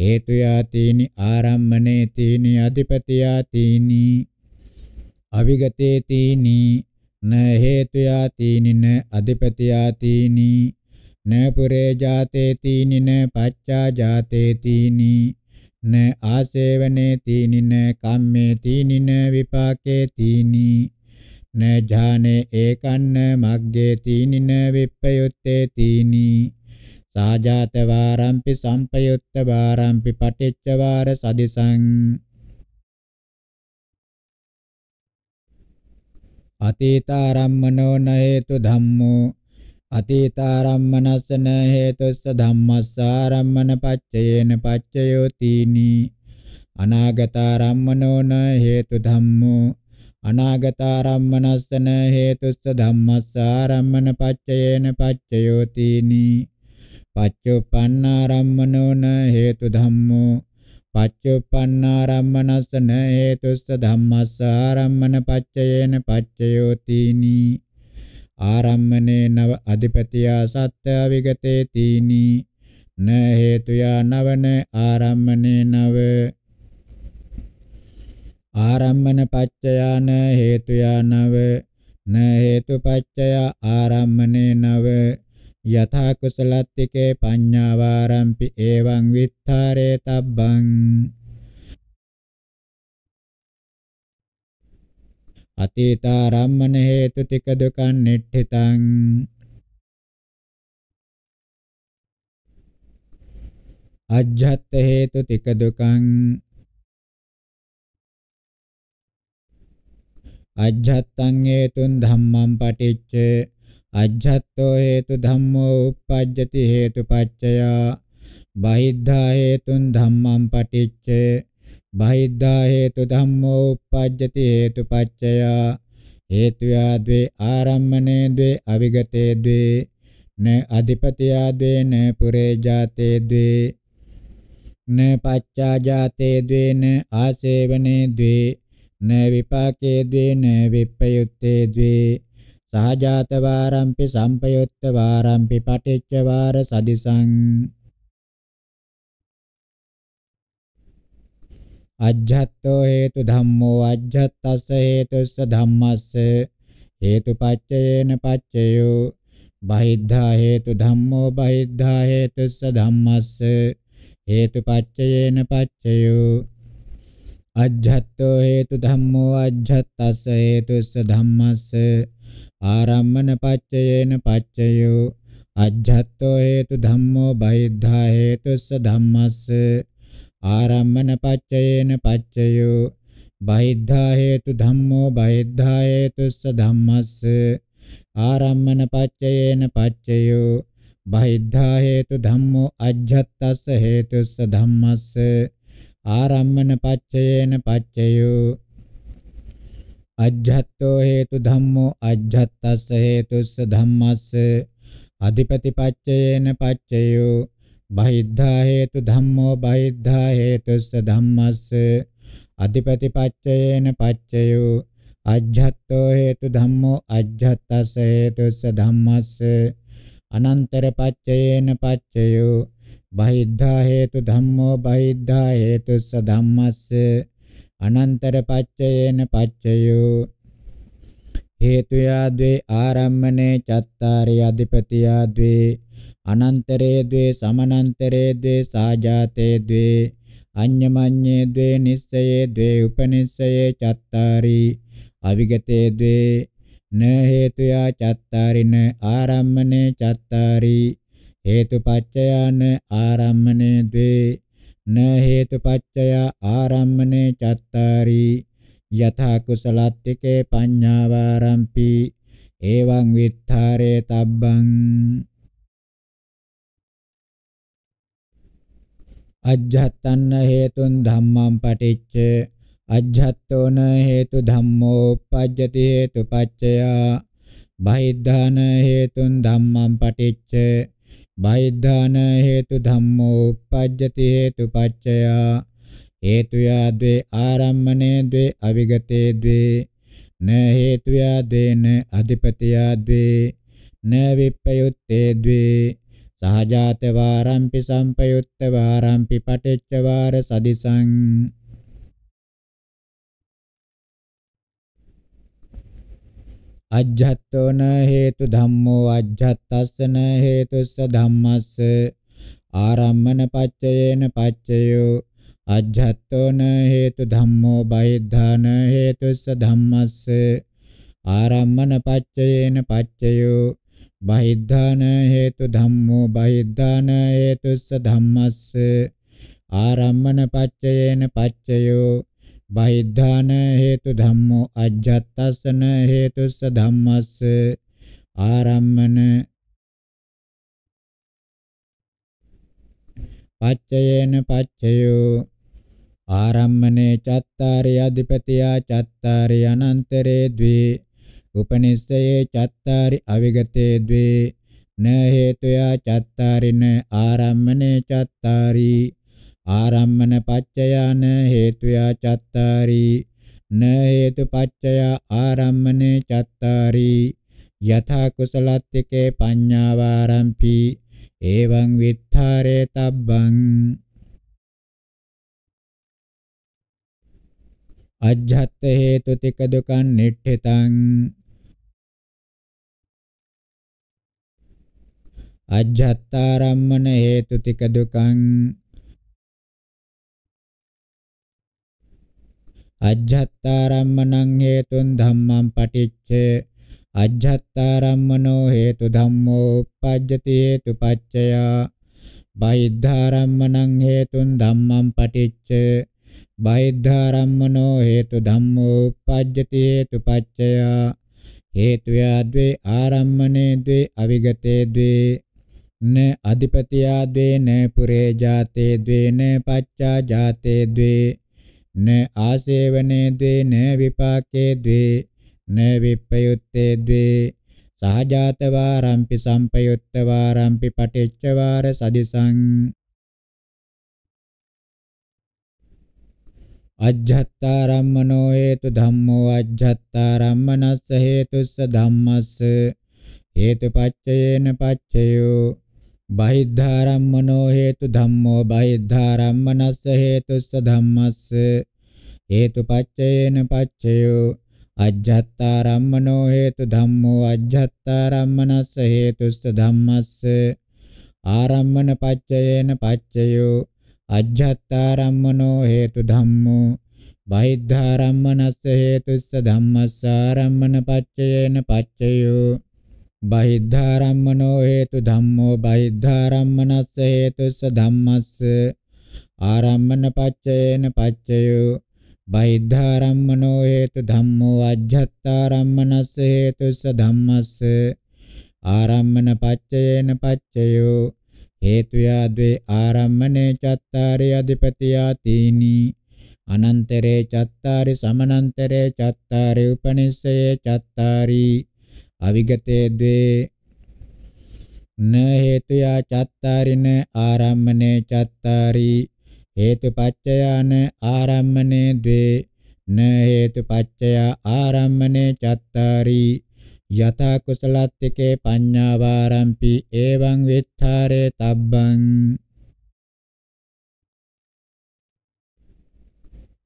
හේතු යාතිනි ආරම්මනේ තීනි අධිපතියා තීනි අවිගතේ තීනි න හේතු යාතිනි න අධිපතියා තීනි න පුරේ ජාතේ තීනි න පච්චා ජාතේ තීනි න ආසේවනේ තීනින කම්මේ තීනින විපාකේ තීනි න ඥානේ ඒකන්න මග්ගේ තීනින විප්පයුත්තේ තීනි සාජාත වාරම්පි සම්පයුත්ත වාරම්පි පටිච්ච වාර සදිසං අතීතාරම්මනෝ නේතු ධම්මෝ අතීතාරම්මනස්සන හේතුස්ස ධම්මස්සාරම්මන පච්චයේන පච්චයෝතිනි අනාගතාරම්මනෝන හේතු ධම්මෝ අනාගතාරම්මනස්සන හේතුස්ස ධම්මස්සාරම්මන පච්චයේන පච්චයෝතිනි පච්චුප්පන්නාරම්මනෝන හේතු ධම්මෝ පච්චුප්පන්නාරම්මනස්සන හේතුස්ස ධම්මස්සාරම්මන පච්චයේන පච්චයෝතිනි ආරම්මනේ නව අධිපතියා සත්‍ය විගතේ තීනි න හේතුයා නවන ආරම්මනේ නව ආරම්මන පච්චයාන හේතුයා නව න හේතුපච්චය ආරම්මනේ නව යථා කුසලත්තිකේ පඤ්ඤාවාරම්පි එවං විත්තරේ තබ්බං අතීතා රම්මන හේතු තික දුකන් නිට්ඨිතං අජ්ජත් හේතු තික දුකං අජ්ජත්තං හේතුන් ධම්මං පටිච්ච අජ්ජත්තෝ හේතු ධම්මෝ uppajjati හේතුපච්චය බහිද්ධා හේතුන් ධම්මං පටිච්ච බහිද්ධා හේතු ධම්මෝ uppajjati හේතුපච්චය හේතුයා ද්වේ ආරම්මනේ ද්වේ අවිගතේ ද්වේ න අධිපතියා ද්වේ න පුරේ ජාතේ ද්වේ න පච්චා ජාතේ ද්වේ න ආසේවනේ ද්වේ න විපාකේ ද්වේ න විප්පයුත්තේ ද්වේ සහජාත වාරම්පි සම්පයුත්ත වාරම්පි පටිච්ච වාර සදිසං අජ්ජත්තෝ හේතු ධම්මෝ අජ්ජත්තස්ස හේතුස්ස ධම්මස්ස හේතුපච්චයේන පච්චයෝ බහිද්ධා හේතු ධම්මෝ බහිද්ධා හේතුස්ස ධම්මස්ස හේතුපච්චයේන පච්චයෝ අජ්ජත්තෝ හේතු ධම්මෝ අජ්ජත්තස්ස හේතුස්ස ධම්මස්ස ආරම්මන පච්චයේන පච්චයෝ අජ්ජත්තෝ හේතු ධම්මෝ බහිද්ධා හේතුස්ස ධම්මස්ස ආරම්මන පච්චයේන පච්චයෝ බහිද්ධා හේතු ධම්මෝ බහිද්ධා හේතුස්ස ධම්මස්ස ආරම්මන පච්චයේන පච්චයෝ බහිද්ධා හේතු ධම්මෝ අජ්ජත්තස්ස හේතුස්ස ධම්මස්ස ආරම්මන පච්චයේන පච්චයෝ අජ්ජත්තෝ හේතු ධම්මෝ අජ්ජත්තස්ස හේතුස්ස ධම්මස්ස අධිපති පච්චයේන පච්චයෝ බහිද්ධා හේතු ධම්මෝ බහිද්ධා හේතුස්ස ධම්මස්ස අධිපති පච්චයේන පච්චයෝ අජ්ජත්තෝ හේතු ධම්මෝ අජ්ජත්තස්ස හේතුස්ස ධම්මස්ස අනන්තර පච්චයේන පච්චයෝ බහිද්ධා හේතු ධම්මෝ බහිද්ධා හේතුස්ස ධම්මස්ස අනන්තර පච්චයේන පච්චයෝ හේතුයා ද්වේ ආරම්මනේ චත්තාරි අධිපතියා ද්වේ අනන්තරේ ද්වේ සමනන්තරේ ද්වේ සාජාතේ ද්වේ අඤ්ඤමඤ්ඤේ ද්වේ නිස්සයේ ද්වේ උපනිස්සයේ චත්තාරි අවිගතේ ද්වේ න හේතුයා චත්තාරින ආරම්මනේ චත්තාරි හේතුපච්චයාන ආරම්මනේ ද්වේ න හේතුපච්චයා ආරම්මනේ චත්තාරි යථා කුසලත්තිකේ පඤ්ඤාවාරම්පි එවං විත්තරේ තබ්බං අජ්ජත්තන්න හේතුන් ධම්මං පටිච්ච අජ්ජත්තෝන හේතු ධම්මෝ පජ්ජති හේතුපච්චය බහිද්ධාන හේතුන් ධම්මං පටිච්ච බහිද්ධාන හේතු ධම්මෝ පජ්ජති හේතුපච්චය හේතුයා ද්වේ ආරම්මනේ ද්වේ අවිගතේ ද්වේ න හේතුයා ද්වේන අධිපතියා ද්වේ න විප්පයුත්තේ ද්වේ සහජාත වාරම්පි සම්පයුත්ත වාරම්පි පටිච්ච වාර සදිසං අජ්ජත්තෝන හේතු ධම්මෝ අජ්ජත්තස්සන හේතුස්ස ධම්මස්ස ආරම්මන පච්චයේන පච්චයෝ අජ්ජත්තෝන හේතු ධම්මෝ බහිද්ධාන හේතුස්ස ධම්මස්ස ආරම්මන පච්චයේන පච්චයෝ බහිද්ධාන හේතු ධම්මෝ බහිද්ධාන හේතුස්ස ධම්මස්ස ආරම්මන පච්චයේන පච්චයෝ බහිද්ධාන හේතු ධම්මෝ අජ්ජත්තස්සන හේතුස්ස ධම්මස්ස ආරම්මන පච්චයේන පච්චයෝ ආරම්මනේ චත්තාරි අධිපතියා චත්තාරි අනන්තරේ ද්වේ උපනිස්සයේ චත්තාරි අවිගතේ ද්වේ න හේතුයා චත්තාරින ආරම්මනේ චත්තාරි ආරම්මන පච්චයාන හේතුයා චත්තාරි න හේතු පච්චයා ආරම්මනේ චත්තාරි යථා කුසලත්තිකේ පඤ්ඤාවාරම්පි එවං විත්තරේ තබ්බං අජ්ජත් හේතු තික දුකන් නිට්ඨිතං අජ්ජත්තාරම්මන හේතු තික දුකං අජ්ජත්තාරම්මනං හේතුන් ධම්මං පටිච්ච අජ්ජත්තාරම්මනෝ හේතු ධම්මෝ uppajjati හේතු පච්චයා බයිද්ධාරම්මනං හේතුන් ධම්මං පටිච්ච බයිද්ධාරම්මනෝ හේතු ධම්මෝ uppajjati හේතු පච්චයා හේතුය ද්වේ ආරම්මනේ ද්වේ අවිගතේ ද්වේ න අධිපතියා ද්වේන පුරේ ජාතේ ද්වේන පච්චා ජාතේ ද්වේ න ආසේවනේ ද්වේ න විපාකේ ද්වේ න විප්පයුත්තේ ද්වේ සහජාත වාරම්පි සම්පයුත්ත වාරම්පි පටිච්ච වාර සදිසං අජ්ජත්තාරම්මනෝ හේතු ධම්මෝ අජ්ජත්තාරම්මනස්ස හේතුස්ස ධම්මස්ස හේතුපච්චයේන පච්චයෝ බහිද්ධාරම්මනෝ හේතු ධම්මෝ බහිද්ධාරම්මනස්ස හේතුස්ස ධම්මස්ස හේතුපච්චයේන පච්චයෝ අජ්ජත්තාරම්මනෝ හේතු ධම්මෝ අජ්ජත්තාරම්මනස්ස හේතුස්ස ධම්මස්ස ආරම්මන පච්චයේන පච්චයෝ අජ්ජත්තාරම්මනෝ හේතු ධම්මෝ බහිද්ධාරම්මනස්ස හේතුස්ස ධම්මස්ස ආරම්මන පච්චයේන පච්චයෝ බහිද්ධාරම්මනෝ හේතු ධම්මෝ බහිද්ධාරම්මනස්ස හේතුස්ස ධම්මස්ස ආරම්මන පච්චයේන පච්චයෝ බහිද්ධාරම්මනෝ හේතු ධම්මෝ අජ්ජත්තාරම්මනස්ස හේතුස්ස ධම්මස්ස ආරම්මන පච්චයේන පච්චයෝ හේතුයා ද්වේ ආරම්මනේ චත්තාරි අධිපතියා තීනි අනන්තරේ චත්තාරි සමනන්තරේ චත්තාරි උපනිස්සයේ චත්තාරි අවිගතේ ද්වේ න හේතුයා චත්තාරින ආරම්මනේ චත්තාරි හේතුපච්චයාන ආරම්මනේ ද්වේ න හේතුපච්චයා ආරම්මනේ චත්තාරි යතා කුසලත්තිකේ පඤ්ඤාවාරම්පි එවං විත්තරේ තබ්බං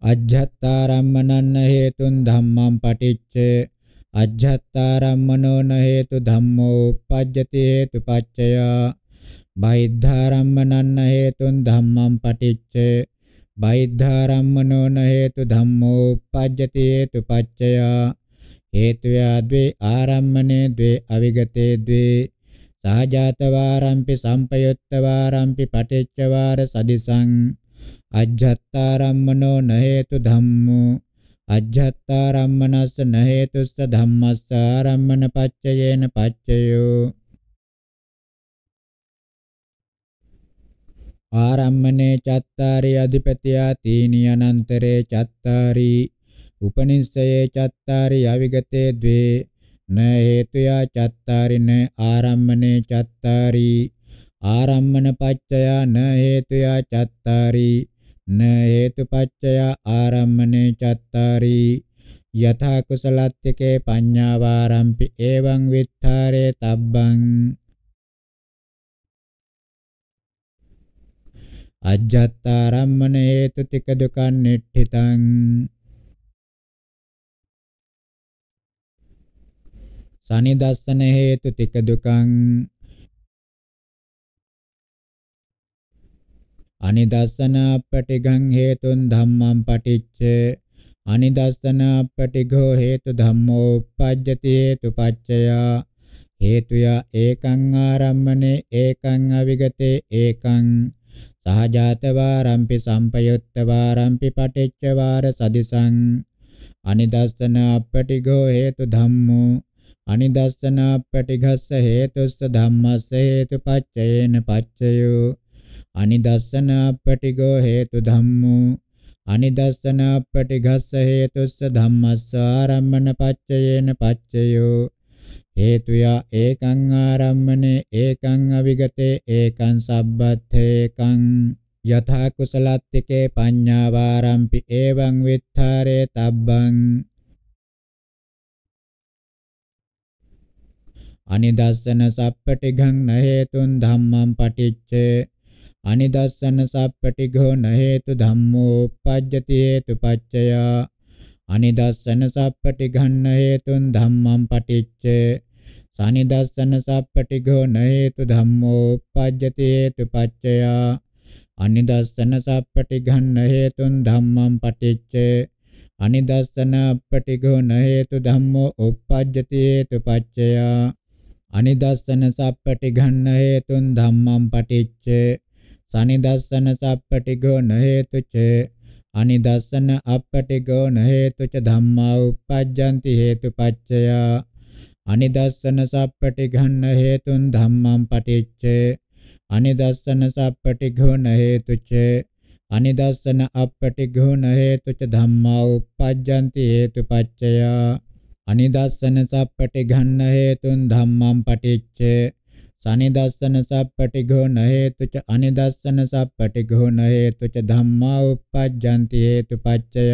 අජ්ජත්තාරම්මනන්න හේතුන් ධම්මං පටිච්චේ අජ්ජත්තාරම්මනෝ න හේතු ධම්මෝ uppajjati හේතු පච්චය බයිද්ධාරම්මනන්න හේතුන් ධම්මං පටිච්චේ බයිද්ධාරම්මනෝ න හේතු ධම්මෝ uppajjati හේතු පච්චය හේතුයා ද්වේ ආරම්මනේ ද්වේ අවිගතේ ද්වේ සහජාතවාරම්පි සම්පයුත්තවාරම්පි පටිච්චවාර සදිසං අජ්ජත්තාරම්මනෝ න හේතු ධම්මෝ අජ්ජත්තාරම්මනස්ස නහේතුස්ස ධම්මස්ස ආරම්මන පච්චයේන පච්චයෝ ආරම්මනේ චත්තාරි අධිපතියා තීනි අනන්තරේ චත්තාරි උපනිස්සයේ චත්තාරි අවිගතේ ද්වේ න හේතුයා චත්තාරින ආරම්මනේ චත්තාරි ආරම්මන පච්චයා න හේතුයා චත්තාරි න හේතුපච්චය ආරම්මනේ චත්තාරි යථා කුසලත්තිකේ පඤ්ඤාවාරම්පි එවං විත්තරේ තබ්බං අජ්ජත්තාරම්මන හේතු ටික දුකන් නිට්ඨිතං සනිදස්සන හේතු ටික දුකං අනිදස්සනා පටිගං හේතුන් ධම්මං පටිච්ච අනිදස්සනා පටිඝෝ හේතු ධම්මෝ uppajjati හේතුපච්චයා හේතුය ඒකං ආරම්මනේ ඒකං අවිගතේ ඒකං සහජාත වාරම්පි සම්පයුත්ත වාරම්පි පටිච්ච වාර සදිසං අනිදස්සන අපටිඝෝ හේතු ධම්මෝ අනිදස්සන අපටිඝස්ස හේතුස්ස ධම්මස්ස හේතුපච්චයේන පච්චයෝ අනිදස්සනාපටිගෝ හේතු ධම්මෝ අනිදස්සනාපටිඝස්ස හේතුස්ස ධම්මස්ස ආරම්මන පච්චයේන පච්චයෝ හේතුයා ඒකං ආරම්මනේ ඒකං අවිගතේ ඒකං සබ්බත්තේකං යථා කුසලත්තිකේ පඤ්ඤාවාරම්පි එවං විත්තරේ තබ්බං අනිදස්සන සප්පටිඝං න හේතුන් ධම්මං පටිච්චේ අනිදස්සන සප්පටිඝෝ න හේතු ධම්මෝ uppajjati hetupaccaya අනිදස්සන සප්පටිඝන්න හේතුන් ධම්මං පටිච්චේ සනිදස්සන සප්පටිඝෝ න හේතු ධම්මෝ uppajjati hetupaccaya අනිදස්සන සප්පටිඝන්න හේතුන් ධම්මං පටිච්චේ අනිදස්සන අපටිඝෝ න හේතු ධම්මෝ uppajjati hetupaccaya අනිදස්සන සප්පටිඝන්න හේතුන් ධම්මං පටිච්චේ සනිදස්සන සප්පටිගෝ නහේතුච අනිදස්සන අපටිගෝ නහේතුච ධම්මා uppajjanti hetupaccaya අනිදස්සන සප්පටිඝන්න හේතුන් ධම්මං පටිච්ච අනිදස්සන සප්පටිඝෝ නහේතුච අනිදස්සන අපටිඝෝ නහේතුච ධම්මා uppajjanti hetupaccaya අනිදස්සන සප්පටිඝන්න හේතුන් ධම්මං පටිච්ච සනිදස්සන සප්පටිඝෝ නහේතු ච අනිදස්සන සප්පටිඝෝ නහේතු ච ධම්මා uppajjanti හේතුපච්චය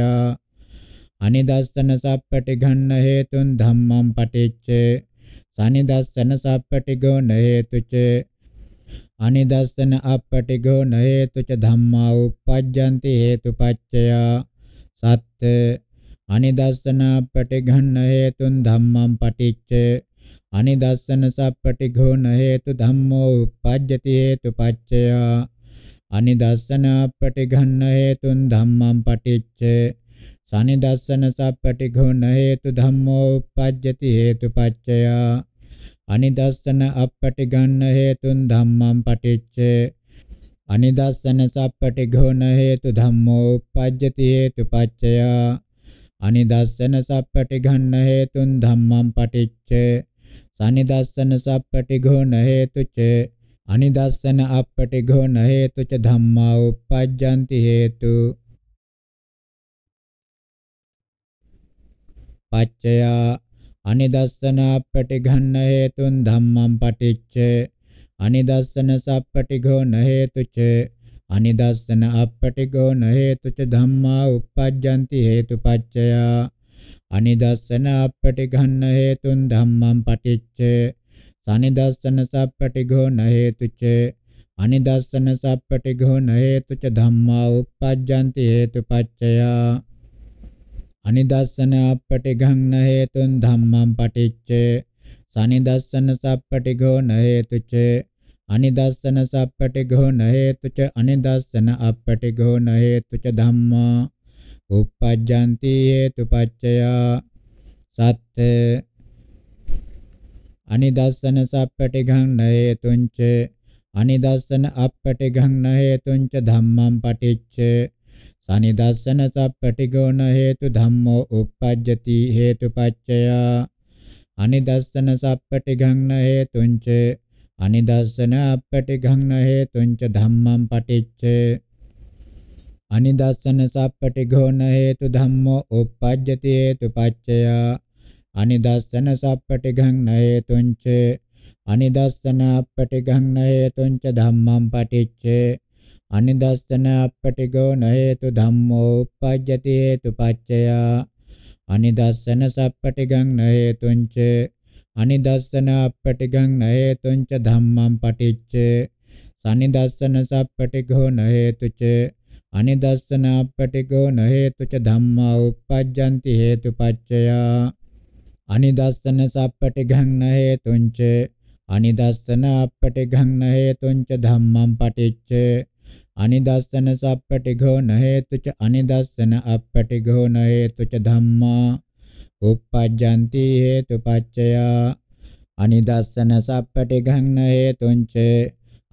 අනිදස්සන සප්පටිඝන්න හේතුන් ධම්මං පටිච්චේ සනිදස්සන සප්පටිඝෝ නහේතු ච අනිදස්සන අප්පටිඝෝ නහේතු ච ධම්මා uppajjanti හේතුපච්චය සත් අනිදස්සන අප්පටිඝන්න හේතුන් ධම්මං පටිච්චේ අනිදස්සන සප්පටි ඝෝන හේතු ධම්මෝ uppajjati හේතු පච්චය අනිදස්සන අපටි ඝන්න හේතුන් ධම්මං පටිච්ච සනිදස්සන සප්පටි ඝෝන හේතු ධම්මෝ uppajjati හේතු පච්චය අනිදස්සන අපටි ඝන්න හේතුන් ධම්මං පටිච්ච අනිදස්සන සප්පටි ඝෝන හේතු ධම්මෝ uppajjati හේතු පච්චය අනිදස්සන සප්පටි ඝන්න හේතුන් ධම්මං පටිච්ච සනිදස්සන සප්පටිඝෝ නහේතුච අනිදස්සන අප්පටිඝෝ නහේතුච ධම්මා uppajjanti හේතු පච්චය අනිදස්සන අප්පටිඝන්න හේතුන් ධම්මං පටිච්ච අනිදස්සන සප්පටිඝෝ නහේතුච අනිදස්සන අප්පටිඝෝ නහේතුච ධම්මා uppajjanti හේතුපච්චයා අනිදස්සන අපටි ඝන්න හේතුන් ධම්මං පටිච්ච සනිදස්සන සප්පටි ඝෝන හේතුච අනිදස්සන සප්පටි ඝෝන හේතුච ධම්මා uppajjanti හේතුපච්චයා අනිදස්සන අපටි ඝන්න හේතුන් ධම්මං පටිච්ච සනිදස්සන සප්පටි ඝෝන හේතුච අනිදස්සන සප්පටි ඝෝන හේතුච අනිදස්සන අපටි ඝෝන හේතුච ධම්මා uppajjanti hetupaccaya satte අනිදස්සන සප්පටිඝං න හේතුංච අනිදස්සන අප්පටිඝං න හේතුංච ධම්මං පටිච්ච සනිදස්සන සප්පටිඝෝ න හේතු ධම්මෝ uppajjati හේතුපච්චය අනිදස්සන සප්පටිඝං න හේතුංච අනිදස්සන අප්පටිඝං න හේතුංච ධම්මං පටිච්ච අනිදස්සන සප්පටිඝෝන හේතු ධම්මෝ uppajjati හේතුපච්චය අනිදස්සන සප්පටිඝං න හේතුංච අනිදස්සන අපටිඝං න හේතුංච ධම්මං පටිච්චේ අනිදස්සන අපටිඝෝන හේතු ධම්මෝ uppajjati හේතුපච්චය අනිදස්සන සප්පටිඝං න හේතුංච අනිදස්සන අපටිඝං න හේතුංච ධම්මං පටිච්චේ සනිදස්සන සප්පටිඝෝන හේතුචේ අනිදස්සනාප්පටිකෝ නහේතුච ධම්මා uppajjanti හේතුපච්චයා අනිදස්සන සප්පටිඝං නහේතුංච අනිදස්සනාප්පටිඝං නහේතුංච ධම්මං පටිච්ච අනිදස්සන සප්පටිඝෝ නහේතුච අනිදස්සන අප්පටිඝෝ නහේතුච ධම්මා uppajjanti හේතුපච්චයා අනිදස්සන සප්පටිඝං නහේතුංච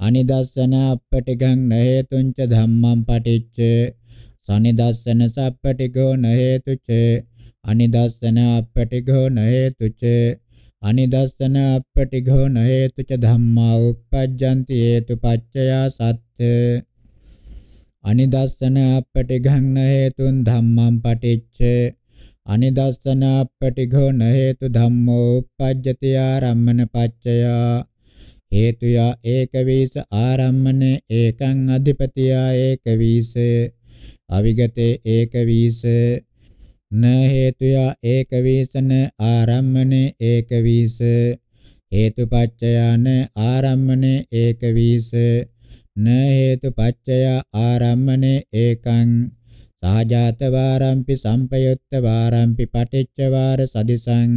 අනිදස්සන අපටිගං නහේතුංච ධම්මං පටිච්ච සනිදස්සන සප්පටිගෝ නහේතුච අනිදස්සන අපටිගෝ නහේතුච අනිදස්සන අපටිගෝ නහේතුච ධම්මා uppajjanti හේතුපච්චයා සත්‍ය අනිදස්සන අපටිගං නහේතුන් ධම්මං පටිච්ච අනිදස්සන අපටිගෝ නහේතු ධම්මෝ uppajjati ආරම්මන පච්චයා හේතුයා ඒකවීස ආරම්මනේ ඒකං අධිපතියා ඒකවීස අවිගතේ ඒකවීස න හේතුයා ඒකවීසන ආරම්මනේ ඒකවීස හේතුපච්චයාන ආරම්මනේ ඒකවීස න හේතුපච්චය ආරම්මනේ ඒකං සහජාත වාරම්පි සම්පයුත්ත වාරම්පි පටිච්ච වාර සදිසං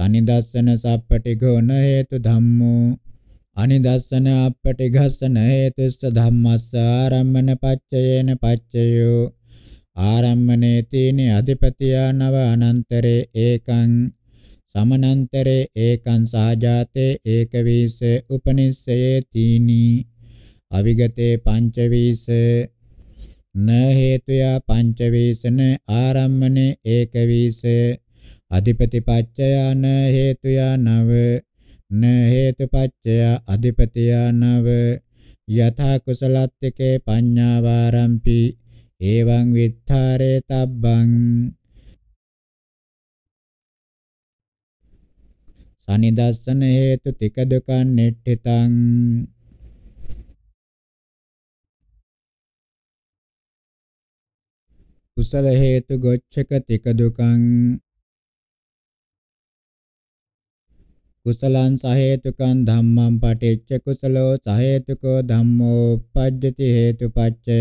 සනිදස්සන සප්පටි ගුණ හේතු ධම්මෝ අනිදස්සන අපටිඝස්සන හේතුස්ස ධම්මස්ස ආරම්මන පච්චයේන පච්චයෝ ආරම්මනේ තීනි අධිපතියා නව අනන්තරේ ඒකං සමනන්තරේ ඒකං සාජාතේ ඒකවිස උපනිස්සයේ තීනි අවිගතේ පංචවිස න හේතුයා පංචවිසන ආරම්මනේ ඒකවිස අධිපති පච්චයාන හේතුයා නව න හේතුපච්චය අධිපතියා නව යථා කුසලත්තිකේ පඤ්ඤාවාරම්පි එවං විත්තරේ තබ්බං සනිදස්සන හේතු තික දුකන් නෙට්ඨිතං කුසල හේතු ගොච්ඡක තික දුකං කුසලං සහේතුකං ධම්මං පටිච්ච කුසලෝ සහේතුකෝ ධම්මෝ uppajjati හේතුපච්චය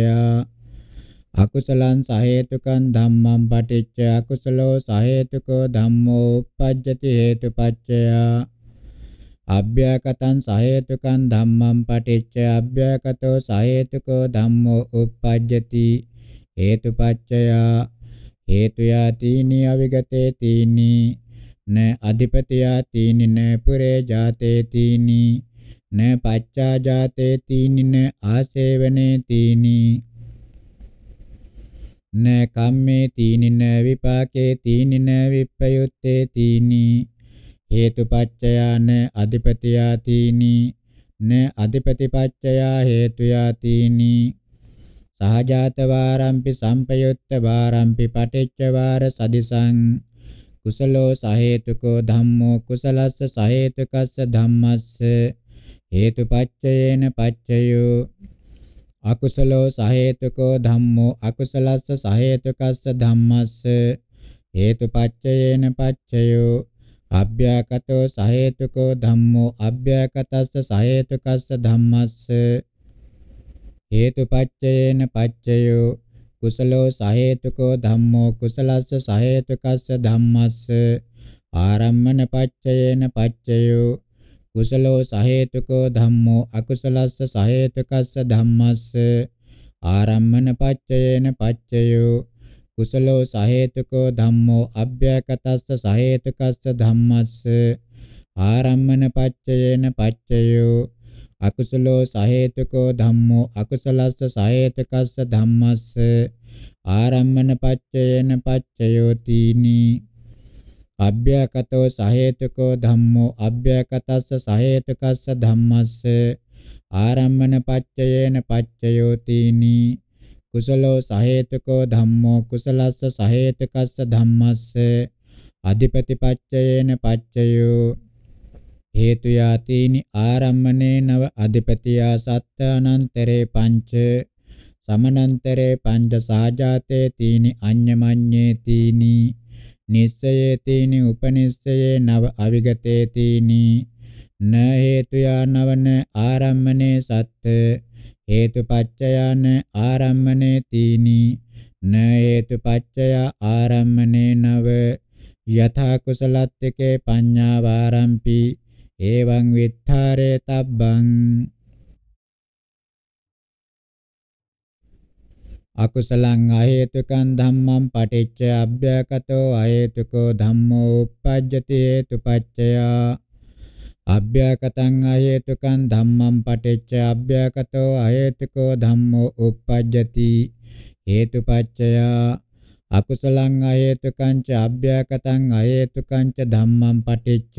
අකුසලං සහේතුකං ධම්මං පටිච්ච අකුසලෝ සහේතුකෝ ධම්මෝ uppajjati හේතුපච්චය අභ්‍යකතං සහේතුකං ධම්මං පටිච්ච අභ්‍යකතෝ සහේතුකෝ ධම්මෝ uppajjati හේතුපච්චය හේතු යතිනි අවිගතේ තීනි න අධිපතියා තීනි න පුරේ ජාතේ තීනි න පච්චා ජාතේ තීනි න ආසේවනේ තීනි න කම්මේ තීනි න විපාකේ තීනි න විප්පයුත්තේ තීනි හේතුපච්චයාන අධිපතියා තීනි න අධිපතිපච්චයා හේතුයා තීනි සහජාත වාරම්පි සම්පයුත්ත වාරම්පි පටිච්ච වාර සදිසං කුසලෝ සහේතුකෝ ධම්මෝ කුසලස්ස සහේතුකස්ස ධම්මස්ස හේතුපච්චයේන පච්චයෝ අකුසලෝ සහේතුකෝ ධම්මෝ අකුසලස්ස සහේතුකස්ස ධම්මස්ස හේතුපච්චයේන පච්චයෝ අභ්‍යකතෝ සහේතුකෝ ධම්මෝ අභ්‍යකතස්ස සහේතුකස්ස ධම්මස්ස හේතුපච්චයේන පච්චයෝ කුසලෝ සහේතුකෝ ධම්මෝ කුසලස්ස සහේතුකස්ස ධම්මස්ස ආරම්මන පච්චයේන පච්චයෝ කුසලෝ සහේතුකෝ ධම්මෝ අකුසලස්ස සහේතුකස්ස ධම්මස්ස ආරම්මන පච්චයේන පච්චයෝ කුසලෝ සහේතුකෝ ධම්මෝ අභ්‍යකතස්ස සහේතුකස්ස ධම්මස්ස ආරම්මන පච්චයේන පච්චයෝ අකුසලෝ සහේතුකෝ ධම්මෝ අකුසලස්ස සහේතකස්ස ධම්මස්ස ආරම්මන පච්චයන පච්චයෝතිනි අභ්‍යකතෝ සහේතුකෝ ධම්මෝ අභ්‍යකතස්ස සහේතකස්ස ධම්මස්ස ආරම්මන පච්චයේන පච්චයෝතිනි කුසලෝ සහේතුකෝ ධම්මෝ කුසලස්ස සහේතකස්ස ධම්මස්ස අධිපති පච්චයේන පච්චයෝ හේතු යාතේනි ආරම්මනේ නව අධිපතියා සත්‍යානන්තරේ පංච සමනන්තරේ පංච සාජාතේ තීනි අඤ්ඤමඤ්ඤේ තීනි නිස්සයේ තීනි උපනිස්සයේ නව අවිගතේ තීනි න හේතු යානවන ආරම්මනේ සත්‍ය හේතුපච්චයන ආරම්මනේ තීනි න හේතුපච්චය ආරම්මනේ නව යථා කුසලත්තිකේ පඤ්ඤාවාරම්පි එවං විත්තරේ තබ්බං අකුසලං අහේතුකං ධම්මං පටිච්ච අභ්‍යකතෝ අහේතුකෝ ධම්මෝ uppajjati හේතුපච්චය අභ්‍යකතං අහේතුකං ධම්මං පටිච්ච අභ්‍යකතෝ අහේතුකෝ ධම්මෝ uppajjati හේතුපච්චය අකුසලං අහේතුකං ච අභ්‍යකතං අහේතුකං ච ධම්මං පටිච්ච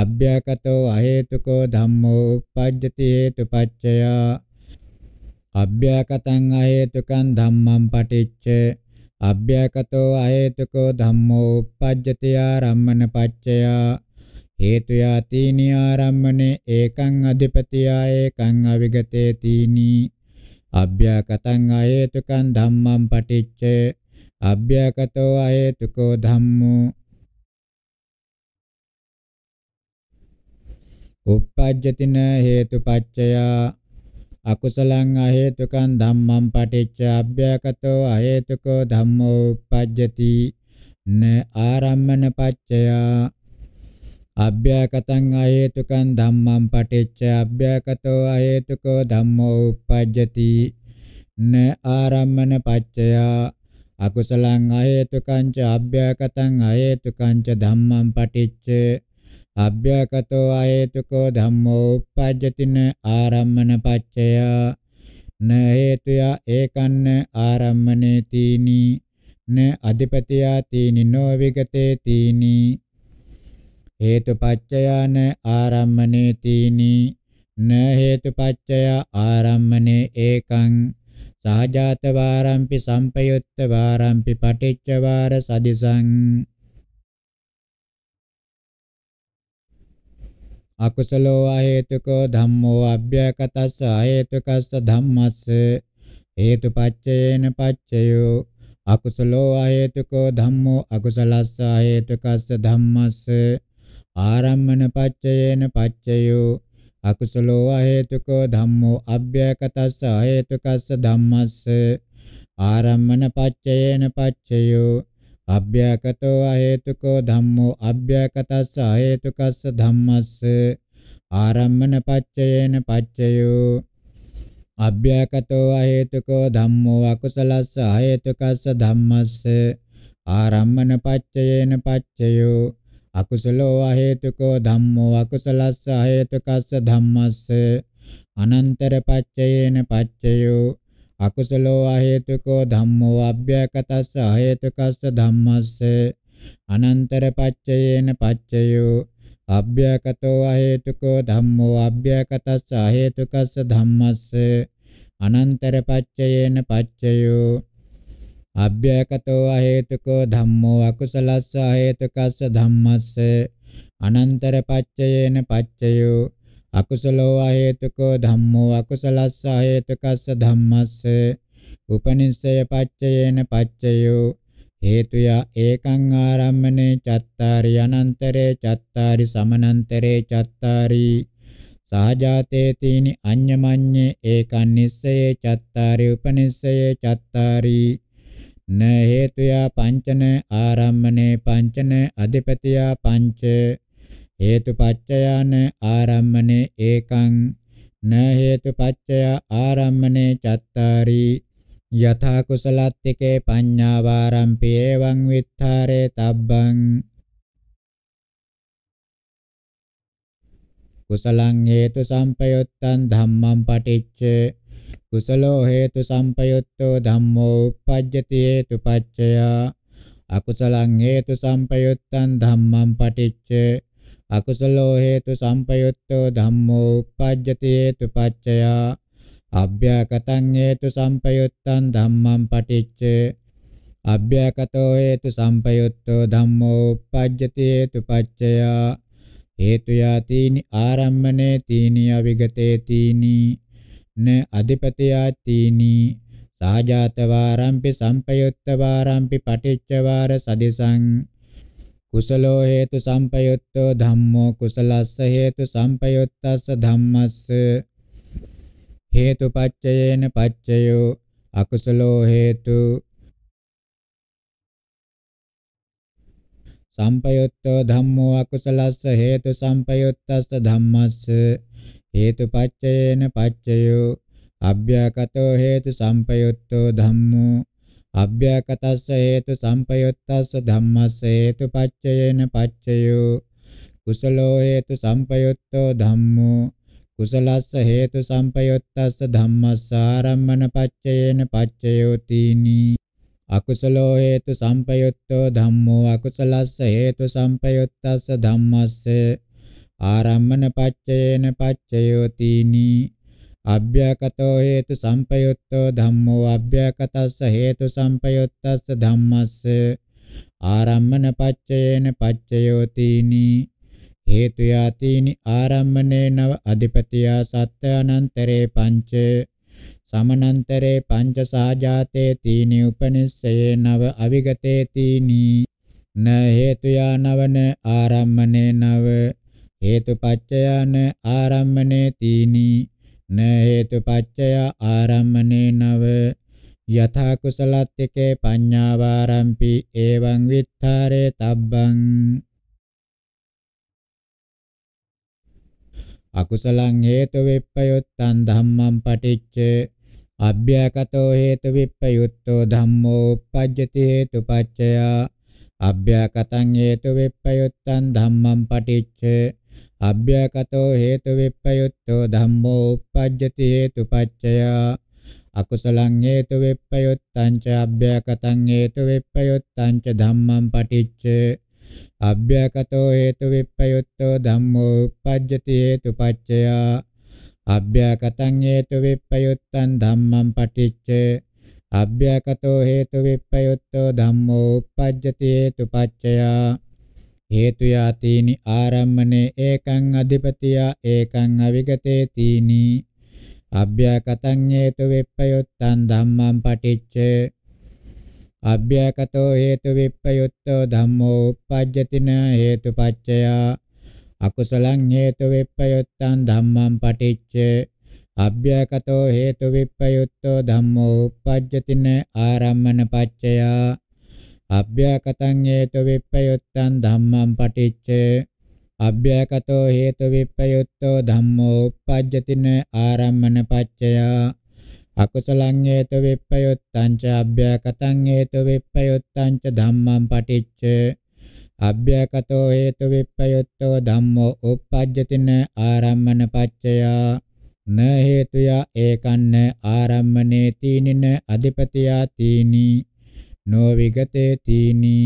අභ්‍යකතෝ අහේතුකෝ ධම්මෝ uppajjati hetupaccaya අභ්‍යකතං අහේතුකං ධම්මං පටිච්ච අභ්‍යකතෝ අහේතුකෝ ධම්මෝ uppajjati ආරම්මන පච්චයා හේතු යාතිනි ආරම්මනේ ඒකං අධිපතියා ඒකං අවිගතේ තීනි අභ්‍යකතං අහේතුකං ධම්මං පටිච්ච අභ්‍යකතෝ අහේතුකෝ ධම්මෝ uppajjatina හේතුපච්චයා අකුසලං අහේතුකං ධම්මං පටිච්ච අභ්‍යකතෝ අහේතුකෝ ධම්මෝ uppajjati න ආරම්මන පච්චයා අභ්‍යකතං අහේතුකං ධම්මං පටිච්ච අභ්‍යකතෝ අහේතුකෝ ධම්මෝ uppajjati න ආරම්මන පච්චයා අකුසලං අහේතුකං ච අභ්‍යකතං අහේතුකං ච ධම්මං පටිච්ච අභ්‍යකතෝ ආයේතුකෝ ධම්මෝ uppajjatin ආරම්මන පච්චය න හේතුයා ඒකන්න ආරම්මනේ තීනි න අධිපතියා තීනි නෝ විගතේ තීනි හේතුපච්චයාන ආරම්මනේ තීනි න හේතුපච්චය ආරම්මනේ ඒකං සහජාත වාරම්පි සම්පයුත්ත වාරම්පි පටිච්ච වාර සදිසං අකුසලෝ හේතුකෝ ධම්මෝ අභ්‍යකතස්ස හේතුකස්ස ධම්මස්ස හේතුපච්චයේන පච්චයෝ අකුසලෝ හේතුකෝ ධම්මෝ අකුසලස්ස හේතුකස්ස ධම්මස්ස ආරම්මන පච්චයේන පච්චයෝ අකුසලෝ හේතුකෝ ධම්මෝ අභ්‍යකතස්ස හේතුකස්ස ධම්මස්ස ආරම්මන පච්චයේන පච්චයෝ අභ්‍යකටෝ අහේතුකෝ ධම්මෝ අභ්‍යකටස්ස අහේතුකස්ස ධම්මස්ස ආරම්මන පච්චයේන පච්චයෝ අභ්‍යකටෝ අහේතුකෝ ධම්මෝ අකුසලස්ස අහේතුකස්ස ධම්මස්ස ආරම්මන පච්චයේන පච්චයෝ අකුසලෝ අහේතුකෝ ධම්මෝ අකුසලස්ස අහේතුකස්ස ධම්මස්ස අනන්තර පච්චයේන පච්චයෝ අකුසලෝ අහේතුකෝ ධම්මෝ අභ්‍යකටස්ස අහේතුකස්ස ධම්මස්ස අනන්තර පච්චයේන පච්චයෝ අභ්‍යකටෝ අහේතුකෝ ධම්මෝ අභ්‍යකටස්ස අහේතුකස්ස ධම්මස්ස අනන්තර පච්චයේන පච්චයෝ අභ්‍යකටෝ අහේතුකෝ ධම්මෝ අකුසලස්ස අහේතුකස්ස ධම්මස්ස අනන්තර පච්චයේන පච්චයෝ අකුසලෝ හේතුකෝ ධම්මෝ අකුසලස්ස හේතුකස්ස ධම්මස්ස උපනිස්සය පච්චයේන පච්චයෝ හේතුය ඒකං ආරම්මනේ චත්තාරි අනන්තරේ චත්තාරි සමනන්තරේ චත්තාරි සහජාතේ තීනි අඤ්ඤමඤ්ඤේ ඒකං නිස්සයේ චත්තාරි උපනිස්සයේ චත්තාරි න හේතුය පංචන ආරම්මනේ පංචන අධිපතියා පංචේ හේතුපච්චයන ආරම්මනේ ඒකං න හේතුපච්චය ආරම්මනේ චත්තාරි යථා කුසලත්තිකේ පඤ්ඤාවාරම්පි එවං විත්තරේ තබ්බං කුසලං හේතු සම්පයුත්තං ධම්මං පටිච්ච කුසලෝ හේතු සම්පයුත්තෝ ධම්මෝ uppajjati හේතුපච්චය අකුසලං හේතු සම්පයුත්තං ධම්මං පටිච්ච අකුසලෝ හේතු සම්පයුත්තෝ ධම්මෝ uppajjati හේතුපච්චය අභ්‍යකතං හේතු සම්පයුත්තං ධම්මං පටිච්චේ අභ්‍යකතෝ හේතු සම්පයුත්තෝ ධම්මෝ uppajjati හේතුපච්චය හේතු යාතිනි ආරම්මනේ තීනි අවිගතේ තීනි න අධිපතියා තීනි සාජාත වාරම්පි සම්පයුත්ත වාරම්පි පටිච්ච වාර සදිසං කුසලෝ හේතු සම්පයුත්තෝ ධම්මෝ කුසලස්ස හේතු සම්පයුත්තස්ස ධම්මස්ස හේතුපච්චයේන පච්චයෝ අකුසලෝ හේතු සම්පයුත්තෝ ධම්මෝ අකුසලස්ස හේතු සම්පයුත්තස්ස ධම්මස්ස හේතුපච්චයේන පච්චයෝ අභ්‍යකතෝ හේතු සම්පයුත්තෝ ධම්මෝ අභ්‍යකටස්ස හේතු සම්පයුත්තස්ස ධම්මස්ස හේතු පච්චයේන පච්චයෝ කුසලෝ හේතු සම්පයුත්තෝ ධම්මෝ කුසලස්ස හේතු සම්පයුත්තස්ස ධම්මස්ස ආරම්මන පච්චයේන පච්චයෝ තීනි අකුසලෝ හේතු සම්පයුත්තෝ ධම්මෝ අකුසලස්ස හේතු සම්පයුත්තස්ස ධම්මස්ස ආරම්මන පච්චයේන පච්චයෝ තීනි අභ්‍යකතෝ හේතු සම්පයුත්තෝ ධම්මෝ අභ්‍යකතස්ස හේතු සම්පයුත්තස්ස ධම්මස්ස ආරම්මන පච්චයේන පච්චයෝතිනි හේතු යාතිනි ආරම්මනේ නව අධිපතියා සත්‍ය අනන්තරේ පංච සමනන්තරේ පංච සහජාතේ තීනි උපනිස්සයේ නව අවිගතේ තීනි න හේතු යානවන ආරම්මනේ නව හේතුපච්චයන ආරම්මනේ තීනි න හේතුපච්චය ආරම්මනේ නව යථා කුසලත්තිකේ පඤ්ඤාවාරම්පි එවං විත්තරේ තබ්බං අකුසලං හේතු විප්පයුත්තං ධම්මං පටිච්චේ අභ්‍යකතෝ හේතු විප්පයුත්තෝ ධම්මෝ uppajjati හේතුපච්චය අභ්‍යකතං හේතු විප්පයුත්තං ධම්මං පටිච්ච අභ්‍යකතෝ හේතු විප්පයුත්තෝ ධම්මෝ uppajjati හේතුපච්චය අකුසලං හේතු විප්පයුත්තං ච අභ්‍යකතං හේතු විප්පයුත්තං ච ධම්මං පටිච්ච අභ්‍යකතෝ හේතු විප්පයුත්තෝ ධම්මෝ uppajjati හේතුපච්චය අභ්‍යකතං හේතු විප්පයුත්තං ධම්මං පටිච්ච අභ්‍යකතෝ හේතු විප්පයුත්තෝ ධම්මෝ uppajjati හේතුපච්චය හේතු යාතීනි ආරම්මනේ ඒකං අධිපතියා ඒකං අවිගතේ තීනි අභ්‍යකතං හේතු වෙප්පයොත්තං ධම්මං පටිච්ච අභ්‍යකතෝ හේතු වෙප්පයොත්තෝ ධම්මෝ uppajjatina හේතුපච්චයා අකුසලං හේතු වෙප්පයොත්තං ධම්මං පටිච්ච අභ්‍යකතෝ හේතු විප්පයුත්තෝ ධම්මෝ uppajjatin ආරම්මන පච්චයා අභ්‍යකතං හේතු විප්පයුත්තං ධම්මං පටිච්ච අභ්‍යකතෝ හේතු විප්පයුත්තෝ ධම්මෝ uppajjatin ආරම්මන පච්චය අකුසලං හේතු විප්පයුත්තං ච අභ්‍යකතං හේතු විප්පයුත්තං ච ධම්මං පටිච්ච අභ්‍යකතෝ හේතු විප්පයුත්තෝ ධම්මෝ uppajjatin ආරම්මන පච්චය න හේතුය ඒකන්න ආරම්මනේ තීනින අධිපතියා තීනී නෝ විගතේතිනි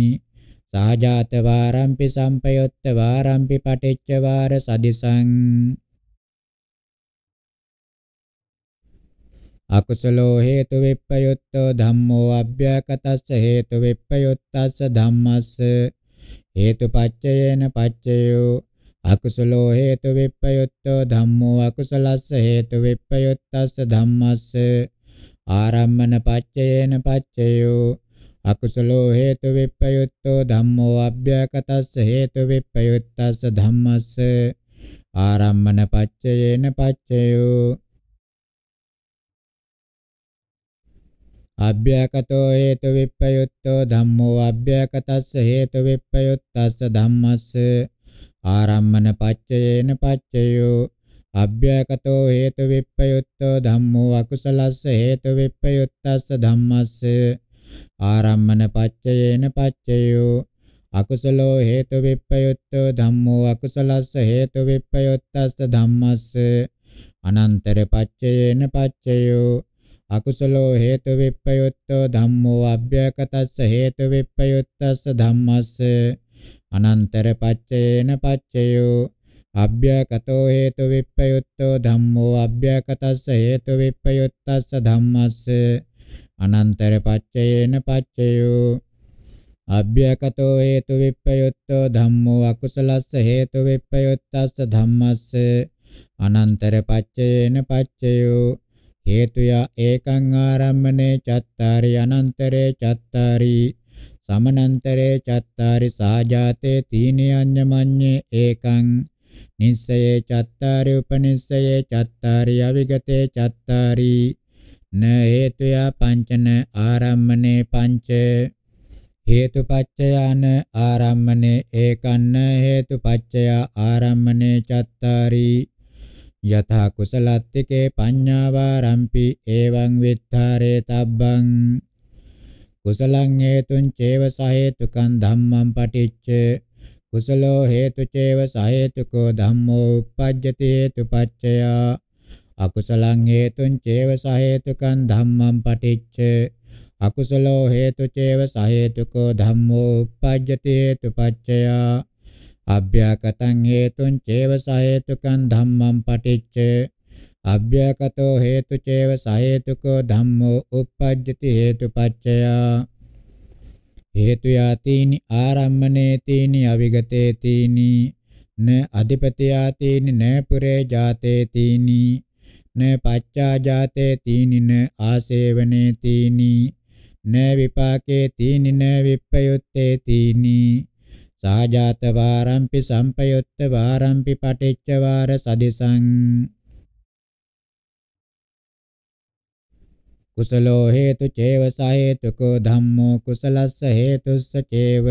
සාජාත වාරම්පි සම්පයොත්ත වාරම්පි පටිච්ච වාර සදිසං අකුසලෝ හේතු විප්පයුත්තෝ ධම්මෝ අභ්‍යකටස්ස හේතු විප්පයුත්තස්ස ධම්මස්ස හේතුපච්චයේන පච්චයෝ අකුසලෝ හේතු විප්පයුත්තෝ ධම්මෝ අකුසලස්ස හේතු විප්පයුත්තස්ස ධම්මස්ස ආරම්මන පච්චයේන පච්චයෝ අකුසලෝ හේතු විප්පයුත්තෝ ධම්මෝ අභ්‍යකටස්ස හේතු විප්පයුත්තස්ස ධම්මස්ස ආරම්මන පච්චයේන පච්චයෝ අභ්‍යකටෝ හේතු විප්පයුත්තෝ ධම්මෝ අභ්‍යකටස්ස හේතු විප්පයුත්තස්ස ධම්මස්ස ආරම්මන පච්චයේන පච්චයෝ අභ්‍යකටෝ හේතු විප්පයුත්තෝ ධම්මෝ අකුසලස්ස හේතු විප්පයුත්තස්ස ධම්මස්ස ආරම්මන පච්චයේන පච්චයෝ අකුසලෝ හේතු විප්පයුත්තෝ ධම්මෝ අකුසලස්ස හේතු විප්පයුත්තස්ස ධම්මස්ස අනන්තර පච්චයේන පච්චයෝ අකුසලෝ හේතු විප්පයුත්තෝ ධම්මෝ අභ්‍යකතස්ස හේතු විප්පයුත්තස්ස ධම්මස්ස අනන්තර පච්චයේන පච්චයෝ අභ්‍යකතෝ හේතු විප්පයුත්තෝ ධම්මෝ අභ්‍යකතස්ස හේතු විප්පයුත්තස්ස ධම්මස්ස අනන්තර පච්චයේන පච්චයෝ අභ්‍යකතෝ හේතු විප්පයුත්තෝ ධම්මෝ අකුසලස්ස හේතු විප්පයුත්තස්ස ධම්මස්ස අනන්තර පච්චයේන පච්චයෝ හේතුය ඒකං ආරම්මනේ චත්තාරි අනන්තරේ චත්තාරි සමනන්තරේ චත්තාරි සාජාතේ තීනේ අඤ්ඤමඤ්ඤේ ඒකං නිස්සයේ චත්තාරි උපනිස්සයේ චත්තාරි අවිගතේ චත්තාරි න හේතුයා පංචන ආරම්මනේ පංච හේතුපච්චයාන ආරම්මනේ ඒකන්න හේතුපච්චයා ආරම්මනේ චත්තාරි යථා කුසලත්තිකේ පඤ්ඤාවාරම්පි එවං විත්තරේ තබ්බං කුසලං හේතුං චේව සහේතුකං ධම්මං පටිච්ච කුසලෝ හේතු චේව සහේතුකෝ ධම්මෝ uppajjati හේතුපච්චයා අකුසලං හේතුං චේව සහේතුකං ධම්මං පටිච්ච අකුසලෝ හේතු චේව සහේතුකෝ ධම්මෝ uppajjati හේතුපච්චය අභ්‍යකතං හේතුං චේව සහේතුකං ධම්මං පටිච්ච අභ්‍යකතෝ හේතු චේව සහේතුකෝ ධම්මෝ uppajjati හේතුපච්චය හේතු යාතීනි ආරම්මනේ තීනි අවිගතේ තීනි න අධිපති යාතීනි න පුරේ ජාතේ තීනි න පච්චාජාතේ තීනින ආසේවනේ තීනි න විපාකේ තීනි න විප්පයුත්තේ තීනි සාජාත වාරම්පි සම්පයුත්ත වාරම්පි පටිච්ච වාර සදිසං කුසලෝ හේතු චේව සහේතුකෝ ධම්මෝ කුසලස්ස හේතුස්ස චේව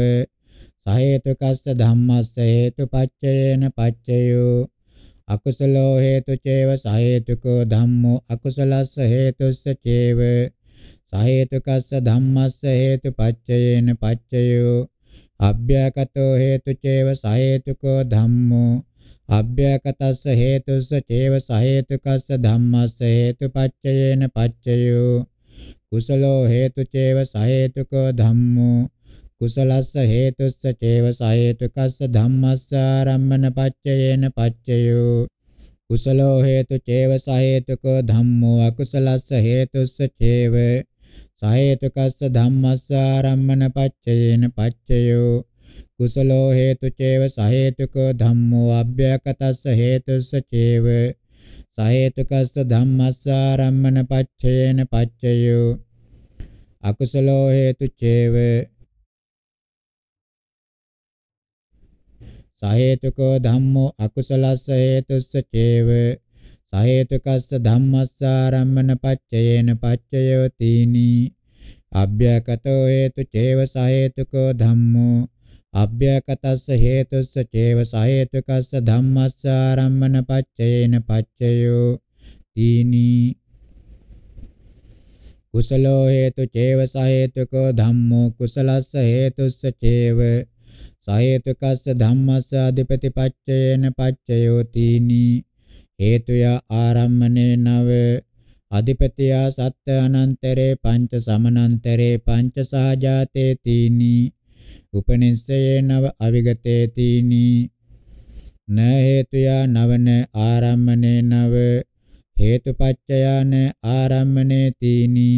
සහේතුකස්ස ධම්මස්ස හේතුපච්චයේන පච්චයෝ අකුසලෝ හේතු චේව සහේතුකෝ ධම්මෝ අකුසලස්ස හේතුස්ස චේව සහේතුකස්ස ධම්මස්ස හේතුපච්චයේන පච්චයෝ අභ්‍යකතෝ හේතු චේව සහේතුකෝ ධම්මෝ අභ්‍යකතස්ස හේතුස්ස චේව සහේතුකස්ස ධම්මස්ස හේතුපච්චයේන පච්චයෝ කුසලෝ හේතු චේව සහේතුකෝ ධම්මෝ कुशलस्य हेतुश्च चैव धम्म रमन पच्चयन पच्चयेन पच्चयो कुशलो हेतु सहेतुक सहेतुको धम्मो अकुशलस्य हेतुश्च चैव सहेतुकस्य धम्मस्य आरम्भन पच्चयेन पच्चयो कुशलो हेतु सहेतुक सहेतुको धम्मो अभ्यकत हेतुश्च चैव सहेतुकस्य धम्मस्य आरम्भन पच्चयन पच्चयो अकुशलो हेतु සහේතුකෝ ධම්මෝ අකුසලස්ස හේතුස්ස චේව සහේතුකස්ස ධම්මස්සාරම්මන පච්චයේන පච්චයෝ තීනි අභ්‍යකතෝ හේතු චේව සහේතුකෝ ධම්මෝ අභ්‍යකතස්ස හේතුස්ස චේව සහේතුකස්ස ධම්මස්සාරම්මන පච්චයේන පච්චයෝ තීනි කුසලෝ හේතු චේව සහේතුකෝ ධම්මෝ කුසලස්ස හේතුස්ස චේව සහේතුකස්ස ධම්මස්ස අධිපතිපච්චයේන පච්චයෝතිනි හේතුය ආරම්මනේ නව අධිපතියා සත්‍ය අනන්තරේ පංච සමනන්තරේ පංච සහජාතේ තීනි උපනිස්සයේ නව අවිගතේ තීනි න හේතුයා නවන ආරම්මනේ නව හේතුපච්චයාන ආරම්මනේ තීනි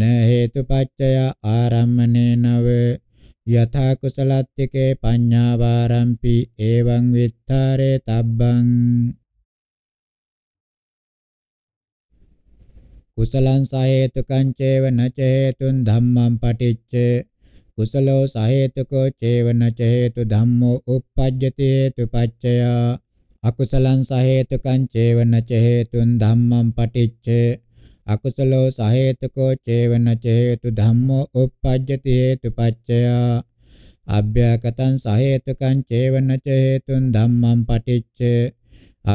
න හේතුපච්චය ආරම්මනේ නව යථා කුසලත්තිකේ පඤ්ඤාවාරම්පි එවං විත්තරේ තබ්බං කුසලං සහේතුකං චේව නච හේතුන් ධම්මං පටිච්ච කුසලෝ සහේතුකෝ චේව නච හේතු ධම්මෝ uppajjati හේතුපච්චය අකුසලං සහේතුකං චේව නච හේතුන් ධම්මං පටිච්ච අකුසලෝ සහේතුකෝ චේවන චේතු ධම්මෝ uppajjati hetupaccaya අභ්‍යකතං සහේතුකං චේවන චේතුන් ධම්මං පටිච්ච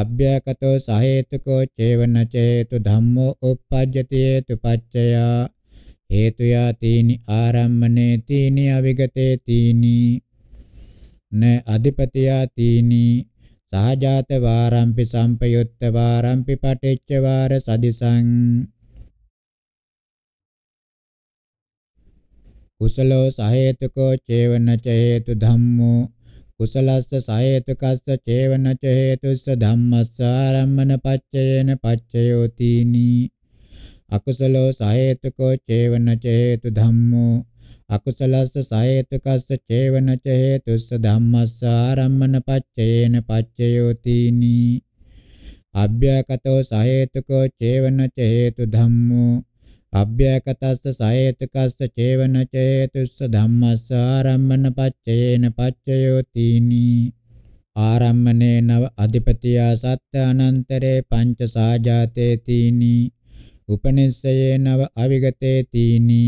අභ්‍යකතෝ සහේතුකෝ චේවන චේතු ධම්මෝ uppajjati hetupaccaya හේතුයා තීනි ආරම්මනේ තීනි අවිගතේ තීනි න අධිපතියා තීනි සහජාත වාරම්පි සම්පයුත්ත වාරම්පි පටිච්ච වාර සදිසං කුසලෝ සහේතුකෝ චේවන ච හේතු ධම්මෝ කුසලස්ස සහේතුකස්ස චේවන ච හේතුස්ස ධම්මස්ස ආරම්මන පච්චයේන පච්චයෝතිනි අකුසලෝ සහේතුකෝ චේවන ච හේතු ධම්මෝ අකුසලස්ස සහේතුකස්ස චේවන ච හේතුස්ස ධම්මස්ස ආරම්මන පච්චයේන පච්චයෝතිනි අභ්‍යකතෝ සහේතුකෝ චේවන ච හේතු ධම්මෝ අභ්‍යයකතස්ස සහේතුකස්ස චේවන චේතුස්ස ධම්මස්ස ආරම්මන පච්චේන පච්චයෝතිනි ආරම්මනේ නව අධිපතියා සත්‍ය අනන්තරේ පංච සාජාතේ තීනි උපනිස්සයේ නව අවිගතේ තීනි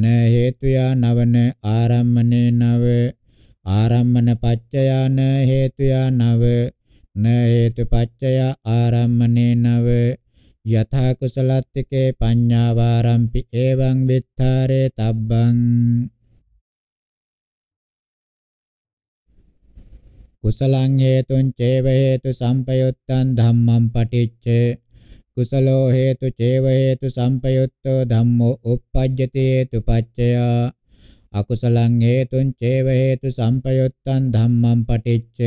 න හේතුයා නවන ආරම්මනේ නව ආරම්මන පච්චයාන හේතුයා නව න හේතු පච්චයා ආරම්මනේ නව යථා කුසලත්තිකේ පඤ්ඤාවාරම්පි එවං විත්තරේ තබ්බං කුසලං හේතුං චේව හේතු සම්පයුත්තං ධම්මං පටිච්ච කුසලෝ හේතු චේව හේතු සම්පයුත්තෝ ධම්මෝ uppajjati හේතු පච්චය අකුසලං හේතුං චේව හේතු සම්පයුත්තං ධම්මං පටිච්ච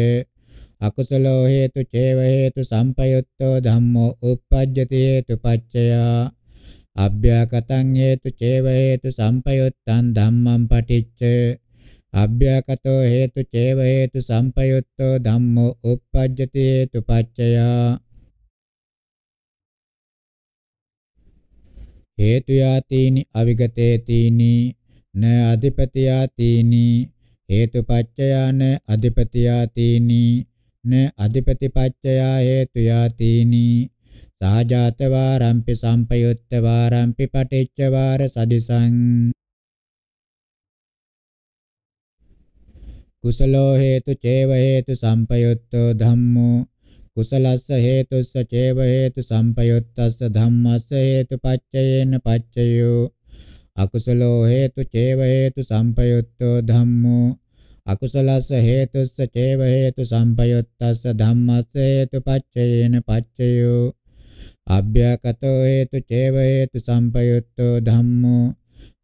අකුසලෝ හේතු චේව හේතු සම්පයුත්තෝ ධම්මෝ uppajjati හේතු පච්චයා අභ්‍යකතං හේතු චේව හේතු සම්පයුත්තං ධම්මං පටිච්ච අභ්‍යකතෝ හේතු චේව හේතු සම්පයුත්තෝ ධම්මෝ uppajjati හේතු පච්චයා හේතු යාතීනි අවිගතේ තීනි න අධිපති යාතීනි හේතු පච්චයාන අධිපති යාතීනි න අධිපතිපච්චයා හේතු යාතිනි සාජාත වාරම්පි සම්පයුත්ත වාරම්පි පටිච්ච වාර සදිසං කුසලෝ හේතු චේව හේතු සම්පයුත්තෝ ධම්මෝ කුසලස්ස හේතුස්ස චේව හේතු සම්පයුත්තස්ස ධම්මස්ස හේතු පච්චයේන පච්චයෝ අකුසලෝ හේතු චේව හේතු සම්පයුත්තෝ ධම්මෝ අකුසලස්ස හේතුස්ස චේව හේතු සම්පයුත්තස්ස ධම්මස්ස හේතුපච්චයේන පච්චයෝ අභ්‍යකතෝ හේතු චේව හේතු සම්පයුත්තෝ ධම්මෝ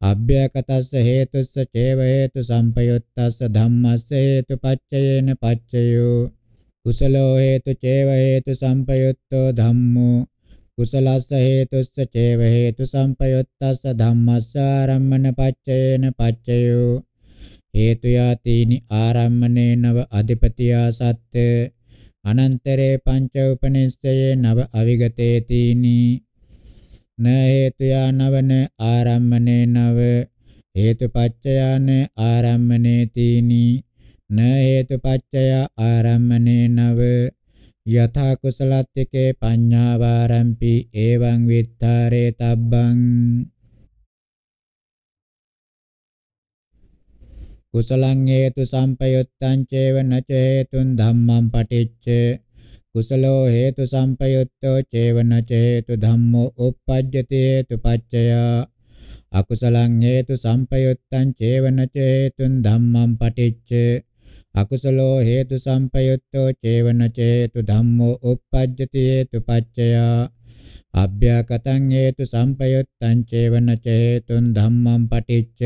අභ්‍යකතස්ස හේතුස්ස චේව හේතු සම්පයුත්තස්ස ධම්මස්ස හේතුපච්චයේන පච්චයෝ කුසලෝ හේතු චේව හේතු සම්පයුත්තෝ ධම්මෝ කුසලස්ස හේතුස්ස චේව හේතු සම්පයුත්තස්ස ධම්මස්ස ආරම්මන පච්චයේන පච්චයෝ හේතු යතිනි ආරම්මනේනව අධිපතියා සත්‍ය අනන්තරේ පංච උපනිස්සයේ නව අවිගතේ තීනි න හේතුයා නවන ආරම්මනේ නව හේතුපච්චයාන ආරම්මනේ තීනි න හේතුපච්චය ආරම්මනේ නව යථා කුසලත්තිකේ පඤ්ඤාවාරම්පි එවං විත්තරේ තබ්බං කුසලං හේතු සම්පයුත්තං චේවන චේතුන් ධම්මං පටිච්ච කුසලෝ හේතු සම්පයුත්තෝ චේවන චේතු ධම්මෝ uppajjati හේතු පච්චය අකුසලං හේතු සම්පයුත්තං චේවන චේතුන් ධම්මං පටිච්ච අකුසලෝ හේතු සම්පයුත්තෝ චේවන චේතු ධම්මෝ uppajjati හේතු පච්චය අභ්‍යකතං හේතු සම්පයුත්තං චේවන චේතුන් ධම්මං පටිච්ච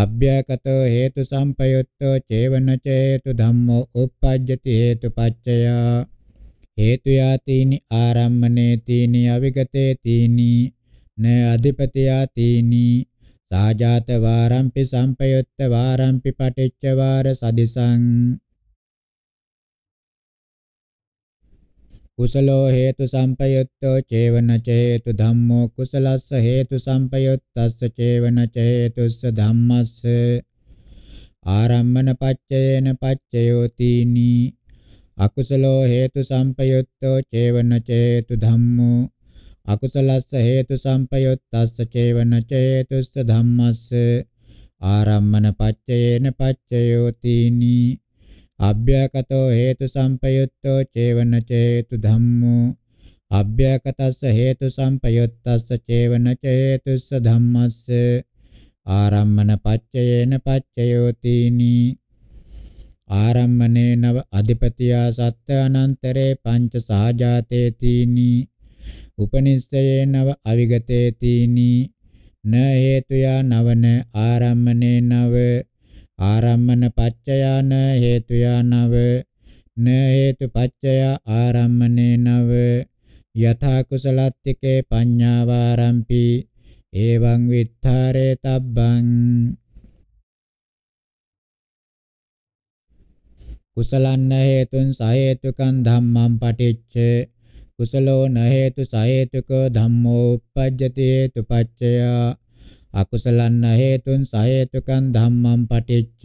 අභ්‍යකතෝ හේතු සම්පයුත්තෝ චේවන චේතු ධම්මෝ uppajjati හේතුපච්චය හේතු යාතිනි ආරම්මනේ තීනි අවිගතේ තීනි න අධිපති යාතිනි සාජාත වාරම්පි සම්පයුත්ත වාරම්පි පටිච්ච වාර සදිසං කුසලෝ හේතු සම්පයුත්තෝ චේවන චේතු ධම්මෝ කුසලස්ස හේතු සම්පයුත්තස්ස චේවන චේතුස්ස ධම්මස්ස ආරම්මන පච්චයේන පච්චයෝතිනි අකුසලෝ හේතු සම්පයුත්තෝ චේවන චේතු ධම්මෝ අකුසලස්ස හේතු සම්පයුත්තස්ස චේවන චේතුස්ස ධම්මස්ස ආරම්මන පච්චයේන පච්චයෝතිනි අභ්‍යකතෝ හේතු සම්පයුත්තෝ චේවන චේතු ධම්මෝ අභ්‍යකතස්ස හේතු සම්පයුත්තස්ස චේවන චේතුස්ස ධම්මස්ස ආරම්මන පච්චයේන පච්චයෝතිනි ආරම්මනේ නව අධිපතියා සත්‍ය අනන්තරේ පංච සහජාතේ තීනි උපනිස්සයේ නව අවිගතේ තීනි න හේතුයා නවන ආරම්මනේ නව ආරම්මන පච්චයාන හේතුයා නව න හේතු පච්චය ආරම්මනේ නව යථා කුසලත්තිකේ පඤ්ඤාවාරම්පි එවං විත්තරේ තබ්බං කුසලන්න හේතුන් සහේතුකං ධම්මං පටිච්ච කුසලෝ න හේතු සහේතුකෝ ධම්මෝ uppajjati හේතු පච්චයා අකුසලන්න හේතුන් සහේතුකං ධම්මං පටිච්ච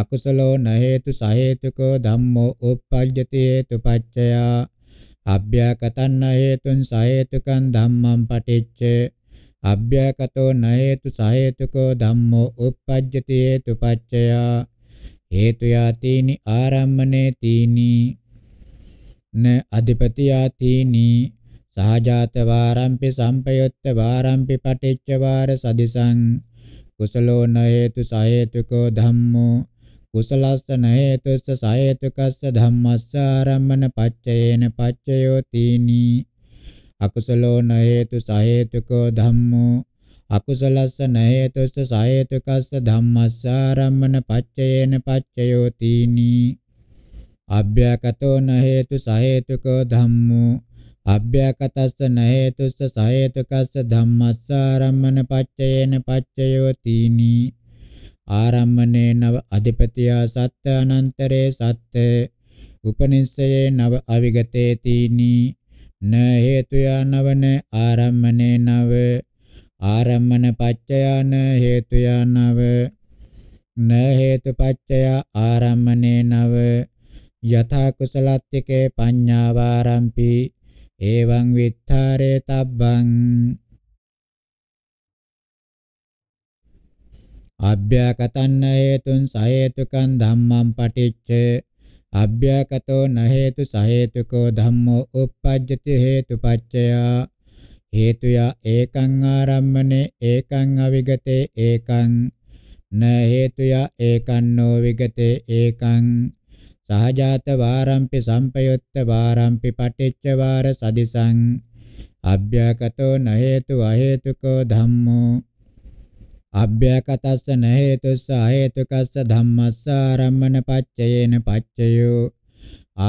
අකුසලෝ න හේතු සහේතුකෝ ධම්මෝ uppajjati හේතුපච්චය අභ්‍යකතන්න හේතුන් සහේතුකං ධම්මං පටිච්ච අභ්‍යකතෝ න හේතු සහේතුකෝ ධම්මෝ uppajjati හේතුපච්චය හේතු යාතිනි ආරම්මනේ තීනි න අධිපති යාතිනි සහජාත වාරම්පි සම්පයුත්ත වාරම්පි පටිච්ච වාර සදිසං කුසලෝ න හේතු සහේතුකෝ ධම්මෝ කුසලස්ස න හේතුස්ස සහේතුකස්ස ධම්මස්ස ආරම්මන පච්චයේන පච්චයෝ තීනි අකුසලෝ න හේතු සහේතුකෝ ධම්මෝ අකුසලස්ස න හේතුස්ස සහේතුකස්ස ධම්මස්ස ආරම්මන පච්චයේන පච්චයෝ තීනි අභ්‍යකතෝ න හේතු සහේතුකෝ ධම්මෝ අභ්‍යකටස්ස නහේතුස්ස සහේතුකස්ස ධම්මස්ස ආරම්මන පච්චයේන පච්චයෝතිනි ආරම්මනේ නව අධිපතියා සත්‍ය අනන්තරේ සත්‍ය උපනිස්සයේ නව අවිගතේ තීනි න හේතුයා නවන ආරම්මනේ නව ආරම්මන පච්චයාන හේතුයා නව න හේතුපච්චය ආරම්මනේ නව යථා කුසලත්තිකේ පඤ්ඤාවාරම්පි එවං විත්තරේ තබ්බං අභ්‍යකතන්න හේතුන් සහේතුකං ධම්මං පටිච්ච අභ්‍යකතෝ න හේතු සහේතුකෝ ධම්මෝ uppajjati හේතුපච්චය හේතුය ඒකං ආරම්මනේ ඒකං අවිගතේ ඒකං න හේතුය ඒකන්නෝ විගතේ ඒකං සහජාත වාරම්පි සම්පයුත්ත වාරම්පි පටිච්ච වාර සදිසං අභ්‍යකතෝ න හේතු අහේතුකෝ ධම්මෝ අභ්‍යකතස්ස න හේතුස්ස අහේතුකස්ස ධම්මස්ස ආරම්මන පච්චයේන පච්චයෝ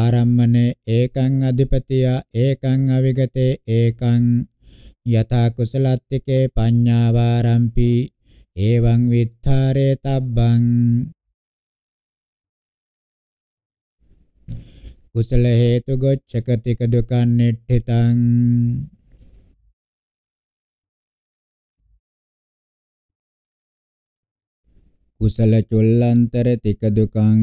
ආරම්මනේ ඒකං අධිපතියා ඒකං අවිගතේ ඒකං යතා කුසලත්තිකේ පඤ්ඤාවාරම්පි එවං විත්තරේ තබ්බං කුසල හේතු ගොච්ඡකතික දුකන් නෙට්ඨිතං කුසල චොල්ලන්තර තික දුකං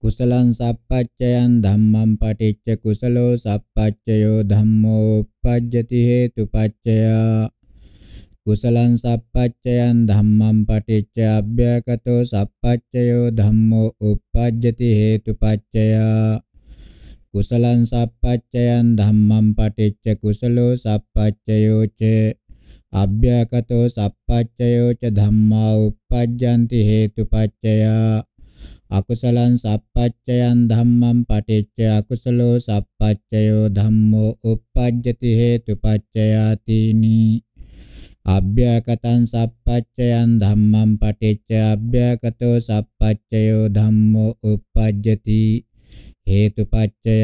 කුසලං සප්පච්චයං ධම්මං පටිච්ච කුසලෝ සප්පච්චයෝ ධම්මෝ uppajjati හේතුපච්චයා කුසලං සප්පච්චයං ධම්මං පටිච්ච අභ්‍යකතෝ සප්පච්චයෝ ධම්මෝ uppajjati හේතුපච්චය කුසලං සප්පච්චයං ධම්මං පටිච්ච කුසලෝ සප්පච්චයෝ ච අභ්‍යකතෝ සප්පච්චයෝ ච ධම්මා uppajjanti හේතුපච්චය අකුසලං සප්පච්චයං ධම්මං පටිච්ච අකුසලෝ සප්පච්චයෝ ධම්මෝ uppajjati හේතුපච්චයාතිනී අභ්‍යකතං සප්පච්චයන් ධම්මං පටිච්ච අභ්‍යකතෝ සප්පච්චයෝ ධම්මෝ uppajjati හේතුපච්චය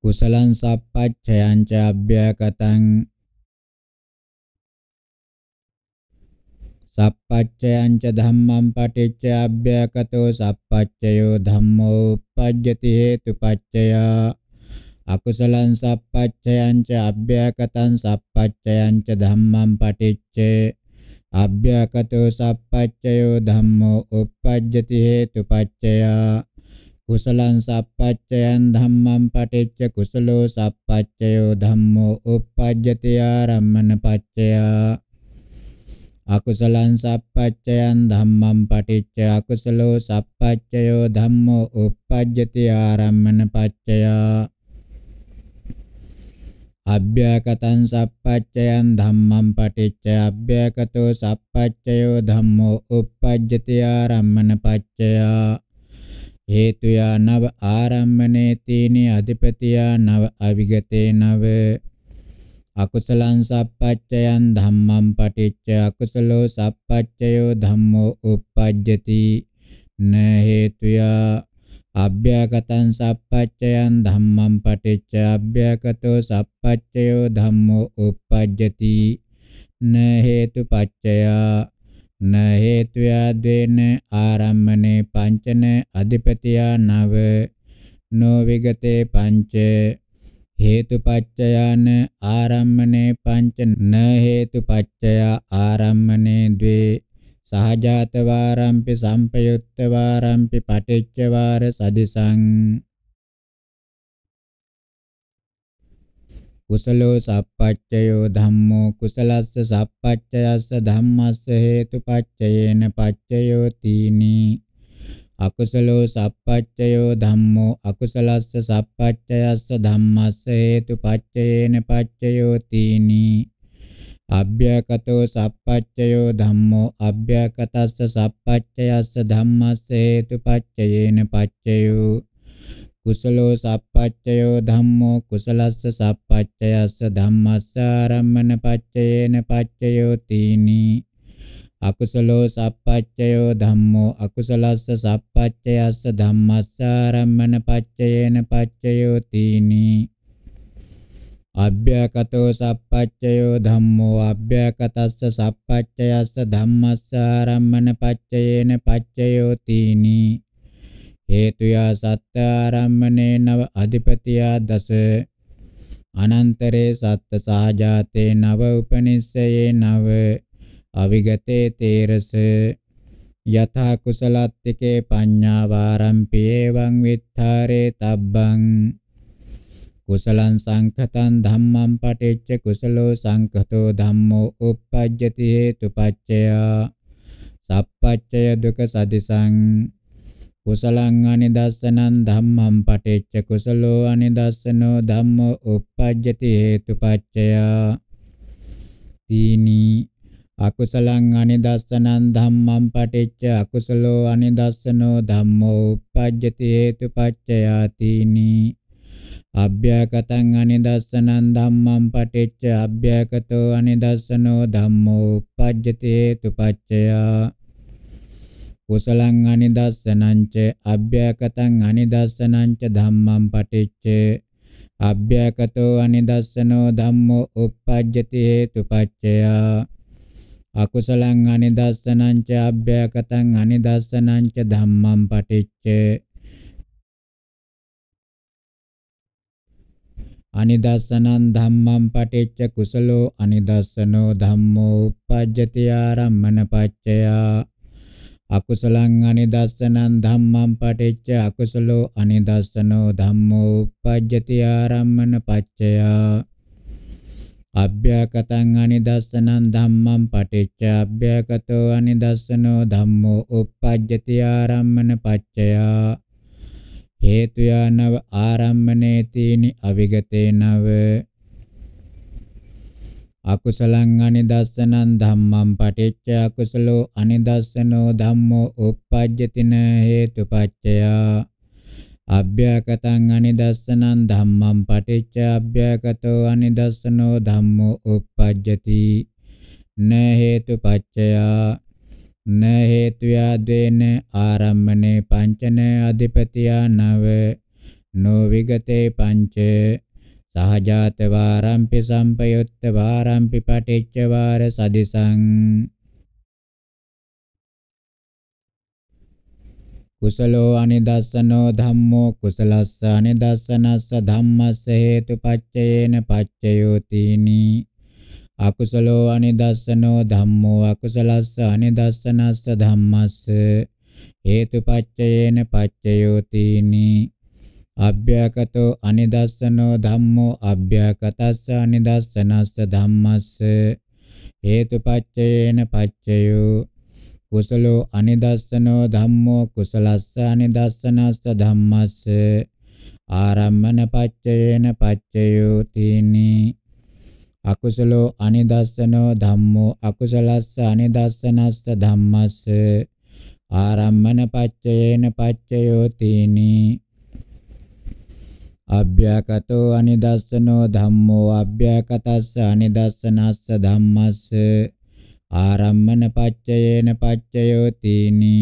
කුසලං සප්පච්චයං ච අභ්‍යකතං සප්පච්චයං ච ධම්මං පටිච්ච අභ්‍යකතෝ සප්පච්චයෝ ධම්මෝ uppajjati හේතුපච්චය අකුසලං සප්පච්චයං ච අභ්‍යකතං සප්පච්චයං ච ධම්මං පටිච්චේ අභ්‍යකතෝ සප්පච්චයෝ ධම්මෝ uppajjati හේතුපච්චයා කුසලං සප්පච්චයන් ධම්මං පටිච්ච කුසලෝ සප්පච්චයෝ ධම්මෝ uppajjati ආරම්මන පච්චයා අකුසලං සප්පච්චයන් ධම්මං පටිච්ච අකුසලෝ සප්පච්චයෝ ධම්මෝ uppajjati ආරම්මන පච්චයා අභ්‍යකතං සප්පච්චයන් ධම්මං පටිච්ච අභ්‍යකතෝ සප්පච්චයෝ ධම්මෝ uppajjati ආරම්මන පච්චයා හේතුයා නව ආරම්මනේ තීනි අධිපතියා නව අවිගතේ නව අකුසලං සප්පච්චයන් ධම්මං පටිච්ච අකුසලෝ සප්පච්චයෝ ධම්මෝ uppajjati න හේතුයා අභ්‍යගතං සප්පච්චයං ධම්මං පටිච්ච අභ්‍යගතෝ සප්පච්චයෝ ධම්මෝ uppajjati න හේතුපච්චයා න හේතුයද්වේන ආරම්මනේ පංචන අධිපතියා නව නෝ විගතේ පංච හේතුපච්චයාන ආරම්මනේ පංච න හේතුපච්චයා ආරම්මනේ ද්වේ සහජාත වාරම්පි සම්පයුත්ත වාරම්පි පටිච්ච වාර සදිසං කුසලෝ සප්පච්චයෝ ධම්මෝ කුසලස්ස සප්පච්චයස්ස ධම්මස්ස හේතුපච්චයේන පච්චයෝ තීනි අකුසලෝ සප්පච්චයෝ ධම්මෝ අකුසලස්ස සප්පච්චයස්ස ධම්මස්ස හේතුපච්චයේන පච්චයෝ තීනි අභ්‍යකතෝ සප්පච්චයෝ ධම්මෝ අභ්‍යකතස්ස සප්පච්චයස්ස ධම්මස්ස හේතුපච්චයේන පච්චයෝ කුසලෝ සප්පච්චයෝ ධම්මෝ කුසලස්ස සප්පච්චයස්ස ධම්මස්ස ආරම්මන පච්චයේන පච්චයෝ තීනි අකුසලෝ සප්පච්චයෝ ධම්මෝ අකුසලස්ස සප්පච්චයස්ස ධම්මස්ස ආරම්මන පච්චයේන පච්චයෝ තීනි අභ්‍යකතෝ සප්පච්චයෝ ධම්මෝ අභ්‍යකතස්ස සප්පච්චයස්ස ධම්මස්ස ආරම්මන පච්චයේන පච්චයෝ තීනි හේතුයා සත්ත ආරම්මනේ නව අධිපතියා දස අනන්තරේ සත්ත සහජාතේ නව උපනිස්සයේ නව අවිගතේ තේරස යථා කුසලත්තිකේ පඤ්ඤා වාරම්පි එවං විත්තරේ තබ්බං කුසලං සංඛතං ධම්මං පටිච්ච කුසලෝ සංඛතෝ ධම්මෝ uppajjati හේතුපච්චය සප්පච්චය දුක සදිසං කුසලං අනිදස්සනං ධම්මං පටිච්ච කුසලෝ අනිදස්සනෝ ධම්මෝ uppajjati හේතුපච්චය තීනි අකුසලං අනිදස්සනං ධම්මං පටිච්ච අකුසලෝ අනිදස්සනෝ ධම්මෝ uppajjati හේතුපච්චය තීනි අභ්‍යකතං අනිදස්සනං ධම්මං පටිච්ච අභ්‍යකතෝ අනිදස්සනෝ ධම්මෝ uppajjati tupaccaya කුසලං අනිදස්සනං ච අභ්‍යකතං අනිදස්සනං ච ධම්මං පටිච්ච අභ්‍යකතෝ අනිදස්සනෝ ධම්මෝ uppajjati tupaccaya අකුසලං අනිදස්සනං ච අභ්‍යකතං අනිදස්සනං ච ධම්මං පටිච්ච අනිදස්සනං ධම්මං පටිච්ච කුසලෝ අනිදස්සනෝ ධම්මෝ uppajjati ආරම්මන පච්චයා අකුසලං අනිදස්සනං ධම්මං පටිච්ච අකුසලෝ අනිදස්සනෝ ධම්මෝ uppajjati ආරම්මන පච්චයා අභ්‍යකතං අනිදස්සනං ධම්මං පටිච්ච අභ්‍යකතෝ අනිදස්සනෝ ධම්මෝ uppajjati ආරම්මන පච්චයා හේතුයානව ආරම්මනේ තීනි අවිගතේනව අකුසලං අනිදස්සනං ධම්මං පටිච්ච අකුසලෝ අනිදස්සනෝ ධම්මෝ uppajjatina හේතුපච්චයා අභ්‍යකතං අනිදස්සනං ධම්මං පටිච්ච අභ්‍යකතෝ අනිදස්සනෝ ධම්මෝ uppajjati න හේතුපච්චයා න හේතුයදේන ආරම්මනේ පංචන අධිපතියා නව නොවිගතේ පංච සහජාත වාරම්පි සම්පයුත්ත වාරම්පි පටිච්ච වාර සදිසං කුසලෝ අනිදස්සනෝ ධම්මෝ කුසලස්ස අනිදස්සනස්ස ධම්මස්ස හේතුපච්චයේන පච්චයෝ තීනී අකුසලෝ අනිදස්සනෝ ධම්මෝ අකුසලස්ස අනිදස්සනස්ස ධම්මස්ස හේතුපච්චයේන පච්චයෝතිනි අභ්‍යකතෝ අනිදස්සනෝ ධම්මෝ අභ්‍යකතස්ස අනිදස්සනස්ස ධම්මස්ස හේතුපච්චයේන පච්චයෝ කුසලෝ අනිදස්සනෝ ධම්මෝ කුසලස්ස අනිදස්සනස්ස ධම්මස්ස ආරම්මන පච්චයේන පච්චයෝතිනි අකුසලෝ අනිදස්සනෝ ධම්මෝ අකුසලස්ස අනිදස්සනස්ස ධම්මස්ස ආරම්මන පච්චයේන පච්චයෝ තීනි අභ්‍යකතෝ අනිදස්සනෝ ධම්මෝ අභ්‍යකතස්ස අනිදස්සනස්ස ධම්මස්ස ආරම්මන පච්චයේන පච්චයෝ තීනි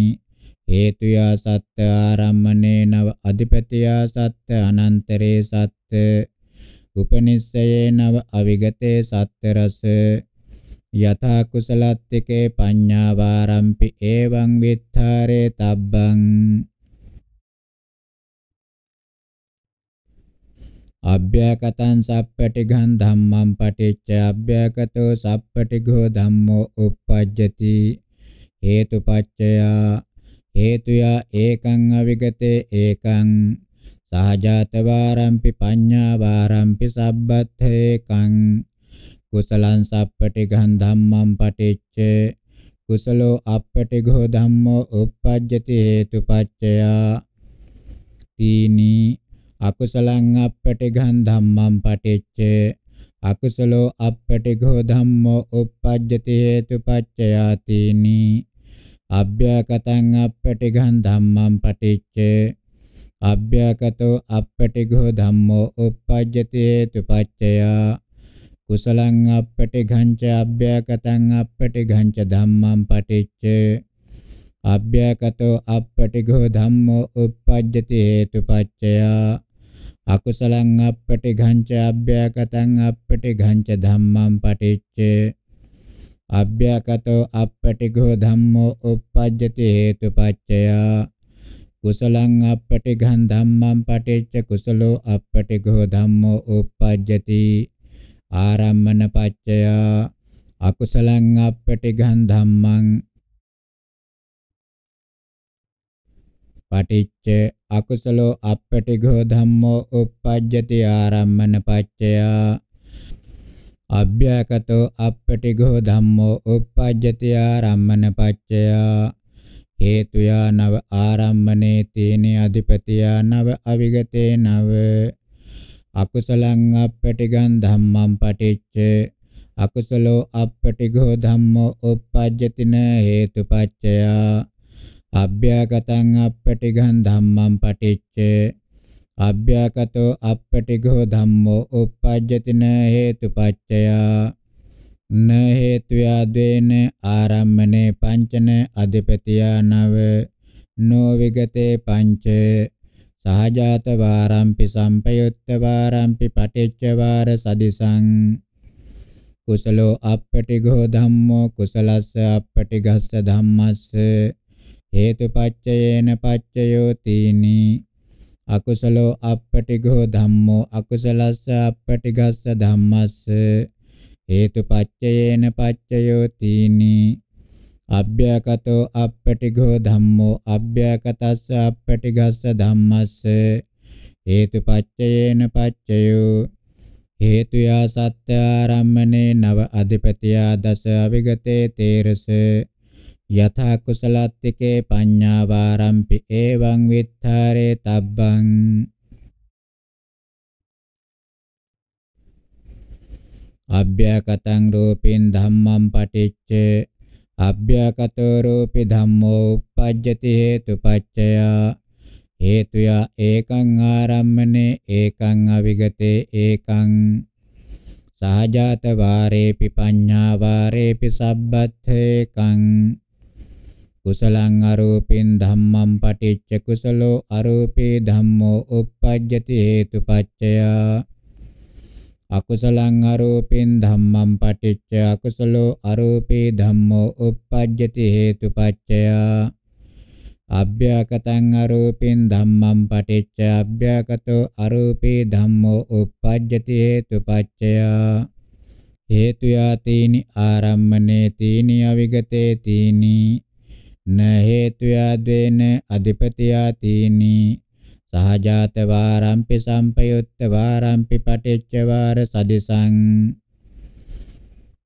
හේතුයා සත්‍ය ආරම්මනේන අධිපතියා සත්‍ය අනන්තරේ සත්‍ය උපනිස්සයේ නව අවිගතේ සත්තරස යථා කුසලත්තිකේ පඤ්ඤාවාරම්පි එවං විත්තරේ තබ්බං අභ්‍යකතං සප්පටිඝං ධම්මං පටිච්ච අභ්‍යකතෝ සප්පටිඝෝ ධම්මෝ uppajjati හේතුපච්චය හේතුය ඒකං අවිගතේ ඒකං සහජාත වාරම්පි පඤ්ඤා වාරම්පි සබ්බත්ථේකං කුසලං සප්පටිඝං ධම්මං පටිච්ච කුසලෝ අපටිඝෝ ධම්මෝ uppajjati හේතුපච්චයා තීනි අකුසලං අපටිඝං ධම්මං පටිච්ච අකුසලෝ අපටිඝෝ ධම්මෝ uppajjati හේතුපච්චයා තීනි අභ්‍යකතං අපටිඝං ධම්මං පටිච්ච අභ්‍යකතෝ අපටිඝෝ ධම්මෝ uppajjati hetupaccaya කුසලං අපටිඝංච අභ්‍යකතං අපටිඝංච ධම්මං පටිච්ච අභ්‍යකතෝ අපටිඝෝ ධම්මෝ uppajjati hetupaccaya අකුසලං අපටිඝංච අභ්‍යකතං අපටිඝංච ධම්මං පටිච්ච අභ්‍යකතෝ අපටිඝෝ ධම්මෝ uppajjati hetupaccaya කුසලං අපටිඝං ධම්මං පටිච්ච කුසලෝ අපටිඝෝ ධම්මෝ uppajjati ආරම්මන පච්චය අකුසලං අපටිඝං ධම්මං පටිච්ච අකුසලෝ අපටිඝෝ ධම්මෝ uppajjati ආරම්මන පච්චය අභ්‍යකතෝ අපටිඝෝ ධම්මෝ uppajjati ආරම්මන පච්චය හේතුයා නව ආරම්මනේ තේන අධිපතියා නව අවිගතේ නව අකුසලං අපටිගං ධම්මං පටිච්ච අකුසලෝ අපටිගෝ ධම්මෝ uppajjatina hetupaccaya අභ්‍යාගතං අපටිගං ධම්මං පටිච්ච අභ්‍යාගතෝ අපටිගෝ ධම්මෝ uppajjatina hetupaccaya න හේතුයද්වේන ආරම්මනේ පංචන අධිපතියා නව නොවිගතේ පංච සහජාත වාරම්පි සම්පයුත්ත වාරම්පි පටිච්ච වාර සදිසං කුසලෝ අපටිගෝ ධම්මෝ කුසලස්ස අපටිගස්ස ධම්මස්ස හේතුපච්චයේන පච්චයෝ තීනි අකුසලෝ අපටිගෝ ධම්මෝ අකුසලස්ස අපටිගස්ස ධම්මස්ස හේතුපච්චයේන පච්චයෝ තීනි අභ්‍යකතෝ අපපටිඝෝ ධම්මෝ අභ්‍යකතස්ස අපපටිඝස්ස ධම්මස්ස හේතුපච්චයේන පච්චයෝ හේතුයා සත්‍ය ආරම්මනේ නව අධිපතියා දස අවිගතේ තේරස යථා කුසලත්තිකේ පඤ්ඤාවාරම්පි එවං විත්තරේ තබ්බං අභ්‍යකතං රූපින් ධම්මං පටිච්ච අභ්‍යකතෝ රූපි ධම්මෝ uppajjati හේතුපච්චයා හේතුයා ඒකං ආරම්මනේ ඒකං අවිගතේ ඒකං සහජාත වාරේපි පඤ්ඤා වාරේපි සබ්බත්ථේකං කුසලං අරූපින් ධම්මං පටිච්ච කුසලෝ අරූපේ ධම්මෝ uppajjati හේතුපච්චයා අකුසලං අරූපෙන් ධම්මං පටිච්ච අකුසලෝ අරූපේ ධම්මෝ uppajjati හේතුපච්චය අභ්‍යකතං අරූපෙන් ධම්මං පටිච්ච අභ්‍යකතෝ අරූපේ ධම්මෝ uppajjati හේතුපච්චය හේතු යාතේනි ආරම්මනේ තීනි අවිගතේ තීනි න හේතු යාදේන අධිපති යාතේනි සහජාත වාරම්පි සම්පයුත්ත වාරම්පි පටිච්ච වාර සදිසං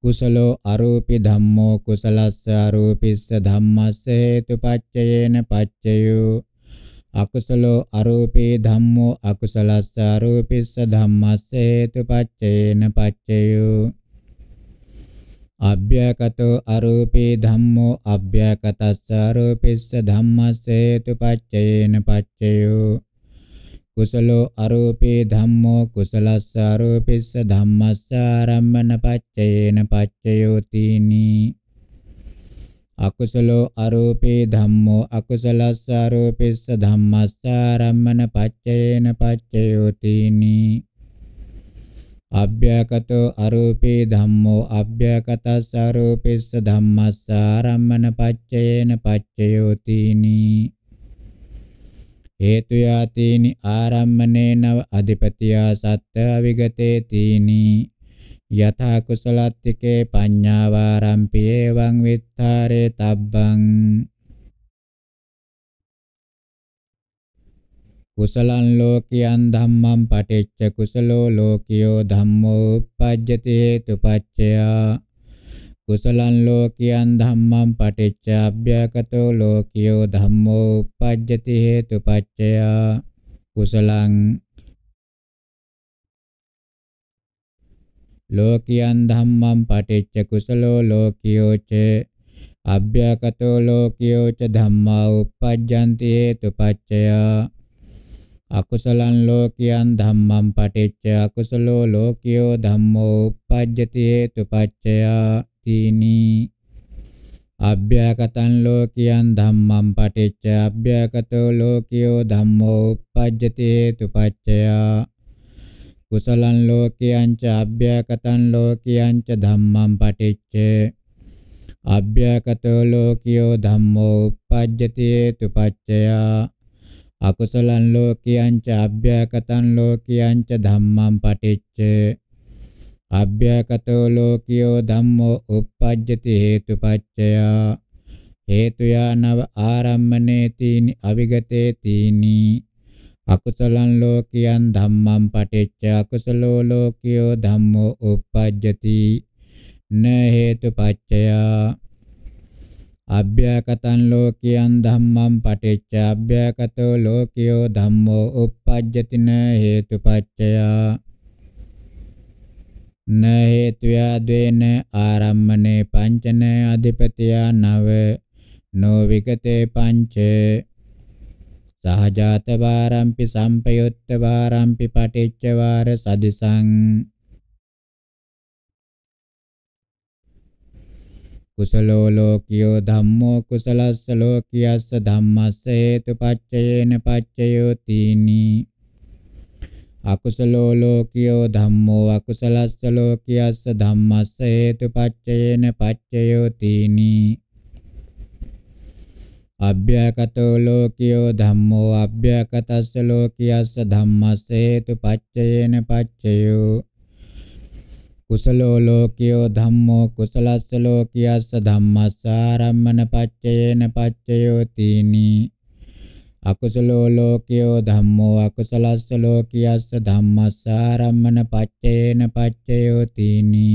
කුසලෝ අරූපි ධම්මෝ කුසලස්ස අරූපිස්ස ධම්මස්ස හේතුපච්චයේන පච්චයෝ අකුසලෝ අරූපේ ධම්මෝ අකුසලස්ස අරූපිස්ස ධම්මස්ස හේතුපච්චයේන පච්චයෝ අභ්‍යකතෝ අරූපේ ධම්මෝ අභ්‍යකතස්ස අරූපිස්ස ධම්මස්ස හේතුපච්චයේන පච්චයෝ කුසලෝ අරූපේ ධම්මෝ කුසලස්ස අරූපිස්ස ධම්මස්ස ආරම්මන පච්චයේන පච්චයෝතිනි අකුසලෝ අරූපේ ධම්මෝ අකුසලස්ස අරූපිස්ස ධම්මස්ස ආරම්මන පච්චයේන පච්චයෝතිනි අභ්‍යකතෝ අරූපේ ධම්මෝ අභ්‍යකතස්ස අරූපිස්ස ධම්මස්ස ආරම්මන පච්චයේන පච්චයෝතිනි හේතු යාතීනි ආරම්මනේ නව අධිපතියා සත්‍ය විගතේ තීනි යථා කුසලත්තිකේ පඤ්ඤාවාරම්පියේ වං විත්තරේ තබ්බං කුසලං ලෝකියං ධම්මං පටිච්ච කුසලෝ ලෝකියෝ ධම්මෝ uppajjati හේතුපච්චයා කුසලං ලෝකියං ධම්මං පටිච්ච අභ්‍යකතෝ ලෝකියෝ ධම්මෝ uppajjati හේතුපච්චය කුසලං ලෝකියං ධම්මං පටිච්ච කුසලෝ ලෝකියෝ ච අභ්‍යකතෝ ලෝකියෝ ච ධම්මා uppajjanti හේතුපච්චය අකුසලං ලෝකියං ධම්මං පටිච්ච අකුසලෝ ලෝකියෝ ධම්මෝ uppajjati හේතුපච්චය තීනි අභ්‍යකතං ලෝකියං ධම්මං පටිච්ච අභ්‍යකතෝ ලෝකියෝ ධම්මෝ uppajjati tupaccaya කුසලං ලෝකියං ච අභ්‍යකතං ලෝකියං ච ධම්මං පටිච්ච අභ්‍යකතෝ ලෝකියෝ ධම්මෝ uppajjati tupaccaya අකුසලං ලෝකියං ච අභ්‍යකතං ලෝකියං ච ධම්මං පටිච්ච අභ්‍යකටෝ ලෝකියෝ ධම්මෝ uppajjati හේතුපච්චය හේතු යනව ආරම්මනේ තීනි අවිගතේ තීනි අකුසලං ලෝකියං ධම්මං පටිච්ච අකුසලෝ ලෝකියෝ ධම්මෝ uppajjati න හේතුපච්චය අභ්‍යකතං ලෝකියං ධම්මං පටිච්ච අභ්‍යකතෝ ලෝකියෝ ධම්මෝ uppajjati න හේතුපච්චය න හේතුයා ද්වේන ආරම්මනේ පංචන අධිපතියා නව නෝ විගතේ පංච සහජාත වාරම්පි සම්පයුත්ත වාරම්පි පටිච්ච වාර සදිසං කුසලෝ ලෝකියෝ ධම්මෝ කුසලස්ස ලෝකියස්ස ධම්මස්ස හේතුපච්චයේන පච්චයෝ තීනී අකුසලෝ ලෝකියෝ ධම්මෝ අකුසලස්ස ලෝකියස්ස ධම්මස්ස හේතුපච්චයේන පච්චයෝ තීනි අභ්‍යකතෝ ලෝකියෝ ධම්මෝ අභ්‍යකතස්ස ලෝකියස්ස ධම්මස්ස හේතුපච්චයේන පච්චයෝ කුසලෝ ලෝකියෝ ධම්මෝ කුසලස්ස ලෝකියස්ස ධම්මස්ස ආරම්මන පච්චයේන පච්චයෝ තීනි අකුසලෝ ලෝකයෝ ධම්මෝ අකුසලස්ස ලෝකියස්ස ධම්මස්සාරම්මන පච්චේන පච්චයෝ තීනි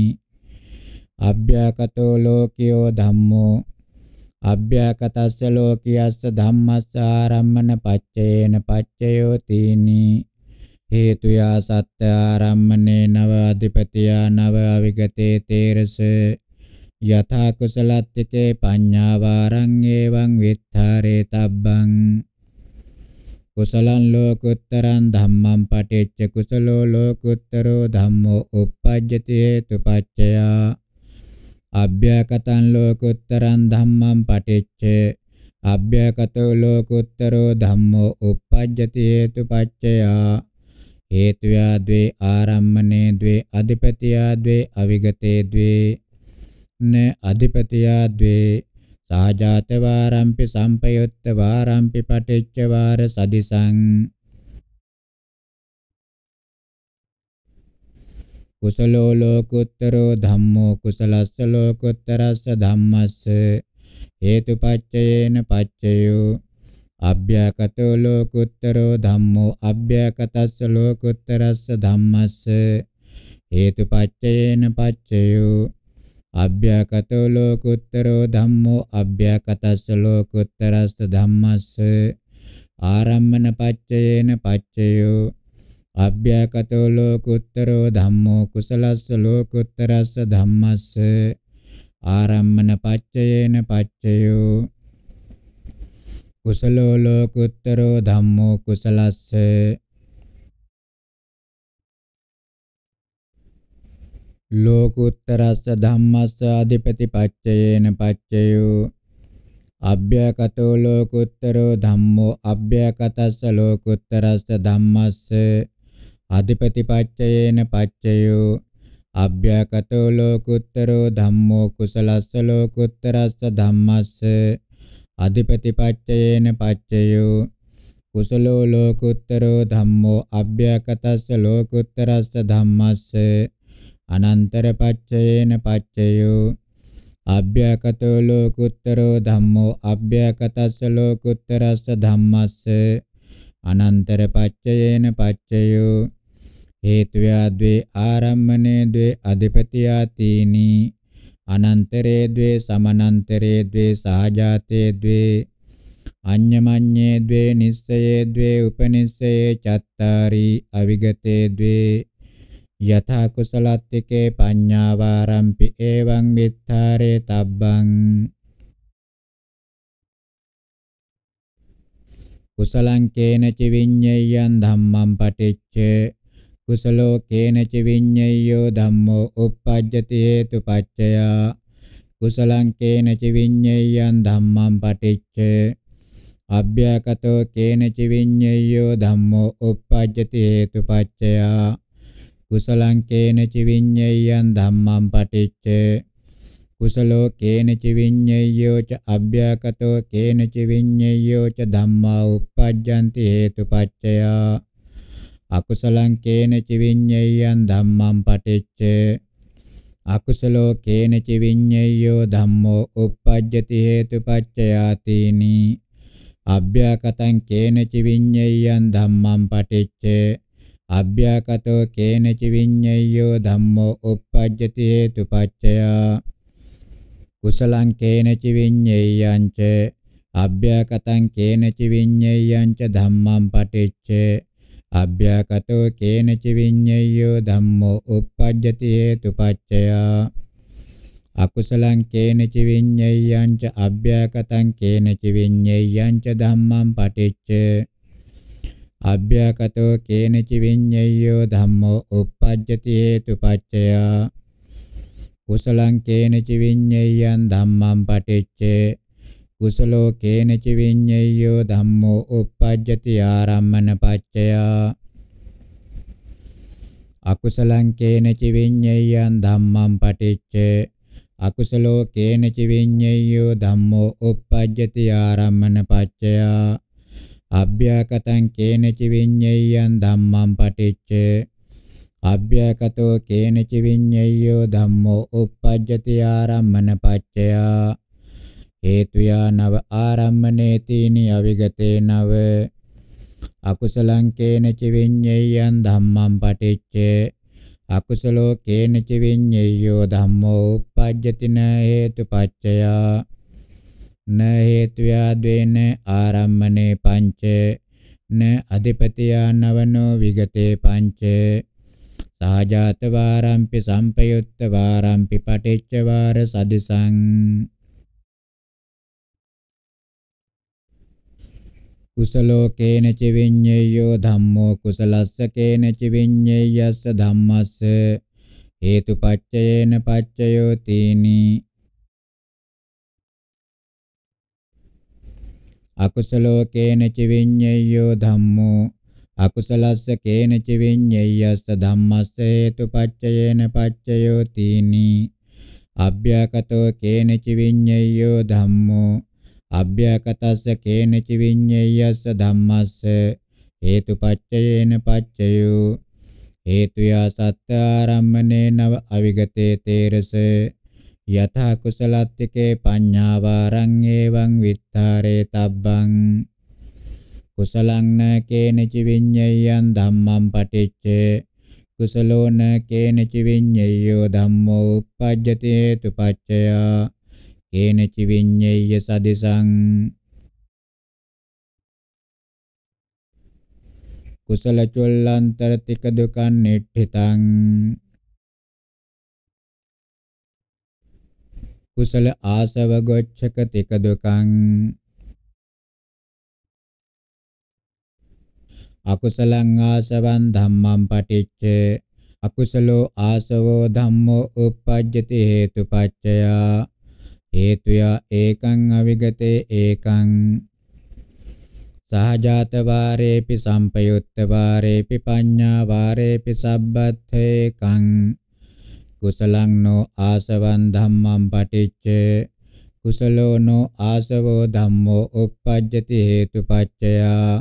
අභ්‍යකතෝ ලෝකයෝ ධම්මෝ අභ්‍යකතස්ස ලෝකියස්ස ධම්මස්සාරම්මන පච්චේන පච්චයෝ තීනි හේතුයා සත්‍ය ආරම්මනේ නව අධිපතියා නව අවිගතේ තේරස යථා කුසලත්තිකේ පඤ්ඤාවාරං එවං විත්තරේ තබ්බං කුසලං ලෝකුත්තරං ධම්මං පටිච්ච කුසලෝ ලෝකුත්තරෝ ධම්මෝ uppajjati hetupaccaya අභ්‍යකතං ලෝකුත්තරං ධම්මං පටිච්ච අභ්‍යකතෝ ලෝකුත්තරෝ ධම්මෝ uppajjati hetupaccaya හේතුයා द्वे ආරම්මනේ द्वे අධිපතියා द्वे අවිගතේ द्वे න අධිපතියා द्वे සාජාත වාරම්පි සම්පයුත්ත වාරම්පි පටිච්ච වාර සදිසං කුසලෝ ලෝකුත්තරෝ ධම්මෝ කුසලස්ස ලෝකුත්තරස්ස ධම්මස්ස හේතුපච්චයේන පච්චයෝ අභ්‍යකතෝ ලෝකුත්තරෝ ධම්මෝ අභ්‍යකතස්ස ලෝකුත්තරස්ස ධම්මස්ස හේතුපච්චයේන පච්චයෝ අභ්‍යකතෝ ලෝකුත්තරෝ ධම්මෝ අභ්‍යකතස්ස ලෝකුත්තරස්ස ධම්මස්ස ආරම්මන පච්චයේන පච්චයෝ අභ්‍යකතෝ ලෝකුත්තරෝ ධම්මෝ කුසලස්ස ලෝකුත්තරස්ස ධම්මස්ස ආරම්මන පච්චයේන පච්චයෝ කුසලෝ ලෝකුත්තරෝ ධම්මෝ කුසලස්ස ලෝකුත්තරස්ස ධම්මස්ස අධිපති පච්චයේන පච්චයෝ අභ්‍යකතෝ ලෝකුත්තරෝ ධම්මෝ අභ්‍යකතස්ස ලෝකුත්තරස්ස ධම්මස්ස අධිපති පච්චයේන පච්චයෝ අභ්‍යකතෝ ලෝකුත්තරෝ ධම්මෝ කුසලස්ස ලෝකුත්තරස්ස ධම්මස්ස අධිපති පච්චයේන පච්චයෝ කුසලෝ ලෝකුත්තරෝ ධම්මෝ අභ්‍යකතස්ස ලෝකුත්තරස්ස ධම්මස්ස අනන්තර පච්චයේන පච්චයෝ අභ්‍යකතෝ ලෝකුත්තරෝ ධම්මෝ අභ්‍යකතස්ස ලෝකුත්තරස්ස ධම්මස්ස අනන්තර පච්චයේන පච්චයෝ හේතුයා द्वे ආරම්මනේ द्वे අධිපතියා තීනි අනන්තරේ द्वे සමනන්තරේ द्वे සහජාතේ द्वे අඤ්ඤමඤ්ඤේ द्वे නිස්සයේ द्वे උපනිස්සයේ චත්තාරි අවිගතේ द्वे යථා කුසලත්තිකේ පඤ්ඤාවාරම්පි එවං විත්තරේ තබ්බං කුසලං කේනච විඤ්ඤයං ධම්මං පටිච්ච කුසලෝ කේනච විඤ්ඤයෝ ධම්මෝ uppajjati hetupaccaya කුසලං කේනච විඤ්ඤයං ධම්මං පටිච්ච අභ්‍යකතෝ කේනච විඤ්ඤයෝ ධම්මෝ uppajjati hetupaccaya කුසලං කේන චිවිඤ්ඤයං ධම්මං පටිච්ච කුසලෝ කේන චිවිඤ්ඤයෝ ච අභ්‍යකතෝ කේන චිවිඤ්ඤයෝ ච ධම්මා uppajjanti හේතුපච්චය අකුසලං කේන චිවිඤ්ඤයං ධම්මං පටිච්ච අකුසලෝ කේන චිවිඤ්ඤයෝ ධම්මෝ uppajjati හේතුපච්චයාතිනි අභ්‍යකතං කේන චිවිඤ්ඤයං ධම්මං පටිච්ච අභ්‍යකටෝ කේනච විඤ්ඤයෝ ධම්මෝ uppajjati hetupaccaya කුසලං කේනච විඤ්ඤයං ච අභ්‍යකටං කේනච විඤ්ඤයං ච ධම්මං පටිච්ච අභ්‍යකටෝ කේනච විඤ්ඤයෝ ධම්මෝ uppajjati hetupaccaya අකුසලං කේනච විඤ්ඤයං ච අභ්‍යකටං කේනච විඤ්ඤයං ච ධම්මං පටිච්ච අභ්‍යකතෝ කේනචි විඤ්ඤයෝ ධම්මෝ uppajjati hetupaccaya කුසලං කේනචි විඤ්ඤයං ධම්මං පටිච්චේ කුසලෝ කේනචි විඤ්ඤයෝ ධම්මෝ uppajjati ආරම්මන පච්චයා අකුසලං කේනච විඤ්ඤයං ධම්මං පටිච්ච අකුසලෝ කේනච විඤ්ඤයෝ ධම්මෝ uppajjati ආරම්මන පච්චයා අභ්‍යකතං කේනච විඤ්ඤයං ධම්මං පටිච්ච අභ්‍යකතෝ කේනච විඤ්ඤයෝ ධම්මෝ uppajjati ආරම්මන පච්චයා හේතුයා නව ආරම්මනේ තීනි අවිගතේ නව අකුසලං කේනච විඤ්ඤයං ධම්මං පටිච්ච අකුසලෝ කේනච විඤ්ඤයෝ ධම්මෝ uppajjati න හේතුපච්චයා න හේතුයා ද්වේන ආරම්මනේ පංච න අධිපතියා නවනෝ විගතේ පංච සහජාත වාරම්පි සම්පයුත්ත වාරම්පි පටිච්ච වාර සදිසං කුසලෝ කේනච විඤ්ඤයෝ ධම්මෝ කුසලස්ස කේනච විඤ්ඤයස්ස ධම්මස්ස හේතුපච්චයේන පච්චයෝ තීනි අකුසලෝ කේනච විඤ්ඤයෝ ධම්මෝ අකුසලස්ස කේනච විඤ්ඤයස්ස ධම්මස්ස හේතුපච්චයේන පච්චයෝ තීනි අභ්‍යකතෝ කේනච විඤ්ඤයෝ ධම්මෝ අභ්‍යකතස්ස කේනච විඤ්ඤයස්ස ධම්මස්ස හේතුපච්චයේන පච්චයෝ හේතුයා සත්‍යාරම්මනේ නව අවිගතේ තේරසේ යථා කුසලත්තිකේ පඤ්ඤාවාරං එවං විත්තරේ තබ්බං කුසලං න කේනච විඤ්ඤයං ධම්මං පටිච්ච කුසලෝ න කේනච විඤ්ඤයෝ ධම්මෝ uppajjati hetu paccaya කේනච විඤ්ඤය සදිසං කුසල චොල්ලන්තර තික දුකන් නිට්ඨිතං කුසල ආසව ගොච්ඡක තික දුකං අකුසලං ආසවං ධම්මං පටිච්ච අකුසලෝ ආසවෝ ධම්මෝ uppajjati හේතුපච්චය හේතුය ඒකං අවිගතේ ඒකං සහජාත වාරේපි සම්පයුත්ත වාරේපි පඤ්ඤා වාරේපි සබ්බත් ඒකං කුසලං නෝ ආසවං ධම්මං පටිච්චේ කුසලෝ නෝ ආසවෝ ධම්මෝ uppajjati හේතුපච්චයා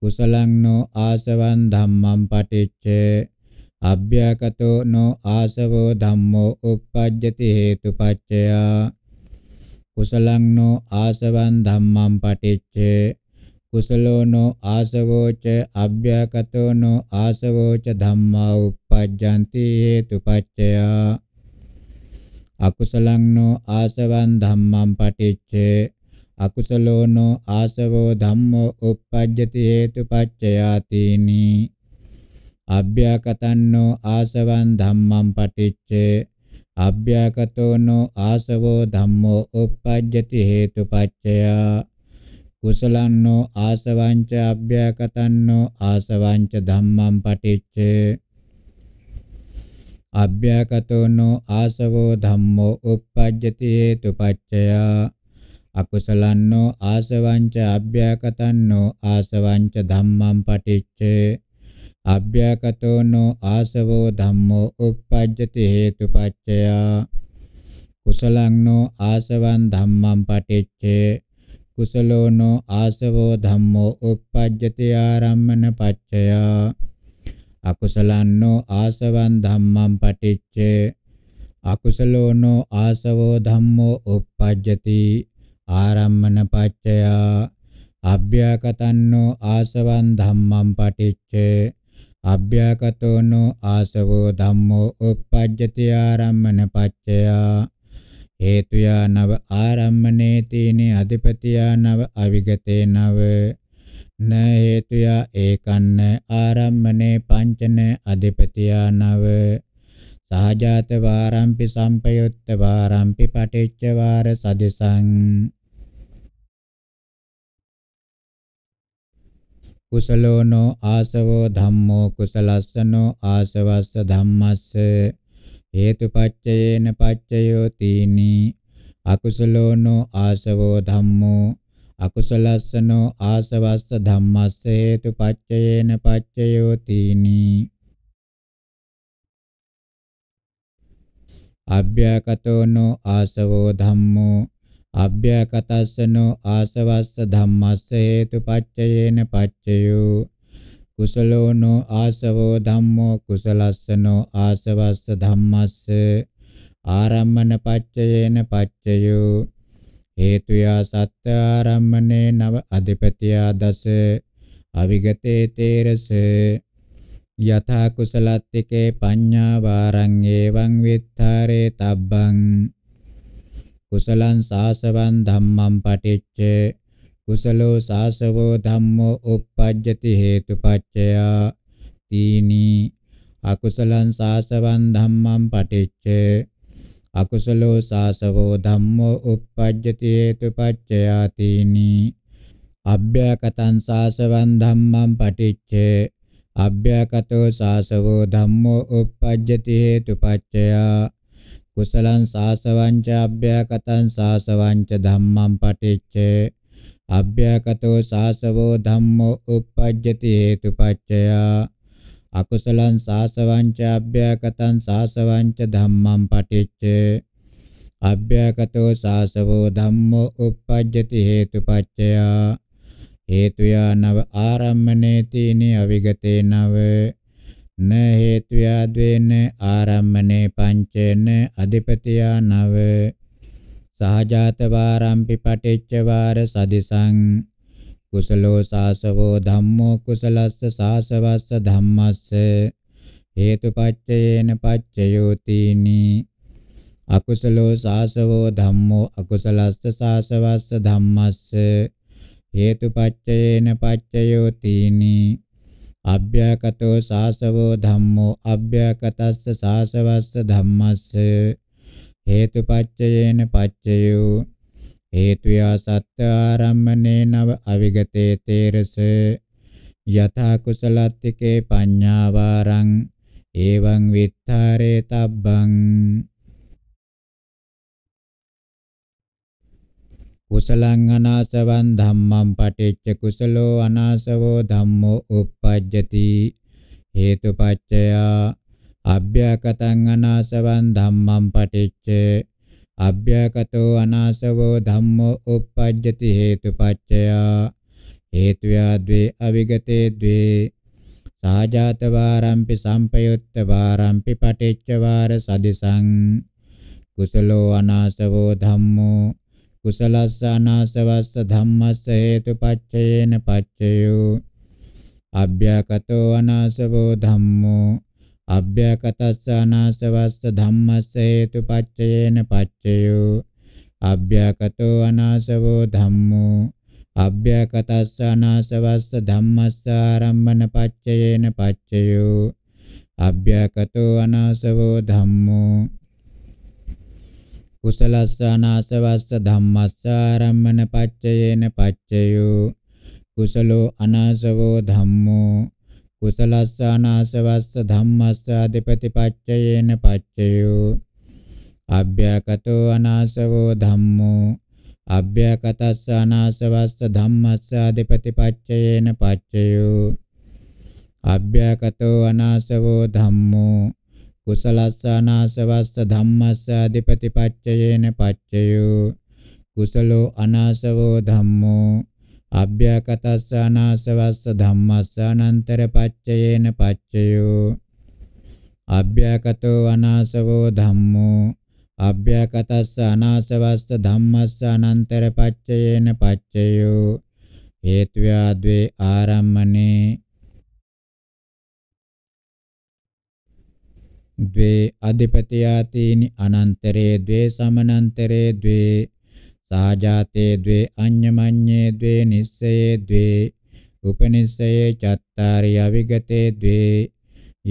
කුසලං නෝ ආසවං ධම්මං පටිච්චේ අභ්‍යකතෝ නෝ ආසවෝ ධම්මෝ uppajjati හේතුපච්චයා කුසලං නෝ ආසවං ධම්මං පටිච්චේ කුසලෝ නෝ ආසවෝ ච අභ්‍යකතෝ නෝ ආසවෝ ච ධම්මා පජ්ජಂತಿ හේතුපච්චයා අකුසලං නෝ ආසවං ධම්මං පටිච්චේ අකුසලෝ නෝ ආසවෝ ධම්මෝ uppajjati hetupaccayatini අභ්‍යකතන්නෝ ආසවං ධම්මං පටිච්චේ අභ්‍යකතෝ නෝ ආසවෝ ධම්මෝ uppajjati hetupaccaya කුසලන්නෝ ආසවං ච අභ්‍යකතන්නෝ ආසවං ච ධම්මං පටිච්චේ අභ්‍යකතෝනෝ ආසවෝ ධම්මෝ uppajjati hetupaccaya අකුසලන්නෝ ආසවංච අභ්‍යකතන්නෝ ආසවංච ධම්මං පටිච්චේ අභ්‍යකතෝනෝ ආසවෝ ධම්මෝ uppajjati hetupaccaya කුසලංනෝ ආසවං ධම්මං පටිච්චේ කුසලෝනෝ ආසවෝ ධම්මෝ uppajjati ආරම්මන පච්චයා අකුසලන්නෝ ආසවං ධම්මං පටිච්ච අකුසලෝනෝ ආසවෝ ධම්මෝ uppajjati ආරම්මන පච්චය අභ්‍යකතන්නෝ ආසවං ධම්මං පටිච්ච අභ්‍යකතෝනෝ ආසවෝ ධම්මෝ uppajjati ආරම්මන පච්චය හේතුයා නව ආරම්මනේ තීනේ අධිපතියා නව අවිගතේ නව න හේතුයා ඒකන්න ආරම්මනේ පංචන අධිපතියා නව සහජාත වාරම්පි සම්පයුත්ත වාරම්පි පටිච්ච වාර සදිසං කුසලෝනෝ ආසවෝ ධම්මෝ කුසලස්සනෝ ආසවස්ස ධම්මස්ස හේතුපච්චයේන පච්චයෝ තීනි අකුසලෝනෝ ආසවෝ ධම්මෝ අකුසලස්සනෝ ආසවස්ස ධම්මස්ස හේතුපච්චයේන පච්චයෝතිනි අභ්‍යකතෝනෝ ආසවෝ ධම්මෝ අභ්‍යකතස්සනෝ ආසවස්ස ධම්මස්ස හේතුපච්චයේන පච්චයෝ කුසලෝනෝ ආසවෝ ධම්මෝ කුසලස්සනෝ ආසවස්ස ධම්මස්ස ආරම්මන පච්චයේන පච්චයෝ හේතුයා සත්‍ය ආරම්මනේ නව අධිපතියා දස අවිගතේ තේරස යථා කුසලත්තිකේ පඤ්ඤා වාරං එවං විත්තරේ තබ්බං කුසලං සාසවං ධම්මං පටිච්ච කුසලෝ සාසවෝ ධම්මෝ uppajjati හේතුපච්චයා තීනි අකුසලං සාසවං ධම්මං පටිච්ච අකුසලෝ සාසවෝ ධම්මෝ uppajjati hetupaccaya tini අභ්‍යකතං සාසවං ධම්මං පටිච්චේ අභ්‍යකතෝ සාසවෝ ධම්මෝ uppajjati hetupaccaya කුසලං සාසවං ච අභ්‍යකතං සාසවං ච ධම්මං පටිච්චේ අභ්‍යකතෝ සාසවෝ ධම්මෝ uppajjati hetupaccaya අකුසලං සාසවංච අභ්‍යකතං සාසවංච ධම්මං පටිච්ච අභ්‍යකතෝ සාසවෝ ධම්මෝ uppajjati හේතුපච්චය හේතුයා නව ආරම්මනේති නි අවිගතේ නව න හේතුයා ද්වේන ආරම්මනේ පංචේන අධිපතියා නව සහජාත වාරම්පි පටිච්ච වාර සදිසං කුසලෝ සාසවෝ ධම්මෝ කුසලස්ස සාසවස්ස ධම්මස්ස හේතුපච්චයේන පච්චයෝතිනි අකුසලෝ සාසවෝ ධම්මෝ අකුසලස්ස සාසවස්ස ධම්මස්ස හේතුපච්චයේන පච්චයෝතිනි අභ්‍යකතෝ සාසවෝ ධම්මෝ අභ්‍යකතස්ස සාසවස්ස ධම්මස්ස හේතුපච්චයේන පච්චයෝ හේතුයා සත්‍ය ආරම්මනේ නව අවිගතේ තේරස යථා කුසලත්තිකේ පඤ්ඤාවාරං එවං විත්තරේ තබ්බං කුසලං අනාසවං ධම්මං පටිච්ච කුසලෝ අනාසවෝ ධම්මෝ uppajjati හේතුපච්චය අභ්‍යකතං අනාසවං ධම්මං පටිච්ච අභ්‍යකතෝ අනාසවෝ ධම්මෝ uppajjati හේතුපච්චයා හේතුයාද්වේ අවිගතේ द्वे සාජාත වාරම්පි සම්පයුත්ත වාරම්පි පටිච්ච වාර සදිසං කුසලෝ අනාසවෝ ධම්මෝ කුසලස්ස අනාසවස්ස ධම්මස්ස හේතුපච්චයේන පච්චයෝ අභ්‍යකතෝ අනාසවෝ ධම්මෝ අභ්‍යකටස්ස අනාසවස්ස ධම්මස්ස හේතුපච්චයේන පච්චයෝ අභ්‍යකටෝ අනාසවෝ ධම්මෝ අභ්‍යකටස්ස අනාසවස්ස ධම්මස්ස ආරම්මන පච්චයේන පච්චයෝ අභ්‍යකටෝ අනාසවෝ ධම්මෝ කුසලස්ස අනාසවස්ස ධම්මස්ස ආරම්මන පච්චයේන පච්චයෝ කුසලෝ අනාසවෝ ධම්මෝ කුසලස්සානාසවස්ස ධම්මස්ස අධිපතිපච්චයේන පච්චයෝ අභ්‍යකතෝ අනාසවෝ ධම්මෝ අභ්‍යකතස්ස අනාසවස්ස ධම්මස්ස අධිපතිපච්චයේන පච්චයෝ අභ්‍යකතෝ අනාසවෝ ධම්මෝ කුසලස්සානාසවස්ස ධම්මස්ස අධිපතිපච්චයේන පච්චයෝ කුසලෝ අනාසවෝ ධම්මෝ අභ්‍යකතස්ස අනාසවස්ස ධම්මස්ස අනන්තර පච්චයේන පච්චයෝ අභ්‍යකතෝ අනාසවෝ ධම්මෝ අභ්‍යකතස්ස අනාසවස්ස ධම්මස්ස අනන්තර පච්චයේන පච්චයෝ හේත්‍යාද්වේ ආරම්මනේ द्वे अधिपतियातीनि अनन्तरे द्वे समनन्तरे द्वे සාජාතේ ද්වේ අඤ්ඤමඤ්ඤේ ද්වේ නිස්සයේ ද්වේ උපනිස්සයේ චත්තාරි අවිගතේ ද්වේ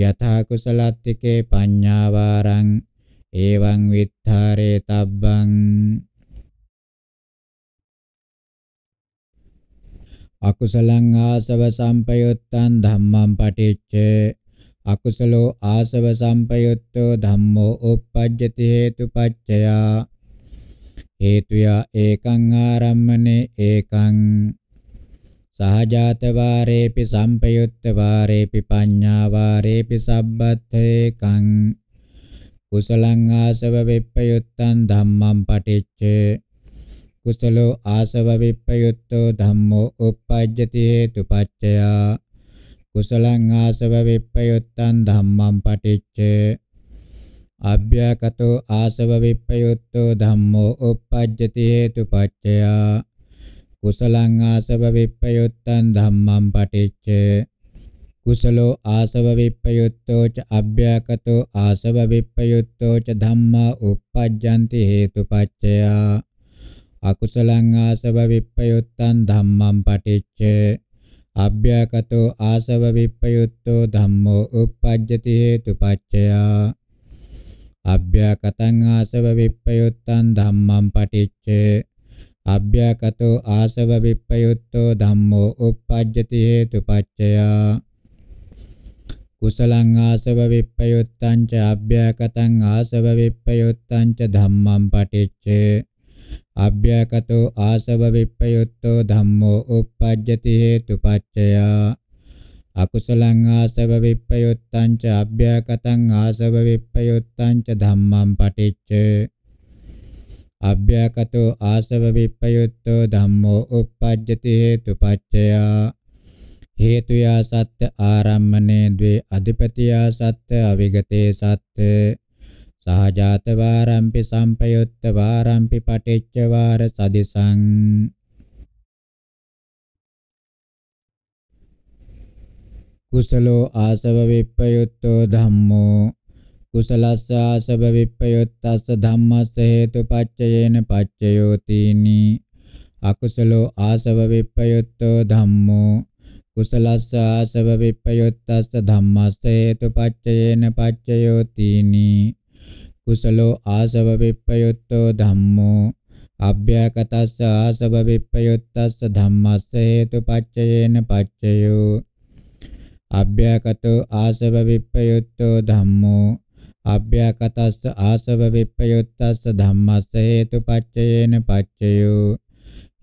යථා කුසලත්තිකේ පඤ්ඤාවාරං එවං විත්තරේ තබ්බං අකුසලං ආසව සම්පයුත්තං ධම්මං පටිච්ච අකුසලෝ ආසව සම්පයුත්තෝ ධම්මෝ uppajjati හේතුපච්චයා හේතුයා ඒකං ආරම්මනේ ඒකං සහජාත වාරේපි සම්පයුත්ත වාරේපි පඤ්ඤා වාරේපි සබ්බත්තේකං කුසලං ආසව විප්පයුත්තං ධම්මං පටිච්ච කුසලෝ ආසව විප්පයුත්තෝ ධම්මෝ uppajjati හේතුපච්චයා කුසලං ආසව විප්පයුත්තං ධම්මං පටිච්ච අභ්‍යකතෝ ආසව විප්පයුත්තෝ ධම්මෝ uppajjati hetupaccaya කුසලං ආසව විප්පයුත්තං ධම්මං පටිච්ච කුසලෝ ආසව විප්පයුත්තෝ ච අභ්‍යකතෝ ආසව විප්පයුත්තෝ ච ධම්මා uppajjanti hetupaccaya අකුසලං ආසව විප්පයුත්තං ධම්මං පටිච්ච අභ්‍යකතෝ ආසව විප්පයුත්තෝ ධම්මෝ uppajjati hetupaccaya අභ්‍යකතං ආසව විප්පයුත්තං ධම්මං පටිච්චේ අභ්‍යකතෝ ආසව විප්පයුත්තෝ ධම්මෝ uppajjati hetupaccaya කුසලං ආසව විප්පයුත්තං ච අභ්‍යකතං ආසව විප්පයුත්තං ච ධම්මං පටිච්චේ අභ්‍යකතෝ ආසව විප්පයුත්තෝ ධම්මෝ uppajjati hetupaccaya අකුසලං ආසව විප්පයුත්තං ච අභ්‍යකටං ආසව විප්පයුත්තං ච ධම්මං පටිච්ච අභ්‍යකටෝ ආසව විප්පයුත්තෝ ධම්මෝ uppajjati හේතුපච්චයා හේතුයා සත්‍ය ආරම්මනේ द्वे අධිපතියා සත්‍ය අවිගතේ සත්‍ය සහජාත වාරම්පි සම්පයුත්ත වාරම්පි පටිච්ච වාර සදිසං कुशलो आसवविप्रयुक्तो धम्मो कुशलस्य आसवविप्रयुक्तस्य धम्मस्य हेतुपाच्ययेन पाच्ययोतीनि अकुशलो आसवविप्रयुक्तो धम्मो कुशलस्य आसवविप्रयुक्तस्य धम्मस्य हेतुपाच्ययेन पाच्ययोतीनि कुशलो आसवविप्रयुक्तो धम्मो अभ्यकतस्य आसवविप्रयुक्तस्य धम्मस्य हेतुपाच्ययेन पाच्ययो අභ්‍යකතෝ ආසව විප්පයුත්තෝ ධම්මෝ අභ්‍යකතස්ස ආසව විප්පයුත්තස්ස ධම්මස්ස හේතුපච්චයේන පච්චයෝ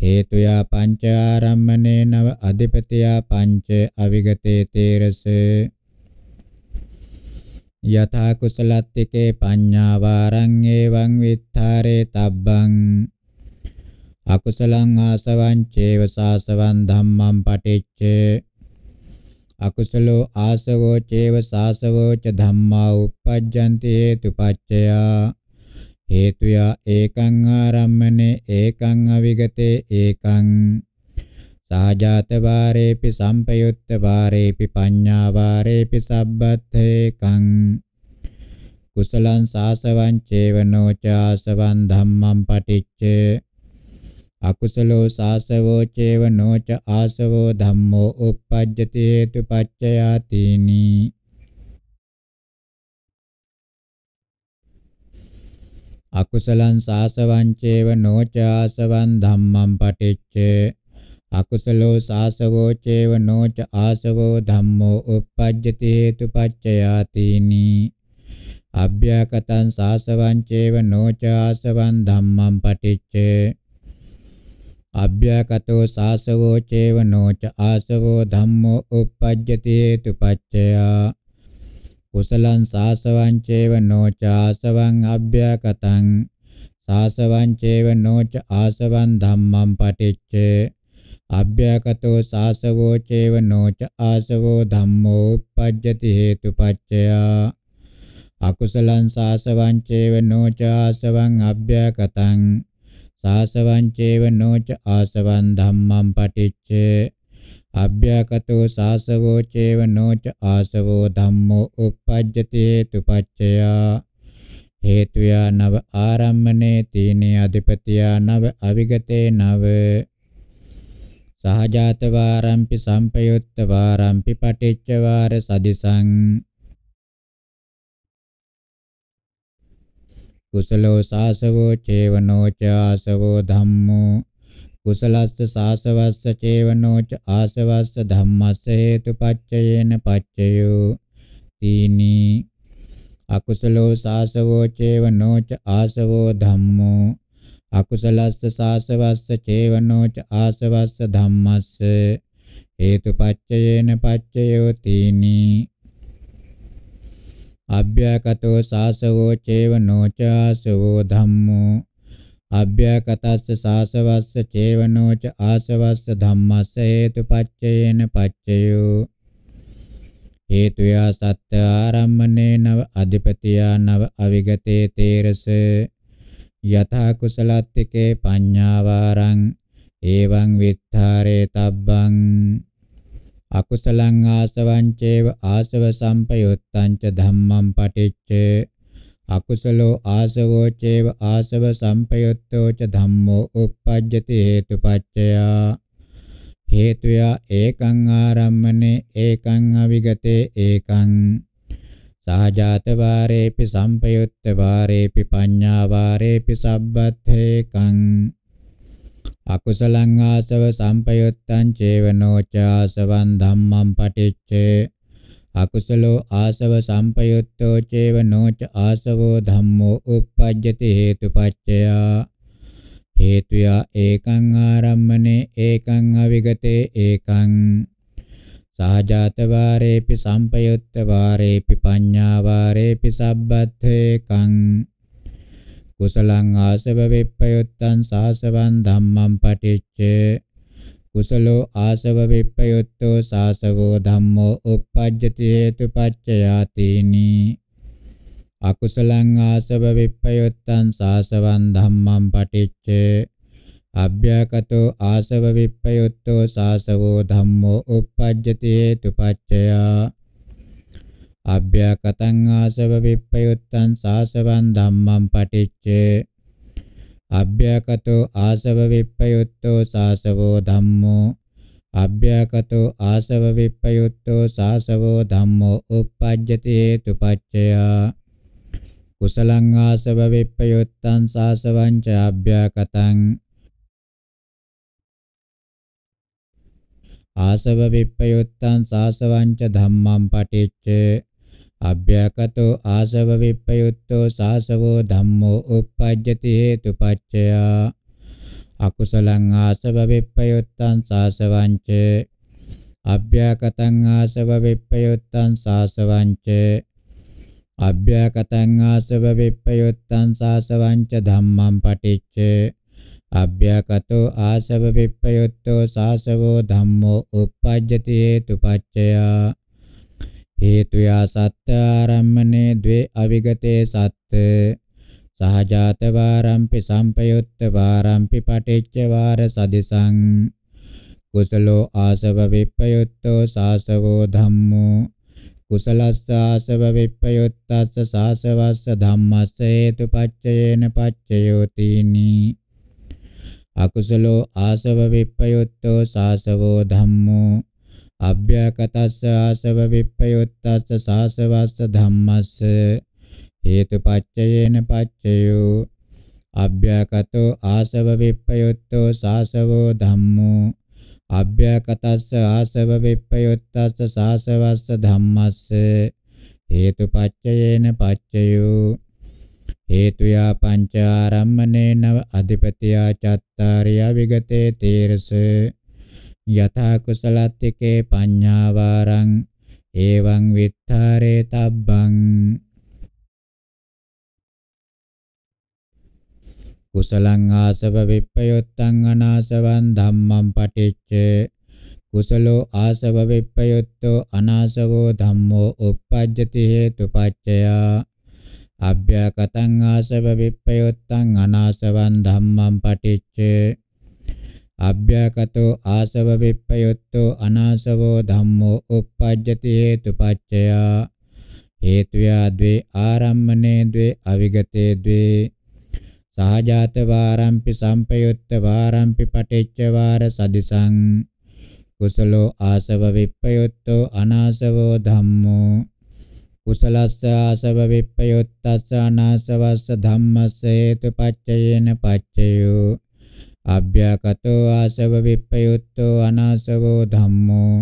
හේතුයා පංච ආරම්මනේ නව අධිපතියා පංච අවිගතේ තේරස යථා කුසලත්තිකේ පඤ්ඤාවාරං එවං විත්තරේ තබ්බං අකුසලං ආසවං චේව සාසවං ධම්මං පටිච්චේ අකුසලෝ ආසවෝ චේව සාසවෝ ච ධම්මා uppajjanti හේතුපච්චය හේතුය ඒකං ආරම්මනේ ඒකං අවිගතේ ඒකං සහජාත වාරේපි සම්පයුත්ත වාරේපි පඤ්ඤා වාරේපි සබ්බත් ඒකං කුසලං සාසවං චේවනෝ චාසවං ධම්මං පටිච්චේ අකුසලෝ සාසවෝ චේව නොච ආසවෝ ධම්මෝ uppajjati hetu paccayatini අකුසලං සාසවං චේව නොච ආසවං ධම්මං පටිච්ච අකුසලෝ සාසවෝ චේව නොච ආසවෝ ධම්මෝ uppajjati hetu paccayatini අභ්‍යකතං සාසවං චේව නොච ආසවං ධම්මං පටිච්චේ අභ්‍යකතෝ සාසවෝ චේවනෝ ච ආසවෝ ධම්මෝ uppajjati hetu paccaya කුසලං සාසවං චේවනෝ ච ආසවං අභ්‍යකතං සාසවං චේවනෝ ච ආසවං ධම්මං පටිච්චේ අභ්‍යකතෝ සාසවෝ චේවනෝ ච ආසවෝ ධම්මෝ uppajjati hetu paccaya අකුසලං සාසවං චේවනෝ ච ආසවං අභ්‍යකතං සාසවං චේව නොච ආසවං ධම්මං පටිච්ච අභ්‍යකතෝ සාසවෝ චේව නොච ආසවෝ ධම්මෝ uppajjati හේතුපච්චයා හේතුයා නව ආරම්මනේ තීනේ අධිපතියා නව අවිගතේ නව සහජාත වාරම්පි සම්පයුත්ත වාරම්පි පටිච්ච වාර සදිසං කුසලෝ සාසවෝ චේවනෝ ච ආසවෝ ධම්මෝ කුසලස්ස සාසවස්ස චේවනෝ ච ආසවස්ස ධම්මස්ස හේතුපච්චයේන පච්චයෝ තීනි අකුසලෝ සාසවෝ චේවනෝ ච ආසවෝ ධම්මෝ අකුසලස්ස සාසවස්ස චේවනෝ ච ආසවස්ස ධම්මස්ස හේතුපච්චයේන පච්චයෝ තීනි අභ්‍යකතෝ සාසවෝ චේව නොචාසවෝ ධම්මෝ අභ්‍යකතස්ස සාසවස්ස චේව නොච ආසවස්ස ධම්මස්ස හේතුපච්චේන පච්චයෝ හේතුයා සත්‍ය ආරම්මනේ නව අධිපතියා නව අවිගතේ තේරස යථා කුසලත්තිකේ පඤ්ඤාවාරං එවං විත්තරේ තබ්බං අකුසලං ආසවං චේව ආසව සම්පයුත්තං ච ධම්මං පටිච්චේ අකුසලෝ ආසවෝ චේව ආසව සම්පයුත්තෝ ච ධම්මෝ uppajjati හේතුපච්චයා හේතුයා ඒකං ආරම්මනේ ඒකං අවිගතේ ඒකං සහජාත වාරේපි සම්පයුත්ත වාරේපි පඤ්ඤා වාරේපි සබ්බත් හේකං අකුසලං ආසව සම්පයුත්තං චේවනෝ චාසවං ධම්මං පටිච්චේ අකුසලෝ ආසව සම්පයුත්තෝ චේවනෝ ච ආසවෝ ධම්මෝ uppajjati හේතුපච්චයා හේතුයා ඒකං ආරම්මනේ ඒකං අවිගතේ ඒකං සහජාත වාරේපි සම්පයුත්ත වාරේපි පඤ්ඤා වාරේපි සබ්බත් ඒකං කුසලං ආසව විප්පයුත්තං සාසවං ධම්මං පටිච්චේ කුසලෝ ආසව විප්පයුත්තෝ සාසවෝ ධම්මෝ uppajjati hetupaccayatini අකුසලං ආසව විප්පයුත්තං සාසවං ධම්මං පටිච්චේ අභ්‍යකතෝ ආසව විප්පයුත්තෝ සාසවෝ ධම්මෝ uppajjati hetupaccaya අභ්‍යකතං ආසව විප්පයුත්තං සාසවං ධම්මං පටිච්චේ අභ්‍යකතෝ ආසව විප්පයුත්තෝ සාසවෝ ධම්මෝ අභ්‍යකතෝ ආසව විප්පයුත්තෝ සාසවෝ ධම්මෝ uppajjati hetupaccaya කුසලං ආසව විප්පයුත්තං සාසවං ච අභ්‍යකතං ආසව විප්පයුත්තං සාසවං ච ධම්මං පටිච්ච අභ්‍යකතෝ ආසව විප්පයුත්තෝ සාසවෝ ධම්මෝ uppajjati hetupaccaya අකුසලං ආසව විප්පයුත්තං සාසවංච අභ්‍යකතං ආසව විප්පයුත්තං සාසවංච අභ්‍යකතං ආසව විප්පයුත්තං සාසවංච ධම්මං පටිච්ච අභ්‍යකතෝ ආසව විප්පයුත්තෝ සාසවෝ ධම්මෝ uppajjati hetupaccaya හේතුයා සත්ත ආරම්මනේ ද්වේ අවිගතේ සත්ත සහජාත වාරම්පි සම්පයුත්ත වාරම්පි පටිච්ච වාර සදිසං කුසලෝ ආසව විප්පයුත්තෝ සාසවෝ ධම්මෝ කුසලස්ස ආසව විප්පයුත්තස්ස සාසවස්ස ධම්මස්ස හේතුපච්චයේන පච්චයෝතිනි අකුසලෝ ආසව විප්පයුත්තෝ සාසවෝ ධම්මෝ අභ්‍යකටස්ස ආසව විප්පයුත්තස්ස සාසවස්ස ධම්මස්ස හේතුපච්චයේන පච්චයෝ අභ්‍යකටෝ ආසව විප්පයුත්තෝ සාසවෝ ධම්මෝ අභ්‍යකටස්ස ආසව විප්පයුත්තස්ස සාසවස්ස ධම්මස්ස හේතුපච්චයේන පච්චයෝ හේතුයා පංච ආරම්මනේන අධිපතියා චත්තාරිය විගතේ තීරස යතා කුසලත්තිකේ පඤ්ඤාවාරං එවං විත්තරේ තබ්බං කුසලං ආසව විප්පයොත්තං අනාසවං ධම්මං පටිච්ච කුසලෝ ආසව විප්පයොත්තෝ අනාසවෝ ධම්මෝ uppajjati හේතුපච්චයා අභ්‍යකතං ආසව විප්පයොත්තං අනාසවං ධම්මං පටිච්ච අභ්‍යකතෝ ආසව විප්පයුත්තෝ අනාසවෝ ධම්මෝ uppajjati hetupaccaya හේතුයා द्वे ආරම්මනේ द्वे අවිගතේ द्वे සහජාත වාරම්පි සම්පයුත්ත වාරම්පි පටිච්ච වාර සදිසං කුසලෝ ආසව විප්පයුත්තෝ අනාසවෝ ධම්මෝ කුසලස්ස ආසව විප්පයුත්තස්ස අනාසවස්ස ධම්මස්ස හේතුපච්චයේන පච්චයෝ අභ්‍යකතෝ ආසව විප්පයුත්තෝ අනාසවෝ ධම්මෝ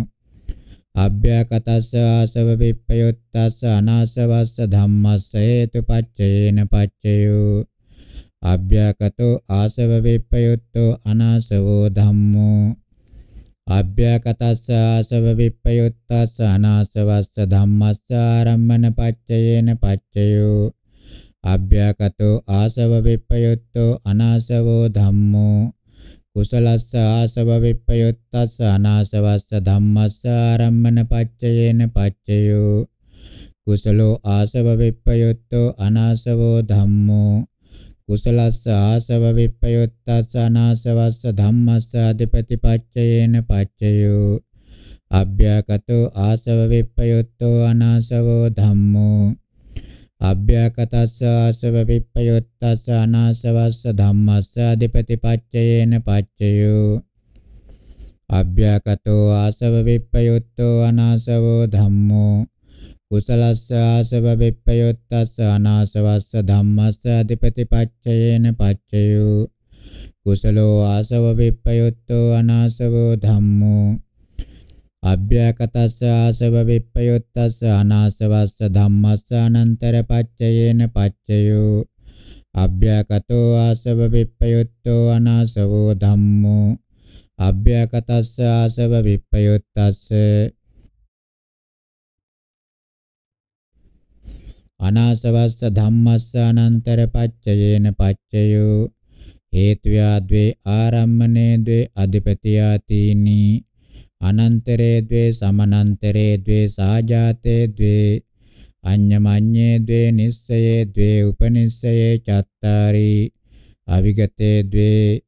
අභ්‍යකතස්ස ආසව විප්පයුත්තස්ස අනාසවස්ස ධම්මස්ස හේතුපච්චේන පච්චයෝ අභ්‍යකතෝ ආසව විප්පයුත්තෝ අනාසවෝ ධම්මෝ අභ්‍යකතස්ස ආසව විප්පයුත්තස්ස අනාසවස්ස ධම්මස්ස ආරම්මන පච්චයේන පච්චයෝ අභ්‍යකටෝ ආසව විප්පයුත්තෝ අනාසවෝ ධම්මෝ කුසලස්ස ආසව විප්පයුත්තස්ස අනාසවස්ස ධම්මස්ස ආරම්මන පච්චයේන පච්චයෝ කුසලෝ ආසව විප්පයුත්තෝ අනාසවෝ ධම්මෝ කුසලස්ස ආසව විප්පයුත්තස්ස අනාසවස්ස ධම්මස්ස අධිපති පච්චයේන පච්චයෝ අභ්‍යකටෝ ආසව විප්පයුත්තෝ අනාසවෝ ධම්මෝ අභ්‍යකටස්ස ආසව විප්පයොත්තස්ස අනාසවස්ස ධම්මස්ස අධිපතිපච්චයේන පච්චයෝ අභ්‍යකටෝ ආසව විප්පයොත්තෝ අනාසවෝ ධම්මෝ කුසලස්ස ආසව විප්පයොත්තස්ස අනාසවස්ස ධම්මස්ස අධිපතිපච්චයේන පච්චයෝ කුසලෝ ආසව විප්පයොත්තෝ අනාසවෝ ධම්මෝ අභ්‍යකටස්ස ආසව විප්පයුත්තස්ස අනාසවස්ස ධම්මස්ස අනන්තර පච්චයේන පච්චයෝ අභ්‍යකටෝ ආසව විප්පයුත්තෝ අනාසවෝ ධම්මෝ අභ්‍යකටස්ස ආසව විප්පයුත්තස්ස අනාසවස්ස ධම්මස්ස අනන්තර පච්චයේන පච්චයෝ හේතුයා ද්වේ ආරම්මනේ ද්වේ අධිපතියා තීනී අනන්තරේ ද්වේ සමනන්තරේ ද්වේ සාජාතේ ද්වේ අඤ්ඤමඤ්ඤේ ද්වේ නිස්සයේ ද්වේ උපනිස්සයේ චත්තාරි අවිගතේ ද්වේ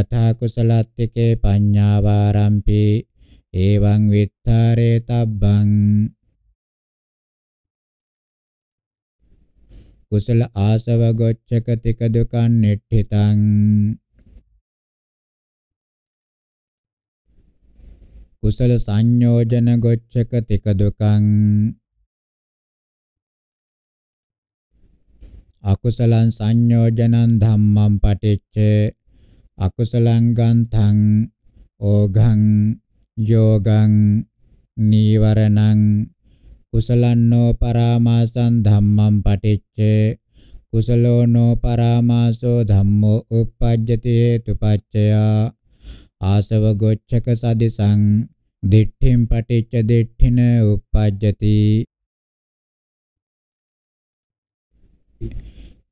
යථා කුසලත්තිකේ පඤ්ඤාවාරම්පි එවං විත්තරේ තබ්බං කුසල ආසව ගොච්ඡක තික දුකන් නිට්ඨිතං කුසල සංයෝජන ගොච්ඡක තික දුකං අකුසලං සංයෝජනං ධම්මං පටිච්ච අකුසලං ගන්තං ඕඝං යෝගං නීවරණං කුසලන්නෝ පරාමාසං ධම්මං පටිච්ච කුසලෝ නෝ පරාමාසෝ ධම්මෝ uppajjati hetupaccaya ආසව ගොච්ඡක සදිසං දිට්ඨින් පටිච්ච දිට්ඨින උප්පජ්ජති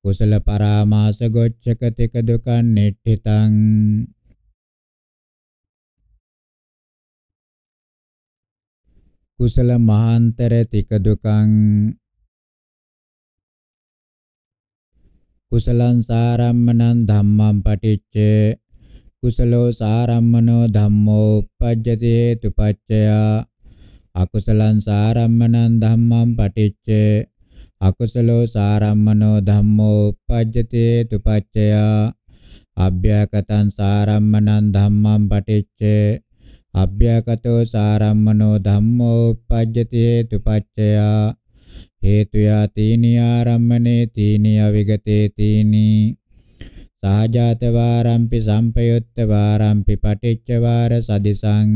කුසල පරාමාස ගොච්ඡක තික දුකන් නිට්ඨිතං කුසල මහාන්තර තික දුකං කුසලං සාරම්මනං ධම්මං පටිච්චේ කුසලෝ සාරම්මනෝ ධම්මෝ uppajjati hetupaccaya අකුසලං සාරම්මනං ධම්මං පටිච්චේ අකුසලෝ සාරම්මනෝ ධම්මෝ uppajjati hetupaccaya අභ්‍යකතං සාරම්මනං ධම්මං පටිච්චේ අභ්‍යකතෝ සාරම්මනෝ ධම්මෝ uppajjati hetupaccaya හේතුයා තීනි ආරම්මනේ තීනි අවිගතේ තීනි සහජාත වාරම්පි සම්පයුත්ත වාරම්පි පටිච්ච වාර සදිසං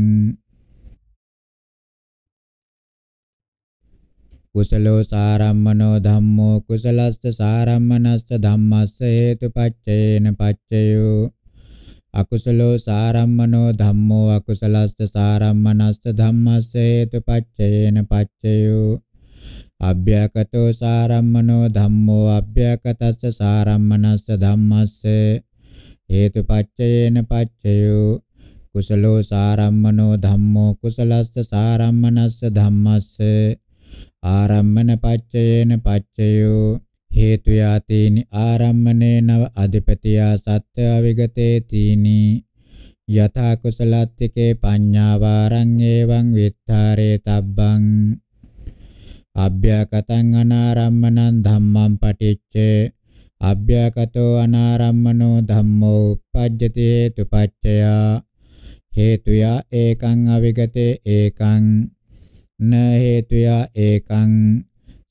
කුසලෝ සාරම්මනෝ ධම්මෝ කුසලස්ස සාරම්මනස්ස ධම්මස්ස හේතුපච්චේන පච්චයෝ අකුසලෝ සාරම්මනෝ ධම්මෝ අකුසලස්ස සාරම්මනස්ස ධම්මස්ස හේතුපච්චේන පච්චයෝ අභ්‍යකටෝ සාරම්මනෝ ධම්මෝ අභ්‍යකටස්ස සාරම්මනස්ස ධම්මස්ස හේතුපච්චයේන පච්චයෝ කුසලෝ සාරම්මනෝ ධම්මෝ කුසලස්ස සාරම්මනස්ස ධම්මස්ස ආරම්මන පච්චයේන පච්චයෝ හේතු යාතේනි ආරම්මනේ නව අධිපතියා සත්‍ය අවිගතේ තීනි යථා කුසලත්තිකේ පඤ්ඤාවාරං එවං විත්තරේ තබ්බං අභ්‍යකතං අනාරම්මනං ධම්මං පටිච්චේ අභ්‍යකතෝ අනාරම්මනෝ ධම්මෝ uppajjati hetupaccaya හේතුයා ඒකං අවිගතේ ඒකං න හේතුයා ඒකං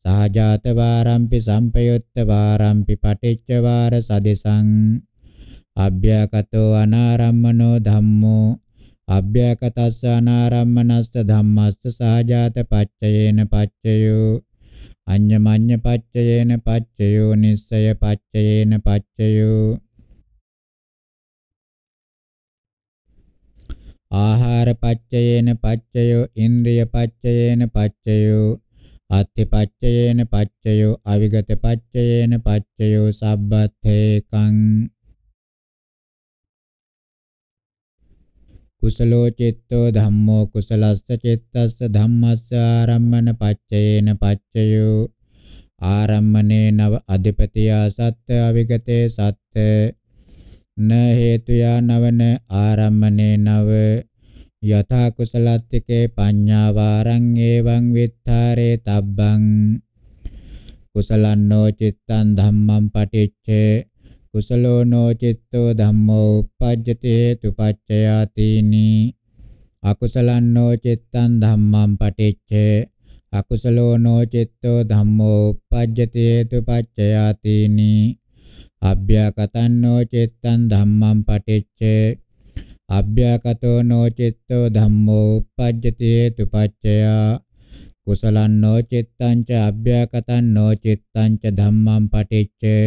සහජාත වාරම්පි සම්පයුත්ත වාරම්පි පටිච්ච වාර සදිසං අභ්‍යකතෝ අනාරම්මනෝ ධම්මෝ අභ්‍යකතස්ස අනාරම්මනස්ස ධම්මස්ස සහජාත පච්චයේන පච්චයෝ අඤ්ඤමඤ්ඤ පච්චයේන පච්චයෝ නිස්සය පච්චයේන පච්චයෝ ආහාර පච්චයේන පච්චයෝ ඉන්ද්‍රිය පච්චයේන පච්චයෝ අත්ථි පච්චයේන පච්චයෝ අවිගත පච්චයේන පච්චයෝ සබ්බත්තේකං කුසලෝ චිත්තෝ ධම්මෝ කුසලස්ස චිත්තස්ස ධම්මස්ස ආරම්මන පච්චයේන පච්චයෝ ආරම්මනේ නව අධිපතියා සත්‍ය අවිගතේ සත්‍ය න හේතුයා නවන ආරම්මනේ නව යථා කුසලත්තිකේ පඤ්ඤා වාරං එවං විත්තරේ තබ්බං කුසලන්නෝ චිත්තං ධම්මං පටිච්චේ කුසලෝ නොචිත්තෝ ධම්මෝ uppajjate hetu paccayatini අකුසලං නොචිත්තං ධම්මං පටිච්චේ අකුසලෝ නොචිත්තෝ ධම්මෝ uppajjate hetu paccayatini අභ්‍යකතං නොචිත්තං ධම්මං පටිච්චේ අභ්‍යකතෝ නොචිත්තෝ ධම්මෝ uppajjate hetu paccaya කුසලං නොචිත්තං ච අභ්‍යකතං නොචිත්තං ච ධම්මං පටිච්චේ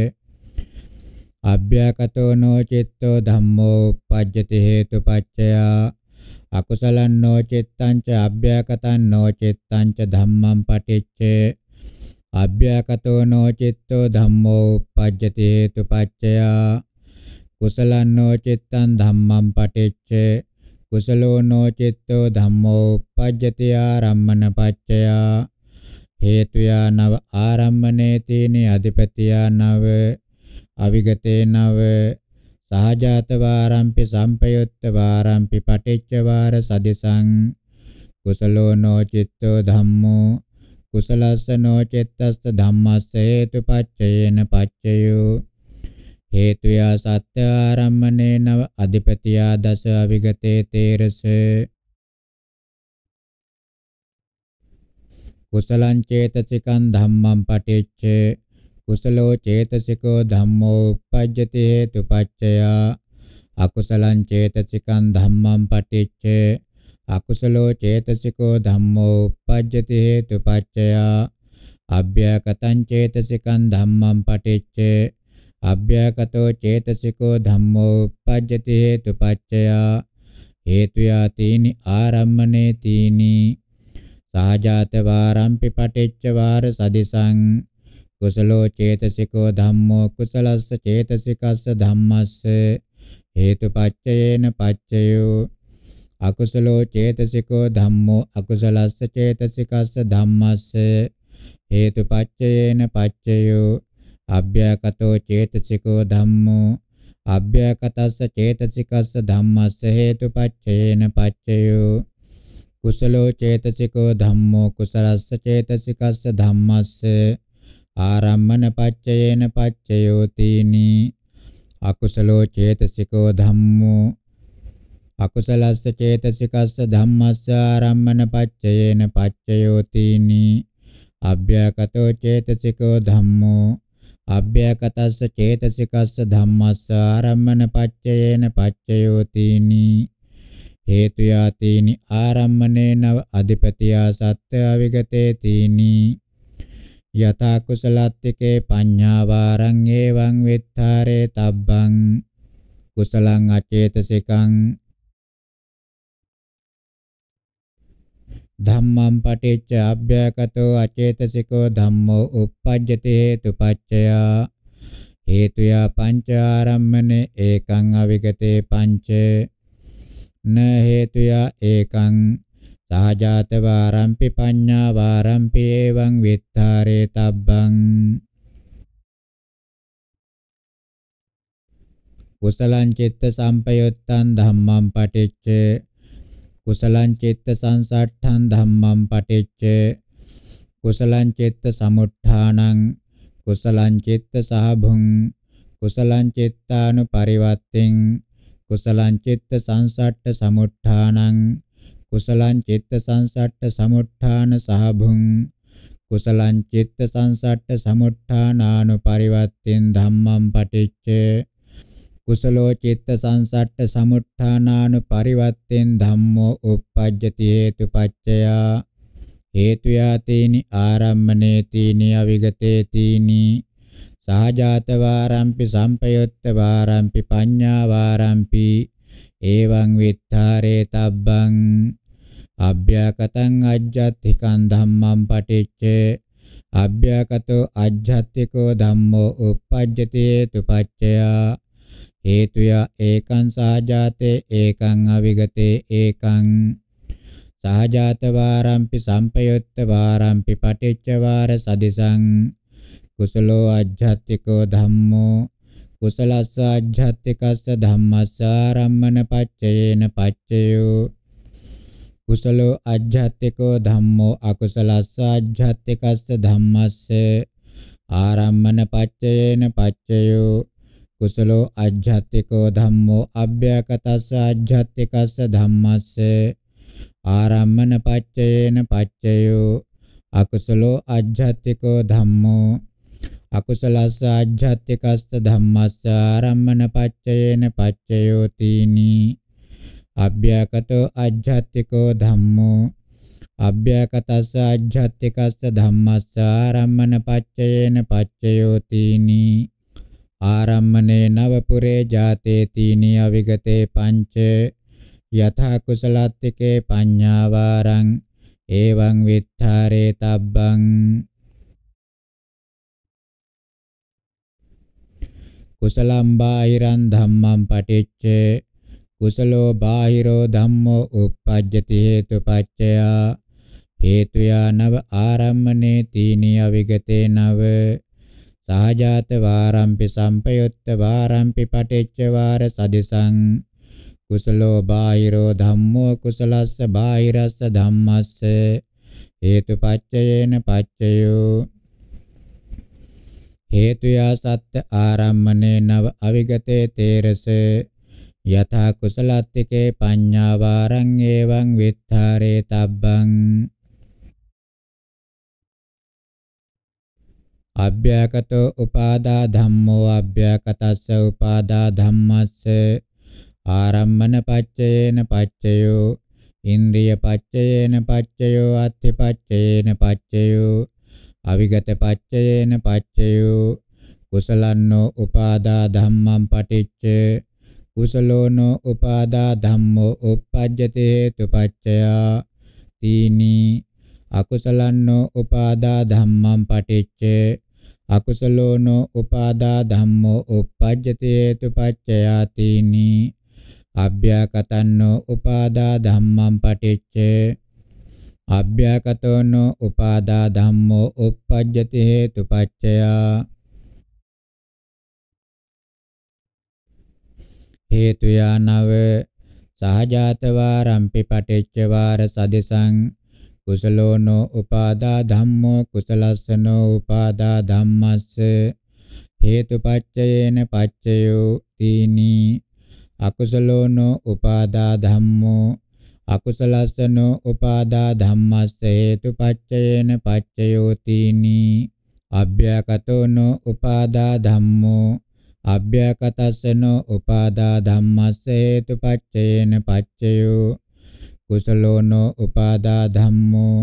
අභ්‍යකතෝ නෝ චිත්තෝ ධම්මෝ uppajjati හේතුපච්චයා අකුසලං නෝ චිත්තං ච අභ්‍යකතං නෝ චිත්තං ච ධම්මං පටිච්චේ අභ්‍යකතෝ නෝ චිත්තෝ ධම්මෝ uppajjati හේතුපච්චයා කුසලං නෝ චිත්තං ධම්මං පටිච්චේ කුසලෝ නෝ චිත්තෝ ධම්මෝ uppajjati ආරම්මන පච්චයා හේතුයා නව ආරම්මනේ තීනේ අධිපතියා නව අවිගතේනව සහජාත වාරම්පි සම්පයුත්ත වාරම්පි පටිච්ච වාර සදිසං කුසලෝ නොචිත්තෝ ධම්මෝ කුසලස්ස නොචිත්තස්ස ධම්මස්ස හේතුපච්චයේන පච්චයෝ හේතුයා සත්‍ය ආරම්මනේන අධිපතියා දස අවිගතේ තේරස කුසලං චේතසිකං ධම්මං පටිච්චේ කුසලෝ චේතසිකෝ ධම්මෝ uppajjati hetupaccaya අකුසලං චේතසිකං ධම්මං පටිච්චේ අකුසලෝ චේතසිකෝ ධම්මෝ uppajjati hetupaccaya අභ්‍යකතං චේතසිකං ධම්මං පටිච්චේ අභ්‍යකතෝ චේතසිකෝ ධම්මෝ uppajjati hetupaccaya හේතුයා තීනි ආරම්මනේ තීනි සහජාත වාරම්පි පටිච්ච වාර සදිසං කුසලෝ චේතසිකෝ ධම්මෝ කුසලස්ස චේතසිකස්ස ධම්මස්ස හේතුපච්චයේන පච්චයෝ අකුසලෝ චේතසිකෝ ධම්මෝ අකුසලස්ස චේතසිකස්ස ධම්මස්ස හේතුපච්චයේන පච්චයෝ අභ්‍යකතෝ චේතසිකෝ ධම්මෝ අභ්‍යකතස්ස චේතසිකස්ස ධම්මස්ස හේතුපච්චයේන පච්චයෝ කුසලෝ චේතසිකෝ ධම්මෝ කුසලස්ස චේතසිකස්ස ධම්මස්ස ආරම්මන පච්චයේන පච්චයෝ තීනි අකුසලෝ චේතසිකෝ ධම්මෝ අකුසලස්ස චේතසිකස්ස ධම්මස්ස ආරම්මන පච්චයේන පච්චයෝ තීනි අභ්‍යකතෝ චේතසිකෝ ධම්මෝ අභ්‍යකතස්ස චේතසිකස්ස ධම්මස්ස ආරම්මන පච්චයේන පච්චයෝ තීනි හේතු යාතීනි ආරම්මනේන අධිපතියා සත්‍ය අවිගතේ තීනි යතා කුසලත්තිකේ පඤ්ඤාවාරං එවං විත්තරේ තබ්බං කුසලං අචේතසිකං ධම්මං පටිච්ච අභ්‍යකතෝ අචේතසිකෝ ධම්මෝ uppajjati hetupaccaya හේතුයා පංච ආරම්මනේ ඒකං අවිගතේ පංච න හේතුයා ඒකං සහජාත වාරම්පි පඤ්ඤා වාරම්පි එවං විත්තරේ තබ්බං කුසලං චිත්ත සම්පයුත්තං ධම්මං පටිච්ච කුසලං චිත්ත සංසට්ඨං ධම්මං පටිච්ච කුසලං චිත්ත සමුත්ථානං කුසලං චිත්ත සහභුං කුසලං චිත්තානු පරිවත්තෙන් කුසලං චිත්ත සංසට්ඨ සමුත්ථානං කුසලං චිත්ත සංසට්ඨ සමුට්ඨාන සහභුං කුසලං චිත්ත සංසට්ඨ සමුට්ඨානානු පරිවත්තෙන් ධම්මං පටිච්චේ කුසලෝ චිත්ත සංසට්ඨ සමුට්ඨානානු පරිවත්තෙන් ධම්මෝ uppajjati හේතුපච්චය හේතු යාතේනි ආරම්මනේ තීනි අවිගතේ තීනි සහජාත වාරම්පි සම්පයොත්ත වාරම්පි පඤ්ඤා වාරම්පි එවං විත්තරේ තබ්බං අභ්‍යකතං අජ්ජත්තිකං ධම්මං පටිච්ච අභ්‍යකතෝ අජ්ජත්තිකෝ ධම්මෝ uppajjati tupaccaya හේතුය ඒකං සාජාතේ ඒකං අවිගතේ ඒකං සහජාත වාරම්පි සම්පයුත්ත වාරම්පි පටිච්ච වාර සදිසං කුසලෝ අජ්ජත්තිකෝ ධම්මෝ කුසලස්ස අජ්ජත්තිකස්ස ධම්මස්සාරම්මන පච්චයේන පච්චයෝ කුසලෝ අජ්ජත්තිකෝ ධම්මෝ අකුසලස්ස අජ්ජත්තිකස්ස ධම්මස්ස ආරම්මන පච්චයේන පච්චයෝ කුසලෝ අජ්ජත්තිකෝ ධම්මෝ අභ්‍යකතස්ස අජ්ජත්තිකස්ස ධම්මස්ස ආරම්මන පච්චයේන පච්චයෝ අකුසලෝ අජ්ජත්තිකෝ ධම්මෝ අකුසලස්ස ආජ්ජත්තිකස්ස ධම්මස්ස ආරම්මන පච්චයේන පච්චයෝතිනි අභ්‍යකතෝ ආජ්ජත්තිකෝ ධම්මෝ අභ්‍යකතස්ස ආජ්ජත්තිකස්ස ධම්මස්ස ආරම්මන පච්චයේන පච්චයෝතිනි ආරම්මනේ නව පුරේ ජාතේ තීනි අවිගතේ පංච යථා කුසලත්තිකේ පඤ්ඤාවාරං එවං විත්තරේ තබ්බං කුසලම් බාහිරං ධම්මං පටිච්ච කුසලෝ බාහිරෝ ධම්මෝ uppajjati හේතුපච්චයා හේතුයා නව ආරම්මනේ තීනි අවිගතේ නව සහජාත වාරම්පි සම්පයුත්ත වාරම්පි පටිච්ච වාර සදිසං කුසලෝ බාහිරෝ ධම්මෝ කුසලස්ස බාහිරස්ස ධම්මස්ස හේතුපච්චයේන පච්චයෝ හේතුයා සත්‍ය ආරම්මනේ නව අවිගතේ තේරස යථා කුසලත්තිකේ පඤ්ඤාවාරං එවං විත්තරේ තබ්බං අභ්‍යකතෝ උපාදා ධම්මෝ අභ්‍යකතස්ස උපාදා ධම්මස්ස ආරම්මන පච්චයේන පච්චයෝ ඉන්ද්‍රිය පච්චයේන පච්චයෝ අත්ථි පච්චයේන පච්චයෝ අවිගත පච්චයේන පච්චයෝ කුසලන්නෝ උපාදා ධම්මං පටිච්ච කුසලෝනෝ උපාදා ධම්මෝ uppajjate hetupaccaya තීනි අකුසලන්නෝ උපාදා ධම්මං පටිච්ච අකුසලෝනෝ උපාදා ධම්මෝ uppajjate hetupaccaya තීනි අභ්‍යාකතන්නෝ උපාදා ධම්මං පටිච්ච අභ්‍යකතෝනු උපාදා ධම්මෝ uppajjati hetupaccaya හේතු යානව සහජාත වාරම්පි පටිච්ච වාර සදිසං කුසලෝනෝ උපාදා ධම්මෝ කුසලස්සනෝ උපාදා ධම්මස්ස හේතුපච්චයේන පච්චයෝ තීනි අකුසලෝනෝ උපාදා ධම්මෝ අකුසලස්සනෝ උපාදා ධම්මස්ස හේතුපච්චයේන පච්චයෝතිනි අභ්‍යකතෝනෝ උපාදා ධම්මෝ අභ්‍යකතස්සනෝ උපාදා ධම්මස්ස හේතුපච්චයේන පච්චයෝ කුසලෝනෝ උපාදා ධම්මෝ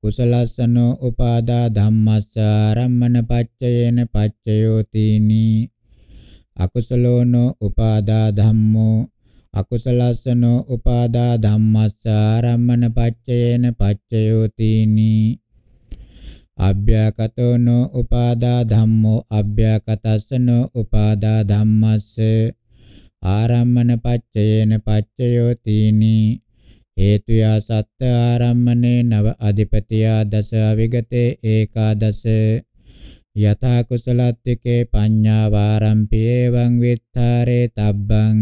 කුසලස්සනෝ උපාදා ධම්මස්ස ආරම්මන පච්චයේන පච්චයෝතිනි අකුසලෝනෝ උපාදා ධම්මෝ අකුසලස්සනෝ උපාදා ධම්මස්ස ආරම්මන පච්චයේන පච්චයෝතිනි අභ්‍යකතෝනෝ උපාදා ධම්මෝ අභ්‍යකතස්සනෝ උපාදා ධම්මස්ස ආරම්මන පච්චයේන පච්චයෝ තීනි හේතු යා සත්‍ය ආරම්මනේ නව අධිපතියා දස අවිගතේ ඒකාදස යතා කුසලත්තිකේ පඤ්ඤා වාරම්පි එවං විත්තරේ තබ්බං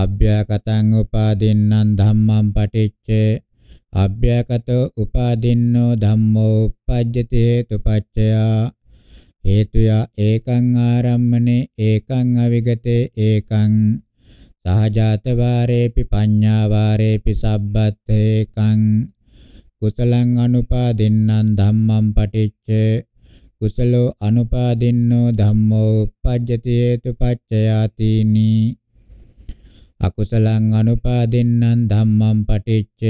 අභ්‍යකතං උපාදින්නම් ධම්මං පටිච්චේ අභ්‍යකතෝ උපාදින්නෝ ධම්මෝ uppajjati hetupaccaya හේතුය ඒකං ආරම්මනේ ඒකං අවිගතේ ඒකං සහජාත වාරේපි පඤ්ඤා වාරේපි සබ්බත් ඒකං කුසලං අනුපාදින්නම් ධම්මං පටිච්චේ කුසලෝ අනුපාදින්නෝ ධම්මෝ uppajjati hetupaccaya tini අකුසලං අනුපාදින්නං ධම්මං පටිච්ච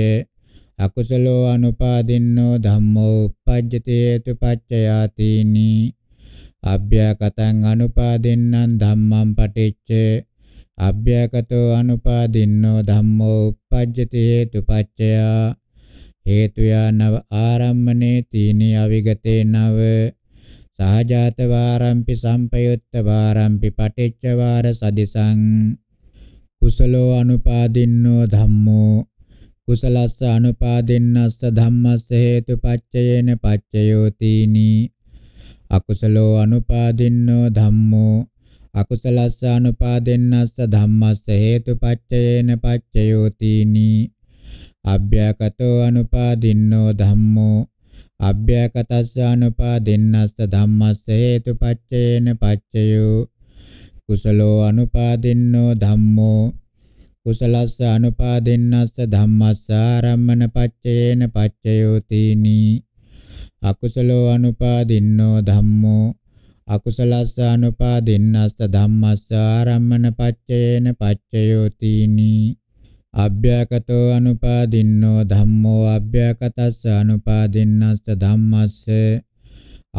අකුසලෝ අනුපාදින්නෝ ධම්මෝ uppajjati hetu paccayatini අභ්‍යකතං අනුපාදින්නං ධම්මං පටිච්ච අභ්‍යකතෝ අනුපාදින්නෝ ධම්මෝ uppajjati hetu paccaya හේතුයා නව ආරම්මනේ තීනි අවිගතේ නව සහජාත වාරම්පි සම්පයුත්ත වාරම්පි පටිච්ච වාර සදිසං කුසලෝ අනුපාදින්නෝ ධම්මෝ කුසලස්ස අනුපාදින්නස්ස ධම්මස්ස හේතුපච්චයේන පච්චයෝතිනි අකුසලෝ අනුපාදින්නෝ ධම්මෝ අකුසලස්ස අනුපාදින්නස්ස ධම්මස්ස හේතුපච්චයේන පච්චයෝතිනි අභ්‍යකතෝ අනුපාදින්නෝ ධම්මෝ අභ්‍යකතස්ස අනුපාදින්නස්ස ධම්මස්ස හේතුපච්චයේන පච්චයෝ කුසලෝ අනුපාදින්නෝ ධම්මෝ කුසලස්ස අනුපාදින්නස්ස ධම්මස්ස ආරම්මන පච්චයේන පච්චයෝතිනි අකුසලෝ අනුපාදින්නෝ ධම්මෝ අකුසලස්ස අනුපාදින්නස්ස ධම්මස්ස ආරම්මන පච්චයේන පච්චයෝතිනි අභ්‍යකතෝ අනුපාදින්නෝ ධම්මෝ අභ්‍යකතස්ස අනුපාදින්නස්ස ධම්මස්ස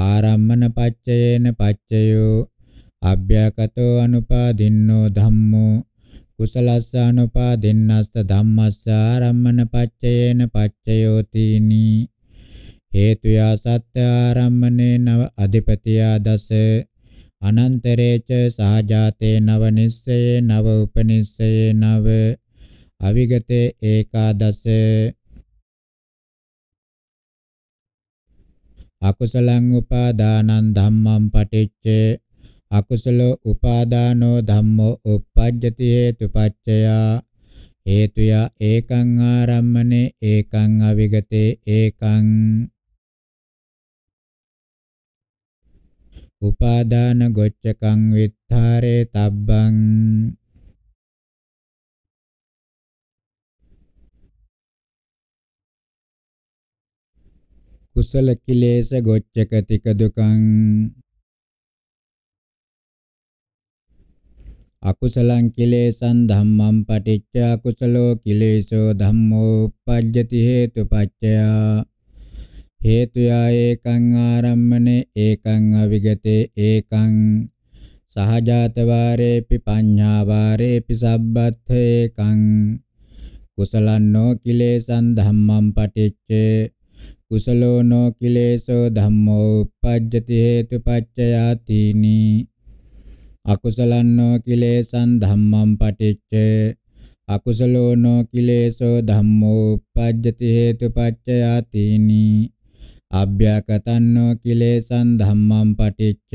ආරම්මන පච්චයේන පච්චයෝ අභ්‍යකතෝ අනුපාදින්නෝ ධම්මෝ කුසලස්ස අනුපාදින්නස්ස ධම්මස්ස ආරම්මන පච්චයේන පච්චයෝ තීනි හේතු යා සත්‍ය ආරම්මනේ නව අධිපතියා දස අනන්තරේච සහජාතේ නව නිස්සයේ නව උපනිස්සයේ නව අවිගතේ ඒකාදස අකුසලං උපාදානං ධම්මං පටිච්චේ අකුසලෝ උපාදානෝ ධම්මෝ uppajjati hetupaccaya හේතුය ඒකං ආරම්මනේ ඒකං අවිගතේ ඒකං උපාදාන ගොච්ඡකං විත්තරේ තබ්බං කුසල කිලේශ ගොච්ඡක තික දුකං අකුසලං කිලේසං ධම්මං පටිච්ච අකුසලෝ කිලේසෝ ධම්මෝ uppajjati හේතුපච්චය හේතුයා ඒකං ආරම්මනේ ඒකං අවිගතේ ඒකං සහජාත වාරේපි පඤ්ඤා වාරේපි සබ්බත් ඒකං කුසලන්නෝ කිලේසං ධම්මං පටිච්චේ කුසලෝ නෝ කිලේසෝ ධම්මෝ uppajjati හේතුපච්චයාතිනී අකුසලන්නෝ කිලේසං ධම්මං පටිච්ච අකුසලෝ නෝ කිලේසෝ ධම්මෝ uppajjati hetupaccaya tini අභ්‍යකතන්නෝ කිලේසං ධම්මං පටිච්ච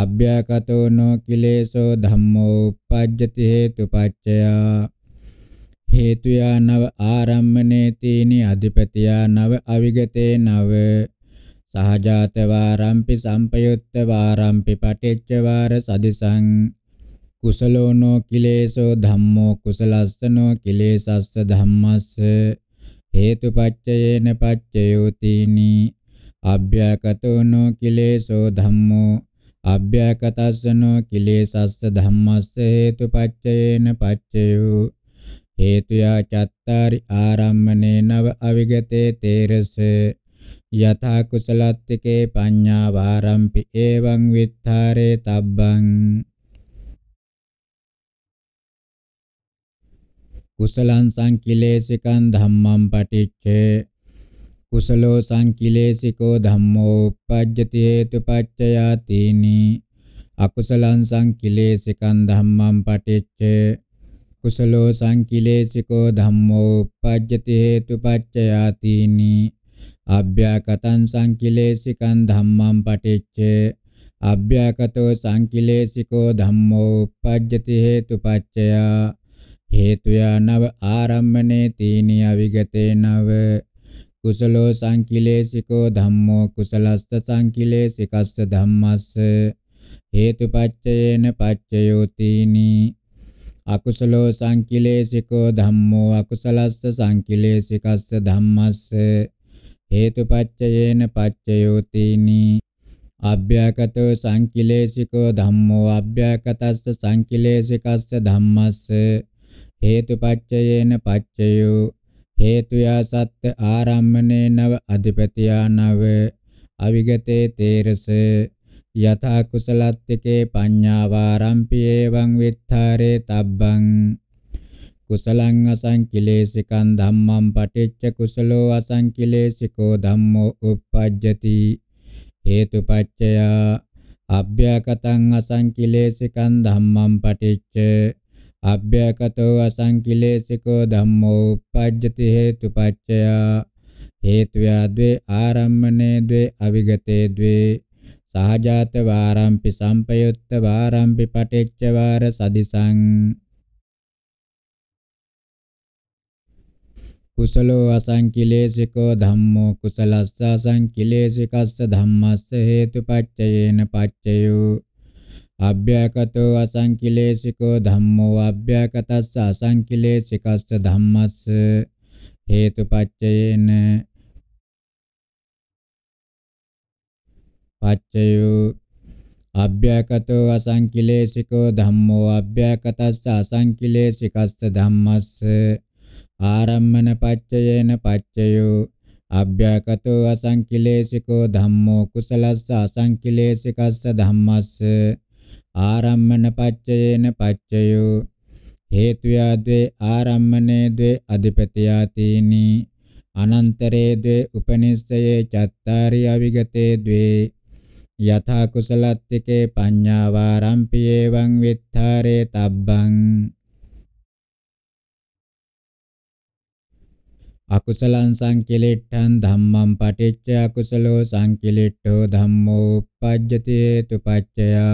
අභ්‍යකතෝ නෝ කිලේසෝ ධම්මෝ uppajjati hetupaccaya හේතුයා නව ආරම්මනේ තීනි අධිපතියා නව අවිගතේ නව සහජාත වාරම්පි සම්පයුත්ත වාරම්පි පටිච්ච වාර සදිසං කුසලෝනෝ කිලේසෝ ධම්මෝ කුසලස්සනෝ කිලේසස්ස ධම්මස්ස හේතුපච්චයේන පච්චයෝතිනි අභ්‍යකතෝනෝ කිලේසෝ ධම්මෝ අභ්‍යකතස්සනෝ කිලේසස්ස ධම්මස්ස හේතුපච්චයේන පච්චයෝ හේතුයා චත්තාරි ආරම්මනේ නව අවිගතේ තේරසේ යථා කුසලත්තිකේ පඤ්ඤා වාරම්පි එවං විත්තරේ තබ්බං කුසලං සංකිලේසිකං ධම්මං පටිච්චේ කුසලෝ සංකිලේසිකෝ ධම්මෝ uppajjati hetupaccaya tini අකුසලං සංකිලේසිකං ධම්මං පටිච්චේ කුසලෝ සංකිලේසිකෝ ධම්මෝ uppajjati hetupaccaya tini අභ්‍යකතං සංකිලේසිකං ධම්මං පටිච්චේ අභ්‍යකතෝ සංකිලේසිකෝ ධම්මෝ uppajjati හේතුපච්චය හේතුය නව ආරම්මනේ තීනි අවිගතේ නව කුසලෝ සංකිලේසිකෝ ධම්මෝ කුසලස්ස සංකිලේසිකස්ස ධම්මස්ස හේතුපච්චයේන පච්චයෝ තීනි අකුසලෝ සංකිලේසිකෝ ධම්මෝ අකුසලස්ස සංකිලේසිකස්ස ධම්මස්ස හේතුපච්චයේන පච්චයෝතිනි අභ්‍යකතෝ සංකිලේශිකෝ ධම්මෝ අභ්‍යකතස්ස සංකිලේශිකස්ස ධම්මස්ස හේතුපච්චයේන පච්චයෝ හේතුයා සත්‍ය ආරම්මනේ නව අධිපතියා නව අවිගතේ තේරස යථා කුසලත්තිකේ පඤ්ඤාවාරම්පි එවං විත්තරේ තබ්බං කුසලං අසංකිලේසිකං ධම්මං පටිච්ච කුසලෝ අසංකිලේසිකෝ ධම්මෝ uppajjati හේතුපච්චය අභ්‍යකතං අසංකිලේසිකං ධම්මං පටිච්ච අභ්‍යකතෝ අසංකිලේසිකෝ ධම්මෝ uppajjati හේතුපච්චය හේතුයා ද්වේ ආරම්මනේ ද්වේ අවිගතේ ද්වේ සහජාත වාරම්පි සම්පයුත්ත වාරම්පි පටිච්ච වාර සදිසං කුසලෝ අසංකිලේසිකෝ ධම්මෝ කුසලස්ස අසංකිලේසිකස්ස ධම්මස්ස හේතුපච්චයේන පච්චයෝ අභ්‍යකතෝ අසංකිලේසිකෝ ධම්මෝ අභ්‍යකතස්ස අසංකිලේසිකස්ස ධම්මස්ස හේතුපච්චයේන පච්චයෝ අභ්‍යකතෝ අසංකිලේසිකෝ ධම්මෝ අභ්‍යකතස්ස අසංකිලේසිකස්ස ධම්මස්ස ආරම්මන පච්චයේන පච්චයෝ අභ්‍යකතෝ අසංකිලේසිකෝ ධම්මෝ කුසලස්ස අසංකිලේසිකස්ස ධම්මස්ස ආරම්මන පච්චයේන පච්චයෝ හේතුයා ද්වේ ආරම්මනේ ද්වේ අධිපතියා තීනි අනන්තරේ ද්වේ උපනිස්සයේ චත්තාරි අවිගතේ ද්වේ යථා කුසලත්තිකේ පඤ්ඤාවාරම්පියේවං විත්තරේ තබ්බං අකුසලං සංකිලිට්ඨං ධම්මං පටිච්ච අකුසලෝ සංකිලිට්ඨෝ ධම්මෝ uppajjati tupaccaya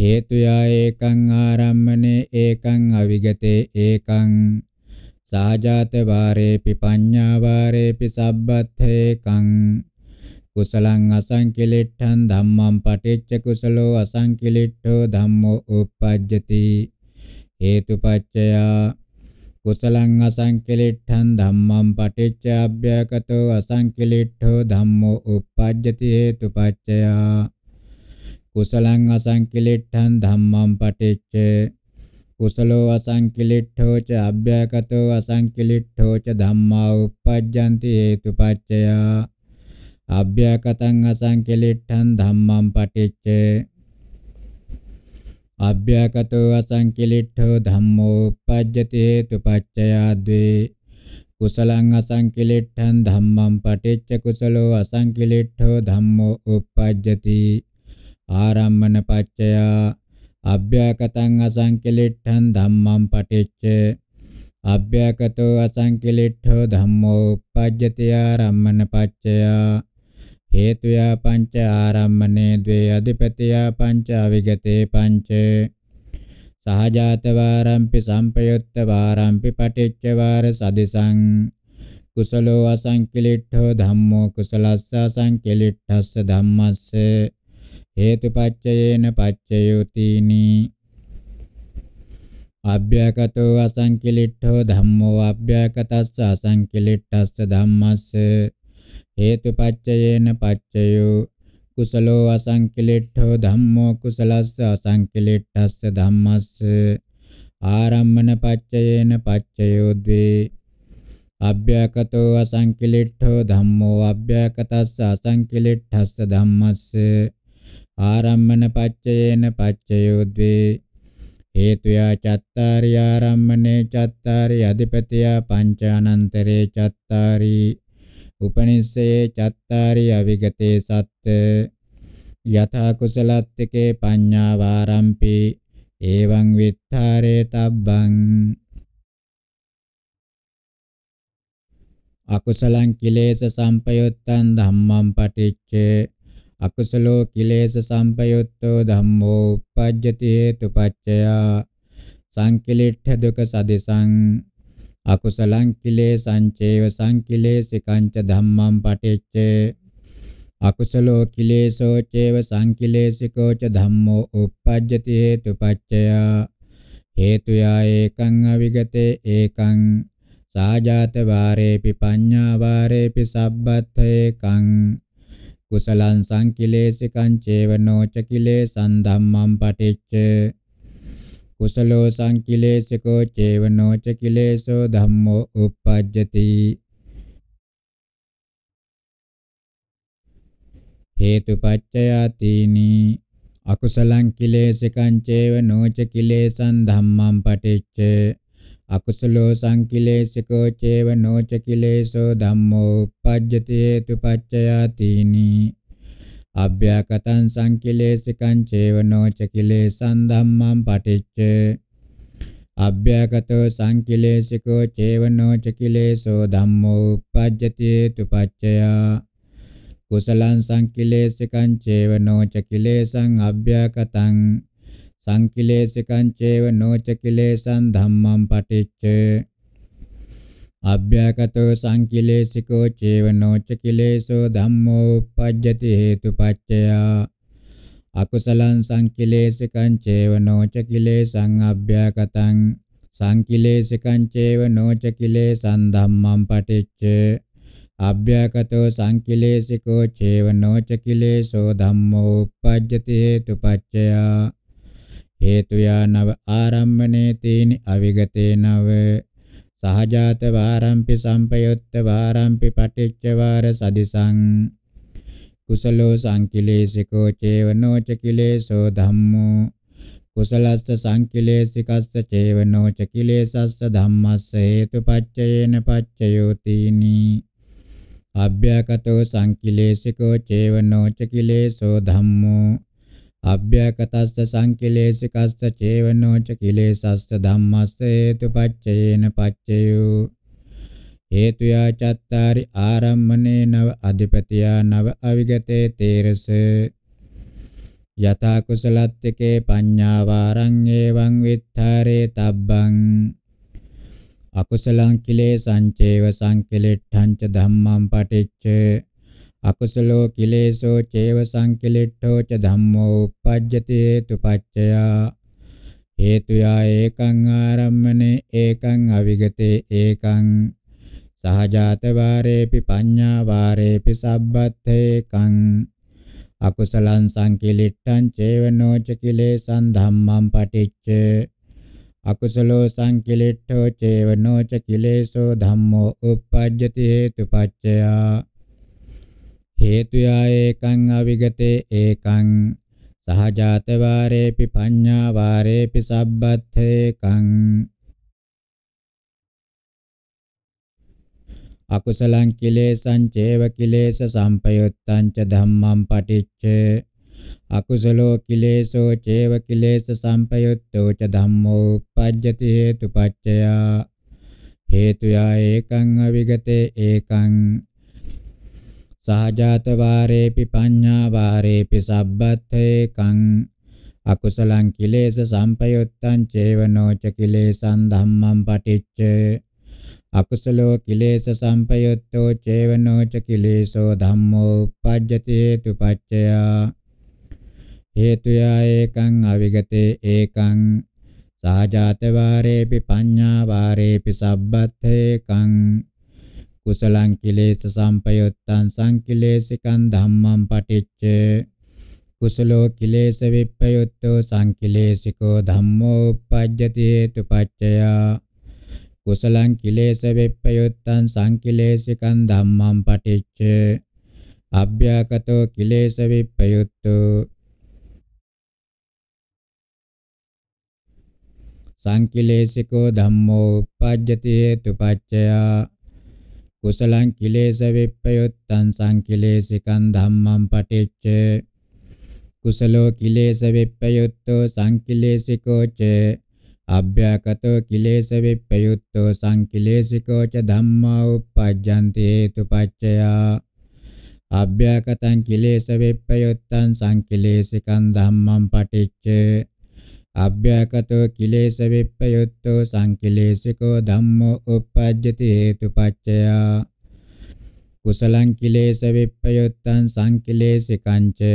හේතුයා ඒකං ආරම්මනේ ඒකං අවිගතේ ඒකං සාජාත වාරේපි පඤ්ඤා වාරේපි සබ්බත්ථේකං කුසලං අසංකිලිට්ඨං ධම්මං පටිච්ච කුසලෝ අසංකිලිට්ඨෝ ධම්මෝ uppajjati හේතුපච්චයා කුසලං අසංකලිට්ඨං ධම්මං පටිච්ච අභ්‍යකතෝ අසංකලිට්ඨෝ ධම්මෝ uppajjati hetupaccaya කුසලං අසංකලිට්ඨං ධම්මං පටිච්ච කුසලෝ අසංකලිට්ඨෝ ච අභ්‍යකතෝ අසංකලිට්ඨෝ ච ධම්මා uppajjanti hetupaccaya අභ්‍යකතං අසංකලිට්ඨං ධම්මං පටිච්ච අභ්‍යකතෝ අසංකිලිට්ඨෝ ධම්මෝ uppajjati hetu paccayadve කුසලං අසංකිලිට්ඨං ධම්මං පටිච්ච කුසලෝ අසංකිලිට්ඨෝ ධම්මෝ uppajjati ආරම්මන පච්චය අභ්‍යකතං අසංකලිට්ඨං ධම්මං පටිච්ච අභ්‍යකතෝ අසංකලිට්ඨෝ ධම්මෝ uppajjati ආරම්මන පච්චය හේතුයා පංච ආරම්මනේ ද්වේ අධිපතියා පංච අවිගතේ පංච සහජාත වාරම්පි සම්පයුත්ත වාරම්පි පටිච්ච වාර සදිසං කුසලෝ අසංකලිට්ඨෝ ධම්මෝ කුසලස්ස අසංකලිට්ඨස්ස ධම්මස්ස හේතුපච්චයේන පච්චයෝතිනි අභ්‍යකතෝ අසංකලිට්ඨෝ ධම්මෝ අභ්‍යකතස්ස අසංකලිට්ඨස්ස ධම්මස්ස හේතුපච්චයේන පච්චයෝ කුසලෝ අසංකලිට්ඨෝ ධම්මෝ කුසලස්ස අසංකලිට්ඨස්ස ධම්මස්ස ආරම්මන පච්චයේන පච්චයෝ ද්වේ අභ්‍යකතෝ අසංකලිට්ඨෝ ධම්මෝ අභ්‍යකතස්ස අසංකලිට්ඨස්ස ධම්මස්ස ආරම්මන පච්චයේන පච්චයෝ ද්වේ හේතුයා චත්තාරි ආරම්මනේ චත්තාරි අධිපතියා පංච අනන්තරේ චත්තාරි උපනිස්සයේ චත්තාරි අවිගතේ සත්ත යථා කුසලත්තිකේ පඤ්ඤා වාරම්පි එවං විත්තරේ තබ්බං අකුසලං කිලේශ සම්පයුත්තං ධම්මං පටිච්චේ අකුසලෝ කිලේශ සම්පයුත්තෝ ධම්මෝ uppajjati hetupaccaya සංකිලිට්ඨ දුක සදිසං අකුසලං කිලේසං චේව සංකිලේසිකංච ධම්මං පටිච්ච අකුසලෝ කිලේසෝ චේව සංකිලේසිකෝ ච ධම්මෝ uppajjati හේතුපච්චය හේතුයා ඒකං අවිගතේ ඒකං සාජාත වාරේපි පඤ්ඤා වාරේපි සබ්බත් ඒකං කුසලං සංකිලේසිකං චේව නොච කිලේසං ධම්මං පටිච්ච කුසලෝ සංකිලේශකෝ චේවනෝ ච කිලේශෝ ධම්මෝ uppajjati හේතුපච්චයාතිනි අකුසලං කිලේශකං චේවනෝ ච කිලේසං ධම්මං පටිච්ච අකුසලෝ සංකිලේශකෝ චේවනෝ ච කිලේශෝ ධම්මෝ uppajjati හේතුපච්චයාතිනි අභ්‍යකතං සංකිලේසිකං චේවනෝ චකිලේසං ධම්මං පටිච්ච අභ්‍යගතෝ සංකිලේසිකෝ චේවනෝ චකිලේසෝ ධම්මෝ uppajjati tupaccaya කුසලං සංකිලේසිකං චේවනෝ චකිලේසං අභ්‍යගතං සංකිලේසිකං චේවනෝ චකිලේසං ධම්මං පටිච්ච අභ්‍යකටෝ සංකිලේශිකෝ චේවනෝච කිලේශෝ ධම්මෝ uppajjati හේතුපච්චයා අකුසලං සංකිලේශිකං චේවනෝච කිලේසං අභ්‍යකටං සංකිලේශිකං චේවනෝච කිලේසං ධම්මං පටිච්ච අභ්‍යකටෝ සංකිලේශිකෝ චේවනෝච කිලේශෝ ධම්මෝ uppajjati හේතුපච්චයා හේතුයා නව ආරම්මනේ තේනි අවිගතේ නව සහජාත වාරම්පි සම්පයුත්ත වාරම්පි පටිච්ච වාර සදිසං කුසලෝ සංකිලේසිකෝ චේවනෝ චකිලේසෝ ධම්මෝ කුසලස්ස සංකිලේසිකස්ස චේවනෝ චකිලේසස්ස ධම්මස්ස හේතුපච්චයේන පච්චයෝ තීනි අභ්‍යකතෝ සංකිලේසිකෝ චේවනෝ චකිලේසෝ ධම්මෝ අභ්‍යකටස්ස සංකිලේශිකස්ස චේවනෝච කිලේසස්ස ධම්මස්ස හේතුපච්චේන පච්චයෝ හේතුයා චත්තාරි ආරම්මනේ නව අධිපතියා නව අවිගතේ තේරස යතා කුසලත්තිකේ පඤ්ඤාවාරං එවං විත්තරේ තබ්බං අකුසලං කිලේ සංචේව සංකලෙට්ඨං ච ධම්මං පටිච්චේ අකුසලෝ කිලේසෝ චේව සංකිලිට්ඨෝ ච ධම්මෝ uppajjati hetupaccaya හේතුයා ඒකං ආරම්මනේ ඒකං අවිගතේ ඒකං සහජාත වාරේපි පඤ්ඤා වාරේපි සබ්බත්තේකං අකුසලං සංකිලිට්ඨං චේවනෝ ච කිලේසං ධම්මං පටිච්ච අකුසලෝ සංකිලිට්ඨෝ චේවනෝ ච කිලේසෝ ධම්මෝ uppajjati hetupaccaya හේතුයා ඒකං අවිගතේ ඒකං සහජාත වාරේපි පඤ්ඤා වාරේපි සබ්බත්තේකං අකුසලං කිලේසං චේව කිලේස සම්පයුත්තං ච ධම්මං පටිච්ච අකුසලෝ කිලේසෝ චේව කිලේස සම්පයුත්තෝ ච ධම්මෝ උපජ්ජති හේතුපච්චයා හේතුයා ඒකං අවිගතේ ඒකං සහජාත වාරේපි පඤ්ඤා වාරේපි සබ්බත්තේ කං අකුසලං කිලේශ සම්පයුත්තං චේවනෝච කිලේශං ධම්මං පටිච්ච අකුසලෝ කිලේශ සම්පයුත්තෝ චේවනෝච කිලේශෝ ධම්මෝ uppajjati tupaccaya හේතුයා ඒකං අවිගතේ ඒකං සහජාත වාරේපි පඤ්ඤා වාරේපි සබ්බත්තේ කං කුසලං කිලේශ සම්පයුත්තං සංකිලේශිකං ධම්මං පටිච්ච කුසලෝ කිලේශ විප්පයුත්තෝ සංකිලේශිකෝ ධම්මෝ uppajjati hetupaccaya කුසලං කිලේශ විප්පයුත්තං සංකිලේශිකං ධම්මං පටිච්ච අභ්‍යකතෝ කිලේශ විප්පයුත්තෝ සංකිලේශිකෝ ධම්මෝ uppajjati hetupaccaya කුසලං කිලේශ විප්පයුත්තං සංකිලේශිකං ධම්මං පටිච්ච කුසලෝ කිලේශ විප්පයුත්තෝ සංකිලේශිකෝ ච අභ්‍යකතෝ කිලේශ විප්පයුත්තෝ සංකිලේශිකෝ ච ධම්මා උප්පජ්ජන්ති හේතුපච්චයා අභ්‍යකතං කිලේශ විප්පයුත්තං සංකිලේශිකං ධම්මං පටිච්ච අභ්‍යකතෝ කිලේශ විප්පයුත්තෝ සංකිලේශිකෝ ධම්මෝ uppajjati hetupaccaya කුසලං කිලේශ විප්පයුත්තං සංකිලේශිකං ච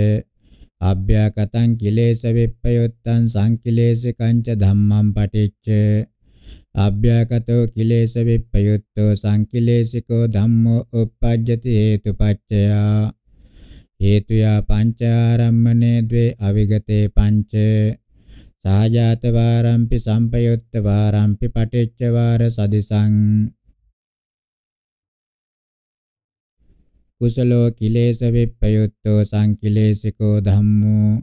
අභ්‍යකතං කිලේශ විප්පයුත්තං සංකිලේශිකං ච ධම්මං පටිච්ච අභ්‍යකතෝ කිලේශ විප්පයුත්තෝ සංකිලේශිකෝ ධම්මෝ uppajjati hetupaccaya හේතුයා පංචාරම්මනේ ද්වේ අවිගතේ පංච සාජාත වාරම්පි සම්පයුත්ත වාරම්පි පටිච්ච වාර සදිසං කුසලෝ කිලේශ විප්පයුත්තෝ සංකිලේශිකෝ ධම්මෝ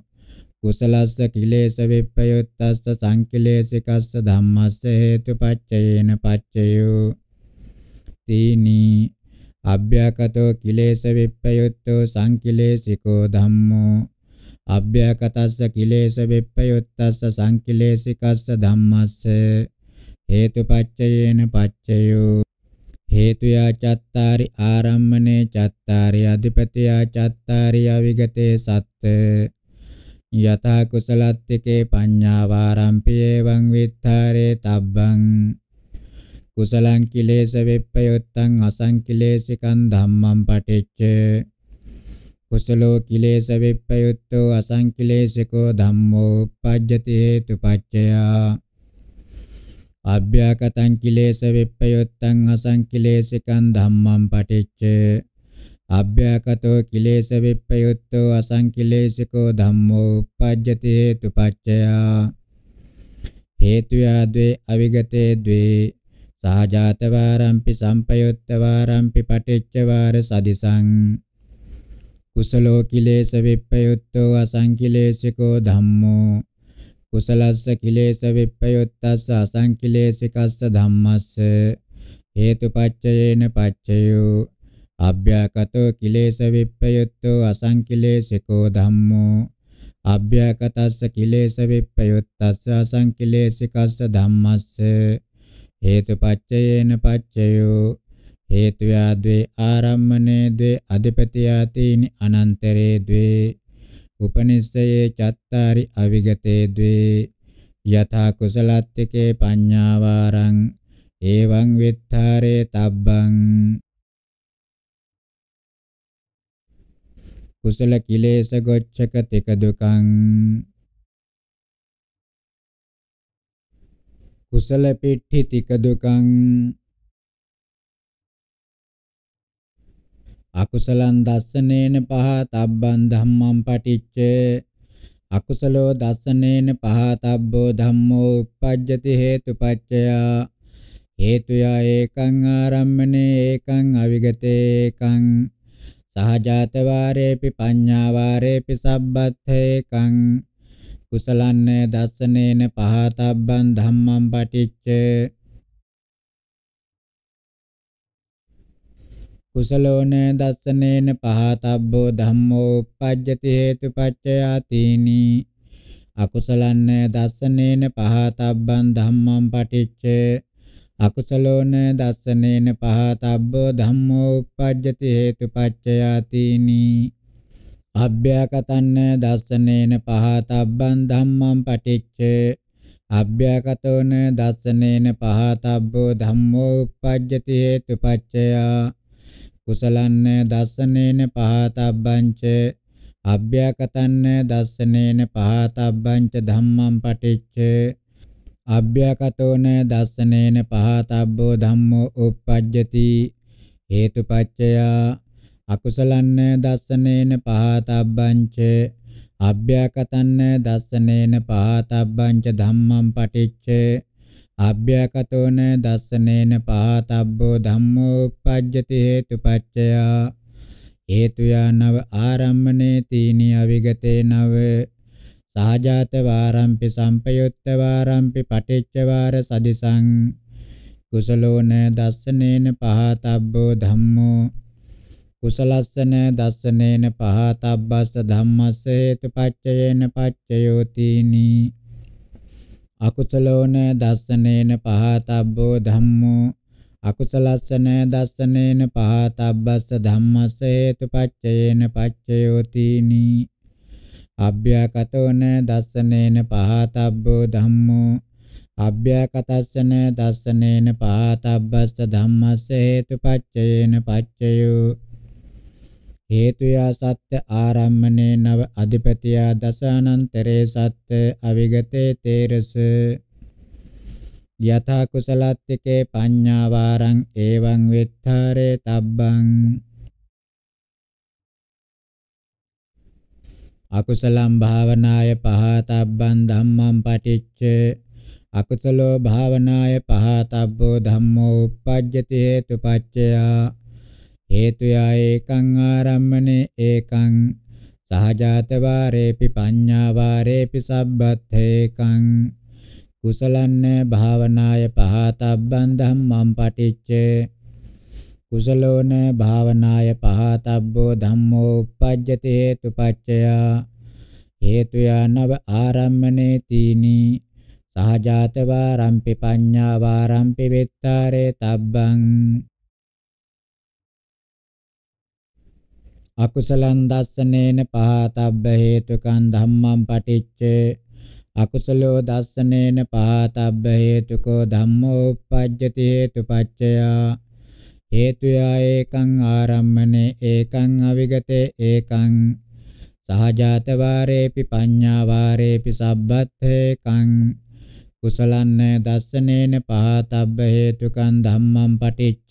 කුසලස්ස කිලේශ විප්පයුත්තස්ස සංකිලේශිකස්ස ධම්මස්ස හේතුපච්චයේන පච්චයෝ තීනි අභ්‍යකතෝ කිලේශ විප්පයුත්තෝ සංකිලේශිකෝ ධම්මෝ අභ්‍යකටස්ස කිලේශ වෙප්පයොත්තස්ස සංකිලේශිකස්ස ධම්මස්ස හේතුපච්චයේන පච්චයෝ හේතුයා චත්තාරි ආරම්මනේ චත්තාරි අධිපතියා චත්තාරි අවිගතේ සත්ත යතා කුසලත්තිකේ පඤ්ඤා වාරම්පියේවං විත්තරේ තබ්බං කුසලං කිලේශ වෙප්පයොත්තං අසංකිලේශිකං ධම්මං පටිච්චේ කුසලෝ කිලේශ විප්පයුත්තෝ අසංකිලේශිකෝ ධම්මෝ uppajjati hetupaccaya අභ්‍යකතං කිලේශ විප්පයුත්තං අසංකිලේශිකං ධම්මං පටිච්ච අභ්‍යකතෝ කිලේශ විප්පයුත්තෝ අසංකිලේශිකෝ ධම්මෝ uppajjati hetupaccaya හේතුයාද්වේ අවිගතේ ද්වේ සහජාත වාරම්පි සම්පයුත්ත වාරම්පි පටිච්ච වාර සදිසං කුසලෝ කිලේශ විප්පයුත්තෝ අසංකිලේශිකෝ ධම්මෝ කුසලස්ස කිලේශ විප්පයුත්තස්ස අසංකිලේශිකස්ස ධම්මස්ස හේතුපච්චයේන පච්චයෝ අභ්‍යකතෝ කිලේශ විප්පයුත්තෝ අසංකිලේශිකෝ ධම්මෝ අභ්‍යකතස්ස කිලේශ විප්පයුත්තස්ස අසංකිලේශිකස්ස ධම්මස්ස හේතුපච්චයේන පච්චයෝ හේතුයා ද්වේ ආරම්මනේ ද්වේ අධිපතියාතීනි අනන්තරේ ද්වේ උපනිස්සයේ චත්තාරි අවිගතේ ද්වේ යථා කුසලත්තිකේ පඤ්ඤාවාරං එවං විත්තරේ තබ්බං කුසල කිලේශ ගොච්ඡක තික දුකං කුසල පිට්ඨි තික දුකං අකුසලං දස්සනේන පහතබ්බං ධම්මං පටිච්ච අකුසලෝ දස්සනේන පහතබ්බෝ ධම්මෝ uppajjati හේතුපච්චය හේතුයා ඒකං ආරම්මනේ ඒකං අවිගතේ ඒකං සහජාත වාරේපි පඤ්ඤා වාරේපි සබ්බත්ථේකං කුසලන්න දස්සනේන පහතබ්බං ධම්මං පටිච්ච කුසලෝන දස්සනේන පහතබ්බෝ ධම්මෝ uppajjati hetupaccaya tini අකුසලන්න දස්සනේන පහතබ්බං ධම්මං පටිච්ච අකුසලෝන දස්සනේන පහතබ්බෝ ධම්මෝ uppajjati hetupaccaya tini අභ්‍යකතන්න දස්සනේන පහතබ්බං ධම්මං පටිච්ච අභ්‍යකතෝන දස්සනේන පහතබ්බෝ ධම්මෝ uppajjati hetupaccaya කුසලන්න දස්සනේන පහතබ්බංච අභ්‍යකතන්න දස්සනේන පහතබ්බංච ධම්මං පටිච්ච අභ්‍යකතෝන දස්සනේන පහතබ්බෝ ධම්මෝ uppajjati හේතුපච්චය අකුසලන්න දස්සනේන පහතබ්බංච අභ්‍යකතන්න දස්සනේන පහතබ්බංච ධම්මං පටිච්ච අභ්‍යකතෝන දස්සනේන පහතබ්බෝ ධම්මෝ uppajjati hetupaccaya හේතුයා නව ආරම්මනේ තීනි අවිගතේ නව සහජාත වාරම්පි සම්පයුත්ත වාරම්පි පටිච්ච වාර සදිසං කුසලෝන දස්සනේන පහතබ්බෝ ධම්මෝ කුසලස්සන දස්සනේන පහතබ්බස්ස ධම්මස්ස හේතුපච්චයේන පච්චයෝ තීනි අකුසලෝන දස්සනේන පහතබ්බෝ ධම්මෝ අකුසලස්සන දස්සනේන පහතබ්බස්ස ධම්මස්ස හේතුපච්චයේන පච්චයෝතිනි අභ්‍යකතෝන දස්සනේන පහතබ්බෝ ධම්මෝ අභ්‍යකතස්සන දස්සනේන පහතබ්බස්ස ධම්මස්ස හේතුපච්චයේන පච්චයෝ හේතුයා සත්‍ය ආරම්මනේ නව අධිපතියා දසානන්තරේ සත්‍ය අවිගතේ තේරස යථා කුසලත්තිකේ පඤ්ඤාවාරං එවං විත්තරේ තබ්බං අකුසලම් භාවනාය පහතබ්බං ධම්මං පටිච්ච අකුසලෝ භාවනාය පහතබ්බෝ ධම්මෝ uppajjati hetu paccaya හේතුයා ඒකං ආරම්මනේ ඒකං සහජාත වාරේපි පඤ්ඤා වාරේපි සබ්බත්ථේකං කුසලන්න භාවනාය පහතබ්බන් ධම්මං පටිච්ච කුසලෝන භාවනාය පහතබ්බෝ ධම්මෝ uppajjati හේතුපච්චයා හේතුයා නව ආරම්මනේ තීනි සහජාත වාරම්පි පඤ්ඤා වාරම්පි විත්තාරේ තබ්බං අකුසලං දස්සනේන පහතබ්බ හේතුකං ධම්මං පටිච්චේ අකුසලෝ දස්සනේන පහතබ්බ හේතුකෝ ධම්මෝ uppajjati හේතුපච්චයා හේතුයා ඒකං ආරම්මනේ ඒකං අවිගතේ ඒකං සහජාත වාරේපි පඤ්ඤා වාරේපි සබ්බත්ථේකං කුසලන්න දස්සනේන පහතබ්බ හේතුකං ධම්මං පටිච්ච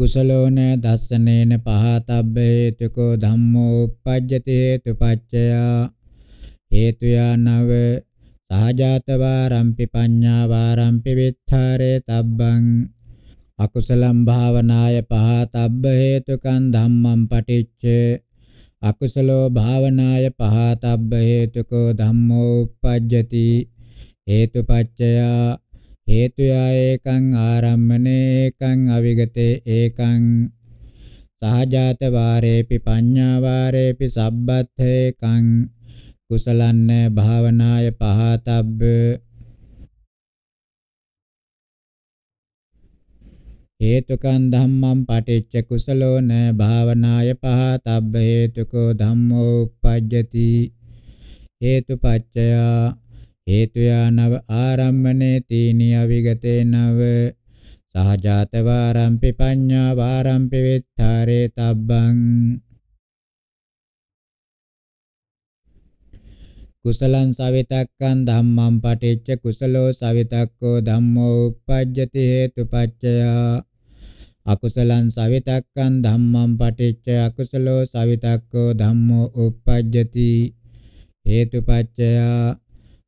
කුසලෝන දස්සනේන පහතබ්බ හේතුකෝ ධම්මෝ uppajjati හේතුපච්චයා හේතු යනව සහජාත වාරම්පි පඤ්ඤා වාරම්පි විත්තරේ තබ්බං අකුසලම් භාවනාය පහතබ්බ හේතුකං ධම්මං පටිච්ච අකුසලෝ භාවනාය පහතබ්බ හේතුකෝ ධම්මෝ uppajjati හේතුපච්චයා හේතුයා ඒකං ආරම්මනේ ඒකං අවිගතේ ඒකං සහජාත වාරේපි පඤ්ඤා වාරේපි සබ්බත්ථේකං කුසලන්න භාවනාය පහතබ්බ හේතුකං ධම්මං පටිච්ච කුසලෝ න භාවනාය පහතබ්බ හේතුකෝ ධම්මෝ uppajjati හේතුපච්චයා හේතුයානව ආරම්මනේ තීනිය විගතේ නව සහජාත වාරම්පි පඤ්ඤා වාරම්පි විත්තරේ තබ්බං කුසලං සවිතක්කං ධම්මං පටිච්ච කුසලෝ සවිතක්කෝ ධම්මෝ uppajjati හේතුපච්චයා අකුසලං සවිතක්කං ධම්මං පටිච්ච අකුසලෝ සවිතක්කෝ ධම්මෝ uppajjati හේතුපච්චයා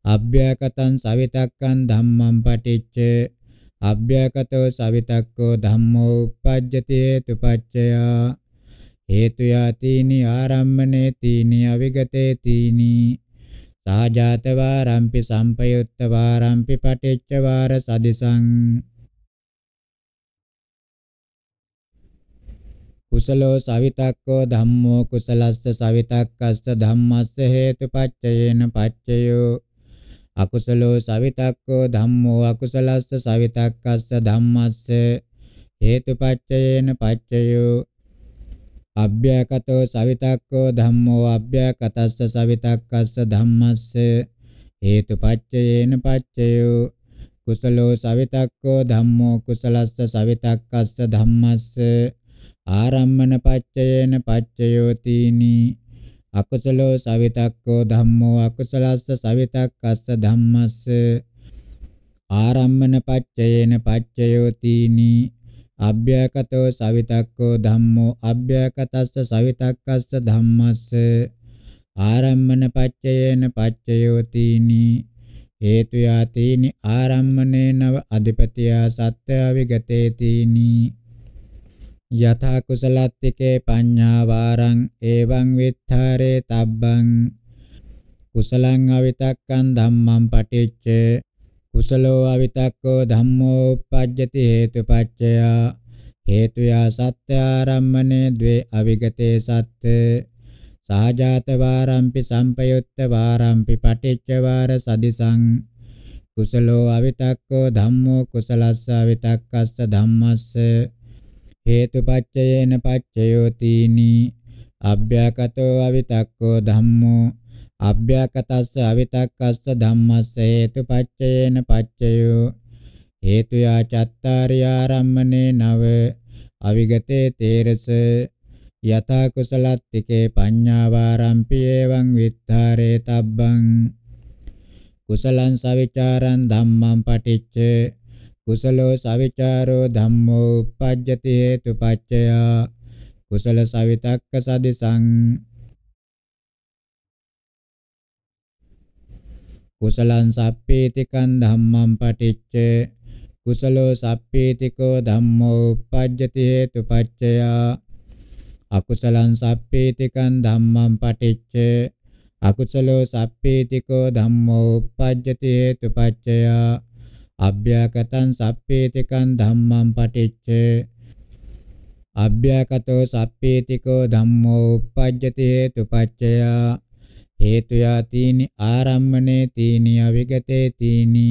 අභ්‍යකතං සවිතක්කං ධම්මං පටිච්ච අභ්‍යකතෝ සවිතක්කෝ ධම්මෝ uppajjati tupaccaya හේතු යතිනි ආරම්මනේ තීනි අවිගතේ තීනි සාජාත වාරම්පි සම්පයුත්ත වාරම්පි පටිච්ච වාර සදිසං කුසලෝ සවිතක්කෝ ධම්මෝ කුසලස්ස සවිතක්කස්ස ධම්මස්ස හේතුපච්චයේන පච්චයෝ අකුසලෝ සවිතක්කෝ ධම්මෝ අකුසලස්ස සවිතක්කස්ස ධම්මස්ස හේතුපච්චයේන පච්චයෝ අභ්‍යකතෝ සවිතක්කෝ ධම්මෝ අභ්‍යකතස්ස සවිතක්කස්ස ධම්මස්ස හේතුපච්චයේන පච්චයෝ කුසලෝ සවිතක්කෝ ධම්මෝ කුසලස්ස සවිතක්කස්ස ධම්මස්ස ආරම්මන පච්චයේන පච්චයෝ තීනී අකුසලෝ සවිතක්කෝ ධම්මෝ අකුසලස්ස සවිතක්කස්ස ධම්මස්ස ආරම්මන පච්චයේන පච්චයෝතිනි අභ්‍යකතෝ සවිතක්කෝ ධම්මෝ අභ්‍යකතස්ස සවිතක්කස්ස ධම්මස්ස ආරම්මන පච්චයේන පච්චයෝතිනි හේතු යාතිනි ආරම්මනේ නව අධිපතියා සත්‍ය අවිගතේතිනි යථා කුසලත්තිකේ පඤ්ඤා වාරං එවං විත්තරේ තබ්බං කුසලං අවිතක්කං ධම්මං පටිච්ච කුසලෝ අවිතක්කෝ ධම්මෝ uppajjati හේතුපච්චය හේතුයා සත්‍ය ආරම්මනේ द्वे අවිගතේ සත්‍ය සාජාත වාරම්පි සම්පයුත්ත වාරම්පි පටිච්ච වාර සදිසං කුසලෝ අවිතක්කෝ ධම්මෝ කුසලස්ස අවිතක්කස්ස ධම්මස්ස හේතුපච්චයේන පච්චයෝතිනි අභ්‍යකතෝ අවිතක්කෝ ධම්මෝ අභ්‍යකතස්ස අවිතක්කස්ස ධම්මස්ස හේතුපච්චයේන පච්චයෝ හේතු යාචත්තාරිය ආරම්මනේ නව අවිගතේ තේරස යතා කුසලත්තිකේ පඤ්ඤාවාරම්පියේවං විත්තරේ තබ්බං කුසලං සවිචාරං ධම්මං පටිච්චේ කුසලෝ සවිචාරෝ ධම්මෝ uppajjati hetupaccaya කුසල සවිතක්ක සදිසං කුසලං සප්පේතිකං ධම්මං පටිච්ච කුසලෝ සප්පේතිකෝ ධම්මෝ uppajjati hetupaccaya අකුසලං සප්පේතිකං ධම්මං පටිච්ච අකුසලෝ සප්පේතිකෝ ධම්මෝ uppajjati hetupaccaya අභ්‍යාකතං සප්පේතිකං ධම්මං පටිච්ච අභ්‍යාකතෝ සප්පේතිකෝ ධම්මෝ uppajjati hetupaccaya හේතු යාතිනි ආරම්මනේ තීනි අවිගතේ තීනි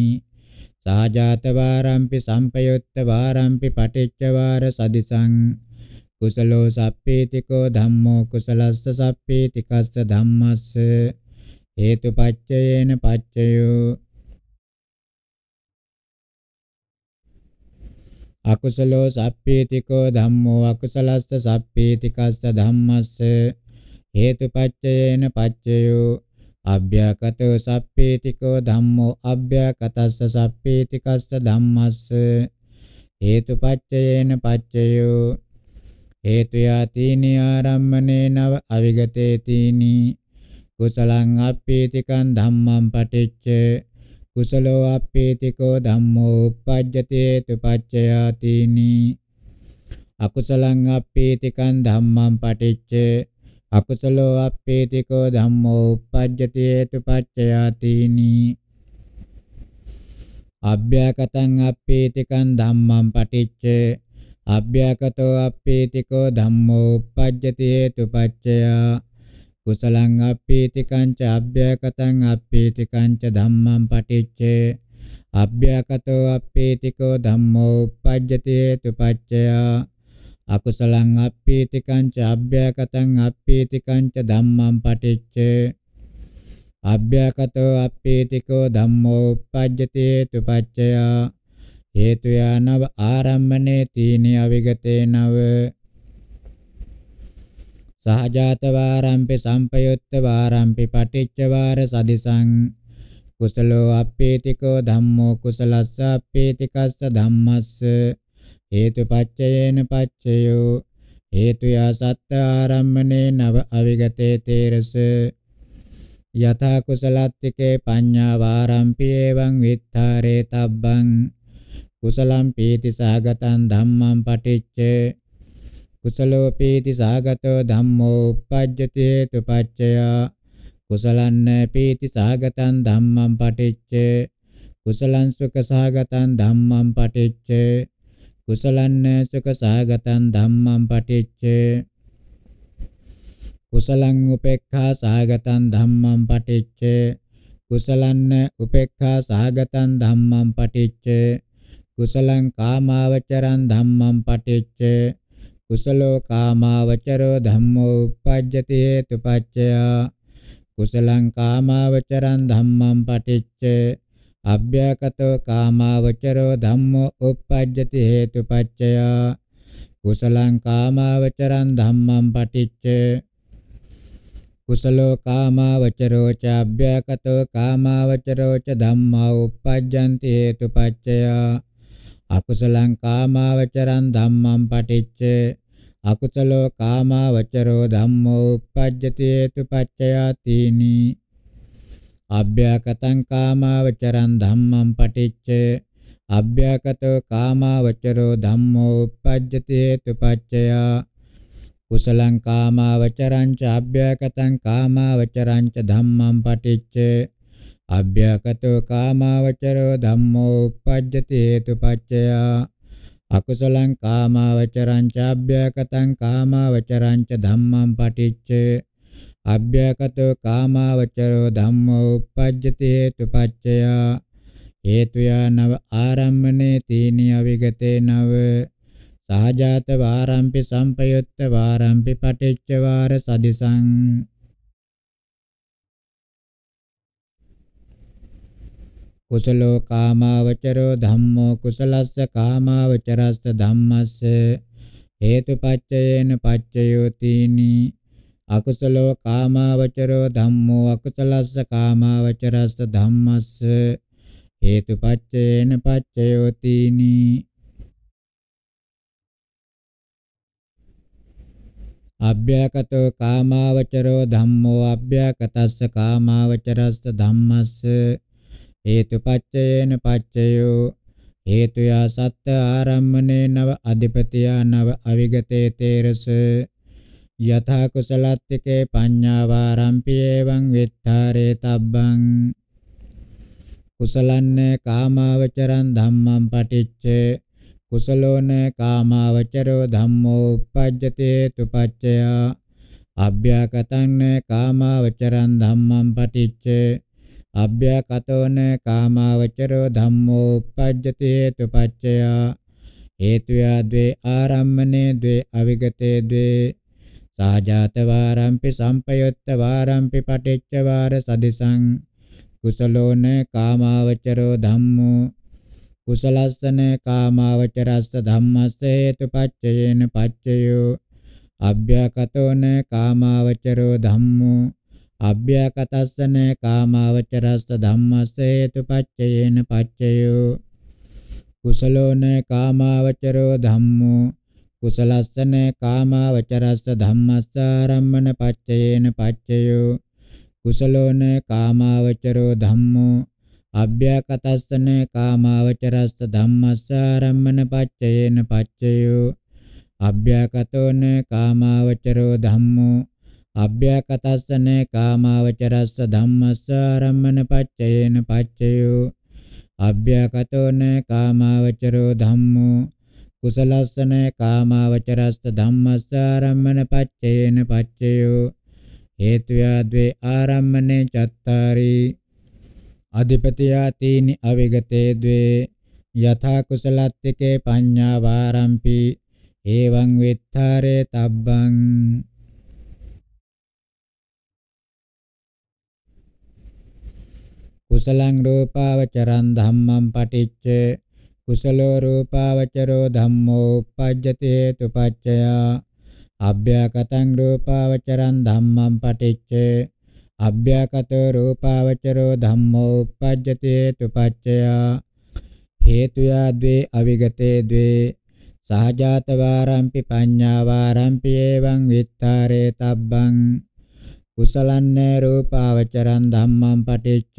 සාජාත වාරම්පි සම්පයුත්ත වාරම්පි පටිච්ච වාර සදිසං කුසලෝ සප්පේතිකෝ ධම්මෝ කුසලස්ස සප්පේතිකස්ස ධම්මස්ස හේතුපච්චයේන පච්චයෝ අකුසලෝ සප්පීතිකෝ ධම්මෝ අකුසලස්ස සප්පීතිකස්ස ධම්මස්ස හේතුපච්චයේන පච්චයෝ අභ්‍යකතෝ සප්පීතිකෝ ධම්මෝ අභ්‍යකතස්ස සප්පීතිකස්ස ධම්මස්ස හේතුපච්චයේන පච්චයෝ හේතු යතිනි ආරම්මනේ නව අවිගතේ තීනි කුසලං අප්පීතිකං ධම්මං පටිච්චේ කුසලෝ අප්පේතිකෝ ධම්මෝ uppajjate tupaccayatīni අකුසලං අප්පේතිකං ධම්මං පටිච්ච අකුසලෝ අප්පේතිකෝ ධම්මෝ uppajjate tupaccayatīni අභ්‍යකතං අප්පේතිකං ධම්මං පටිච්ච අභ්‍යකතෝ අප්පේතිකෝ ධම්මෝ uppajjate tupaccayatīni කුසලං අප්පීති කංච අභ්‍යකතං අප්පීති කංච ධම්මං පටිච්චේ අභ්‍යකතෝ අප්පීතිකෝ ධම්මෝ uppajjati tupaccaya අකුසලං අප්පීති කංච අභ්‍යකතං අප්පීති කංච ධම්මං පටිච්චේ අභ්‍යකතෝ අප්පීතිකෝ ධම්මෝ uppajjati tupaccaya හේතු යනව ආරම්මනේ තීන අවිගතේ නව සහජාත වාරම්පි සම්පයුත්ත වාරම්පි පටිච්ච වාර සදිසං කුසලෝ අපේතිකෝ ධම්මෝ කුසලස්ස අපේතිකස්ස ධම්මස්ස හේතුපච්චයේන පච්චයෝ හේතු යා සත්‍ය ආරම්මනේ නව අවිගතේ තේරස යථා කුසලත්තිකේ පඤ්ඤා වාරම්පි එවං විත්තරේ තබ්බං කුසලම් පීති සාගතං ධම්මං පටිච්ච කුසලෝපීති සාගතෝ ධම්මෝ uppajjati hetupaccaya කුසලන්න පීති සාගතං ධම්මං පටිච්ච කුසලං සුඛ සාගතං ධම්මං පටිච්ච කුසලන්න සුඛ සාගතං ධම්මං පටිච්ච කුසලං උපේක්ඛා සාගතං ධම්මං පටිච්ච කුසලන්න උපේක්ඛා සාගතං ධම්මං පටිච්ච කුසලං කාමාවචරං ධම්මං පටිච්ච කුසලෝ කාමාවචරෝ ධම්මෝ uppajjati hetupaccaya කුසලං කාමාවචරං ධම්මං පටිච්ච අභ්‍යකතෝ කාමාවචරෝ ධම්මෝ uppajjati hetupaccaya කුසලං කාමාවචරං ධම්මං පටිච්ච කුසලෝ කාමාවචරෝ ච අභ්‍යකතෝ කාමාවචරෝ ච ධම්මා uppajjanti hetupaccaya අකුසලං කාමාවචරං ධම්මං පටිච්ච අකුසලෝ කාමා වචරෝ ධම්මෝ uppajjati hetu paccayatini අභ්‍යකතං කාමා වචරං ධම්මං පටිච්ච අභ්‍යකතෝ කාමා වචරෝ ධම්මෝ uppajjati hetu paccaya කුසලං කාමා වචරං ච අභ්‍යකතං කාමා වචරං ච ධම්මං පටිච්ච අභ්‍යකතෝ කාමා වචරෝ ධම්මෝ uppajjati hetu paccaya අකුසලං කාමාවචරං ච අභ්‍යකතං කාමාවචරං ච ධම්මං පටිච්ච අභ්‍යකතෝ කාමාවචරෝ ධම්මෝ uppajjati හේතුපච්චය හේතුයා නව ආරම්මනේ තීනි අවිගතේ නව සහජාත වාරම්පි සම්පයුත්ත වාරම්පි පටිච්ච වාර සදිසං කුසලෝ කාමාවචරෝ ධම්මෝ කුසලස්ස කාමාවචරස්ස ධම්මස්ස හේතුපච්චයේන පච්චයෝතිනි අකුසලෝ කාමාවචරෝ ධම්මෝ අකුසලස්ස කාමාවචරස්ස ධම්මස්ස හේතුපච්චයේන පච්චයෝතිනි අභ්‍යකතෝ කාමාවචරෝ ධම්මෝ අභ්‍යකතස්ස කාමාවචරස්ස ධම්මස්ස හේතුපච්චයේන පච්චයෝ හේතුයා සත්ත ආරම්මනේ නව අධිපතියා නව අවිගතේ තේරස යථා කුසලත්තිකේ පඤ්ඤාවාරම්පියේවං විත්තරේ තබ්බං කුසලන්නේ කාමාවචරං ධම්මං පටිච්ච කුසලෝන කාමාවචරෝ ධම්මෝ uppajjate tupacchaya අභ්‍යාකතං කාමාවචරං ධම්මං පටිච්චේ අභ්‍යකතෝන කාමාවචරෝ ධම්මෝ uppajjati hetupaccaya හේතුයා ද්වේ ආරම්මනේ ද්වේ අවිගතේ ද්වේ සාජාත වාරම්පි සම්පයොත්ත වාරම්පි පටිච්ච වාර සදිසං කුසලෝන කාමාවචරෝ ධම්මෝ කුසලස්සන කාමාවචරස්ස ධම්මස්ස හේතුපච්චයේන පච්චයෝ අභ්‍යකතෝන කාමාවචරෝ ධම්මෝ අභ්‍යකටස්සන කාමාවචරස්ස ධම්මස්ස හේතුපච්චයේන පච්චයෝ කුසලෝන කාමාවචරෝ ධම්මෝ කුසලස්සන කාමාවචරස්ස ධම්මස්ස ආරම්මන පච්චයේන පච්චයෝ කුසලෝන කාමාවචරෝ ධම්මෝ අභ්‍යකටස්සන කාමාවචරස්ස ධම්මස්ස ආරම්මන පච්චයේන පච්චයෝ අභ්‍යකතෝන කාමාවචරෝ ධම්මෝ අභ්‍යකතස්සනේ කාමාවචරස්ස ධම්මස්ස ආරම්මන පච්චයේන පච්චයෝ අභ්‍යකතෝන කාමාවචරෝ ධම්මෝ කුසලස්සන කාමාවචරස්ස ධම්මස්ස ආරම්මන පච්චයේන පච්චයෝ හේතුයාද්වේ ආරම්මනේ චත්තාරි අධිපතියාතීනි අවිගතේ द्वे යථා කුසලත්තිකේ පඤ්ඤා වාරම්පි එවං විත්තරේ තබ්බං කුසලං රූපාවචරං ධම්මං පටිච්ච කුසලෝ රූපාවචරෝ ධම්මෝ uppajjati hetupaccaya අභ්‍යකතං රූපාවචරං ධම්මං පටිච්ච අභ්‍යකතෝ රූපාවචරෝ ධම්මෝ uppajjati hetupaccaya හේතුයා ද්වේ අවිගතේ ද්වේ සහජාතවාරම්පි පඤ්ඤාවාරම්පි එවං විත්තරේ තබ්බං කුසලන්නේ රූපාවචරං ධම්මං පටිච්ච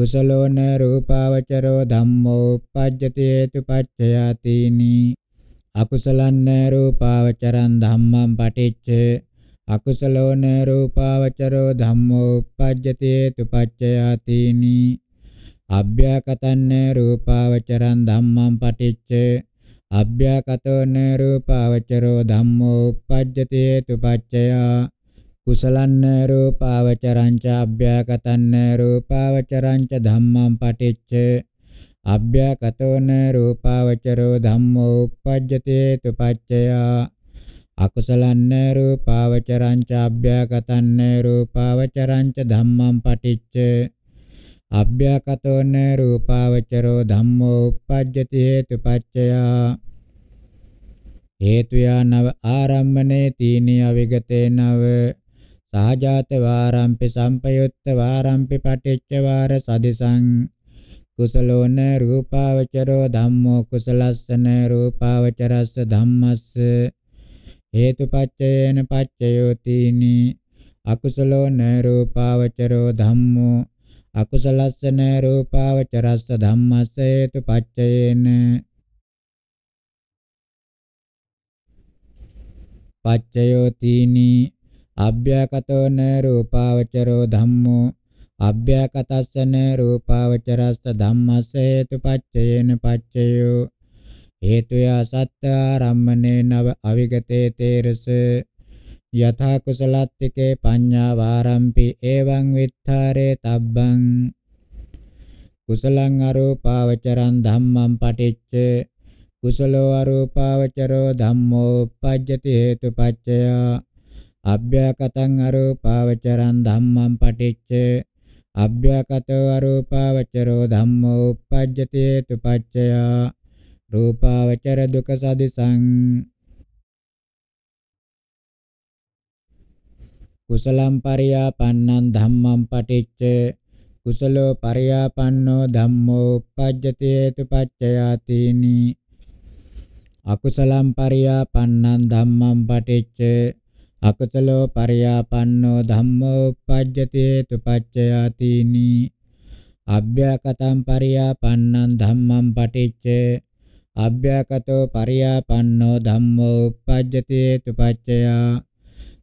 කුසලෝන රූපාවචරෝ ධම්මෝ uppajjati hetupaccayatini අකුසලන්න රූපාවචරං ධම්මං පටිච්ච අකුසලෝන රූපාවචරෝ ධම්මෝ uppajjati hetupaccayatini අභ්‍යකතන්න රූපාවචරං ධම්මං පටිච්ච අභ්‍යකතෝන රූපාවචරෝ ධම්මෝ uppajjati hetupaccaya කුසලන්න රූපාවචරංච අභ්‍යාකතන්න රූපාවචරංච ධම්මං පටිච්ච අභ්‍යාකතෝන රූපාවචරෝ ධම්මෝ uppajjate tupacchaya අකුසලන්න රූපාවචරංච අභ්‍යාකතන්න රූපාවචරංච ධම්මං පටිච්ච අභ්‍යාකතෝන රූපාවචරෝ ධම්මෝ uppajjate tupacchaya හේතුයා නව ආරම්මනේ තීනිය විගතේ නව සාජාත වාරම්පි සම්පයුත්ත වාරම්පි පටිච්ච වාර සදිසං කුසලෝන රූපාවචරෝ ධම්මෝ කුසලස්සන රූපාවචරස්ස ධම්මස්ස හේතුපච්චයේන පච්චයෝතිනි අකුසලෝන රූපාවචරෝ ධම්මෝ අකුසලස්සන රූපාවචරස්ස ධම්මස්ස හේතුපච්චයේන පච්චයෝතිනි අභ්‍යකතෝන රූපාවචරෝ ධම්මෝ අභ්‍යකතස්සන රූපාවචරස්ස ධම්මස්ස හේතුපච්චයේන පච්චයෝ හේතුය සත්‍ය ආරම්මනේ නව අවිගතේ තේරස යථා කුසලත්තිකේ පඤ්ඤා වාරම්පි එවං විත්තරේ තබ්බං කුසලං අරූපාවචරං ධම්මං පටිච්ච කුසලෝ අරූපාවචරෝ ධම්මෝ uppajjati හේතුපච්චයා අභ්‍යකතං අරූපාවචරං ධම්මං පටිච්ච අභ්‍යකතෝ අරූපාවචරෝ ධම්මෝ uppajjati tupaccaya රූපාවචර දුක සදිසං කුසලම් පරියාපන්නං ධම්මං පටිච්ච කුසලෝ පරියාපන්නෝ ධම්මෝ uppajjati tupaccayati අකුසලම් පරියාපන්නං ධම්මං පටිච්ච අකුසලෝ පරියාපන්නෝ ධම්මෝ uppajjati tupaccayatini අභ්‍යකතම් පරියාපන්නං ධම්මං පටිච්ච අභ්‍යකතෝ පරියාපන්නෝ ධම්මෝ uppajjati tupaccaya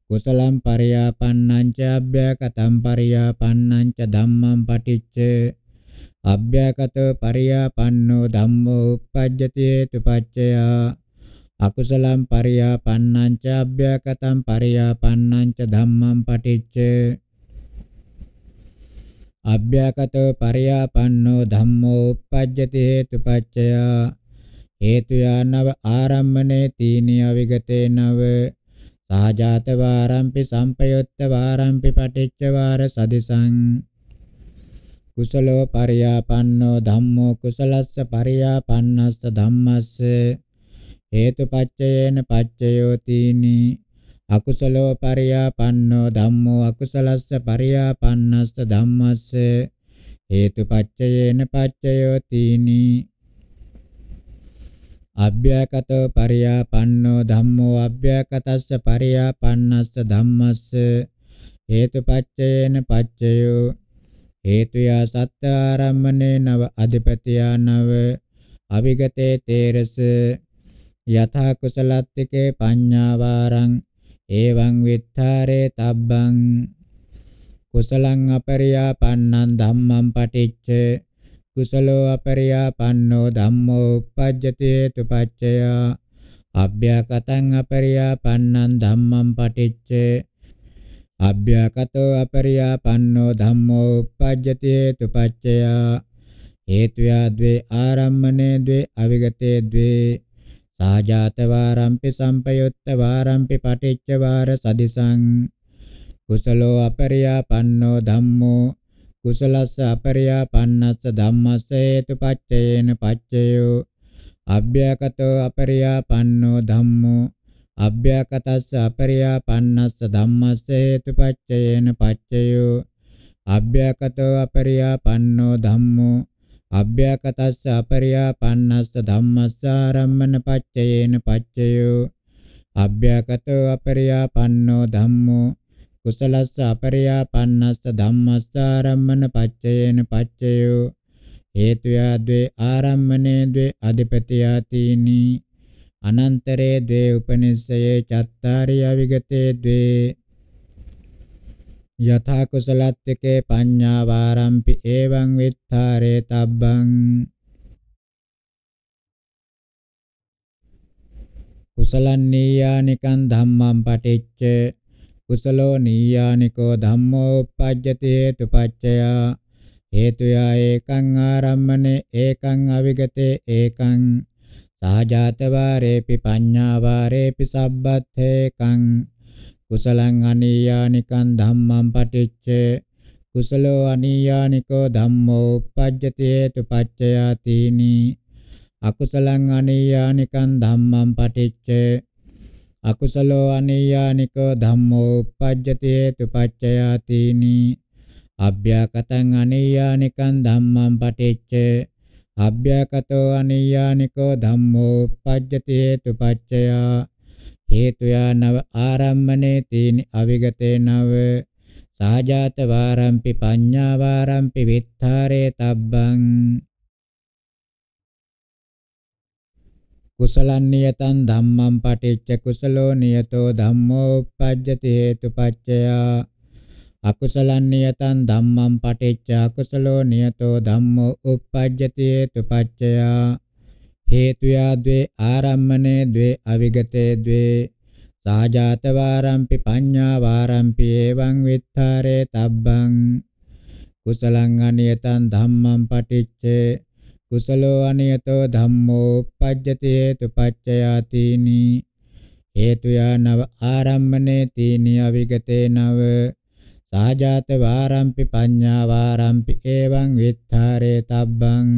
කුසලම් පරියාපන්නං ච අභ්‍යකතම් පරියාපන්නං ච ධම්මං පටිච්ච අභ්‍යකතෝ පරියාපන්නෝ ධම්මෝ uppajjati tupaccaya අකුසලම් පරියාපන්නං ච අභ්‍යකටම් පරියාපන්නං ච ධම්මං පටිච්ච අභ්‍යකටෝ පරියාපන්නෝ ධම්මෝ uppajjati hetupaccaya හේතු යනව ආරම්මනේ තීනිය විගතේ නව සාජාත වාරම්පි සම්පයොත්ත වාරම්පි පටිච්ච වාර සදිසං කුසලෝ පරියාපන්නෝ ධම්මෝ කුසලස්ස පරියාපන්නස්ස ධම්මස්ස හේතුපච්චයේන පච්චයෝතිනි අකුසලෝ පරියාපන්නෝ ධම්මෝ අකුසලස්ස පරියාපන්නස්ස ධම්මස්ස හේතුපච්චයේන පච්චයෝතිනි අභ්‍යකතෝ පරියාපන්නෝ ධම්මෝ අභ්‍යකතස්ස පරියාපන්නස්ස ධම්මස්ස හේතුපච්චයේන පච්චයෝ හේතුයා සත්‍ය ආරම්මනේ නව අධිපතියා නව අවිගතේ තේරස යථා කුසලත්තිකේ පඤ්ඤාවාරං එවං විත්තරේ තබ්බං කුසලං අපරියාපන්නං ධම්මං පටිච්ච කුසලෝ අපරියාපන්නෝ ධම්මෝ uppajjati tupaccaya අභ්‍යකතං අපරියාපන්නං ධම්මං පටිච්ච අභ්‍යකතෝ අපරියාපන්නෝ ධම්මෝ uppajjati tupaccaya හේතුයා ද්වේ ආරම්මනේ ද්වේ අවිගතේ ද්වේ සාජාත වාරම්පි සම්පයුත්ත වාරම්පි පටිච්ච වාර සදිසං කුසලෝ අපරියාපන්නෝ ධම්මෝ කුසලස්ස අපරියාපන්නස්ස ධම්මස්ස හේතුපච්චේන පච්චයෝ අභ්‍යකතෝ අපරියාපන්නෝ ධම්මෝ අභ්‍යකතස්ස අපරියාපන්නස්ස ධම්මස්ස හේතුපච්චේන පච්චයෝ අභ්‍යකතෝ අපරියාපන්නෝ ධම්මෝ අභ්‍යකතස්ස අපරියාපන්නස්ස ධම්මස්සාරම්මන පච්චයේන පච්චයෝ අභ්‍යකතෝ අපරියාපන්නෝ ධම්මෝ කුසලස්ස අපරියාපන්නස්ස ධම්මස්සාරම්මන පච්චයේන පච්චයෝ හේතුයා ද්වේ ආරම්මනේ ද්වේ අධිපතියා තීනි අනන්තරේ ද්වේ උපනිස්සයේ චත්තාරිය විගතේ ද්වේ යථා කුසලත්තිකේ පඤ්ඤා වාරම්පි එවං විත්තරේ තබ්බං කුසලං නීයානිකං ධම්මං පටිච්ච කුසලෝ නීයානිකෝ ධම්මෝ uppajjati හේතුපච්චයා හේතුයා ඒකං ආරම්මනේ ඒකං අවිගතේ ඒකං සහජාත වාරේපි පඤ්ඤා වාරේපි සබ්බත් ඒකං කුසලං අනීයානිකං ධම්මං පටිච්චේ කුසලෝ අනීයානිකෝ ධම්මෝ uppajjati hetupaccaya tini අකුසලං අනීයානිකං ධම්මං පටිච්චේ අකුසලෝ අනීයානිකෝ ධම්මෝ uppajjati hetupaccaya tini අභ්‍යකතං අනීයානිකං ධම්මං පටිච්චේ අභ්‍යකතෝ අනීයානිකෝ ධම්මෝ uppajjati hetupaccaya හේතුයා නව ආරම්මනේ තීනි අවිගතේ නව සාජාත වාරම්පි පඤ්ඤා වාරම්පි විත්තරේ තබ්බං කුසලං නියතං ධම්මං පටිච්ච කුසලෝ නියතෝ ධම්මෝ uppajjati හේතුපච්චයා අකුසලං නියතං ධම්මං පටිච්ච අකුසලෝ නියතෝ ධම්මෝ uppajjati හේතුපච්චයා හේතුයා ද්වේ ආරම්මනේ ද්වේ අවිගතේ ද්වේ සාජාත වාරම්පි පඤ්ඤා වාරම්පි එවං විත්තරේ තබ්බං කුසලං අනියතං ධම්මං පටිච්චේ කුසලෝ අනියතෝ ධම්මෝ uppajjati hetu paccayatini හේතුයා නව ආරම්මනේ තීනි අවිගතේ නව සාජාත වාරම්පි පඤ්ඤා වාරම්පි එවං විත්තරේ තබ්බං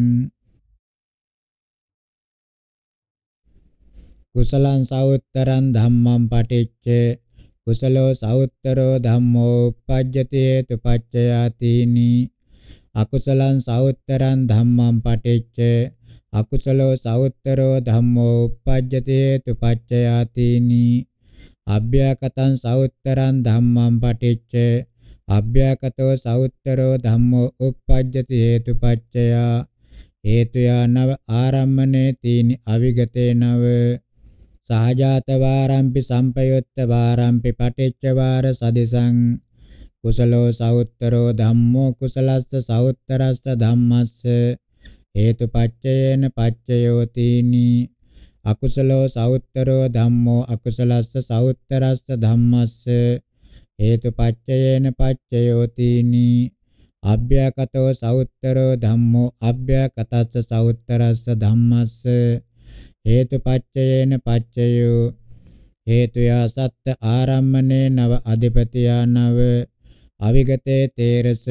කුසලං සවුත්තරං ධම්මං පටිච්ච කුසලෝ සවුත්තරෝ ධම්මෝ uppajjati hetupaccayatini අකුසලං සවුත්තරං ධම්මං පටිච්ච අකුසලෝ සවුත්තරෝ ධම්මෝ uppajjati hetupaccayatini අභ්‍යකතං සවුත්තරං ධම්මං පටිච්ච අභ්‍යකතෝ සවුත්තරෝ ධම්මෝ uppajjati hetupaccaya හේතුයා නව ආරම්මනේ තීනි අවිගතේ නව සහජාත වාරම්පි සම්පයුත්ත වාරම්පි පටිච්ච වාර සදිසං කුසලෝ සෞත්තරෝ ධම්මෝ කුසලස්ස සෞත්තරස්ස ධම්මස්ස හේතුපච්චයේන පච්චයෝතිනි අකුසලෝ සෞත්තරෝ ධම්මෝ අකුසලස්ස සෞත්තරස්ස ධම්මස්ස හේතුපච්චයේන පච්චයෝතිනි අභ්‍යකතෝ සෞත්තරෝ ධම්මෝ අභ්‍යකතස්ස සෞත්තරස්ස ධම්මස්ස හේතුපච්චයේන පච්චයෝ හේතුයා සත්ත ආරම්මනේ නව අධිපතියා නව අවිගතේ තේරස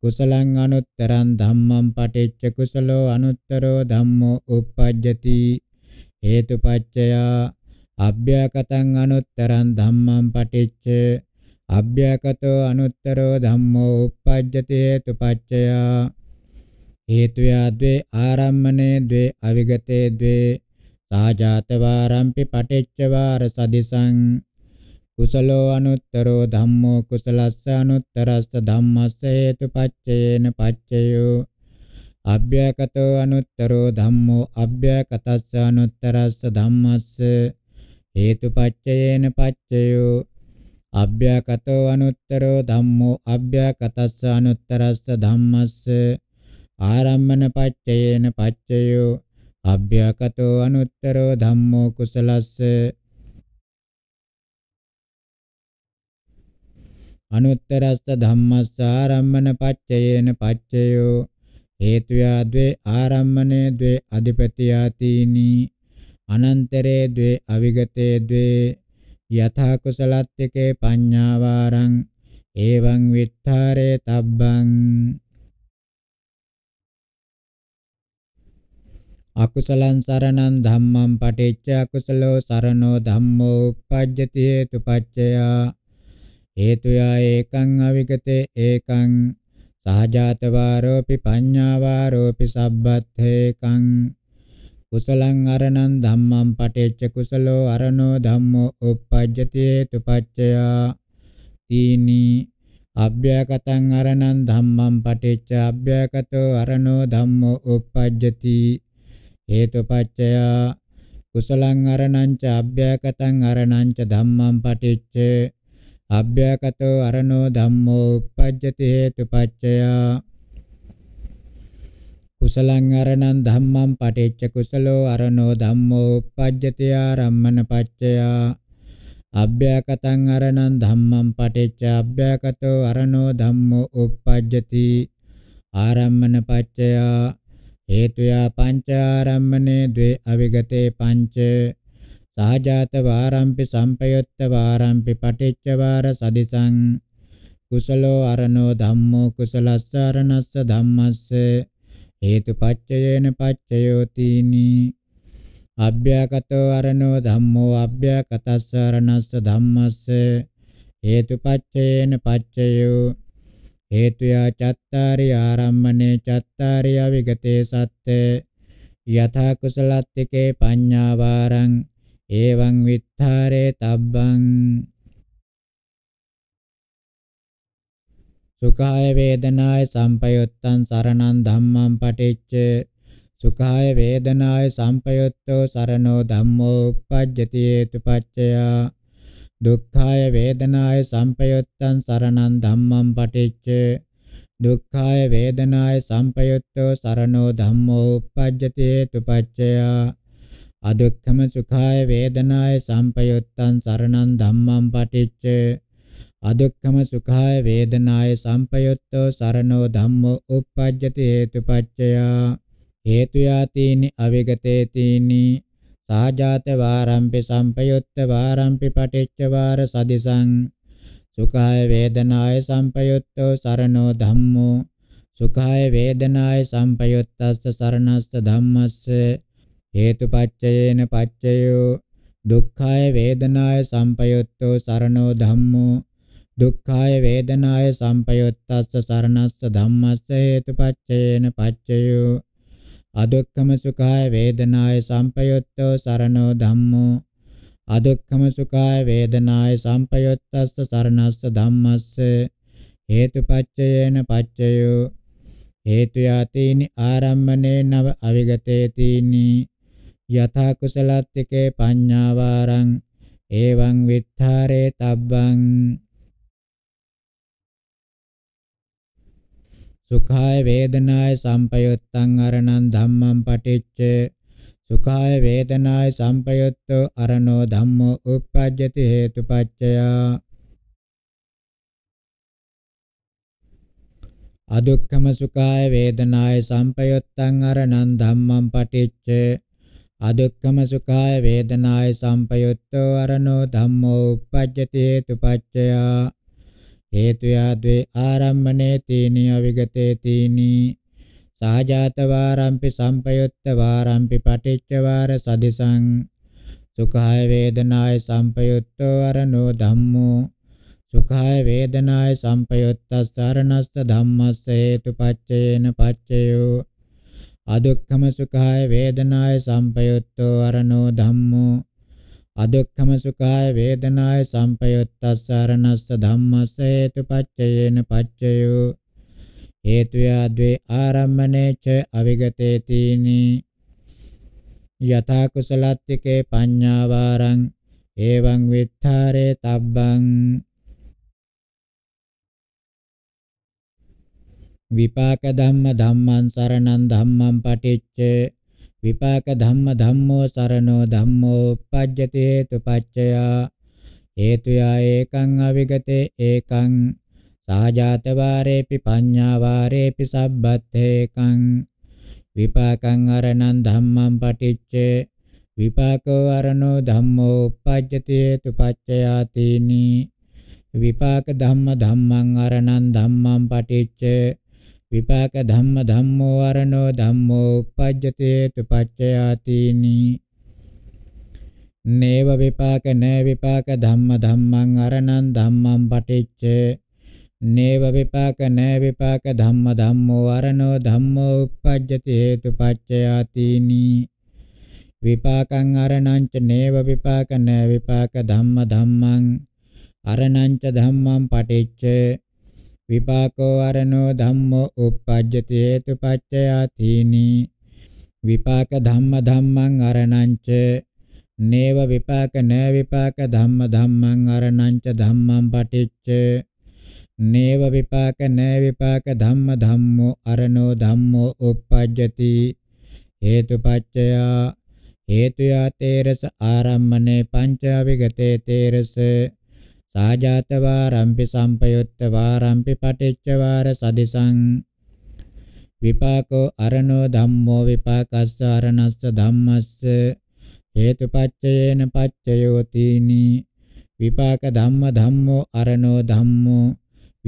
කුසලං අනුත්තරං ධම්මං පටිච්ච කුසලෝ අනුත්තරෝ ධම්මෝ uppajjati හේතුපච්චයා අභ්‍යකතං අනුත්තරං ධම්මං පටිච්ච අභ්‍යකතෝ අනුත්තරෝ ධම්මෝ uppajjati හේතුපච්චයා හේතුයා ද්වේ ආරම්මනේ ද්වේ අවිගතේ ද්වේ සාජාතවාරම්පි පටිච්චවාර සදිසං කුසලෝ අනුත්තරෝ ධම්මෝ කුසලස්ස අනුත්තරස්ස ධම්මස්ස හේතුපච්චයේන පච්චයෝ අභ්‍යකතෝ අනුත්තරෝ ධම්මෝ අභ්‍යකතස්ස අනුත්තරස්ස ධම්මස්ස හේතුපච්චයේන පච්චයෝ අභ්‍යකතෝ අනුත්තරෝ ධම්මෝ අභ්‍යකතස්ස අනුත්තරස්ස ධම්මස්ස ආරම්මන පච්චයේන පච්චයෝ අභ්‍යකතෝ අනුත්තරෝ ධම්මෝ කුසලස්ස අනුත්තරස්ස ධම්මස්ස ආරම්මන පච්චයේන පච්චයෝ හේතුයා द्वे ආරම්මනේ द्वे අධිපතියාතිනි අනන්තරේ द्वे අවිගතේ द्वे යථා කුසලත්තිකේ පඤ්ඤාවාරං එවං විත්තරේ තබ්බං අකුසලං සරණං ධම්මං පටිච්ච අකුසලෝ සරණෝ ධම්මෝ uppajjati hetupaccaya හේතුයා ඒකං අවිගතේ ඒකං සහජාතවාරෝපි පඤ්ඤාවාරෝපි සබ්බත්ථේකං කුසලං අරණං ධම්මං පටිච්ච කුසලෝ අරණෝ ධම්මෝ uppajjati hetupaccaya තීනි අභ්‍යකතං අරණං ධම්මං පටිච්ච අභ්‍යකතෝ අරණෝ ධම්මෝ uppajjati හේතුපච්චයා කුසලං අරණං ච අභ්‍යකතං අරණං ච ධම්මං පටිච්ච අභ්‍යකතෝ අරණෝ ධම්මෝ uppajjati හේතුපච්චයා කුසලං අරණං ධම්මං පටිච්ච කුසලෝ අරණෝ ධම්මෝ uppajjati ආරම්මන පච්චයා අභ්‍යකතං අරණං ධම්මං පටිච්ච අභ්‍යකතෝ අරණෝ ධම්මෝ uppajjati ආරම්මන පච්චයා හේතුයා පංචාරම්මනේ ද්වේ අවිගතේ පංච සහජාත වාරම්පි සම්පයුත්ත වාරම්පි පටිච්ච වාර සදිසං කුසලෝ අරණෝ ධම්මෝ කුසලස්ස අරණස්ස ධම්මස්ස හේතුපච්චයේන පච්චයෝතිනි අභ්‍යකතෝ අරණෝ ධම්මෝ අභ්‍යකතස්ස අරණස්ස ධම්මස්ස හේතුපච්චයේන පච්චයෝ හේතුයා චත්තාරි ආරම්මනේ චත්තාරි අවිගතේ සත්‍යේ යථා කුසලත්තිකේ පඤ්ඤාවාරං එවං විත්තරේ තබ්බං සුඛාය වේදනාය සම්පයුත්තං සරණං ධම්මං පටිච්ච සුඛාය වේදනාය සම්පයුත්තෝ සරණෝ ධම්මෝ uppajjati hetu paccaya දුක්ඛාය වේදනාය සම්පයුත්තං සරණං ධම්මං පටිච්ච දුක්ඛාය වේදනාය සම්පයුත්තෝ සරණෝ ධම්මෝ uppajjati tupaccaya අදුක්ඛම සුඛාය වේදනාය සම්පයුත්තං සරණං ධම්මං පටිච්ච අදුක්ඛම සුඛාය වේදනාය සම්පයුත්තෝ සරණෝ ධම්මෝ uppajjati hetupaccaya හේතු යාතීනි අවිගතේ තීනි සාජාත වාරම්පි සම්පයුත්ත වාරම්පි පටිච්ච වාර සදිසං සුඛාය වේදනාය සම්පයුත්තෝ සරණෝ ධම්මෝ සුඛාය වේදනාය සම්පයුත්තස්ස සරණස්ස ධම්මස්ස හේතුපච්චයේන පච්චයෝ දුක්ඛාය වේදනාය සම්පයුත්තෝ සරණෝ ධම්මෝ දුක්ඛාය වේදනාය සම්පයුත්තස්ස සරණස්ස ධම්මස්ස හේතුපච්චයේන පච්චයෝ අදුක්ඛම සුඛාය වේදනාය සම්පයුත්තෝ සරණෝ ධම්මෝ අදුක්ඛම සුඛාය වේදනාය සම්පයුත්තස්ස සරණස්ස ධම්මස්ස හේතුපච්චයේන පච්චයෝ හේතු යතේනි ආරම්මනේ නව අවිගතේතිනි යථා කුසලත්තිකේ පඤ්ඤාවාරං එවං විත්තරේ තබ්බං සුඛාය වේදනාය සම්පයුත්තං අරණං ධම්මං පටිච්ච සුඛාය වේදනාය සම්පයුත්තෝ අරණෝ ධම්මෝ uppajjati හේතුපච්චයා අදුක්ඛම සුඛාය වේදනාය සම්පයුත්තං අරණං ධම්මං පටිච්ච අදුක්ඛම සුඛාය වේදනාය සම්පයුත්තෝ අරණෝ ධම්මෝ uppajjati හේතුපච්චයා හේතුයා ද්වේ ආරම්මනේ තීනි අවිගතේ තීනි සාජාත වාරම්පි සම්පයුත්ත වාරම්පි පටිච්ච වාර සදිසං සුඛාය වේදනාය සම්පයුත්තෝ අරණෝ ධම්මෝ සුඛාය වේදනාය සම්පයුත්තස් සරණස්ස ධම්මස්ස හේතුපච්චේන පච්චයෝ අදුක්ඛම සුඛාය වේදනාය සම්පයුත්තෝ අරණෝ ධම්මෝ අදුක්ඛම සුඛාය වේදනාය සම්පයුත්තස්ස අරණස්ස ධම්මස්ස හේතුපච්චයේන පච්චයෝ හේතුයා ද්වේ ආරම්මනේ ච අවිගතේ තීනි යථා කුසලත්තිකේ පඤ්ඤාවාරං එවං විත්තරේ තබ්බං විපාක ධම්ම ධම්මං සරණං ධම්මං පටිච්චේ විපාක ධම්ම ධම්මෝ සරණෝ ධම්මෝ uppajjati hetupaccaya හේතුයා ඒකං අවිගතේ ඒකං සාජාත වාරේපි පඤ්ඤා වාරේපි සබ්බත්තේකං විපාකං අරණං ධම්මං පටිච්චේ විපාකෝ අරණෝ ධම්මෝ uppajjati hetupaccaya තීනි විපාක ධම්ම ධම්මං අරණං ධම්මං පටිච්චේ විපාක ධම්ම ධම්මෝ වරණෝ ධම්මෝ uppajjate tupaccayatīni නේව විපාක නෑ විපාක ධම්ම ධම්මං අරණං ධම්මං පටිච්ච නේව විපාක නෑ විපාක ධම්ම ධම්මෝ අරණෝ ධම්මෝ uppajjate tupaccayatīni විපාකං අරණං ච නේව විපාක නෑ විපාක ධම්ම ධම්මං අරණං ච ධම්මං පටිච්ච විපාකෝ අරණෝ ධම්මෝ uppajjati hetupaccaya thini විපාක ධම්ම ධම්මං අරණංච නේව විපාක න විපාක ධම්ම ධම්මං අරණංච ධම්මං පටිච්ච නේව විපාක න විපාක ධම්ම ධම්මෝ අරණෝ ධම්මෝ uppajjati හේතුපච්චයා හේතුයා තේරස ආරම්මනේ පංච අවිගතේ තේරස සාජාත වාරම්පි සම්පයුත්ත වාරම්පි පටිච්ච වාර සදිසං විපාකෝ අරණෝ ධම්මෝ විපාකස්ස අරණස්ස ධම්මස්ස හේතුපච්චයේන පච්චයෝතිනි විපාක ධම්ම ධම්මෝ අරණෝ ධම්මෝ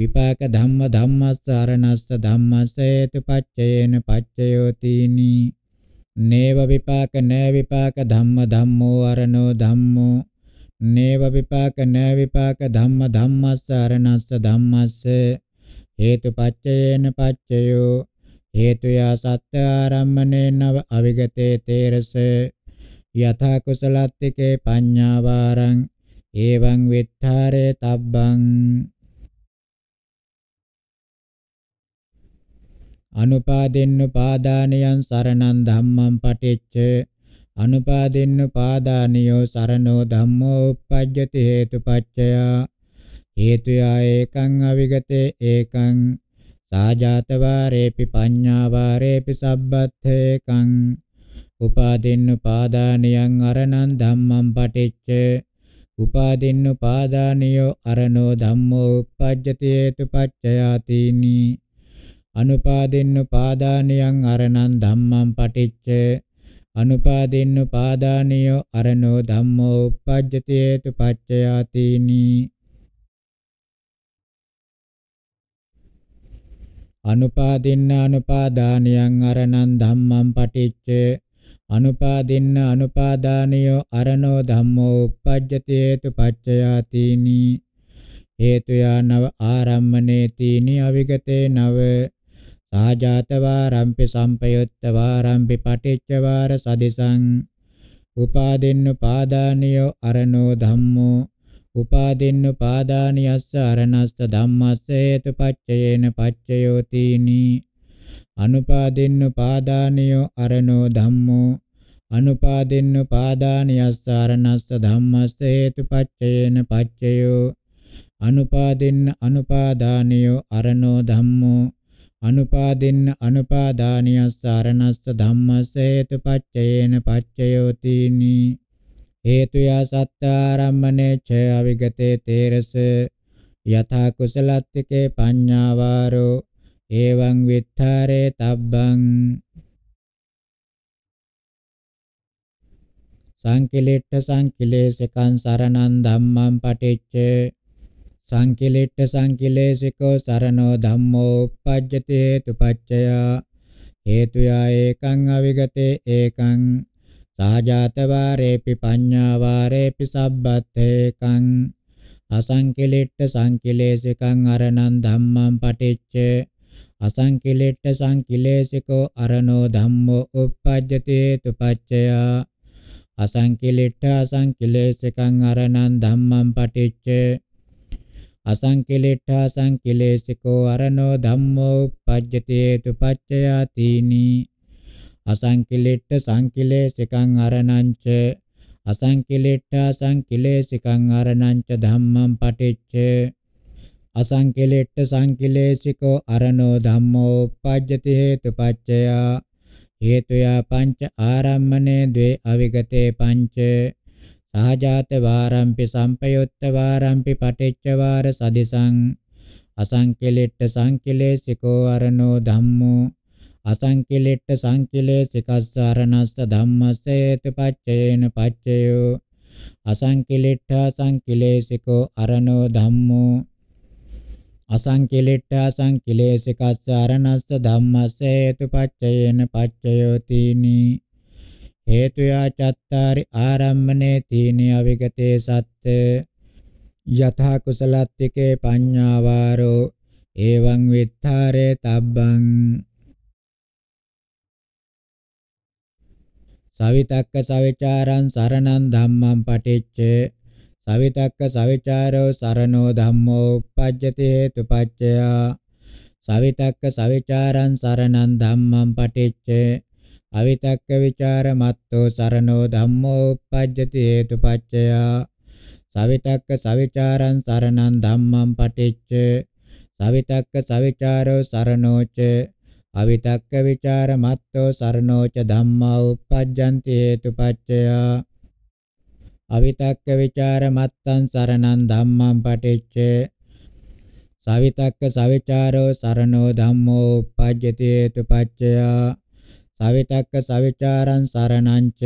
විපාක ධම්ම ධම්මස්ස අරණස්ස ධම්මස්ස හේතුපච්චයේන පච්චයෝතිනි නේව විපාක නෑ විපාක ධම්ම ධම්මෝ අරණෝ ධම්මෝ නේව විපාක නෑ විපාක ධම්ම ධම්මස්ස අරණස්ස ධම්මස්ස හේතුපච්චයේන පච්චයෝ හේතුයා සත්‍ය ආරම්මනේ නව අවිගතේ තේරස යථා කුසලත්තිකේ පඤ්ඤාවාරං එවං විත්තරේ තබ්බං අනුපාදෙන්න පාදානයන් සරණං ධම්මං පටිච්ච අනුපාදින්නුපාදානියෝ සරණෝ ධම්මෝ uppajjati හේතුපච්චය හේතුය ඒකං අවිගතේ ඒකං සාජාතවාරේපි පඤ්ඤාවාරේපි සබ්බත්ථේකං උපාදින්නුපාදානියං අරණං ධම්මං පටිච්චේ උපාදින්නුපාදානියෝ අරණෝ ධම්මෝ uppajjati හේතුපච්චයාතිනි අනුපාදින්නුපාදානියං අරණං ධම්මං පටිච්ච අනුපාදින්න පාදානියෝ අරණෝ ධම්මෝ uppajjati hetu paccayatini අනුපාදින්න අනුපාදානියං අරණං ධම්මං පටිච්ච අනුපාදින්න අනුපාදානියෝ අරණෝ ධම්මෝ uppajjati hetu paccayatini හේතුයා නව ආරම්මනේ තීනි අවිගතේ නව සහජාතවාරම්පි සම්පයුත්තවාරම්පි පටිච්චවාර සදිසං උපාදින්න පාදානියෝ අරණෝ ධම්මෝ උපාදින්න පාදානියස්ස අරණස්ස ධම්මස්ස හේතුපච්චයේන පච්චයෝ තීනි අනුපාදින්න පාදානියෝ අරණෝ ධම්මෝ අනුපාදින්න පාදානියස්ස අරණස්ස ධම්මස්ස හේතුපච්චයේන පච්චයෝ අනුපාදින්න අනුපාදානියෝ අරණෝ ධම්මෝ අනුපාදින්න අනුපාදානියස් සාරණස්ස ධම්මස්ස හේතුපච්චයේන පච්චයෝතිනි හේතු යා සත්තාරම්මනේ ච අවිගතේ තේරස යථා කුසලත්තිකේ පඤ්ඤාවාරෝ එවං විත්තරේ තබ්බං සංකිලිට්ඨ සංකිලේශකං සරණං ධම්මං පටිච්චේ සංකිලිට්ඨ සංකිලේශිකෝ සරණෝ ධම්මෝ uppajjati hetupaccaya හේතුයා ඒකං අවිගතේ ඒකං සාජාත වාරේපි පඤ්ඤා වාරේපි සබ්බත්තේකං අසංකිලිට්ඨ සංකිලේශිකං අරණං ධම්මං පටිච්ච අසංකිලිට්ඨ සංකිලේශිකෝ අරණෝ ධම්මෝ uppajjati hetupaccaya අසංකිලිට්ඨ අසංකිලේශිකං අරණං ධම්මං පටිච්ච අසංකලෙට්ඨා සංකලේශිකෝ අරණෝ ධම්මෝ uppajjati hetu paccayatini අසංකලෙට්ඨ සංකලේශිකං අරණං ච අසංකලෙට්ඨා සංකලේශිකං අරණං ච ධම්මං පටිච්ච අසංකලෙට්ඨ සංකලේශිකෝ අරණෝ ධම්මෝ uppajjati hetupaccaya හේතුයා පංච ආරම්මනේ ද්වේ අවිගතේ පංච සහජාත වාරම්පි සම්පයුත්ත වාරම්පි පටිච්ච වාර සදිසං අසංකලෙට්ට සංකලේසිකෝ අරණෝ ධම්මෝ අසංකලෙට්ට සංකලේසිකස්ස අරණස්ස ධම්මස්ස හේතුපච්චේන පච්චයෝ අසංකලෙට්ට සංකලේසිකෝ අරණෝ ධම්මෝ අසංකලෙට්ට අසංකලේසිකස්ස අරණස්ස ධම්මස්ස හේතුපච්චේන පච්චයෝ තීනී හේතුයා චත්තාරි ආරම්මනේ තීනිය විගතේ සත්‍ය යථා කුසලත්තිකේ පඤ්ඤාවාරෝ එවං විත්තරේ තබ්බං සවිතක්ක සවිචාරං සරණං ධම්මං පටිච්ච සවිතක්ක සවිචාරෝ සරණෝ ධම්මෝ uppajjati hetupaccaya සවිතක්ක සවිචාරං සරණං ධම්මං පටිච්ච අවිතක්ක ਵਿਚාර මත්තෝ සරණෝ ධම්මෝ uppajjati hetupaccaya සවිතක්ක සවිචාරං සරණං ධම්මං පටිච්ච සවිතක්ක සවිචාරෝ සරණෝච අවිතක්ක ਵਿਚාර මත්තෝ සරණෝච ධම්මා uppajjanti hetupaccaya අවිතක්ක ਵਿਚාර මත්තං සරණං ධම්මං පටිච්ච සවිතක්ක සවිචාරෝ සරණෝ ධම්මෝ uppajjati hetupaccaya සවිතක්ක සවිචාරං සරණංච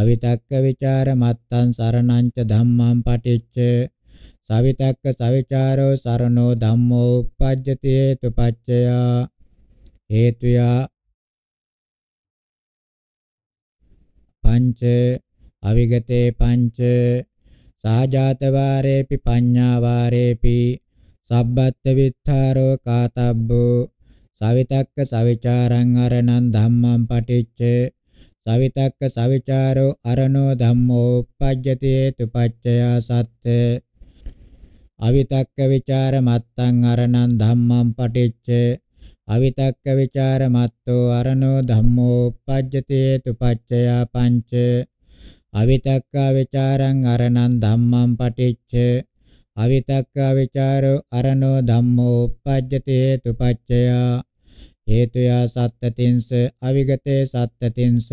අවිතක්ක විචාර මත්තං සරණංච ධම්මං පටිච්ච සවිතක්ක සවිචාරෝ සරණෝ ධම්මෝ uppajjati hetupaccaya හේතුය පංච අවිගතේ පංච සාජාත වාරේපි පඤ්ඤා වාරේපි සබ්බත් විත්තරෝ කාතබ්බෝ සවිතක්ක සවිචාරං අරණං ධම්මං පටිච්ච සවිතක්ක සවිචාරෝ අරණෝ ධම්මෝ uppajjati tupaccaya satte අවිතක්ක විචාර මත්තං අරණං ධම්මං පටිච්ච අවිතක්ක විචාර මත්තෝ අරණෝ ධම්මෝ uppajjati tupaccaya පංච අවිතක්ක විචාරං අරණං ධම්මං පටිච්ච අවිතක්ක ਵਿਚාරෝ අරණෝ ධම්මෝ uppajjate hetu paccaya හේතුයා සත්තතින්ස අවිගතේ සත්තතින්ස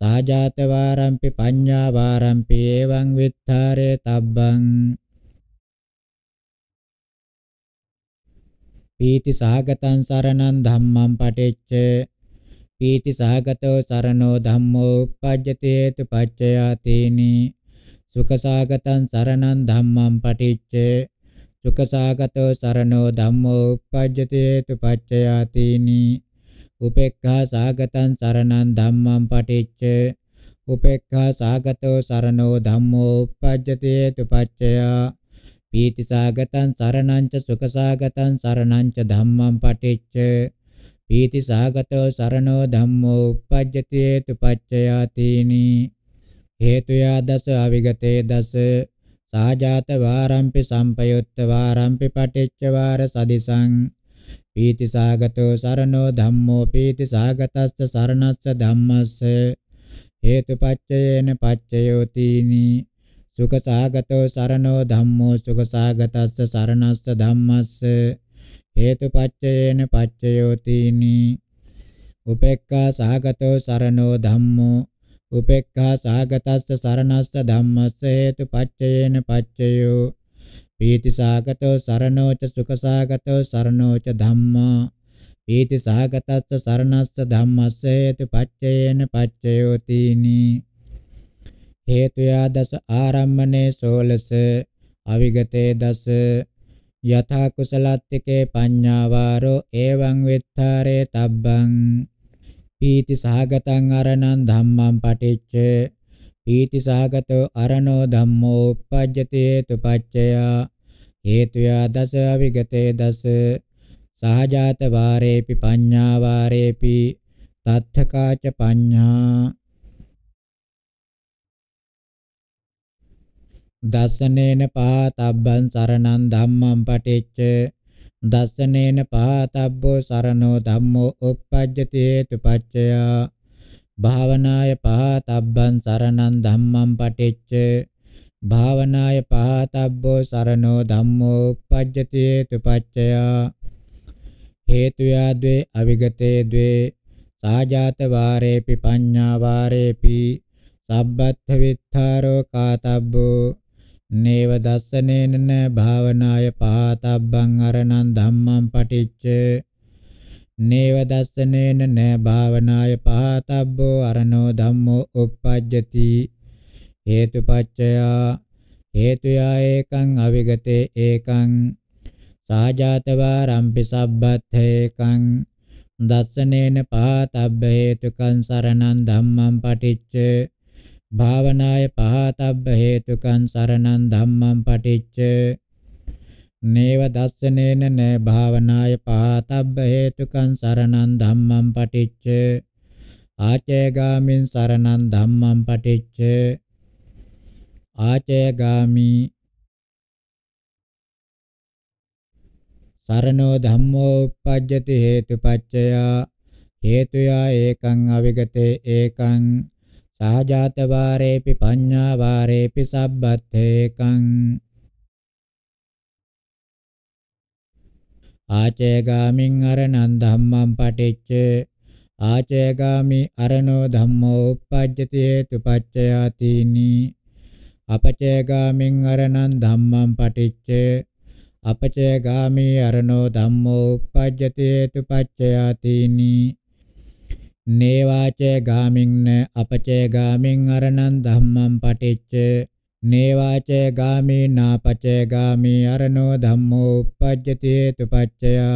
සාජාත වාරම්පි පඤ්ඤා වාරම්පි එවං විත්තරේ තබ්බං පීති සහගතං සරණං ධම්මං පටිච්ච පීති සහගතෝ සරණෝ ධම්මෝ uppajjate hetu paccaya tini සුඛසාගතං සරණං ධම්මං පටිච්ච සුඛසාගතෝ සරණෝ ධම්මෝ uppajjati tupaccayatini උපේක්ඛා සාගතං සරණං ධම්මං පටිච්ච උපේක්ඛා සාගතෝ සරණෝ ධම්මෝ uppajjati tupaccaya පීති සාගතං සරණං ච සුඛ සාගතං සරණං ච ධම්මං පටිච්ච පීති සාගතෝ සරණෝ ධම්මෝ uppajjati tupaccayatini හේතුයා දස අවිගතේ දස සාජාත වාරම්පි සම්පයුත්ත වාරම්පි පටිච්ච වාර සදිසං පීති සාගතෝ සරණෝ ධම්මෝ පීති සාගතස්ස සරණස්ස ධම්මස්ස හේතුපච්චයේන පච්චයෝතිනි සුඛ සාගතෝ සරණෝ ධම්මෝ සුඛ සාගතස්ස සරණස්ස ධම්මස්ස හේතුපච්චයේන පච්චයෝතිනි උපේක්ඛා සාගතෝ සරණෝ ධම්මෝ උපේක්ඛා සාගතස්ස සරණස්ස ධම්මස්ස හේතුපච්චයේන පච්චයෝ පීති සාගතෝ සරණෝ ච සුඛ සාගතෝ සරණෝ ච ධම්මා පීති සාගතස්ස සරණස්ස ධම්මස්ස හේතුපච්චයේන පච්චයෝ තීනි හේතුයා දස ආරම්මනේ 16 අවිගතේ දස යථා කුසලත්තිකේ පඤ්ඤාවාරෝ එවං වෙත්තාරේ තබ්බං පීති සහගතං අරණං ධම්මං පටිච්ච පීති සහගතෝ අරණෝ ධම්මෝ uppajjati hetupaccaya හේතුයා දස අවිගතේ දස සහජාත වාරේපි පඤ්ඤා වාරේපි තත්ථකාච පඤ්ඤා දසනේන පාතබ්බං සරණං ධම්මං පටිච්ච දස්සනේන පහතබ්බෝ සරණෝ ධම්මෝ uppajjati hetupaccaya භාවනාය පහතබ්බං සරණං ධම්මං පටිච්ච භාවනාය පහතබ්බෝ සරණෝ ධම්මෝ uppajjati hetupaccaya හේතුයා ද්වේ අවිගතේ ද්වේ සාජාත වාරේපි පඤ්ඤා වාරේපි සබ්බත්ථ විත්තරෝ කාතබ්බෝ නේව දස්සනේන භාවනාය පහතබ්බං අරණං ධම්මං පටිච්ච නේව දස්සනේන න භාවනාය පහතබ්බෝ අරණෝ ධම්මෝ uppajjati හේතුපච්චය හේතුයා ඒකං අවිගතේ ඒකං සාජාතවා රම්පි සබ්බත් හේකං දස්සනේන පහතබ්බ හේතුකං සරණං ධම්මං පටිච්ච භාවනාය පහතබ්බ හේතුකං සරණං ධම්මං පටිච්ච නේව දස්සනේන න භාවනාය පහතබ්බ හේතුකං සරණං ධම්මං පටිච්ච ආචේගාමින් සරණං ධම්මං පටිච්ච ආචේගාමි සරණෝ ධම්මෝ uppajjati හේතුපච්චයා හේතුයා ඒකං අවිගතේ ඒකං සහජාත වාරේපි පඤ්ඤා වාරේපි සබ්බත්තේකං ආචේගාමින් අරණං ධම්මං පටිච්ච ආචේගාමි අරණෝ ධම්මෝ uppajjati hetupaccayatini අපචේගාමින් අරණං ධම්මං පටිච්ච අපචේගාමි අරණෝ ධම්මෝ uppajjati hetupaccayatini නේවාචේ ගාමින්න අපචේ ගාමින් අරණං ධම්මං පටිච්ච නේවාචේ ගාමී නාපචේ ගාමී අරණෝ ධම්මෝ uppajjati tupaccaya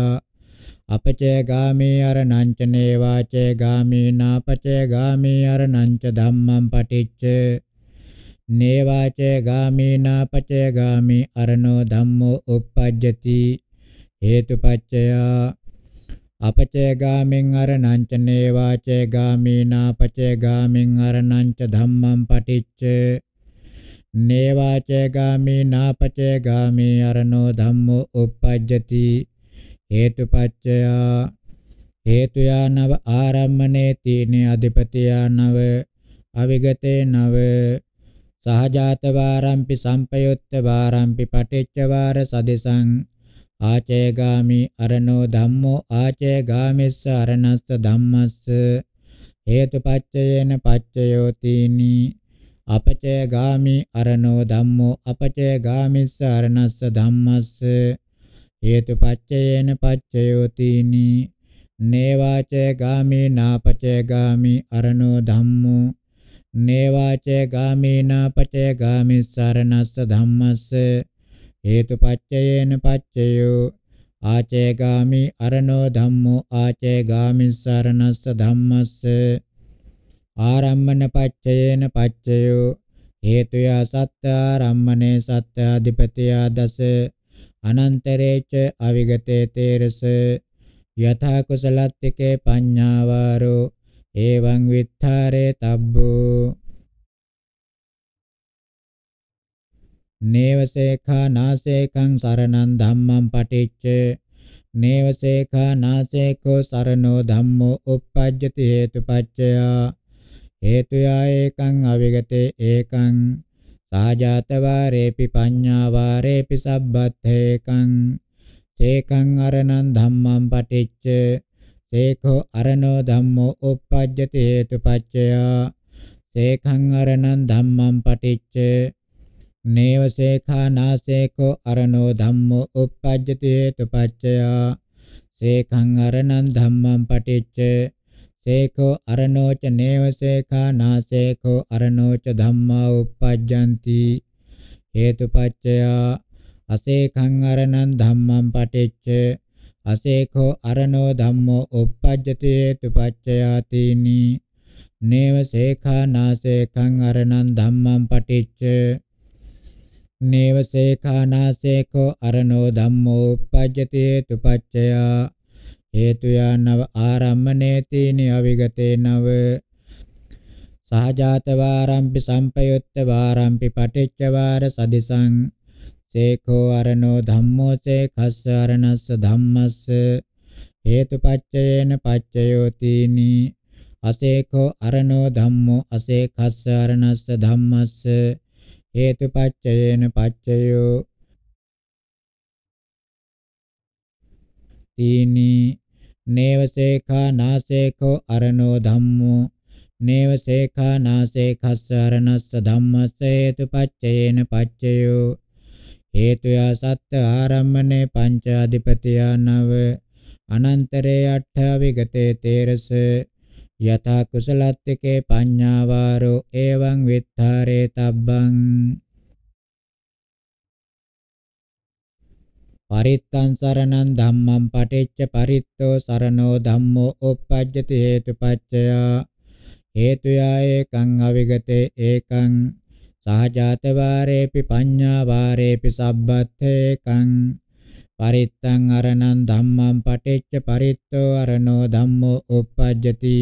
අපචේ ගාමී අරණං ච නේවාචේ ගාමී නාපචේ ගාමී අරණං ච ධම්මං පටිච්ච නේවාචේ ගාමී නාපචේ ගාමී අරණෝ ධම්මෝ uppajjati හේතුපච්චයා අපචේගාමෙන් අරණංචනේ වාචේ ගාමීනා පචේගාමෙන් අරණංච ධම්මං පටිච්ච නේවාචේ ගාමීනා පචේගාමී අරණෝ ධම්මෝ uppajjati හේතුපච්චය හේතු යානව ආරම්මනේ තීනේ අධිපති යානව අවිගතේ නව සහජාත වාරම්පි සම්පයුත්ත වාරම්පි පටිච්ච වාර සදිසං ආචේගාමි අරණෝ ධම්මෝ ආචේගාමිස්ස අරණස්ස ධම්මස්ස හේතුපච්චයේන පච්චයෝතිනි අපචේගාමි අරණෝ ධම්මෝ අපචේගාමිස්ස අරණස්ස ධම්මස්ස හේතුපච්චයේන පච්චයෝතිනි නේවාචේගාමි නාපචේගාමි අරණෝ ධම්මෝ නේවාචේගාමි නාපචේගාමිස්ස අරණස්ස ධම්මස්ස හේතු පච්චයේන පච්චයෝ ආචේගාමි අරණෝ ධම්මෝ ආචේගාමින් සරණස්ස ධම්මස්ස ආරම්මන පච්චයේන පච්චයෝ හේතුය සත්‍ය ආරම්මනේ සත්‍ය අධිපතිය දස අනන්තරේච අවිගතේ තේරස යථා කුසලත්තිකේ පඤ්ඤාවාරෝ එවං විත්තරේ තබ්බෝ නේවසේඛා නාසේකං සරණං ධම්මං පටිච්ච නේවසේඛා නාසේකෝ සරණෝ ධම්මෝ uppajjati hetupaccaya හේතුයා ඒකං අවිගතේ ඒකං සාජාතවාරේපි පඤ්ඤාවාරේපි සබ්බත්තේකං තේකං අරණං ධම්මං පටිච්ච තේකෝ අරණෝ ධම්මෝ uppajjati hetupaccaya තේකං අරණං ධම්මං පටිච්ච නේව සේඛානාසේකෝ අරණෝ ධම්මෝ uppajjati hetupaccaya සේඛං අරණං ධම්මං පටිච්ච සේඛෝ අරණෝ ච නේව සේඛානාසේකෝ අරණෝ ච ධම්මා uppajjanti hetupaccaya අසේඛං අරණං ධම්මං පටිච්ච අසේඛෝ අරණෝ ධම්මෝ uppajjati hetupaccaya තීනි නේව සේඛානාසේකං අරණං ධම්මං පටිච්ච නේව සේඛානාසේකෝ අරණෝ ධම්මෝ uppajjati hetu paccaya හේතු යනව ආරම්මණේතිනි අවිගතේ නව සහජාත වාරම්පි සම්පයුත්ත වාරම්පි පටිච්ච වාර සදිසං සේඛෝ අරණෝ ධම්මෝ සේඛස්ස අරණස්ස ධම්මස්ස හේතුපච්චයේන පච්චයෝතිනි අසේඛෝ අරණෝ ධම්මෝ අසේඛස්ස අරණස්ස ධම්මස්ස හේතුපච්චයේන පච්චයෝ තීනි නේවසේඛා නාසේඛෝ අරණෝ ධම්මෝ නේවසේඛා නාසේඛස්ස අරණස්ස ධම්මස්ස හේතුපච්චයේන පච්චයෝ හේතුයා සත්‍ය ආරම්මනේ පංච අධිපතියා නව අනන්තරේ අට්ඨ විගතේ තේරස යතා කුසලත්තිකේ පඤ්ඤාවාරෝ එවං විත්තරේ තබ්බං පරිත්තං සරණං ධම්මං පටිච්ච පරිත්තෝ සරණෝ ධම්මෝ uppajjati හේතුපච්චයා හේතුයා ඒකං අවිගතේ ඒකං සහජාත වාරේපි පඤ්ඤා වාරේපි සබ්බත්තේකං පරිත්තං අරණං ධම්මං පටිච්ච පරිත්තෝ අරණෝ ධම්මෝ uppajjati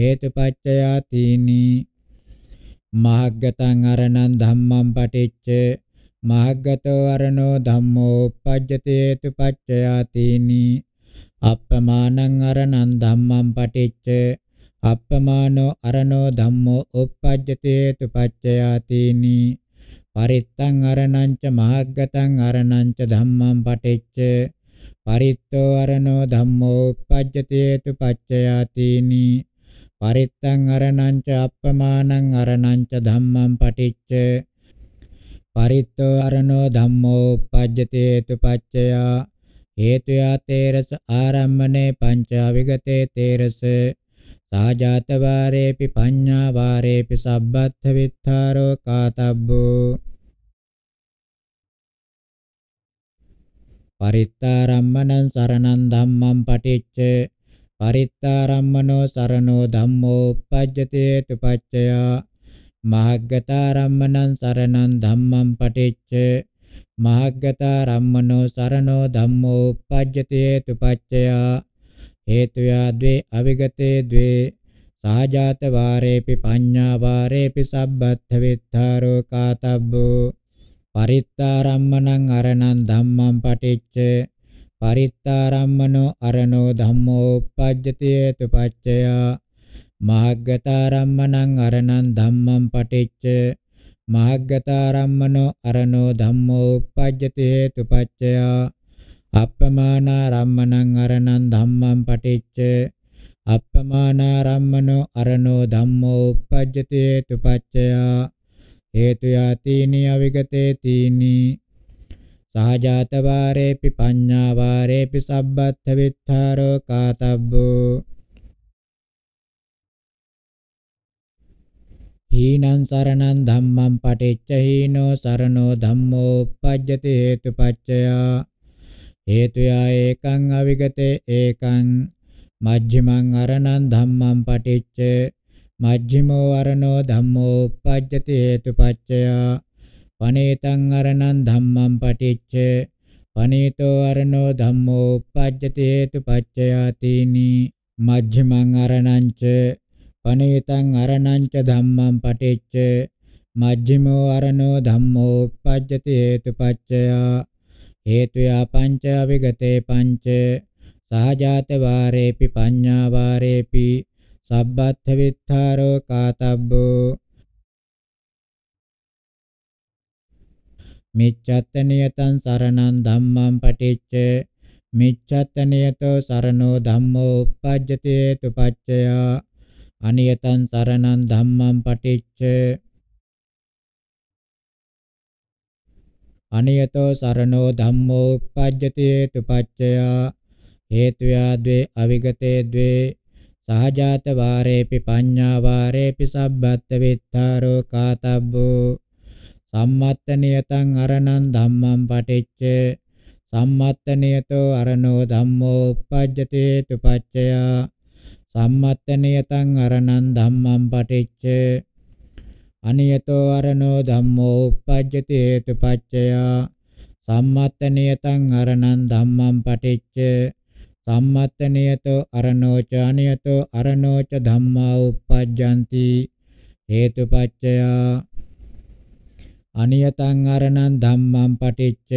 හේතුපච්චයා තීනි මහග්ගතං අරණං ධම්මං පටිච්ච මහග්ගතෝ අරණෝ ධම්මෝ uppajjati හේතුපච්චයා තීනි අප්පමානං අරණං ධම්මං පටිච්ච අප්පමානෝ අරණෝ ධම්මෝ uppajjati හේතුපච්චයා තීනි පරිත්තං අරණං ච මහග්ගතං අරණං ච ධම්මං පටිච්ච පරිත්තෝ අරණෝ ධම්මෝ uppajjati හේතුපච්චයා තීනි පරිත්තං අරණං ච අප්පමානං අරණං ච ධම්මං පටිච්ච පරිත්තෝ අරණෝ ධම්මෝ uppajjate hetu paccaya හේතු යතේරස ආරම්මනේ පංචා විගතේ තේරස සාජාත වාරේපි පඤ්ඤා වාරේපි සබ්බත්ථ විත්තරෝ කාතබ්බෝ පරිත්තාරම්මනං සරණං ධම්මං පටිච්ච පරිත්තාරම්මනෝ සරණෝ ධම්මෝ uppajjate tupaccaya මහග්ගතාරම්මනං සරණං ධම්මං පටිච්ච මහග්ගතාරම්මනෝ සරණෝ ධම්මෝ uppajjate tupaccaya හේතුයා ද්වේ අවිගතේ ද්වේ සහජාත වාරේපි පඤ්ඤා වාරේපි සබ්බත්ථ විත්තරෝ කාතබ්බෝ පරිත්තාරම්මනං අරණං ධම්මං පටිච්ච පරිත්තාරම්මනෝ අරණෝ ධම්මෝ uppajjati hetupaccaya මහග්ගතාරම්මනං අරණං ධම්මං පටිච්ච මහග්ගතාරම්මනෝ අරණෝ ධම්මෝ uppajjati hetupaccaya අප්පමානාරම්මනං අරණං ධම්මං පටිච්ච අප්පමානාරම්මනෝ අරණෝ ධම්මෝ uppajjati hetupaccaya හේතු යාතීනි අවිගතේ තීනි සහජාත වාරේපි පඤ්ඤා වාරේපි සබ්බත්ථ විත්තරෝ කාතබ්බෝ හීනං සරණං ධම්මං පටිච්ච හීනෝ සරණෝ ධම්මෝ uppajjati හේතුපච්චයා හේතුයා ඒකං අවිගතේ ඒකං මජ්ක්‍ධිමං අරණං ධම්මං පටිච්ච මජ්ක්‍ධිමෝ අරණෝ ධම්මෝ uppajjati හේතුපච්චයා පනේතං අරණං ධම්මං පටිච්ච පනේතෝ අරණෝ ධම්මෝ uppajjati හේතුපච්චයාතිනි මජ්ක්‍ධිමං අරණං ච පනේතං අරණං ච ධම්මං පටිච්ච මජ්ක්‍ධිමෝ අරණෝ ධම්මෝ uppajjati හේතුපච්චයා හේතු යාපංච අවිගතේ පංච සහජාත වාරේපි පඤ්ඤා වාරේපි සබ්බත්ථ විත්තරෝ කාතබ්බෝ මිච්ඡත්ත නියතං සරණං ධම්මං පටිච්ච මිච්ඡත්ත නියතෝ සරණෝ ධම්මෝ uppajjate tupacchaya අනියතං සරණං ධම්මං පටිච්ච අනියතෝ සරණෝ ධම්මෝ uppajjate tupacchaya හේතුයා ද්වේ අවිගතේ ද්වේ සහජාත වාරේපි පඤ්ඤා වාරේපි සබ්බත් විත්තරෝ කාතබ්බෝ සම්මත්ත නියතං අරණං ධම්මං පටිච්ච සම්මත්ත නියතෝ අරණෝ ධම්මෝ uppajjati tupacchaya සම්මත්ත නියතං අරණං ධම්මං පටිච්ච අනියතෝ අරණෝ ධම්මෝ uppajjati tupacchaya සම්මත්ත නියතං අරණං ධම්මං පටිච්ච සම්මත්ත නියතෝ අරණෝ ච අනියතෝ අරණෝ ච ධම්මා uppajjanti හේතුපච්චයා අනියතං අරණං ධම්මං පටිච්ච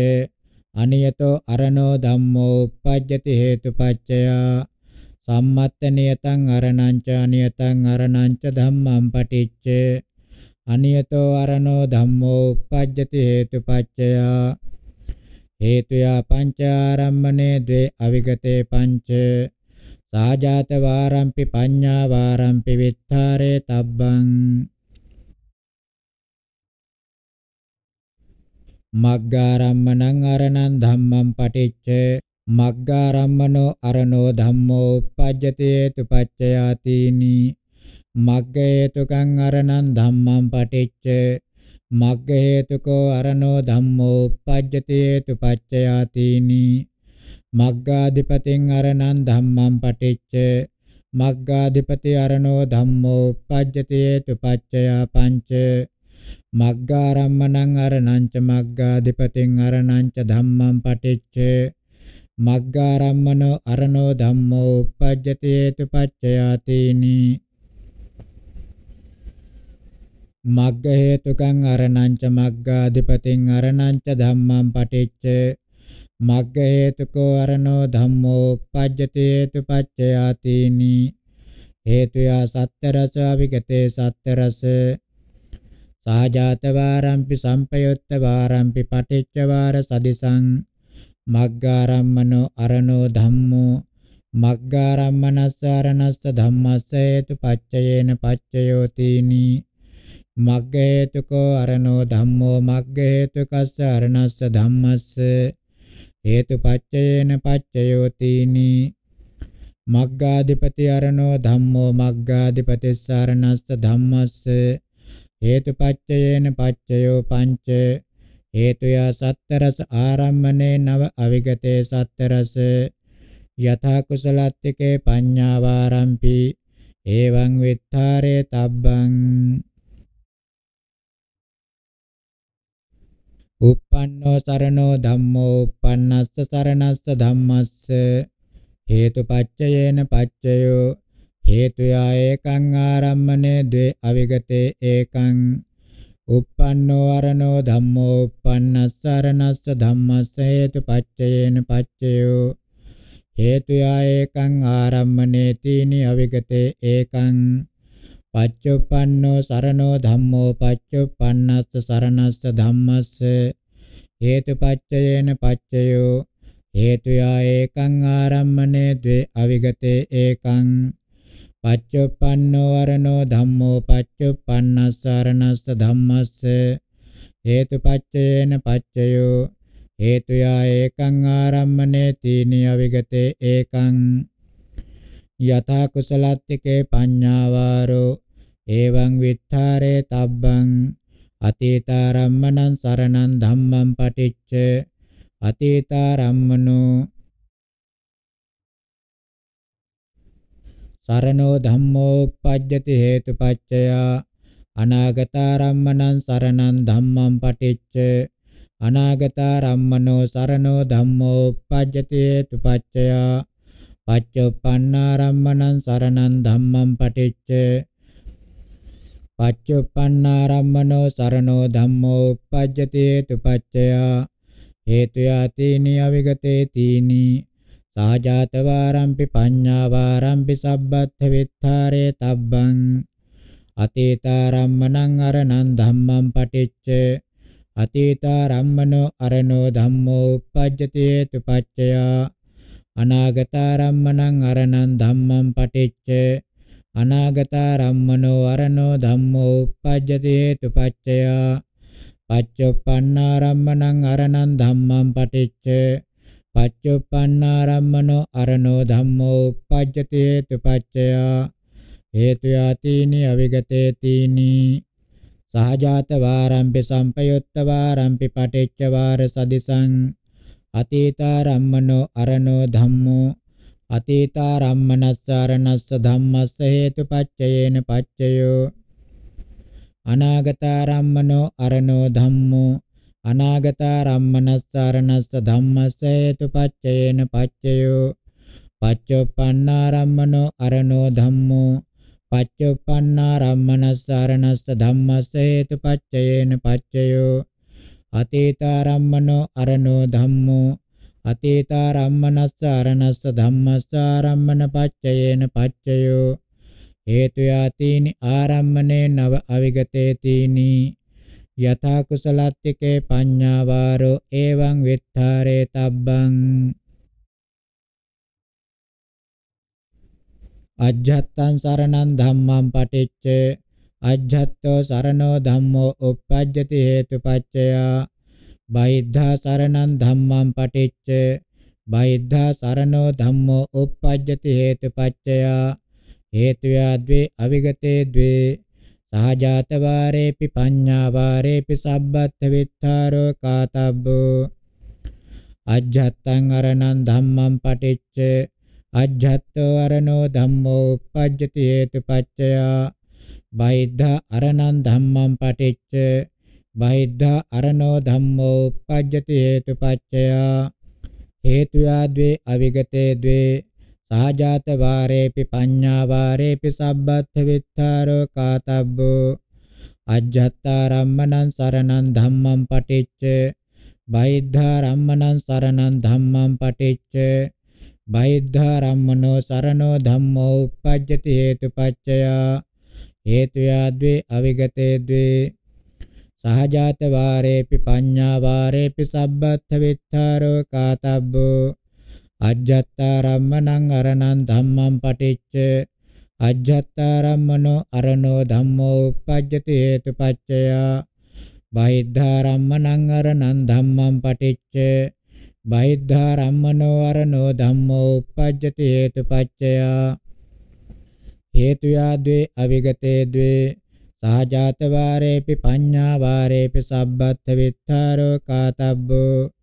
අනියතෝ අරණෝ ධම්මෝ uppajjati හේතුපච්චයා සම්මත්ත නියතං අරණං ච අනියතං අරණං ච ධම්මං පටිච්ච අනියතෝ අරණෝ ධම්මෝ uppajjati හේතුපච්චයා හේතුයා පංච ආරම්මනේ ද්වේ අවිගතේ පංච සාජාත වාරම්පි පඤ්ඤා වාරම්පි විත්තරේ තබ්බං මග්ගාරම්මනං අරණං ධම්මං පටිච්ච මග්ගාරම්මනෝ අරණෝ ධම්මෝ uppajjati hetu paccayatini මග්ග හේතුකං අරණං ධම්මං පටිච්ච මග්ග හේතුකෝ අරණෝ ධම්මෝ uppajjati hetu paccayatini මග්ගාධිපතින් අරණං ධම්මං පටිච්ච මග්ගාධිපති අරණෝ ධම්මෝ uppajjati hetu paccaya පංච මග්ගාරම්මණං අරණං ච මග්ගාධිපතින් අරණං ච ධම්මං පටිච්ච මග්ගාරම්මනෝ අරණෝ ධම්මෝ uppajjati hetu paccayatini මග්ග හේතුකං අරණං ච මග්ගාධිපතින් අරණං ච ධම්මං පටිච්ච මග්ග හේතුකෝ අරණෝ ධම්මෝ uppajjati hetu paccayatini හේතුයා සත්‍ය රස අවිගතේ සත්‍ය රස සහජාත වාරම්පි සම්පයුත්ත වාරම්පි පටිච්ච වාර සදිසං මග්ගාරම්මනෝ අරණෝ ධම්මෝ මග්ගාරම්මනස්ස අරණස්ස ධම්මස්ස හේතු පච්චයේන පච්චයෝ තීනි මග්ග හේතුකෝ අරණෝ ධම්මෝ මග්ග හේතුකස්ස අරණස්ස ධම්මස්ස හේතු පච්චයේන පච්චයෝ තීනි මග්ගාධිපති අරණෝ ධම්මෝ මග්ගාධිපතිස්ස අරණස්ස ධම්මස්ස හේතුපච්චයේන පච්චයෝ පංච හේතුය සත්තරස ආරම්මනේ නව අවිගතේ සත්තරස යථා කුසලත්තිකේ පඤ්ඤාවාරම්පි එවං විත්තරේ තබ්බං uppannō sarano dhammo uppannassa saranassa dhammassa හේතුපච්චයේන පච්චයෝ හේතුයා ඒකං ආරම්මනේ ද්වේ අවිගතේ ඒකං uppannō aranō dhammo uppannassa aranassa dhammassa hetu paccayena paccayo hetuya ekaṃ ārammanetīni avigate ekaṃ paccuppannō saranō dhammo paccuppannassa saranassa dhammassa hetu paccayena paccayo hetuya ekaṃ ārammane dve avigate ekaṃ පච්චුප්පන්නෝ අරණෝ ධම්මෝ පච්චුප්පන්නස්ස අරණස්ස ධම්මස්ස හේතුපච්චයේන පච්චයෝ හේතුයා ඒකං ආරම්මනේ තීනි අවිගතේ ඒකං යථා කුසලත්තිකේ පඤ්ඤාවාරෝ එවං විත්තරේ තබ්බං අතීතාරම්මනං සරණං ධම්මං පටිච්ච අතීතාරම්මනෝ සරණෝ ධම්මෝ පජ්ජති හේතුපච්චයා අනාගතාරම්මනං සරණං ධම්මං පටිච්ච අනාගතාරම්මනෝ සරණෝ ධම්මෝ පජ්ජති හේතුපච්චයා පච්චුප්පන්නාරම්මනං සරණං ධම්මං පටිච්ච පච්චුප්පන්නාරම්මනෝ සරණෝ ධම්මෝ උපජ්ජති හේතුපච්චයා හේතු යතිනි අවිගතේ තීනි සහජාතවාරම්පි පඤ්ඤාවාරම්පි සබ්බත්ථ විත්තරේ තබ්බං අතීතාරම්මණං අරණං ධම්මං පටිච්ච අතීතාරම්මනෝ අරණෝ ධම්මෝ uppajjati tupaccaya අනාගතාරම්මණං අරණං ධම්මං පටිච්ච අනාගතාරම්මනෝ අරණෝ ධම්මෝ uppajjati tupaccaya පච්චොප්පන්නාරම්මණං අරණං ධම්මං පටිච්ච පච්චුප්පන්නාරම්මනෝ අරණෝ ධම්මෝ uppajjati hetupaccaya හේතු යාතිනි අවිගතේ තීනි සහජාත වාරම්පි සම්පයුත්ත වාරම්පි පටිච්ච වාර සදිසං අතීතාරම්මනෝ අරණෝ ධම්මෝ අතීතාරම්මනස්ස අරණස්ස ධම්මස්ස හේතුපච්චයේන පච්චයෝ අනාගතාරම්මනෝ අරණෝ ධම්මෝ අනාගතාරම්මනස්සාරණස්ස ධම්මස්ස හේතුපච්චයේන පච්චයෝ පච්චුප්පන්නාරම්මනෝ අරණෝ ධම්මෝ පච්චුප්පන්නාරම්මනස්සාරණස්ස ධම්මස්ස හේතුපච්චයේන පච්චයෝ අතීතාරම්මනෝ අරණෝ ධම්මෝ අතීතාරම්මනස්සාරණස්ස ධම්මස්සාරම්මන පච්චයේන පච්චයෝ හේතු යාතීනි ආරම්මනේ නව අවිගතේ තීනි යතා කුසලත්තිකේ පඤ්ඤාවාරෝ එවං විත්තරේ තබ්බං අජ්ජත්තං සරණං ධම්මං පටිච්ච අජ්ජත්තෝ සරණෝ ධම්මෝ uppajjati hetupaccaya බයිද්ධා සරණං ධම්මං පටිච්ච බයිද්ධා සරණෝ ධම්මෝ uppajjati hetupaccaya හේතුය ද්වේ අවිගතේ ද්වේ තාජාත වාරේපි පඤ්ඤා වාරේපි සබ්බත් විත්තරෝ කාතබ්බෝ අජ්ජත්තං අරණං ධම්මං පටිච්ච අජ්ජත්තෝ අරණෝ ධම්මෝ uppajjati හේතුපච්චය බයිද්ධා අරණං ධම්මං පටිච්ච බයිද්ධා අරණෝ ධම්මෝ uppajjati හේතුපච්චය හේතුයා ද්වේ අවිගතේ ද්වේ සාජාත වාරේපි පඤ්ඤා වාරේපි සබ්බත්ථ විත්තරෝ කාතබ්බෝ අජ්ජත්තා රම්මනං සරණං ධම්මං පටිච්ච බයිද්ධා රම්මනං සරණං ධම්මං පටිච්ච බයිද්ධා රම්මනෝ සරණෝ ධම්මෝ uppajjati හේතුපච්චයා හේතුයාද්වේ අවිගතේ ද්වේ සහජාත වාරේපි පඤ්ඤා වාරේපි සබ්බත්ථ විත්තරෝ කාතබ්බෝ අජ්ජත්තාරම්මනං අරණං ධම්මං පටිච්ච අජ්ජත්තාරම්මනෝ අරණෝ ධම්මෝ uppajjati hetupaccaya බහිද්ධාරම්මනං අරණං ධම්මං පටිච්ච බහිද්ධාරම්මනෝ අරණෝ ධම්මෝ uppajjati hetupaccaya හේතුයා ද්වේ අවිගතේ ද්වේ සහජාත වාරේපි පඤ්ඤා වාරේපි සබ්බත්ථ විත්තරෝ කාතබ්බෝ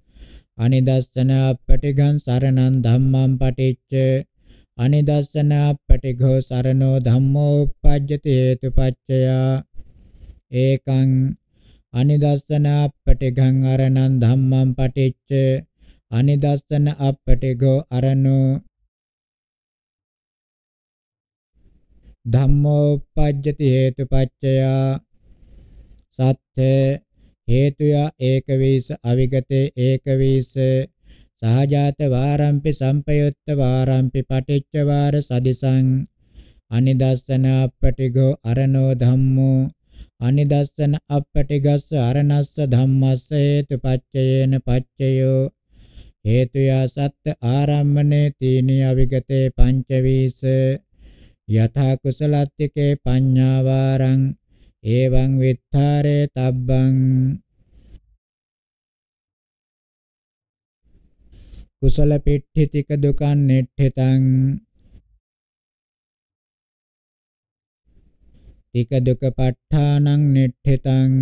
අනිදස්සන පටිඝං සරණං ධම්මං පටිච්ච අනිදස්සන පටිඝෝ සරණෝ ධම්මෝ uppajjati hetupaccaya ඒකං අනිදස්සන පටිඝං අරණං ධම්මං පටිච්ච අනිදස්සන අපටිඝෝ අරණෝ ධම්මෝ uppajjati hetupaccaya සත්‍ය හේතුය ඒකවේස අවිගතේ ඒකවේස සහජාත වාරම්පි සම්පයුත්ත වාරම්පි පටිච්ච වාර සදිසං අනිදස්සන අපටිගෝ අරණෝ ධම්මෝ අනිදස්සන අපටිගස්ස අරණස්ස ධම්මස්ස හේතුපච්චයේන පච්චයෝ හේතුය සත්ත ආරම්මනේ තීනි අවිගතේ පංචවීස යථා කුසලත්තිකේ පඤ්ඤාවාරං එවං විත්තරේ තබ්බං කුසල පිට්ඨිතික දුකන් නෙට්ඨිතං තික දුක ප ဋ ාණං නෙට්ඨිතං